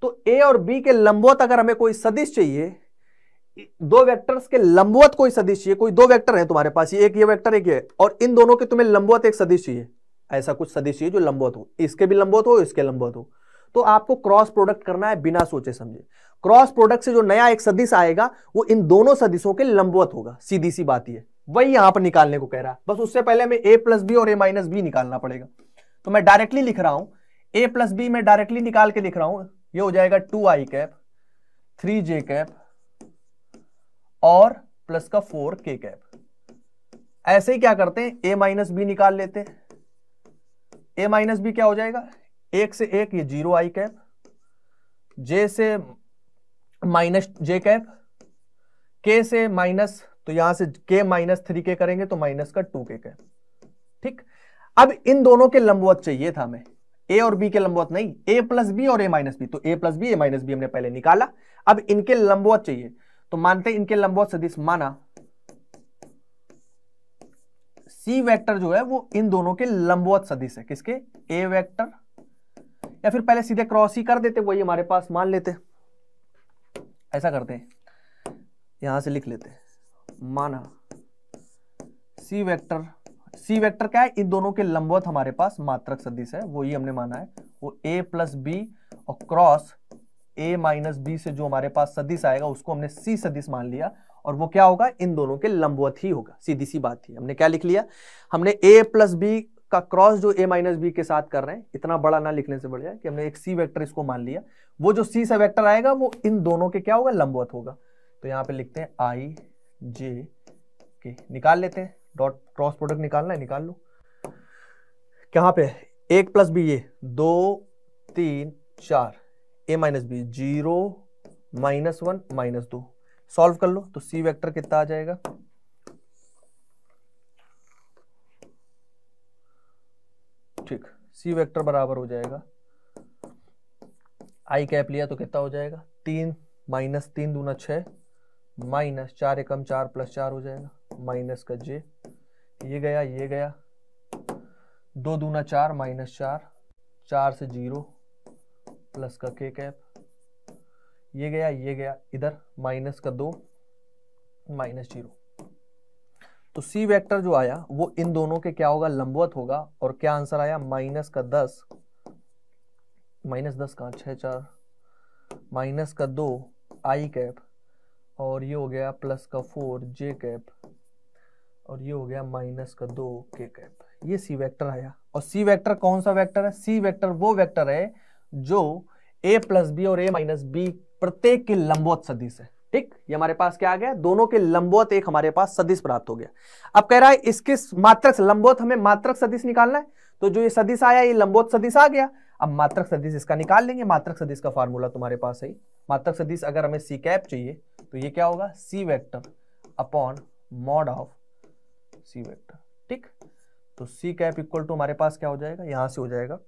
तो ए और बी के लंबवत अगर हमें कोई सदिश चाहिए दो वेक्टर्स के लंबवत कोई सदिश चाहिए कोई दो वेक्टर है तुम्हारे पास ये एक ये वेक्टर एक ये और इन दोनों के तुम्हें लंबवत एक सदिश चाहिए ऐसा कुछ सदिश चाहिए जो लंबवत हो इसके भी लंबवत हो इसके लंबवत हो तो आपको क्रॉस प्रोडक्ट करना है बिना सोचे समझे क्रॉस प्रोडक्ट से जो नया एक सदिश आएगा वो इन दोनों सदिशों के लंबवत होगा सीधी सी बात यह वही यहां पर निकालने को कह रहा है बस उससे पहले हमें ए प्लस बी और ए माइनस बी निकालना पड़ेगा तो मैं डायरेक्टली लिख रहा हूं ए प्लस बी मैं डायरेक्टली निकाल के लिख रहा हूं ये हो जाएगा टू आई कैप थ्री जे कैप और प्लस का फोर के कैप ऐसे ही क्या करते हैं ए माइनस बी निकाल लेते हैं ए माइनस बी क्या हो जाएगा एक से एक ये जीरो आई कैप जे से माइनस जे कैप के से माइनस तो यहां से के माइनस थ्री के करेंगे तो माइनस का टू के कैप ठीक अब इन दोनों के लंबवत चाहिए था हमें ए और बी के लंबवत नहीं ए प्लस बी और ए माइनस बी तो A plus B A minus B हमने पहले निकाला अब इनके लंबवत चाहिए तो मानते इनके लंबवत सदिश माना सी वेक्टर जो है वो इन दोनों के लंबवत सदिश है किसके ए वेक्टर या फिर पहले सीधे क्रॉस ही कर देते वही हमारे पास मान लेते ऐसा करते हैं यहां से लिख लेते माना सी वेक्टर सी वेक्टर क्या है इन दोनों के लंबवत हमारे पास मात्रक सदिश है वो ही हमने माना है वो ए प्लस बी और क्रॉस ए माइनस बी से जो हमारे पास सदिश आएगा उसको हमने सी सदिश मान लिया और वो क्या होगा इन दोनों के लंबवत ही होगा सीधी सी बात थी हमने क्या लिख लिया हमने ए प्लस बी का क्रॉस जो ए माइनस बी के साथ कर रहे हैं इतना बड़ा ना लिखने से बढ़िया कि हमने एक सी वेक्टर इसको मान लिया वो जो सी सा वेक्टर आएगा वो इन दोनों के क्या होगा लंबवत होगा तो यहाँ पे लिखते हैं आई जे के निकाल लेते हैं डॉट क्रॉस प्रोडक्ट निकालना है निकाल लो कहाँ पे एक प्लस बी ये दो तीन चार A minus B zero minus one minus दो सॉल्व कर लो तो सी वेक्टर कितना आ जाएगा ठीक सी वेक्टर बराबर हो जाएगा आई कैप लिया तो कितना हो जाएगा तीन माइनस तीन दूना छ माइनस चार एकम चार प्लस चार हो जाएगा माइनस का जे ये गया ये गया दो दूना चार माइनस चार चार से जीरो प्लस का के कैप ये गया ये गया इधर माइनस का दो माइनस जीरो तो सी वेक्टर जो आया वो इन दोनों के क्या होगा लंबवत होगा और क्या आंसर आया माइनस का दस माइनस दस का छ चार माइनस का दो आई कैप और ये हो गया प्लस का फोर जे कैप और ये हो गया माइनस का दो के कैप ये सी वेक्टर आया और सी वेक्टर कौन सा वेक्टर है सी वेक्टर वो वेक्टर है जो ए प्लस बी और ए माइनस बी प्रत्येक के लंबवत सदिश है ठीक ये हमारे पास क्या आ गया दोनों के लंबवत एक हमारे पास सदिश प्राप्त हो गया अब कह रहा है इसके मात्रक लंबवत हमें मात्रक सदिश निकालना है तो जो ये सदिश आया ये लंबवत सदिश आ गया अब मात्रक सदिश इसका निकाल लेंगे मात्रक सदिश का फॉर्मूला तुम्हारे पास है मात्रक सदिश अगर हमें सी कैप चाहिए तो ये क्या होगा C vector upon mod of C vector ठीक तो सी कैप इक्वल टू हमारे पास क्या हो जाएगा यहां से हो जाएगा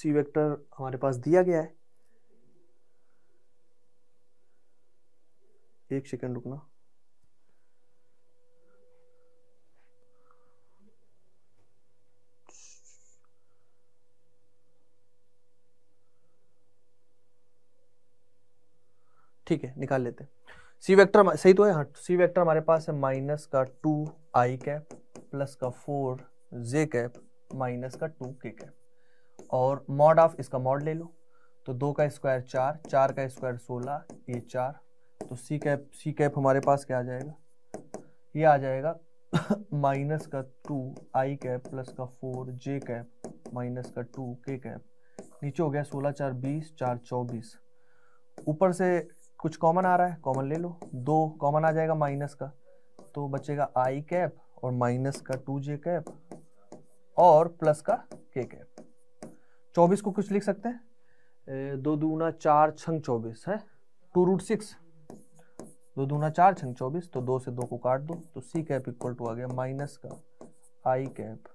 सी वेक्टर हमारे पास दिया गया है एक सेकेंड रुकना ठीक है निकाल लेते हैं सी वेक्टर सही तो है हाँ सी वेक्टर हमारे पास है माइनस का टू आई कैप प्लस का फोर जे कैप माइनस का टू के कैप और मॉड ऑफ इसका मॉड ले लो तो दो का स्क्वायर चार चार का स्क्वायर सोलह ये चार तो सी कैप सी कैप हमारे पास क्या आ जाएगा ये आ जाएगा माइनस का टू आई कैप प्लस का फोर जे कैप माइनस का टू के कैप नीचे हो गया सोलह चार बीस चार चौबीस ऊपर से कुछ कॉमन आ रहा है कॉमन ले लो दो कॉमन आ जाएगा माइनस का तो बचेगा आई कैप और माइनस का टू जे कैप और प्लस का के कैप चौबीस को कुछ लिख सकते हैं दो दूना चार छंग चौबीस है टू रूट सिक्स दो दूना चार छंग चौबीस तो दो से दो को काट दो तो सी कैप इक्वल टू आ गया माइनस का आई कैप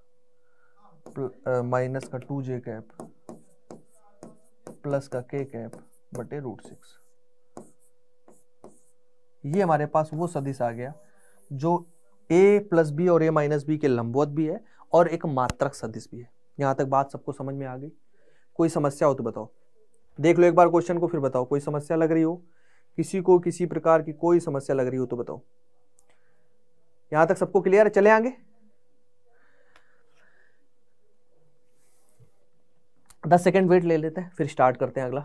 माइनस का टू जे कैप प्लस का के कैप बटे रूट सिक्स ये हमारे पास वो सदिश आ गया जो ए प्लस बी और ए माइनस बी के लंबवत भी है और एक मात्रक सदिश भी है यहाँ तक बात सबको समझ में आ गई कोई समस्या हो तो बताओ देख लो एक बार क्वेश्चन को फिर बताओ कोई समस्या लग रही हो किसी को किसी प्रकार की कोई समस्या लग रही हो तो बताओ यहाँ तक सबको क्लियर है चले आगे दस सेकेंड वेट ले लेते हैं फिर स्टार्ट करते हैं अगला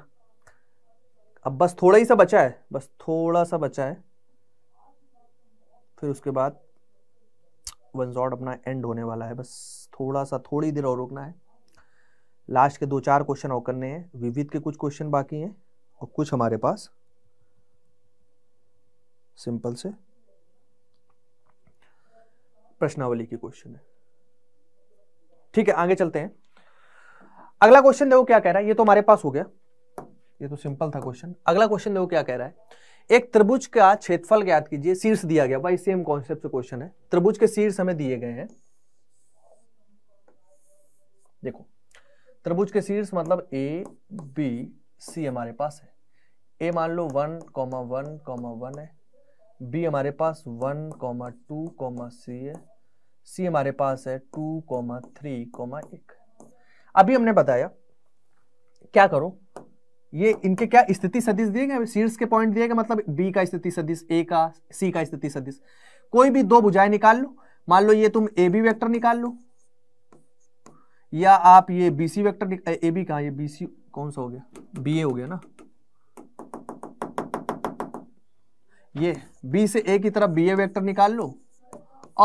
अब बस थोड़ा ही सा बचा है बस थोड़ा सा बचा है फिर उसके बाद वन शॉट अपना एंड होने वाला है बस थोड़ा सा थोड़ी देर और रुकना है लास्ट के दो चार क्वेश्चन और करने हैं विविध के कुछ क्वेश्चन बाकी हैं और कुछ हमारे पास सिंपल से प्रश्नावली के क्वेश्चन है ठीक है आगे चलते हैं अगला क्वेश्चन देखो क्या कह रहा है ये तो हमारे पास हो गया ये तो सिंपल था क्वेश्चन अगला क्वेश्चन देखो क्या कह रहा है एक त्रिभुज का क्षेत्रफल ज्ञात कीजिए शीर्ष दिया गया भाई सेम कॉन्सेप्ट क्वेश्चन है त्रिभुज के शीर्ष हमें दिए गए हैं देखो त्रिभुज के शीर्ष मतलब ए बी सी हमारे पास है ए मान लो one comma one comma one है बी हमारे पास one comma two comma C है सी हमारे पास है टू कॉमा थ्री कॉमा एक अभी हमने बताया क्या करो ये इनके क्या स्थिति सदिश दिए गए शीर्ष के पॉइंट दिए गए मतलब बी का स्थिति सदिश ए का सी का स्थिति सदिश कोई भी दो भुजाएं निकाल लो मान लो ये तुम ए बी वैक्टर निकाल लो या आप ये B C vector A B कहा ये बी सी कौन सा हो गया बी ए हो गया ना ये बी से ए की तरफ बी ए वैक्टर निकाल लो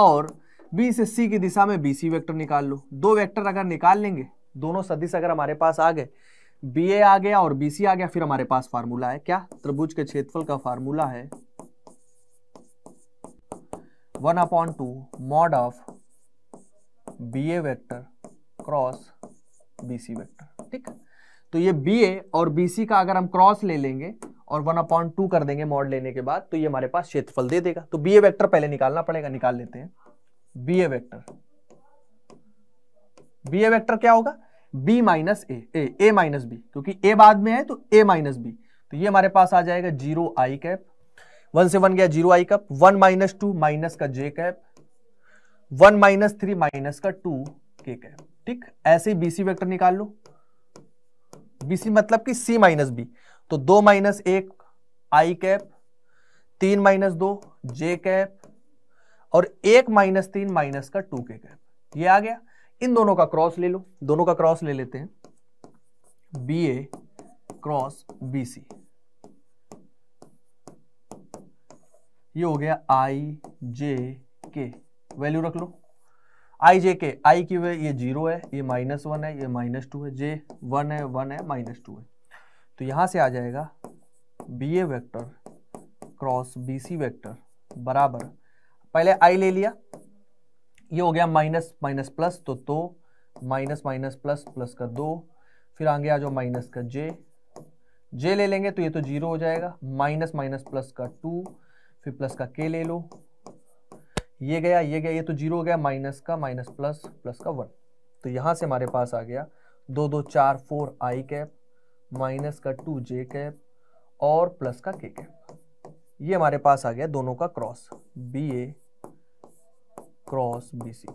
और बी से सी की दिशा में बी सी वैक्टर निकाल लो दो वैक्टर अगर निकाल लेंगे दोनों सदिश अगर हमारे पास आ गए बी ए आ गया और बी सी आ गया फिर हमारे पास फार्मूला है क्या त्रिभुज के क्षेत्रफल का फार्मूला है one upon two mod of B A vector cross B C vector ठीक तो ये बी ए और बी सी का अगर हम क्रॉस ले लेंगे और वन अपॉइंट टू कर देंगे मॉड लेने के बाद तो ये हमारे पास क्षेत्रफल दे देगा तो बी ए वैक्टर पहले निकालना पड़ेगा निकाल लेते हैं B A vector B A vector क्या होगा B minus A A A minus B क्योंकि ए बाद में है तो ए माइनस बी तो ये हमारे पास आ जाएगा जीरो आई कैप वन से वन गया zero I cap one minus two minus का जे cap one minus three minus का टू के कैप ठीक ऐसे ही बीसी वेक्टर निकाल लो बीसी मतलब कि सी माइनस बी तो दो माइनस एक आई कैप तीन माइनस दो जे कैप और एक माइनस तीन माइनस का टू के कैप ये आ गया इन दोनों का क्रॉस ले लो दोनों का क्रॉस ले लेते हैं B A cross B C ये हो गया आई जे के वैल्यू रख लो आई जे के आई की वे ये जीरो है ये माइनस वन है ये माइनस टू है जे वन है वन है माइनस टू है तो यहां से आ जाएगा B A vector cross B C vector बराबर पहले आई ले लिया ये हो गया माइनस माइनस प्लस तो दो माइनस माइनस प्लस प्लस का दो फिर आगे आ जाओ माइनस का जे जे ले लेंगे तो ये तो जीरो हो जाएगा माइनस माइनस प्लस का टू फिर प्लस का के ले लो ये गया ये गया ये तो जीरो हो गया माइनस का माइनस प्लस प्लस का वन तो यहाँ से हमारे पास आ गया दो दो चार फोर आई कैप माइनस का टू जे कैप और प्लस का के कैप ये हमारे पास आ गया दोनों का cross B A cross B C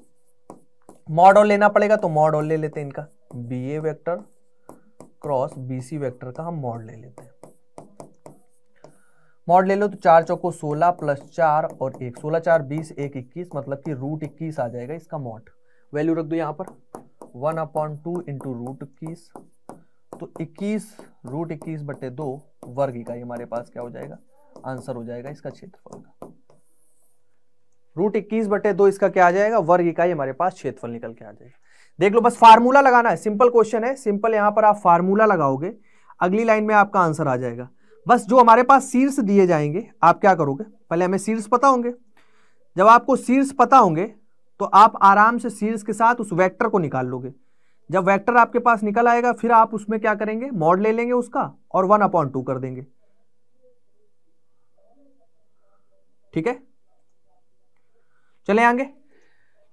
mod all लेना पड़ेगा तो मॉड ऑल ले लेते हैं इनका B A vector cross B C vector का हम मॉड ले लेते हैं मॉड ले लो तो चार चौको सोलह प्लस चार और एक सोलह चार बीस एक इक्कीस मतलब कि रूट इक्कीस आ जाएगा इसका मॉड वैल्यू रख दो यहां पर one upon two into root इक्कीस तो इक्कीस रूट इक्कीस बटे दो वर्ग इकाई हमारे पास क्या हो जाएगा आंसर हो जाएगा इसका क्षेत्रफल का रूट इक्कीस बटे दो इसका क्या आ जाएगा वर्ग इकाई हमारे पास क्षेत्रफल निकल के आ जाएगा देख लो बस फार्मूला लगाना है सिंपल क्वेश्चन है सिंपल यहां पर आप फार्मूला लगाओगे अगली लाइन में आपका आंसर आ जाएगा बस जो हमारे पास शीर्ष दिए जाएंगे आप क्या करोगे पहले हमें शीर्ष पता होंगे जब आपको शीर्ष पता होंगे तो आप आराम से शीर्ष के साथ उस वेक्टर को निकाल लोगे जब वेक्टर आपके पास निकल आएगा फिर आप उसमें क्या करेंगे मॉड ले लेंगे उसका और वन अपॉन टू कर देंगे ठीक है चले आगे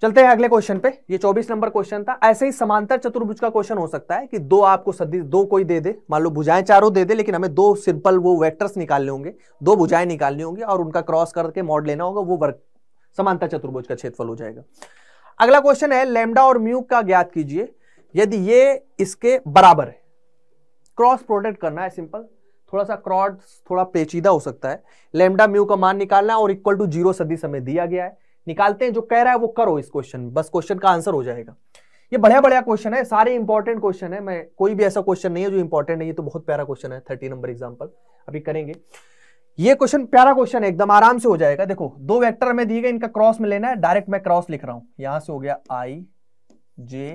चलते हैं अगले क्वेश्चन पे ये 24 नंबर क्वेश्चन था ऐसे ही समांतर चतुर्भुज का क्वेश्चन हो सकता है कि दो आपको सदी दो कोई दे दे मान लो भुजाएं चारों दे दे लेकिन हमें दो सिंपल वो वेक्टर्स निकालने होंगे दो भुजाएं निकालनी होंगी और उनका क्रॉस करके मॉड लेना होगा वो वर्ग समांतर चतुर्भुज का क्षेत्रफल हो जाएगा अगला क्वेश्चन है लेमडा और म्यू का ज्ञात कीजिए यदि ये इसके बराबर है क्रॉस प्रोडक्ट करना है सिंपल थोड़ा सा क्रॉड थोड़ा पेचीदा हो सकता है लेमडा म्यू का मान निकालना है और इक्वल टू जीरो सदी समय दिया गया है निकालते हैं जो कह रहा है वो करो इस क्वेश्चन बस क्वेश्चन का आंसर हो जाएगा ये बढ़िया बढ़िया क्वेश्चन है सारे इंपॉर्टेंट क्वेश्चन है मैं कोई भी ऐसा क्वेश्चन नहीं है जो इंपॉर्टेंट नहीं है तो बहुत प्यारा क्वेश्चन है थर्टी नंबर एग्जाम्पल अभी करेंगे ये क्वेश्चन प्यारा क्वेश्चन है एकदम आराम से हो जाएगा देखो दो वेक्टर में दिए गए इनका क्रॉस में लेना है डायरेक्ट मैं क्रॉस लिख रहा हूं यहां से हो गया आई जे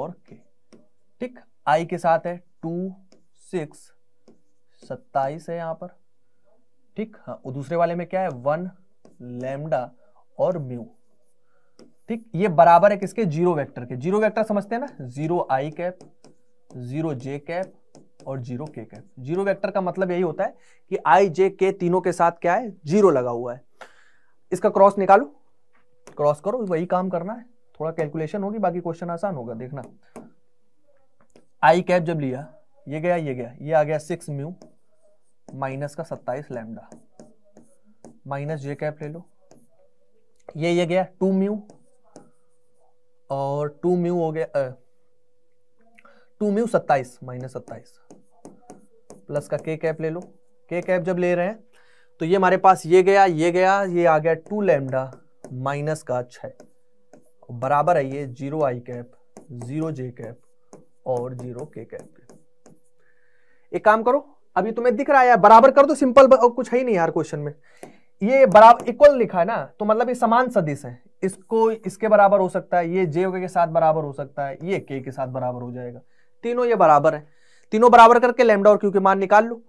और के ठीक आई के साथ है टू सिक्स सत्ताईस है यहां पर ठीक हाँ दूसरे वाले में क्या है वन लेमडा और म्यू ठीक ये बराबर है किसके जीरो वेक्टर के जीरो वेक्टर समझते हैं ना zero I cap zero J cap और zero K cap zero vector का मतलब यही होता है कि आई जे के तीनों के साथ क्या है जीरो लगा हुआ है इसका क्रॉस निकालो क्रॉस करो वही काम करना है थोड़ा कैलकुलेशन होगी बाकी क्वेश्चन आसान होगा देखना आई कैप जब लिया ये गया ये गया ये आ गया सिक्स म्यू माइनस का सत्ताईस लैमडा माइनस जे कैप ले लो ये ये गया टू म्यू और टू म्यू हो गया टू म्यू सत्ताईस माइनस सत्ताईस प्लस का के कैप ले लो के कैप जब ले रहे हैं तो ये हमारे पास ये गया ये गया ये आ गया टू लेमडा माइनस का छ बराबर है ये zero I cap zero J cap और जीरो के कैप के एक काम करो अभी तुम्हें दिख रहा है बराबर कर दो सिंपल और कुछ है ही नहीं यार क्वेश्चन में ये बराबर इक्वल लिखा है ना तो मतलब ये समान सदिश है इसको इसके बराबर हो सकता है ये जे के साथ बराबर हो सकता है ये के के साथ बराबर हो जाएगा तीनों ये बराबर है तीनों बराबर करके लेमडा और क्यू के मान निकाल लो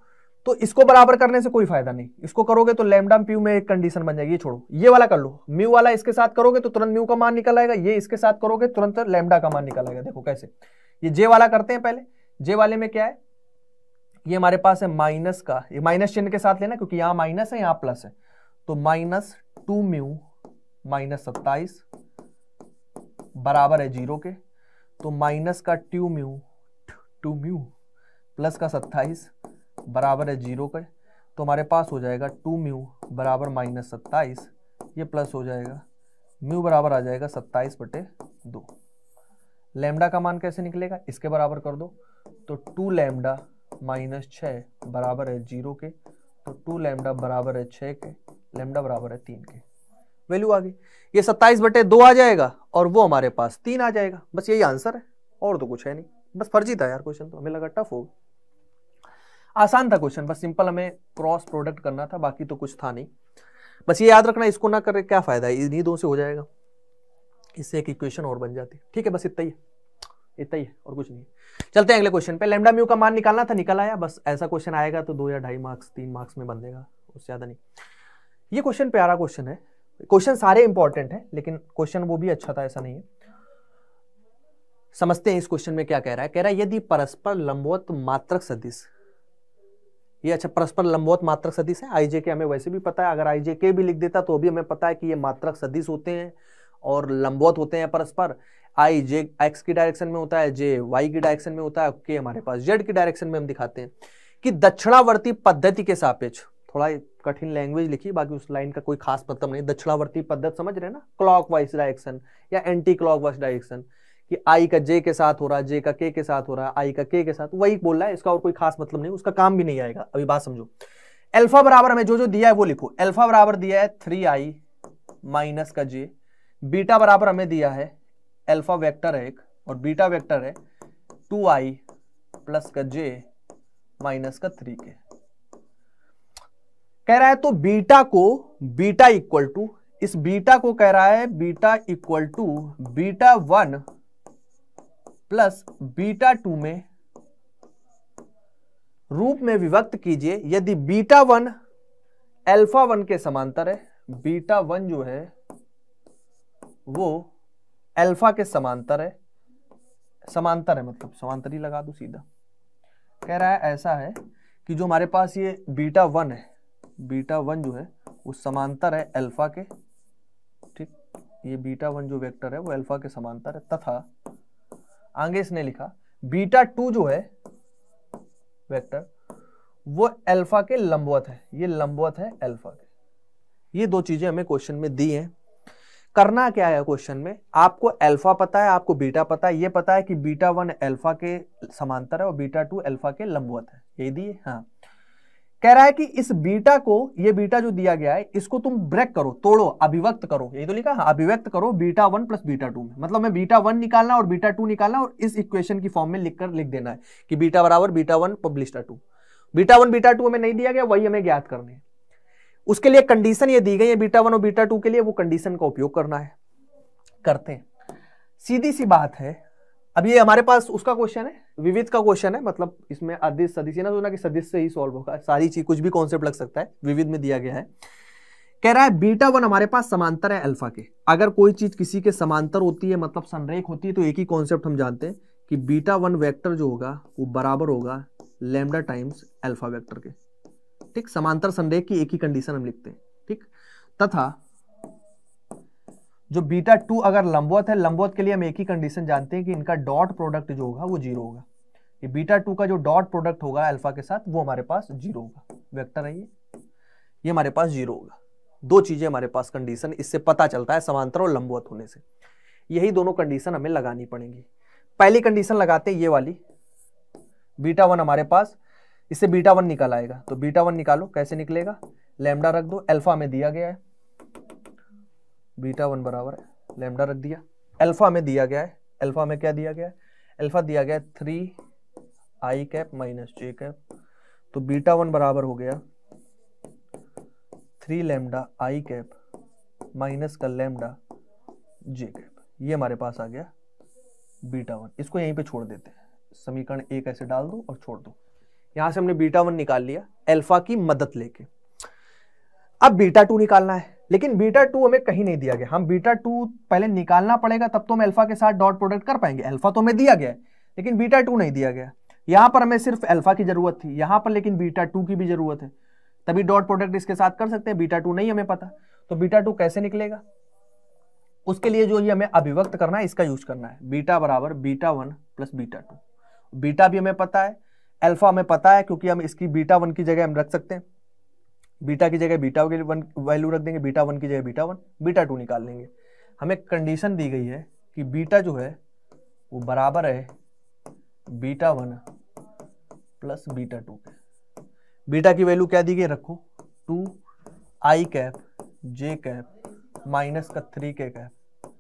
तो इसको बराबर करने से कोई फायदा नहीं इसको करोगे तो लेमडा प्यू में एक कंडीशन बन जाएगी ये छोड़ो ये वाला कर लो म्यू वाला इसके साथ करोगे तो तुरंत म्यू का मान निकल आएगा ये इसके साथ करोगे तुरंत लेमडा का मान निकल आएगा देखो कैसे ये जे वाला करते हैं पहले जे वाले में क्या है ये हमारे पास है माइनस का ये माइनस चिन्ह के साथ लेना क्योंकि यहाँ माइनस है यहाँ प्लस है तो माइनस टू म्यू माइनस सत्ताईस बराबर है जीरो के तो माइनस का two mu two mu plus का सत्ताईस बराबर है जीरो के तो हमारे पास हो जाएगा टू म्यू बराबर माइनस सत्ताईस ये प्लस हो जाएगा म्यू बराबर आ जाएगा सत्ताईस बटे दो लेमडा का मान कैसे निकलेगा इसके बराबर कर दो तो टू लेमडा माइनस छः बराबर है जीरो के तो टू लेमडा बराबर है छः के लेमडा बराबर है तीन के वैल्यू आ गई ये सत्ताईस बटे दो आ जाएगा और वो हमारे पास तीन आ जाएगा बस यही आंसर है और तो कुछ है नहीं बस फर्जी था यार क्वेश्चन तो हमें लगा टफ होगा आसान था क्वेश्चन बस सिंपल हमें क्रॉस प्रोडक्ट करना था बाकी तो कुछ था नहीं बस ये याद रखना इसको ना करके क्या फायदा है इन्हीं दो से हो जाएगा इससे एक इक्वेशन और बन जाती है ठीक है बस इतना ही है इतना ही है और कुछ नहीं चलते हैं अगले क्वेश्चन पे लेमडा म्यू का मान निकालना था निकल आया बस ऐसा क्वेश्चन आएगा तो दो या ढाई मार्क्स तीन मार्क्स में बन देगा उससे ज़्यादा नहीं ये क्वेश्चन प्यारा क्वेश्चन है क्वेश्चन सारे इंपॉर्टेंट है लेकिन क्वेश्चन वो भी अच्छा था ऐसा नहीं है समझते हैं इस क्वेश्चन में क्या कह रहा है कह रहा है यदि परस्पर लंबवत मात्रक सदिश ये अच्छा परस्पर लंबवत मात्रक सदिश है आईजे के हमें वैसे भी पता है अगर आईजे के भी लिख देता तो भी हमें पता है कि ये मात्रक सदिश होते हैं और लंबवत होते हैं परस्पर आई जे एक्स की डायरेक्शन में होता है जे वाई की डायरेक्शन में होता है के हमारे पास जेड की डायरेक्शन में हम दिखाते हैं कि दक्षिणावर्ती पद्धति के सापेक्ष थोड़ा कठिन लैंग्वेज लिखी बाकी उस लाइन का कोई खास मतलब नहीं दक्षिणावर्ती पद्धत समझ रहे ना क्लॉक वाइज डायरेक्शन या एंटी क्लॉक वाइज डायरेक्शन कि आई का जे के साथ हो रहा है जे का के के साथ हो रहा है आई का के के साथ वही बोल रहा है इसका और कोई खास मतलब नहीं उसका काम भी नहीं आएगा अभी बात समझो अल्फा बराबर हमें जो जो दिया है वो लिखो अल्फा बराबर दिया है थ्री आई माइनस का जे बीटा बराबर हमें दिया है अल्फा वेक्टर है एक और बीटा वेक्टर है टू आई प्लस का जे माइनस का थ्री के कह रहा है तो बीटा को बीटा इक्वल टू इस बीटा को कह रहा है beta equal to beta one plus beta two में रूप में विभक्त कीजिए यदि बीटा वन एल्फा वन के समांतर है बीटा वन जो है वो एल्फा के समांतर है समांतर है मतलब समांतर ही लगा दो सीधा कह रहा है ऐसा है कि जो हमारे पास ये बीटा वन है बीटा वन जो है वो समांतर है अल्फा के ठीक ये बीटा वन जो वेक्टर है वो अल्फा के समांतर है तथा आगे इसने लिखा बीटा टू जो है वेक्टर वो अल्फा के लंबवत है ये लंबवत है अल्फा के ये दो चीजें हमें क्वेश्चन में दी हैं करना क्या है क्वेश्चन में आपको अल्फा पता है आपको बीटा पता है ये पता है कि बीटा वन अल्फा के समांतर है और बीटा टू अल्फा के लंबवत है यही दिए हाँ कह रहा है कि इस बीटा को ये बीटा जो दिया गया है इसको तुम ब्रेक करो तोड़ो अभिव्यक्त करो यही तो लिखा है हाँ, अभिव्यक्त करो beta one plus beta two में मतलब मैं बीटा वन निकालना और बीटा टू निकालना और इस इक्वेशन की फॉर्म में लिखकर लिख देना है कि बीटा बराबर बीटा वन पब्लिस्टा two beta one beta two हमें नहीं दिया गया वही हमें ज्ञात करने है उसके लिए कंडीशन ये दी गई है बीटा वन और बीटा टू के लिए वो कंडीशन का उपयोग करना है करते हैं सीधी सी बात है अब ये हमारे पास उसका क्वेश्चन है विविध का क्वेश्चन है मतलब इसमें अदिश सदिश ना सोना कि सदिश से ही सॉल्व होगा सारी चीज कुछ भी कॉन्सेप्ट लग सकता है विविध में दिया गया है कह रहा है बीटा वन हमारे पास समांतर है अल्फा के अगर कोई चीज किसी के समांतर होती है मतलब संरेख होती है तो एक ही कॉन्सेप्ट हम जानते हैं कि बीटा वन वैक्टर जो होगा वो बराबर होगा लेमडा टाइम्स अल्फा वैक्टर के ठीक समांतर संरेख की एक ही कंडीशन हम लिखते हैं ठीक तथा जो बीटा टू अगर लंबवत है लंबवत के लिए हम एक ही कंडीशन जानते हैं कि इनका डॉट प्रोडक्ट जो होगा वो जीरो होगा ये बीटा टू का जो डॉट प्रोडक्ट होगा अल्फा के साथ वो हमारे पास जीरो होगा वेक्टर है ये ये हमारे पास जीरो होगा दो चीजें हमारे पास कंडीशन इससे पता चलता है समांतर और लंबवत होने से यही दोनों कंडीशन हमें लगानी पड़ेंगी पहली कंडीशन लगाते हैं ये वाली बीटा वन हमारे पास इससे बीटा वन निकल आएगा तो बीटा वन निकालो कैसे निकलेगा लेमडा रख दो अल्फा में दिया गया है बीटा वन बराबर है लेमडा रख दिया अल्फा में दिया गया है अल्फा में क्या दिया गया है अल्फा दिया गया है थ्री आई कैप माइनस जे कैप तो बीटा वन बराबर हो गया three lambda I cap minus का लेमडा जे कैप ये हमारे पास आ गया बीटा वन इसको यहीं पे छोड़ देते हैं समीकरण एक ऐसे डाल दो और छोड़ दो यहां से हमने बीटा वन निकाल लिया एल्फा की मदद लेके अब बीटा टू निकालना है लेकिन बीटा टू हमें कहीं नहीं दिया गया हम बीटा टू पहले निकालना पड़ेगा तब तो हम अल्फा के साथ डॉट प्रोडक्ट कर पाएंगे अल्फा तो हमें दिया गया है लेकिन बीटा टू नहीं दिया गया यहां पर हमें सिर्फ अल्फा की जरूरत थी यहां पर लेकिन बीटा टू की भी जरूरत है तभी डॉट प्रोडक्ट इसके साथ कर सकते हैं बीटा टू नहीं हमें पता तो बीटा टू कैसे निकलेगा उसके लिए जो ये हमें अभिव्यक्त करना है इसका यूज करना है बीटा बराबर beta one plus beta two beta भी हमें पता है अल्फा हमें पता है क्योंकि हम इसकी बीटा वन की जगह हम रख सकते हैं बीटा की जगह बीटा की वन वैल्यू रख देंगे बीटा वन की जगह बीटा वन बीटा टू निकाल लेंगे हमें कंडीशन दी गई है कि बीटा जो है वो बराबर है beta one plus beta two के बीटा की वैल्यू क्या दी गई रखो टू आई कैप जे कैप माइनस का three K cap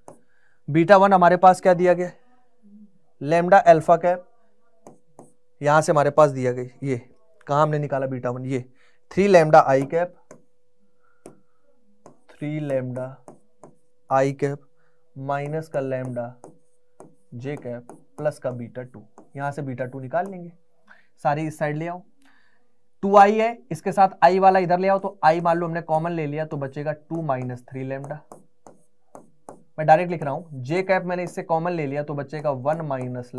beta one हमारे पास क्या दिया गया लेमडा एल्फा कैप यहां से हमारे पास दिया गई ये कहा हमने निकाला बीटा वन ये three lambda I cap three lambda I cap minus का लेमडा जे कैप प्लस का बीटा टू यहां से बीटा टू निकाल लेंगे सारी इस साइड ले आओ टू आई है इसके साथ आई वाला इधर ले आओ तो आई मान लो हमने कॉमन ले लिया तो बचेगा टू माइनस थ्री लेमडा मैं डायरेक्ट लिख रहा हूं जे कैप मैंने इससे कॉमन ले लिया तो बचेगा वन माइनस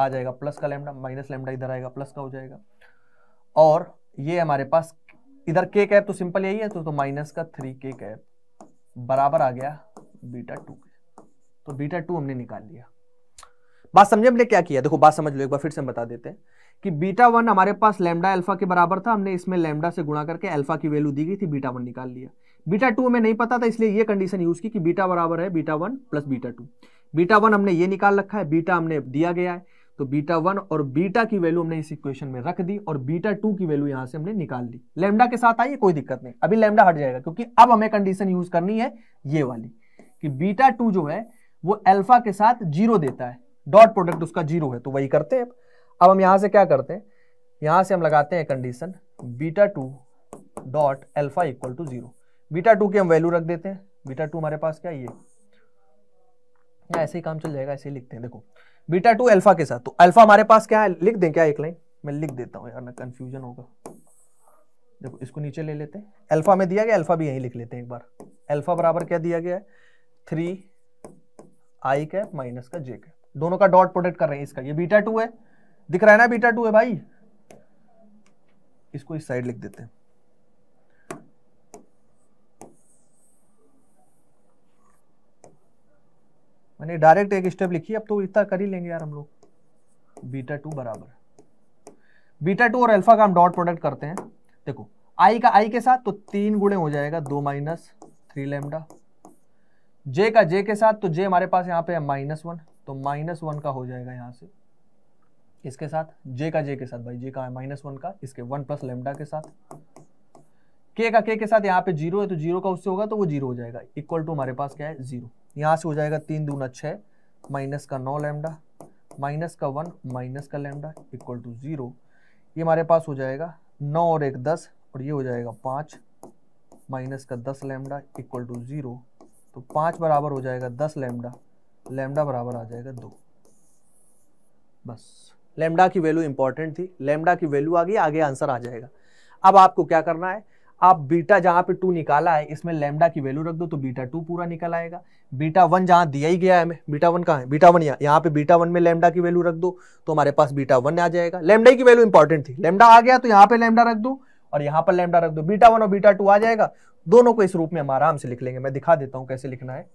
आ जाएगा प्लस का लेमडा माइनस लेमडा इधर आएगा प्लस का हो जाएगा और ये हमारे पास इधर के कैप तो सिंपल यही है तो, तो माइनस का थ्री के कैप बराबर आ गया बीटा टू के तो बीटा टू हमने निकाल लिया बात समझे हमने क्या किया देखो बात समझ लो एक बार फिर से हम बता देते हैं कि बीटा वन हमारे पास लेमडा अल्फा के बराबर था हमने इसमें लेमडा से गुणा करके अल्फा की वैल्यू दी गई थी बीटा वन निकाल लिया बीटा टू हमें नहीं पता था इसलिए ये कंडीशन यूज की कि बीटा बराबर है beta one plus beta two beta one हमने ये निकाल रखा है बीटा हमने दिया गया है तो बीटा वन और बीटा की वैल्यू हमने इस इक्वेशन में रख दी और बीटा टू की वैल्यू यहां से हमने निकाल ली लेमडा के साथ आई कोई दिक्कत नहीं अभी लेमडा हट जाएगा क्योंकि अब हमें कंडीशन यूज करनी है ये वाली कि बीटा टू जो है वो अल्फा के साथ जीरो देता है डॉट प्रोडक्ट उसका जीरो है तो वही करते हैं अब हम यहां से क्या करते हैं यहां से हम लगाते हैं condition beta two dot alpha equal to zero beta two की हम वैल्यू रख देते हैं बीटा टू हमारे पास क्या ये ऐसे ही काम चल जाएगा ऐसे ही लिखते हैं देखो बीटा टू अल्फा के साथ तो अल्फा हमारे पास क्या है लिख दें क्या एक लाइन मैं लिख देता हूँ यार ना कंफ्यूजन होगा देखो इसको नीचे ले लेते हैं अल्फा में दिया गया अल्फा भी यहीं लिख लेते हैं एक बार अल्फा बराबर क्या दिया गया है थ्री आई कैप माइनस का जे कैप दोनों का डॉट प्रोडक्ट कर रहे हैं इसका ये बीटा टू है दिख रहा है ना बीटा टू है भाई इसको इस साइड लिख देते हैं मैंने डायरेक्ट एक स्टेप लिखी अब तो इतना कर ही लेंगे यार हम लोग बीटा टू बराबर बीटा टू और अल्फा का हम डॉट प्रोडक्ट करते हैं देखो आई का आई के साथ तो तीन गुणे हो जाएगा दो माइनस थ्री लेमडा जे का जे के साथ तो जे हमारे पास यहाँ पे है माइनस वन तो माइनस वन का हो जाएगा यहाँ से इसके साथ जे का जे के साथ भाई जे का माइनस वन का इसके वन प्लस लेमडा के साथ के का के के साथ यहाँ पे जीरो है तो जीरो का उससे होगा तो वो जीरो हो जाएगा इक्वल टू हमारे पास क्या है जीरो यहाँ से हो जाएगा तीन दूना छः माइनस का नौ लेमडा माइनस का वन माइनस का लेमडा इक्वल टू ज़ीरो ये हमारे पास हो जाएगा नौ और एक दस और ये हो जाएगा पाँच माइनस का दस लेमडा इक्वल टू ज़ीरो तो पाँच बराबर हो जाएगा दस लेमडा लेमडा बराबर आ जाएगा दो बस लेमडा की वैल्यू इंपॉर्टेंट थी लेमडा की वैल्यू आ गई आगे आंसर आ जाएगा अब आपको क्या करना है आप बीटा जहां पे टू निकाला है इसमें लेमडा की वैल्यू रख दो तो बीटा टू पूरा निकल आएगा बीटा वन जहां दिया ही गया है हमें बीटा वन कहा है बीटा वन यहाँ पे बीटा वन में लेमडा की वैल्यू रख दो तो हमारे पास बीटा वन आ जाएगा लेमडा की वैल्यू इंपॉर्टेंट थी लेमडा आ गया तो यहाँ पे लेमडा रख दो और यहाँ पर लेमडा रख दो बीटा वन और बीटा टू आ जाएगा दोनों को इस रूप में हम आराम से लिख लेंगे मैं दिखा देता हूं कैसे लिखना है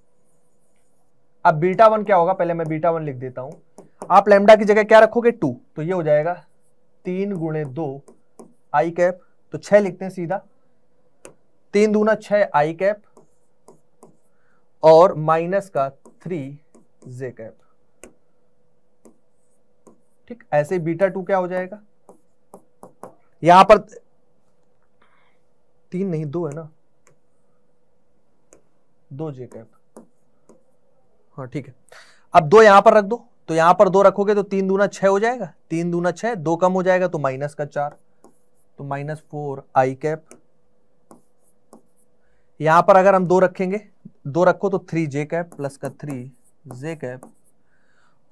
अब बीटा वन क्या होगा पहले मैं बीटा वन लिख देता हूं आप लेमडा की जगह क्या रखोगे टू तो ये हो जाएगा तीन गुणे दो आई कैप तो छह लिखते हैं सीधा तीन दूना छह आई कैप और माइनस का थ्री जे कैप ठीक ऐसे बीटा टू क्या हो जाएगा यहां पर तीन नहीं दो है ना दो जे कैप हाँ ठीक है अब दो यहां पर रख दो तो यहां पर दो रखोगे तो तीन दूना छह हो जाएगा तीन दूना छह दो कम हो जाएगा तो माइनस का चार तो माइनस फोर आई कैप यहां पर अगर हम दो रखेंगे दो रखो तो थ्री जे कैप प्लस का थ्री जे कैप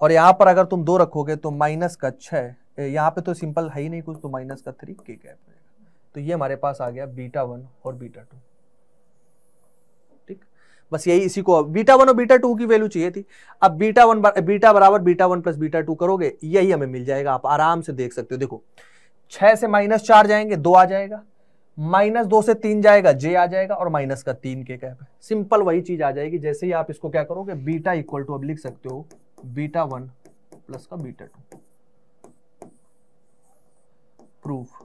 और यहां पर अगर तुम दो रखोगे तो माइनस का छ यहाँ पे तो सिंपल है ही नहीं कुछ तो माइनस का थ्री के कैप तो ये हमारे पास आ गया बीटा वन और बीटा टू ठीक बस यही इसी को बीटा वन और बीटा टू की वैल्यू चाहिए थी अब बीटा वन बीटा बराबर beta one plus beta two करोगे यही हमें मिल जाएगा आप आराम से देख सकते हो देखो छह से माइनस चार जाएंगे दो आ जाएगा माइनस दो से तीन जाएगा जे आ जाएगा और माइनस का तीन के कैप है सिंपल वही चीज आ जाएगी जैसे ही आप इसको क्या करोगे बीटा इक्वल टू अब लिख सकते हो बीटा वन प्लस का बीटा टू प्रूफ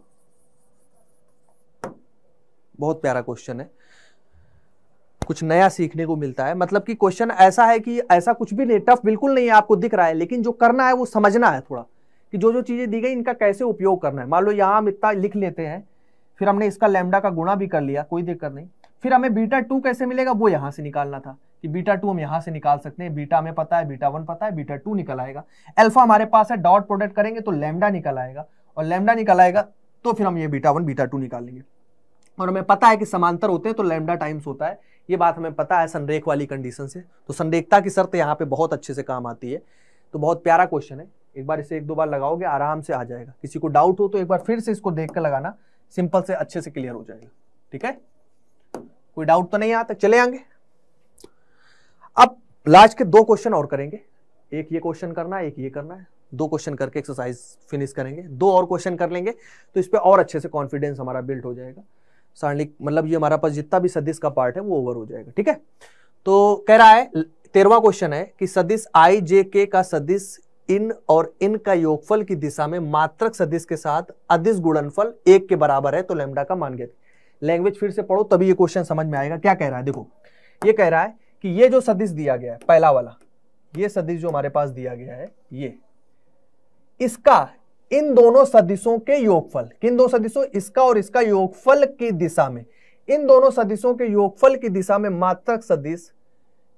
बहुत प्यारा क्वेश्चन है कुछ नया सीखने को मिलता है मतलब कि क्वेश्चन ऐसा है कि ऐसा कुछ भी नहीं टफ बिल्कुल नहीं है आपको दिख रहा है लेकिन जो करना है वो समझना है थोड़ा कि जो जो चीजें दी गई इनका कैसे उपयोग करना है मान लो यहां हम इतना लिख लेते हैं फिर हमने इसका लेमडा का गुणा भी कर लिया कोई दिक्कत नहीं फिर हमें बीटा टू कैसे मिलेगा वो यहाँ से निकालना था कि बीटा टू हम यहाँ से निकाल सकते हैं बीटा हमें पता है बीटा वन पता है बीटा टू निकल आएगा एल्फा हमारे पास है डॉट प्रोडक्ट करेंगे तो लेमडा निकल आएगा और लेमडा निकल आएगा तो फिर हम ये बीटा वन बीटा टू निकाल लेंगे और हमें पता है कि समांतर होते हैं तो लेमडा टाइम्स होता है ये बात हमें पता है संरेख वाली कंडीशन से तो संरेखता की शर्त यहाँ पे बहुत अच्छे से काम आती है तो बहुत प्यारा क्वेश्चन है एक बार इसे एक दो बार लगाओगे आराम से आ जाएगा किसी को डाउट हो तो एक बार फिर से इसको देख कर लगाना सिंपल से अच्छे से क्लियर हो जाएगा ठीक है कोई डाउट तो नहीं आता चले आएंगे अब लास्ट के दो क्वेश्चन और करेंगे एक ये क्वेश्चन करना है एक ये करना है दो क्वेश्चन करके एक्सरसाइज फिनिश करेंगे दो और क्वेश्चन कर लेंगे तो इस पर और अच्छे से कॉन्फिडेंस हमारा बिल्ड हो जाएगा सारणिक मतलब ये हमारा पास जितना भी सदिश का पार्ट है वो ओवर हो जाएगा ठीक है तो कह रहा है तेरवा क्वेश्चन है कि सदिश आई जे के का सदिश इन और इन का योगफल की दिशा में मात्रक सदिश के साथ अदिश गुणनफल एक के बराबर है तो लेमडा का मान गए लैंग्वेज फिर से पढ़ो तभी ये क्वेश्चन समझ में आएगा क्या कह रहा है देखो ये कह रहा है कि ये जो सदिश दिया गया है पहला वाला ये सदिश जो हमारे पास दिया गया है ये इसका इन दोनों सदिशों के योगफल किन दो सदिशों इसका और इसका योगफल की दिशा में इन दोनों सदिशों के योगफल की दिशा में मात्रक सदिश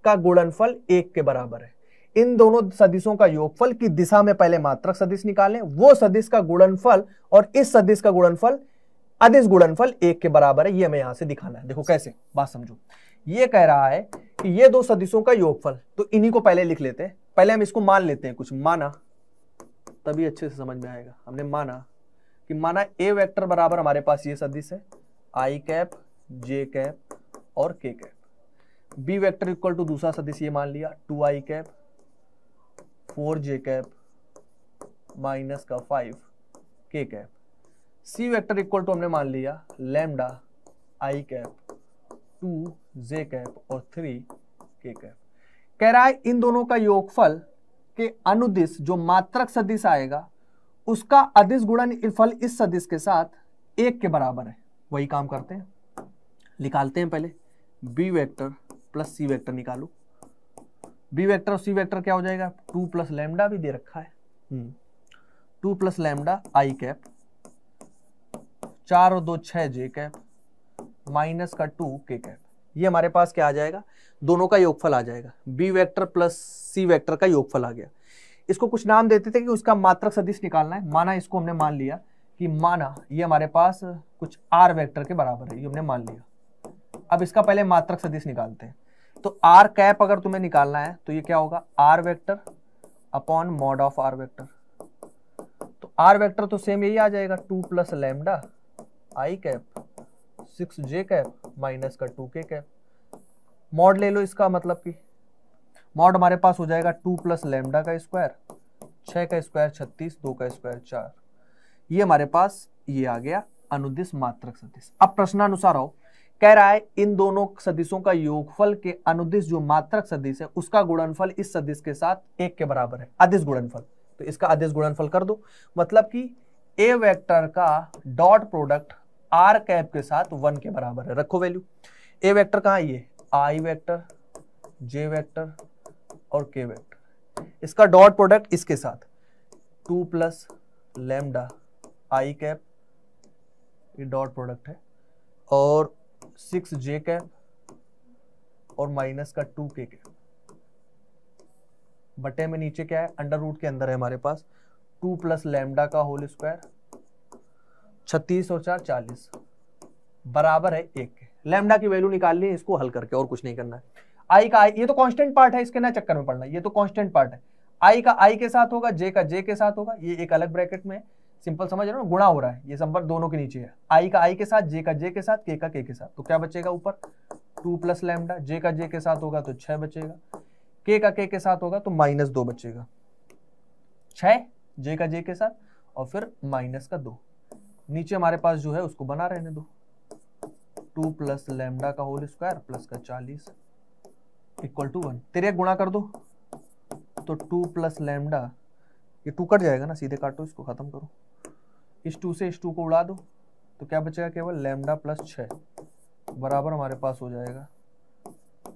का गुणनफल एक के बराबर है इन दोनों सदिशों का योगफल की दिशा में पहले मात्रक सदिश निकालें वो सदिश का गुणनफल और इस सदिश का गुणनफल अदिश गुणनफल एक के बराबर है ये हमें यहां से दिखाना है देखो कैसे बात समझो ये कह रहा है कि ये दो सदिशों का योगफल तो इन्हीं को पहले लिख लेते हैं पहले हम इसको मान लेते हैं कुछ माना तभी अच्छे से समझ में आएगा हमने माना कि माना ए वेक्टर बराबर हमारे पास ये सदिश है आई कैप जे कैप और K cap B vector equal to दूसरा सदिश ये मान लिया टू आई cap four J cap minus का फाइव के cap C vector equal to हमने मान लिया lambda I cap two J cap और थ्री के कैप कह रहा है इन दोनों का योगफल के अनुदिश जो मात्रक सदिश आएगा उसका अधिस गुणन फल इस सदिश के साथ एक के बराबर है वही काम करते हैं निकालते हैं पहले B vector plus C vector निकालो बी वेक्टर और सी वेक्टर क्या हो जाएगा टू प्लस लेमडा भी दे रखा है hmm. Two plus lambda I cap चार और दो छः जे कैप माइनस का टू के कैप ये हमारे पास क्या आ जाएगा दोनों का योगफल आ जाएगा B vector plus C vector का योगफल आ गया इसको कुछ नाम देते थे कि उसका मात्रक सदिश निकालना है माना इसको हमने मान लिया कि माना ये हमारे पास कुछ आर वेक्टर के बराबर है ये हमने मान लिया अब इसका पहले मात्रक सदिश निकालते हैं तो आर कैप अगर तुम्हें निकालना है तो ये क्या होगा R vector upon mod of R vector तो आर वेक्टर तो सेम यही आ जाएगा two plus lambda I cap six J cap minus का टू के कैप मॉड ले लो इसका मतलब कि मॉड हमारे पास हो जाएगा टू प्लस लेमडा का स्क्वायर छः का स्क्वायर छत्तीस दो का स्क्वायर चार ये हमारे पास ये आ गया अनुदिश मात्रक सदिश अब प्रश्नानुसार आओ कह रहा है इन दोनों सदिशों का योगफल के अनुदिश जो मात्रक सदिश है उसका गुणनफल इस सदिश के साथ एक के बराबर है अधिस गुणनफल तो इसका अधिस गुणनफल कर दो मतलब कि ए वेक्टर का डॉट प्रोडक्ट आर कैप के साथ वन के बराबर है रखो वैल्यू ए वेक्टर कहाँ ये आई वेक्टर जे वेक्टर और के वेक्टर इसका डॉट प्रोडक्ट इसके साथ two plus lambda I cap ये डॉट प्रोडक्ट है और सिक्स जे कैप और माइनस का टू के के बटे में नीचे क्या है अंडर रूट के अंदर है हमारे पास टू प्लस लेमडा का होल स्क्वायर छत्तीस और चार चालीस बराबर है एक के लेमडा की वैल्यू निकालनी है इसको हल करके और कुछ नहीं करना है आई का आई ये तो कांस्टेंट पार्ट है इसके ना चक्कर में पड़ना ये तो कांस्टेंट पार्ट है आई का आई के साथ होगा जे का जे के साथ होगा ये एक अलग ब्रैकेट में सिंपल समझ रहे हो गुणा हो रहा है ये संपर्क दोनों के नीचे है आई का आई के साथ जे का जे के साथ के का के के साथ तो क्या बचेगा ऊपर टू प्लस लैमडा जे का जे के साथ होगा तो छह बचेगा के का के के साथ होगा तो माइनस दो बचेगा छः जे का जे के साथ और फिर माइनस का दो नीचे हमारे पास जो है उसको बना रहने दो टू प्लस लेमडा का होल स्क्वायर प्लस का चालीस इक्वल टू वन तेरे गुणा कर दो तो टू प्लस लेमडा ये टू कट जाएगा ना सीधे काटो इसको खत्म करो इस टू से इस टू को उड़ा दो तो क्या बचेगा केवल लेमडा प्लस छ बराबर हमारे पास हो जाएगा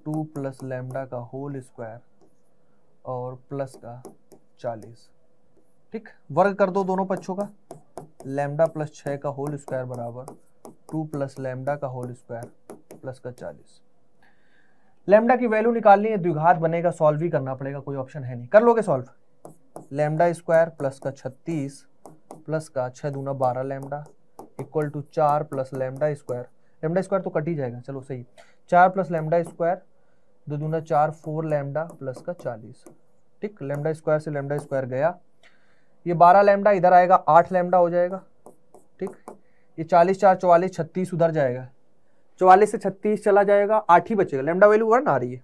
टू प्लस लेमडा का होल स्क्वायर और प्लस का चालीस ठीक वर्ग कर दो दोनों पक्षों का लेमडा प्लस छ का होल स्क्वायर बराबर टू प्लस लेमडा का होल स्क्वायर प्लस का चालीस लेमडा की वैल्यू निकालनी है द्विघात बनेगा सॉल्व ही करना पड़ेगा कोई ऑप्शन है नहीं कर लोगे सॉल्व लेमडा स्क्वायर प्लस का छत्तीस प्लस का छः दूना बारह लेमडा इक्वल टू चार plus lambda square lambda square तो कट ही जाएगा चलो सही चार प्लस लेमडा स्क्वायर दो दूना चार फोर लेमडा प्लस का चालीस ठीक लेमडा स्क्वायर से लेमडा स्क्वायर गया ये बारह लेमडा इधर आएगा आठ लेमडा हो जाएगा ठीक ये चालीस चार चौवालीस छत्तीस उधर जाएगा चौवालीस से छत्तीस चला जाएगा आठ ही बचेगा लेमडा वैल्यू वन आ रही है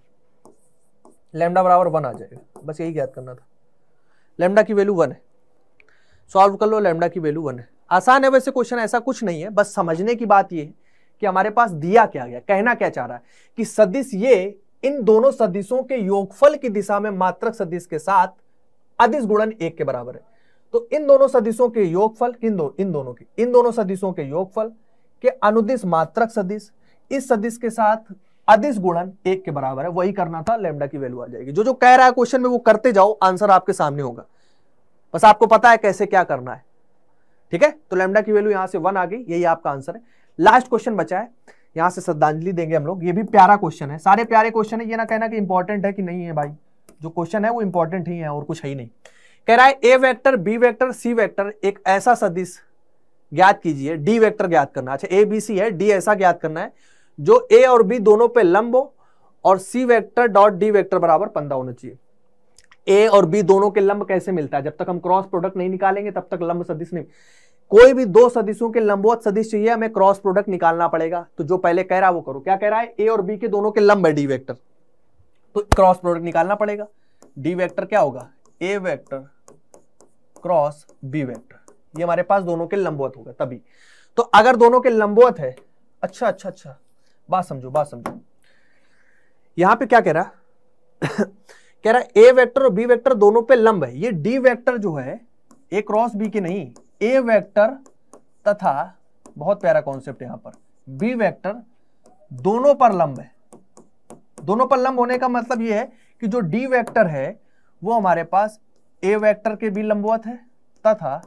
लेमडा बराबर वन आ जाएगा बस यही याद करना था लेमडा की वैल्यू वन है सॉल्व कर लो लेमडा की वैल्यू वन है आसान है वैसे क्वेश्चन ऐसा कुछ नहीं है बस समझने की बात यह है कि हमारे पास दिया क्या गया कहना क्या चाह रहा है कि सदिश ये इन दोनों सदिशों के योगफल की दिशा में मात्रक सदिश के साथ अधिस गुणन एक के बराबर है तो इन दोनों सदिशों के योगफल इन दो इन दोनों के इन दोनों सदिशों के योगफल के अनुदिश मात्रक सदिश इस सदिश के साथ अधिस गुणन एक के बराबर है वही करना था लेमडा की वैल्यू आ जाएगी जो जो कह रहा है क्वेश्चन में वो करते जाओ आंसर आपके सामने होगा बस आपको पता है कैसे क्या करना है ठीक है तो लेमडा की वैल्यू यहां से वन आ गई यही आपका आंसर है लास्ट क्वेश्चन बचा है यहां से श्रद्धांजलि देंगे हम लोग ये भी प्यारा क्वेश्चन है सारे प्यारे क्वेश्चन है ये ना कहना कि इंपॉर्टेंट है कि नहीं है भाई जो क्वेश्चन है वो इंपॉर्टेंट ही है और कुछ है ही नहीं कह रहा है ए vector B vector C vector एक ऐसा सदिश ज्ञात कीजिए डी वेक्टर ज्ञात करना अच्छा ए बी सी है डी ऐसा ज्ञात करना है जो ए और बी दोनों पे लंब हो और C vector dot D vector बराबर पंद्रह होना चाहिए ए और बी दोनों के लंब कैसे मिलता है जब तक हम क्रॉस प्रोडक्ट नहीं निकालेंगे तब तक लंब सदिश नहीं कोई भी दो सदिशों के लंबवत सदिश चाहिए हमें क्रॉस प्रोडक्ट निकालना पड़ेगा तो जो पहले कह रहा है वो करो क्या कह रहा है ए और बी के दोनों के लंब है डी वेक्टर तो क्रॉस प्रोडक्ट निकालना पड़ेगा डी वेक्टर क्या होगा A vector cross B vector ये हमारे पास दोनों के लंबवत होगा तभी तो अगर दोनों के लंबवत है अच्छा अच्छा अच्छा बात समझो बात समझो यहां पे क्या कह रहा कह रहा है ए वेक्टर और बी वेक्टर दोनों पे लंब है ये डी वेक्टर जो है ए क्रॉस बी के नहीं ए वेक्टर तथा बहुत प्यारा कॉन्सेप्ट यहां पर बी वेक्टर दोनों पर लंब है दोनों पर लंब होने का मतलब यह है कि जो डी वेक्टर है वो हमारे पास ए वेक्टर के भी लंबवत है तथा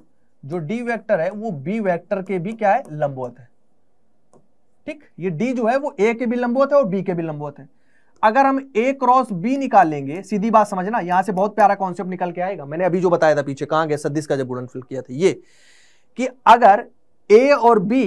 जो डी वेक्टर है वो बी वेक्टर के भी क्या है लंबवत है ठीक ये डी जो है वो ए के भी लंबवत है और बी के भी लंबवत है अगर हम ए क्रॉस बी निकालेंगे सीधी बात समझना यहां से बहुत प्यारा कॉन्सेप्ट निकल के आएगा मैंने अभी जो बताया था पीछे कहां गया सदिश का जब उड़न फिल किया था ये कि अगर ए और बी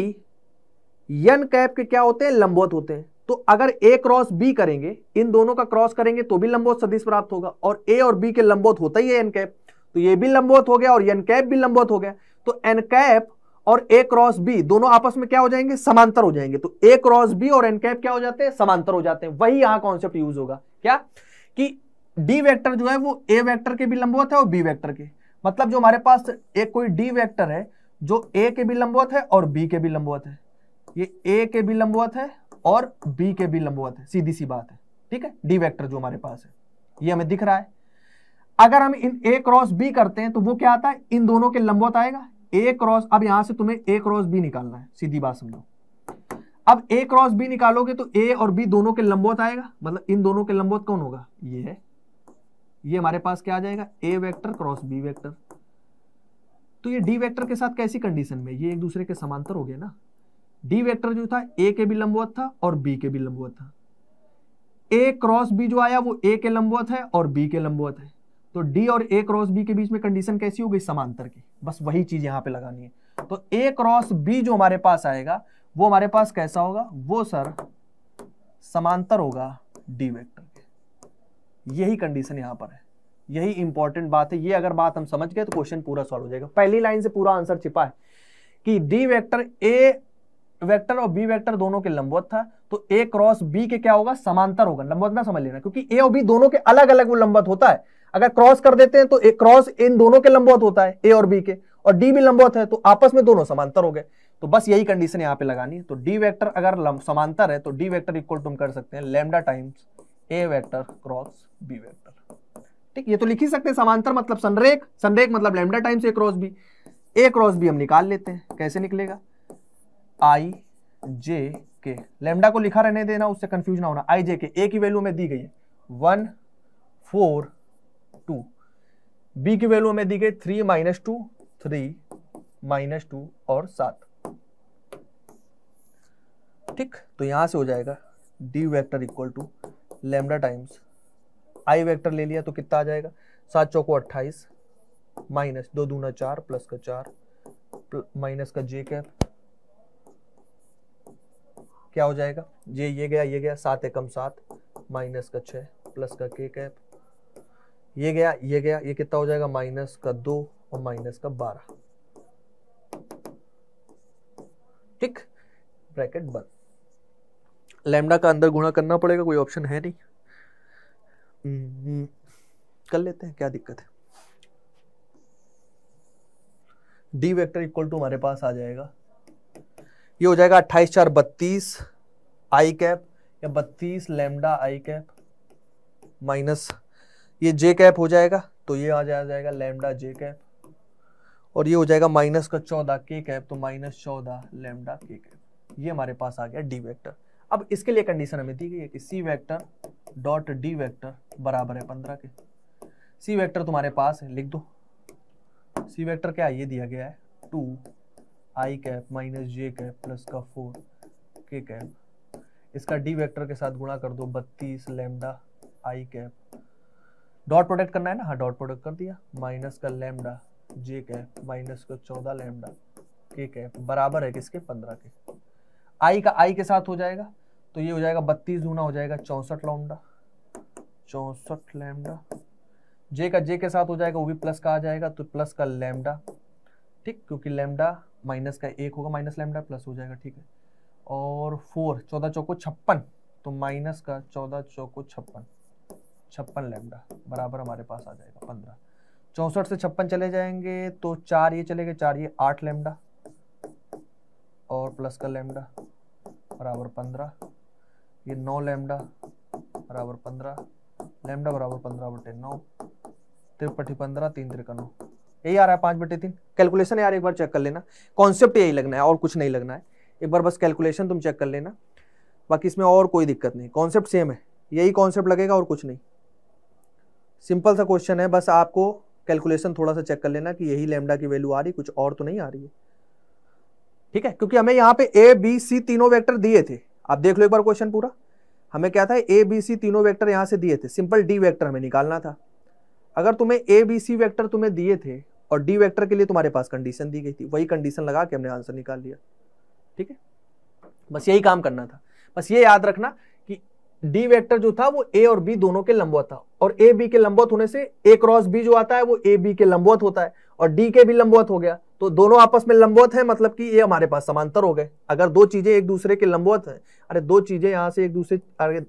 यन कैप के क्या होते हैं लंबौत होते हैं तो अगर ए क्रॉस बी करेंगे इन दोनों का क्रॉस करेंगे तो भी लंबोत सदिश प्राप्त होगा और ए और बी के लंबौत होता ही है एन कैप तो ये भी लंबौत हो गया और एन कैप भी लंबौत हो गया तो एन कैप और ए क्रॉस बी दोनों आपस में क्या हो जाएंगे समांतर हो जाएंगे तो ए क्रॉस बी और एनकैप क्या हो जाते हैं समांतर हो जाते हैं वही यहां कॉन्सेप्ट यूज होगा क्या कि डी वेक्टर जो है वो ए वेक्टर के भी लंबवत है और बी वेक्टर के मतलब जो हमारे पास एक कोई डी वेक्टर है जो ए के भी लंबवत है और बी के भी लंबवत है ये ए के भी लंबवत है और बी के भी लंबवत है सीधी सी बात है ठीक है डी वेक्टर जो हमारे पास है ये हमें दिख रहा है अगर हम इन ए क्रॉस बी करते हैं तो वो क्या आता है इन दोनों के लंबवत आएगा ए क्रॉस अब यहां से तुम्हें ए क्रॉस बी निकालना है सीधी बात समझो अब ए क्रॉस बी निकालोगे तो ए और बी दोनों के लंबोत आएगा मतलब इन दोनों के लंबोत कौन होगा ये है ये हमारे पास क्या आ जाएगा ए वेक्टर क्रॉस बी वेक्टर तो ये डी वेक्टर के साथ कैसी कंडीशन में ये एक दूसरे के समांतर हो गया ना डी वेक्टर जो था ए के भी लंबवत था और बी के भी लंबवत था ए क्रॉस बी जो आया वो ए के लंबवत है और बी के लंबवत है तो डी और ए क्रॉस बी के बीच में कंडीशन कैसी हो गई समांतर की बस वही चीज यहाँ पे लगानी है तो ए क्रॉस बी जो हमारे पास आएगा वो हमारे पास कैसा होगा वो सर समांतर होगा डी वेक्टर के यही कंडीशन यहां पर है यही इंपॉर्टेंट बात है ये अगर बात हम समझ गए तो क्वेश्चन पूरा सॉल्व हो जाएगा पहली लाइन से पूरा आंसर छिपा है कि डी वेक्टर ए वेक्टर और बी वेक्टर दोनों के लंबवत था तो ए क्रॉस बी के क्या होगा समांतर होगा लंबवत ना समझ लेना क्योंकि ए और बी दोनों के अलग अलग वो लंबवत होता है अगर क्रॉस कर देते हैं तो क्रॉस इन दोनों के लंबवत होता है ए और बी के और डी भी लंबवत है तो आपस में दोनों समांतर हो गए तो बस यही कंडीशन यहाँ पे लगानी है तो डी वेक्टर अगर समांतर है तो डी वेक्टर इक्वल तुम कर सकते हैं लेमडा टाइम्स ए वेक्टर क्रॉस बी वेक्टर ठीक ये तो लिख ही सकते हैं समांतर मतलब संरेख संरेख मतलब lambda times A cross B A cross B हम निकाल लेते हैं कैसे निकलेगा आई जे के लेमडा को लिखा रहने देना उससे कंफ्यूज ना होना आई जे के ए की वैल्यू में दी गई है वन फोर टू बी की वैल्यू हमें दी गई three minus two three minus two और सात ठीक तो यहां से हो जाएगा D vector equal to lambda times I vector ले लिया तो कितना आ जाएगा सात चौको अट्ठाईस माइनस दो दूना चार प्लस का चार माइनस का जे कैप क्या हो जाएगा जे ये गया ये गया सात एकम सात माइनस का छः प्लस का के कैप ये गया ये गया ये कितना हो जाएगा माइनस का दो और माइनस का बारह ठीक ब्रैकेट बंद लैमडा का अंदर गुणा करना पड़ेगा कोई ऑप्शन है नहीं हम्म, कर लेते हैं क्या दिक्कत है डी वेक्टर इक्वल टू हमारे पास आ जाएगा ये हो जाएगा अट्ठाईस चार बत्तीस आई कैप या बत्तीस लेमडा आई कैप माइनस ये जे कैप हो जाएगा तो ये आ जाया जाएगा लेमडा जे कैप और ये हो जाएगा माइनस का चौदह के कैप तो माइनस चौदह लेमडा के कैप ये हमारे पास आ गया डी वेक्टर अब इसके लिए कंडीशन हमें दी गई है कि C vector dot D vector बराबर है पंद्रह के सी वेक्टर तुम्हारे पास है लिख दो सी वेक्टर क्या ये दिया गया है टू आई cap minus J cap plus का फोर के कैप इसका डी वेक्टर के साथ गुणा कर दो बत्तीस lambda I cap dot product करना है ना हाँ डॉट प्रोडक्ट कर दिया माइनस का लेमडा जे कैप माइनस का चौदह लेमडा के कैप बराबर है किसके पंद्रह के आई का आई के साथ हो जाएगा तो ये हो जाएगा बत्तीस दूना हो जाएगा चौंसठ लौमडा चौंसठ लेमडा जे का जे के साथ हो जाएगा वो भी प्लस का आ जाएगा तो प्लस का लेमडा ठीक क्योंकि लेमडा माइनस का एक होगा माइनस लेमडा प्लस हो जाएगा ठीक है और फोर चौदह चौको छप्पन तो माइनस का चौदह चौको छप्पन छप्पन लेमडा बराबर हमारे पास आ जाएगा पंद्रह चौंसठ से छप्पन चले जाएंगे तो चार ये चले गए चार ये आठ लेमडा और प्लस का लेमडा बराबर पंद्रह ये नौ लेमडा बराबर पंद्रह लेमडा बराबर पंद्रह बटे नौ त्रिपटी पंद्रह तीन त्रिका नौ यही आ रहा है पाँच बटे तीन कैलकुलेशन यार एक बार चेक कर लेना कॉन्सेप्ट यही लगना है और कुछ नहीं लगना है एक बार बस कैलकुलेशन तुम चेक कर लेना बाकी इसमें और कोई दिक्कत नहीं कॉन्सेप्ट सेम है यही कॉन्सेप्ट लगेगा और कुछ नहीं सिंपल सा क्वेश्चन है बस आपको कैलकुलेशन थोड़ा सा चेक कर लेना कि यही लेमडा की वैल्यू आ रही कुछ और तो नहीं आ रही है ठीक है क्योंकि हमें यहाँ पे ए बी सी तीनों वेक्टर दिए थे आप देख लो एक बार क्वेश्चन पूरा हमें क्या था ए बी सी तीनों वेक्टर यहाँ से दिए थे सिंपल डी वेक्टर हमें निकालना था अगर तुम्हें ए बी सी वेक्टर तुम्हें दिए थे और डी वेक्टर के लिए तुम्हारे पास कंडीशन दी गई थी वही कंडीशन लगा के हमने आंसर निकाल लिया ठीक है बस यही काम करना था बस ये याद रखना डी वेक्टर जो था वो ए और बी दोनों के लंबवत था और ए बी के लंबवत होने से ए क्रॉस बी जो आता है वो ए बी के लंबवत होता है और डी के भी लंबवत हो गया तो दोनों आपस में लंबवत है मतलब कि ये हमारे पास समांतर हो गए अगर दो चीजें एक दूसरे के लंबवत है अरे दो चीजें यहां से एक दूसरे अरे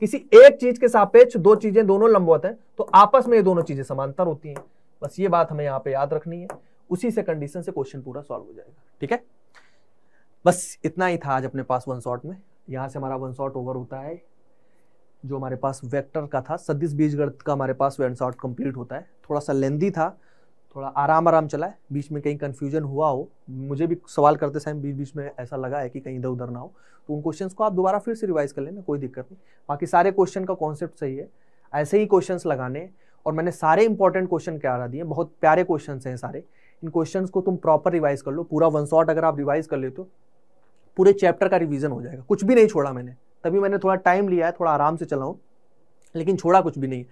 किसी एक चीज के सापेक्ष दो चीजें दोनों लंबवत है तो आपस में ये दोनों चीजें समांतर होती है बस ये बात हमें यहाँ पे याद रखनी है उसी से कंडीशन से क्वेश्चन पूरा सॉल्व हो जाएगा ठीक है बस इतना ही था आज अपने पास वन शॉट में यहाँ से हमारा वन शॉट ओवर होता है जो हमारे पास वेक्टर का था सदिश बीजगणित का हमारे पास वेंस आउट कम्प्लीट होता है थोड़ा सा लेंदी था थोड़ा आराम आराम चला है बीच में कहीं कन्फ्यूजन हुआ हो मुझे भी सवाल करते समय बीच बीच में ऐसा लगा है कि कहीं इधर उधर ना हो तो उन क्वेश्चंस को आप दोबारा फिर से रिवाइज कर लेना कोई दिक्कत नहीं बाकी सारे क्वेश्चन का कॉन्सेप्ट सही है ऐसे ही क्वेश्चन लगाने और मैंने सारे इंपॉर्टेंट क्वेश्चन क्या दिए बहुत प्यारे क्वेश्चन हैं सारे इन क्वेश्चन को तुम प्रॉपर रिवाइज कर लो पूरा वन शॉट अगर आप रिवाइज कर लेते हो पूरे चैप्टर का रिविजन हो जाएगा कुछ भी नहीं छोड़ा मैंने तभी मैंने थोड़ा टाइम लिया है थोड़ा आराम से चलाऊँ लेकिन छोड़ा कुछ भी नहीं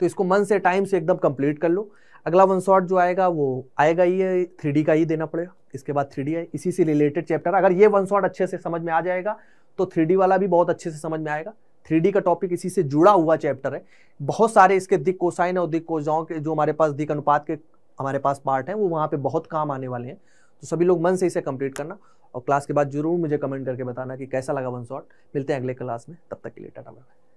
तो इसको मन से टाइम से एकदम कंप्लीट कर लो अगला वन शॉट जो आएगा वो आएगा ये थ्री का ही देना पड़ेगा इसके बाद थ्री है इसी से रिलेटेड चैप्टर अगर ये वन शॉट अच्छे से समझ में आ जाएगा तो थ्री वाला भी बहुत अच्छे से समझ में आएगा थ्री का टॉपिक इसी से जुड़ा हुआ चैप्टर है बहुत सारे इसके दिक कोसाइन और दिक कोजाओं के जो हमारे पास दिक अनुपात के हमारे पास पार्ट हैं वो वहाँ पे बहुत काम आने वाले हैं तो सभी लोग मन से इसे कंप्लीट करना और क्लास के बाद जरूर मुझे कमेंट करके बताना कि कैसा लगा वन शॉट मिलते हैं अगले क्लास में तब तक के लिए टाटा बाय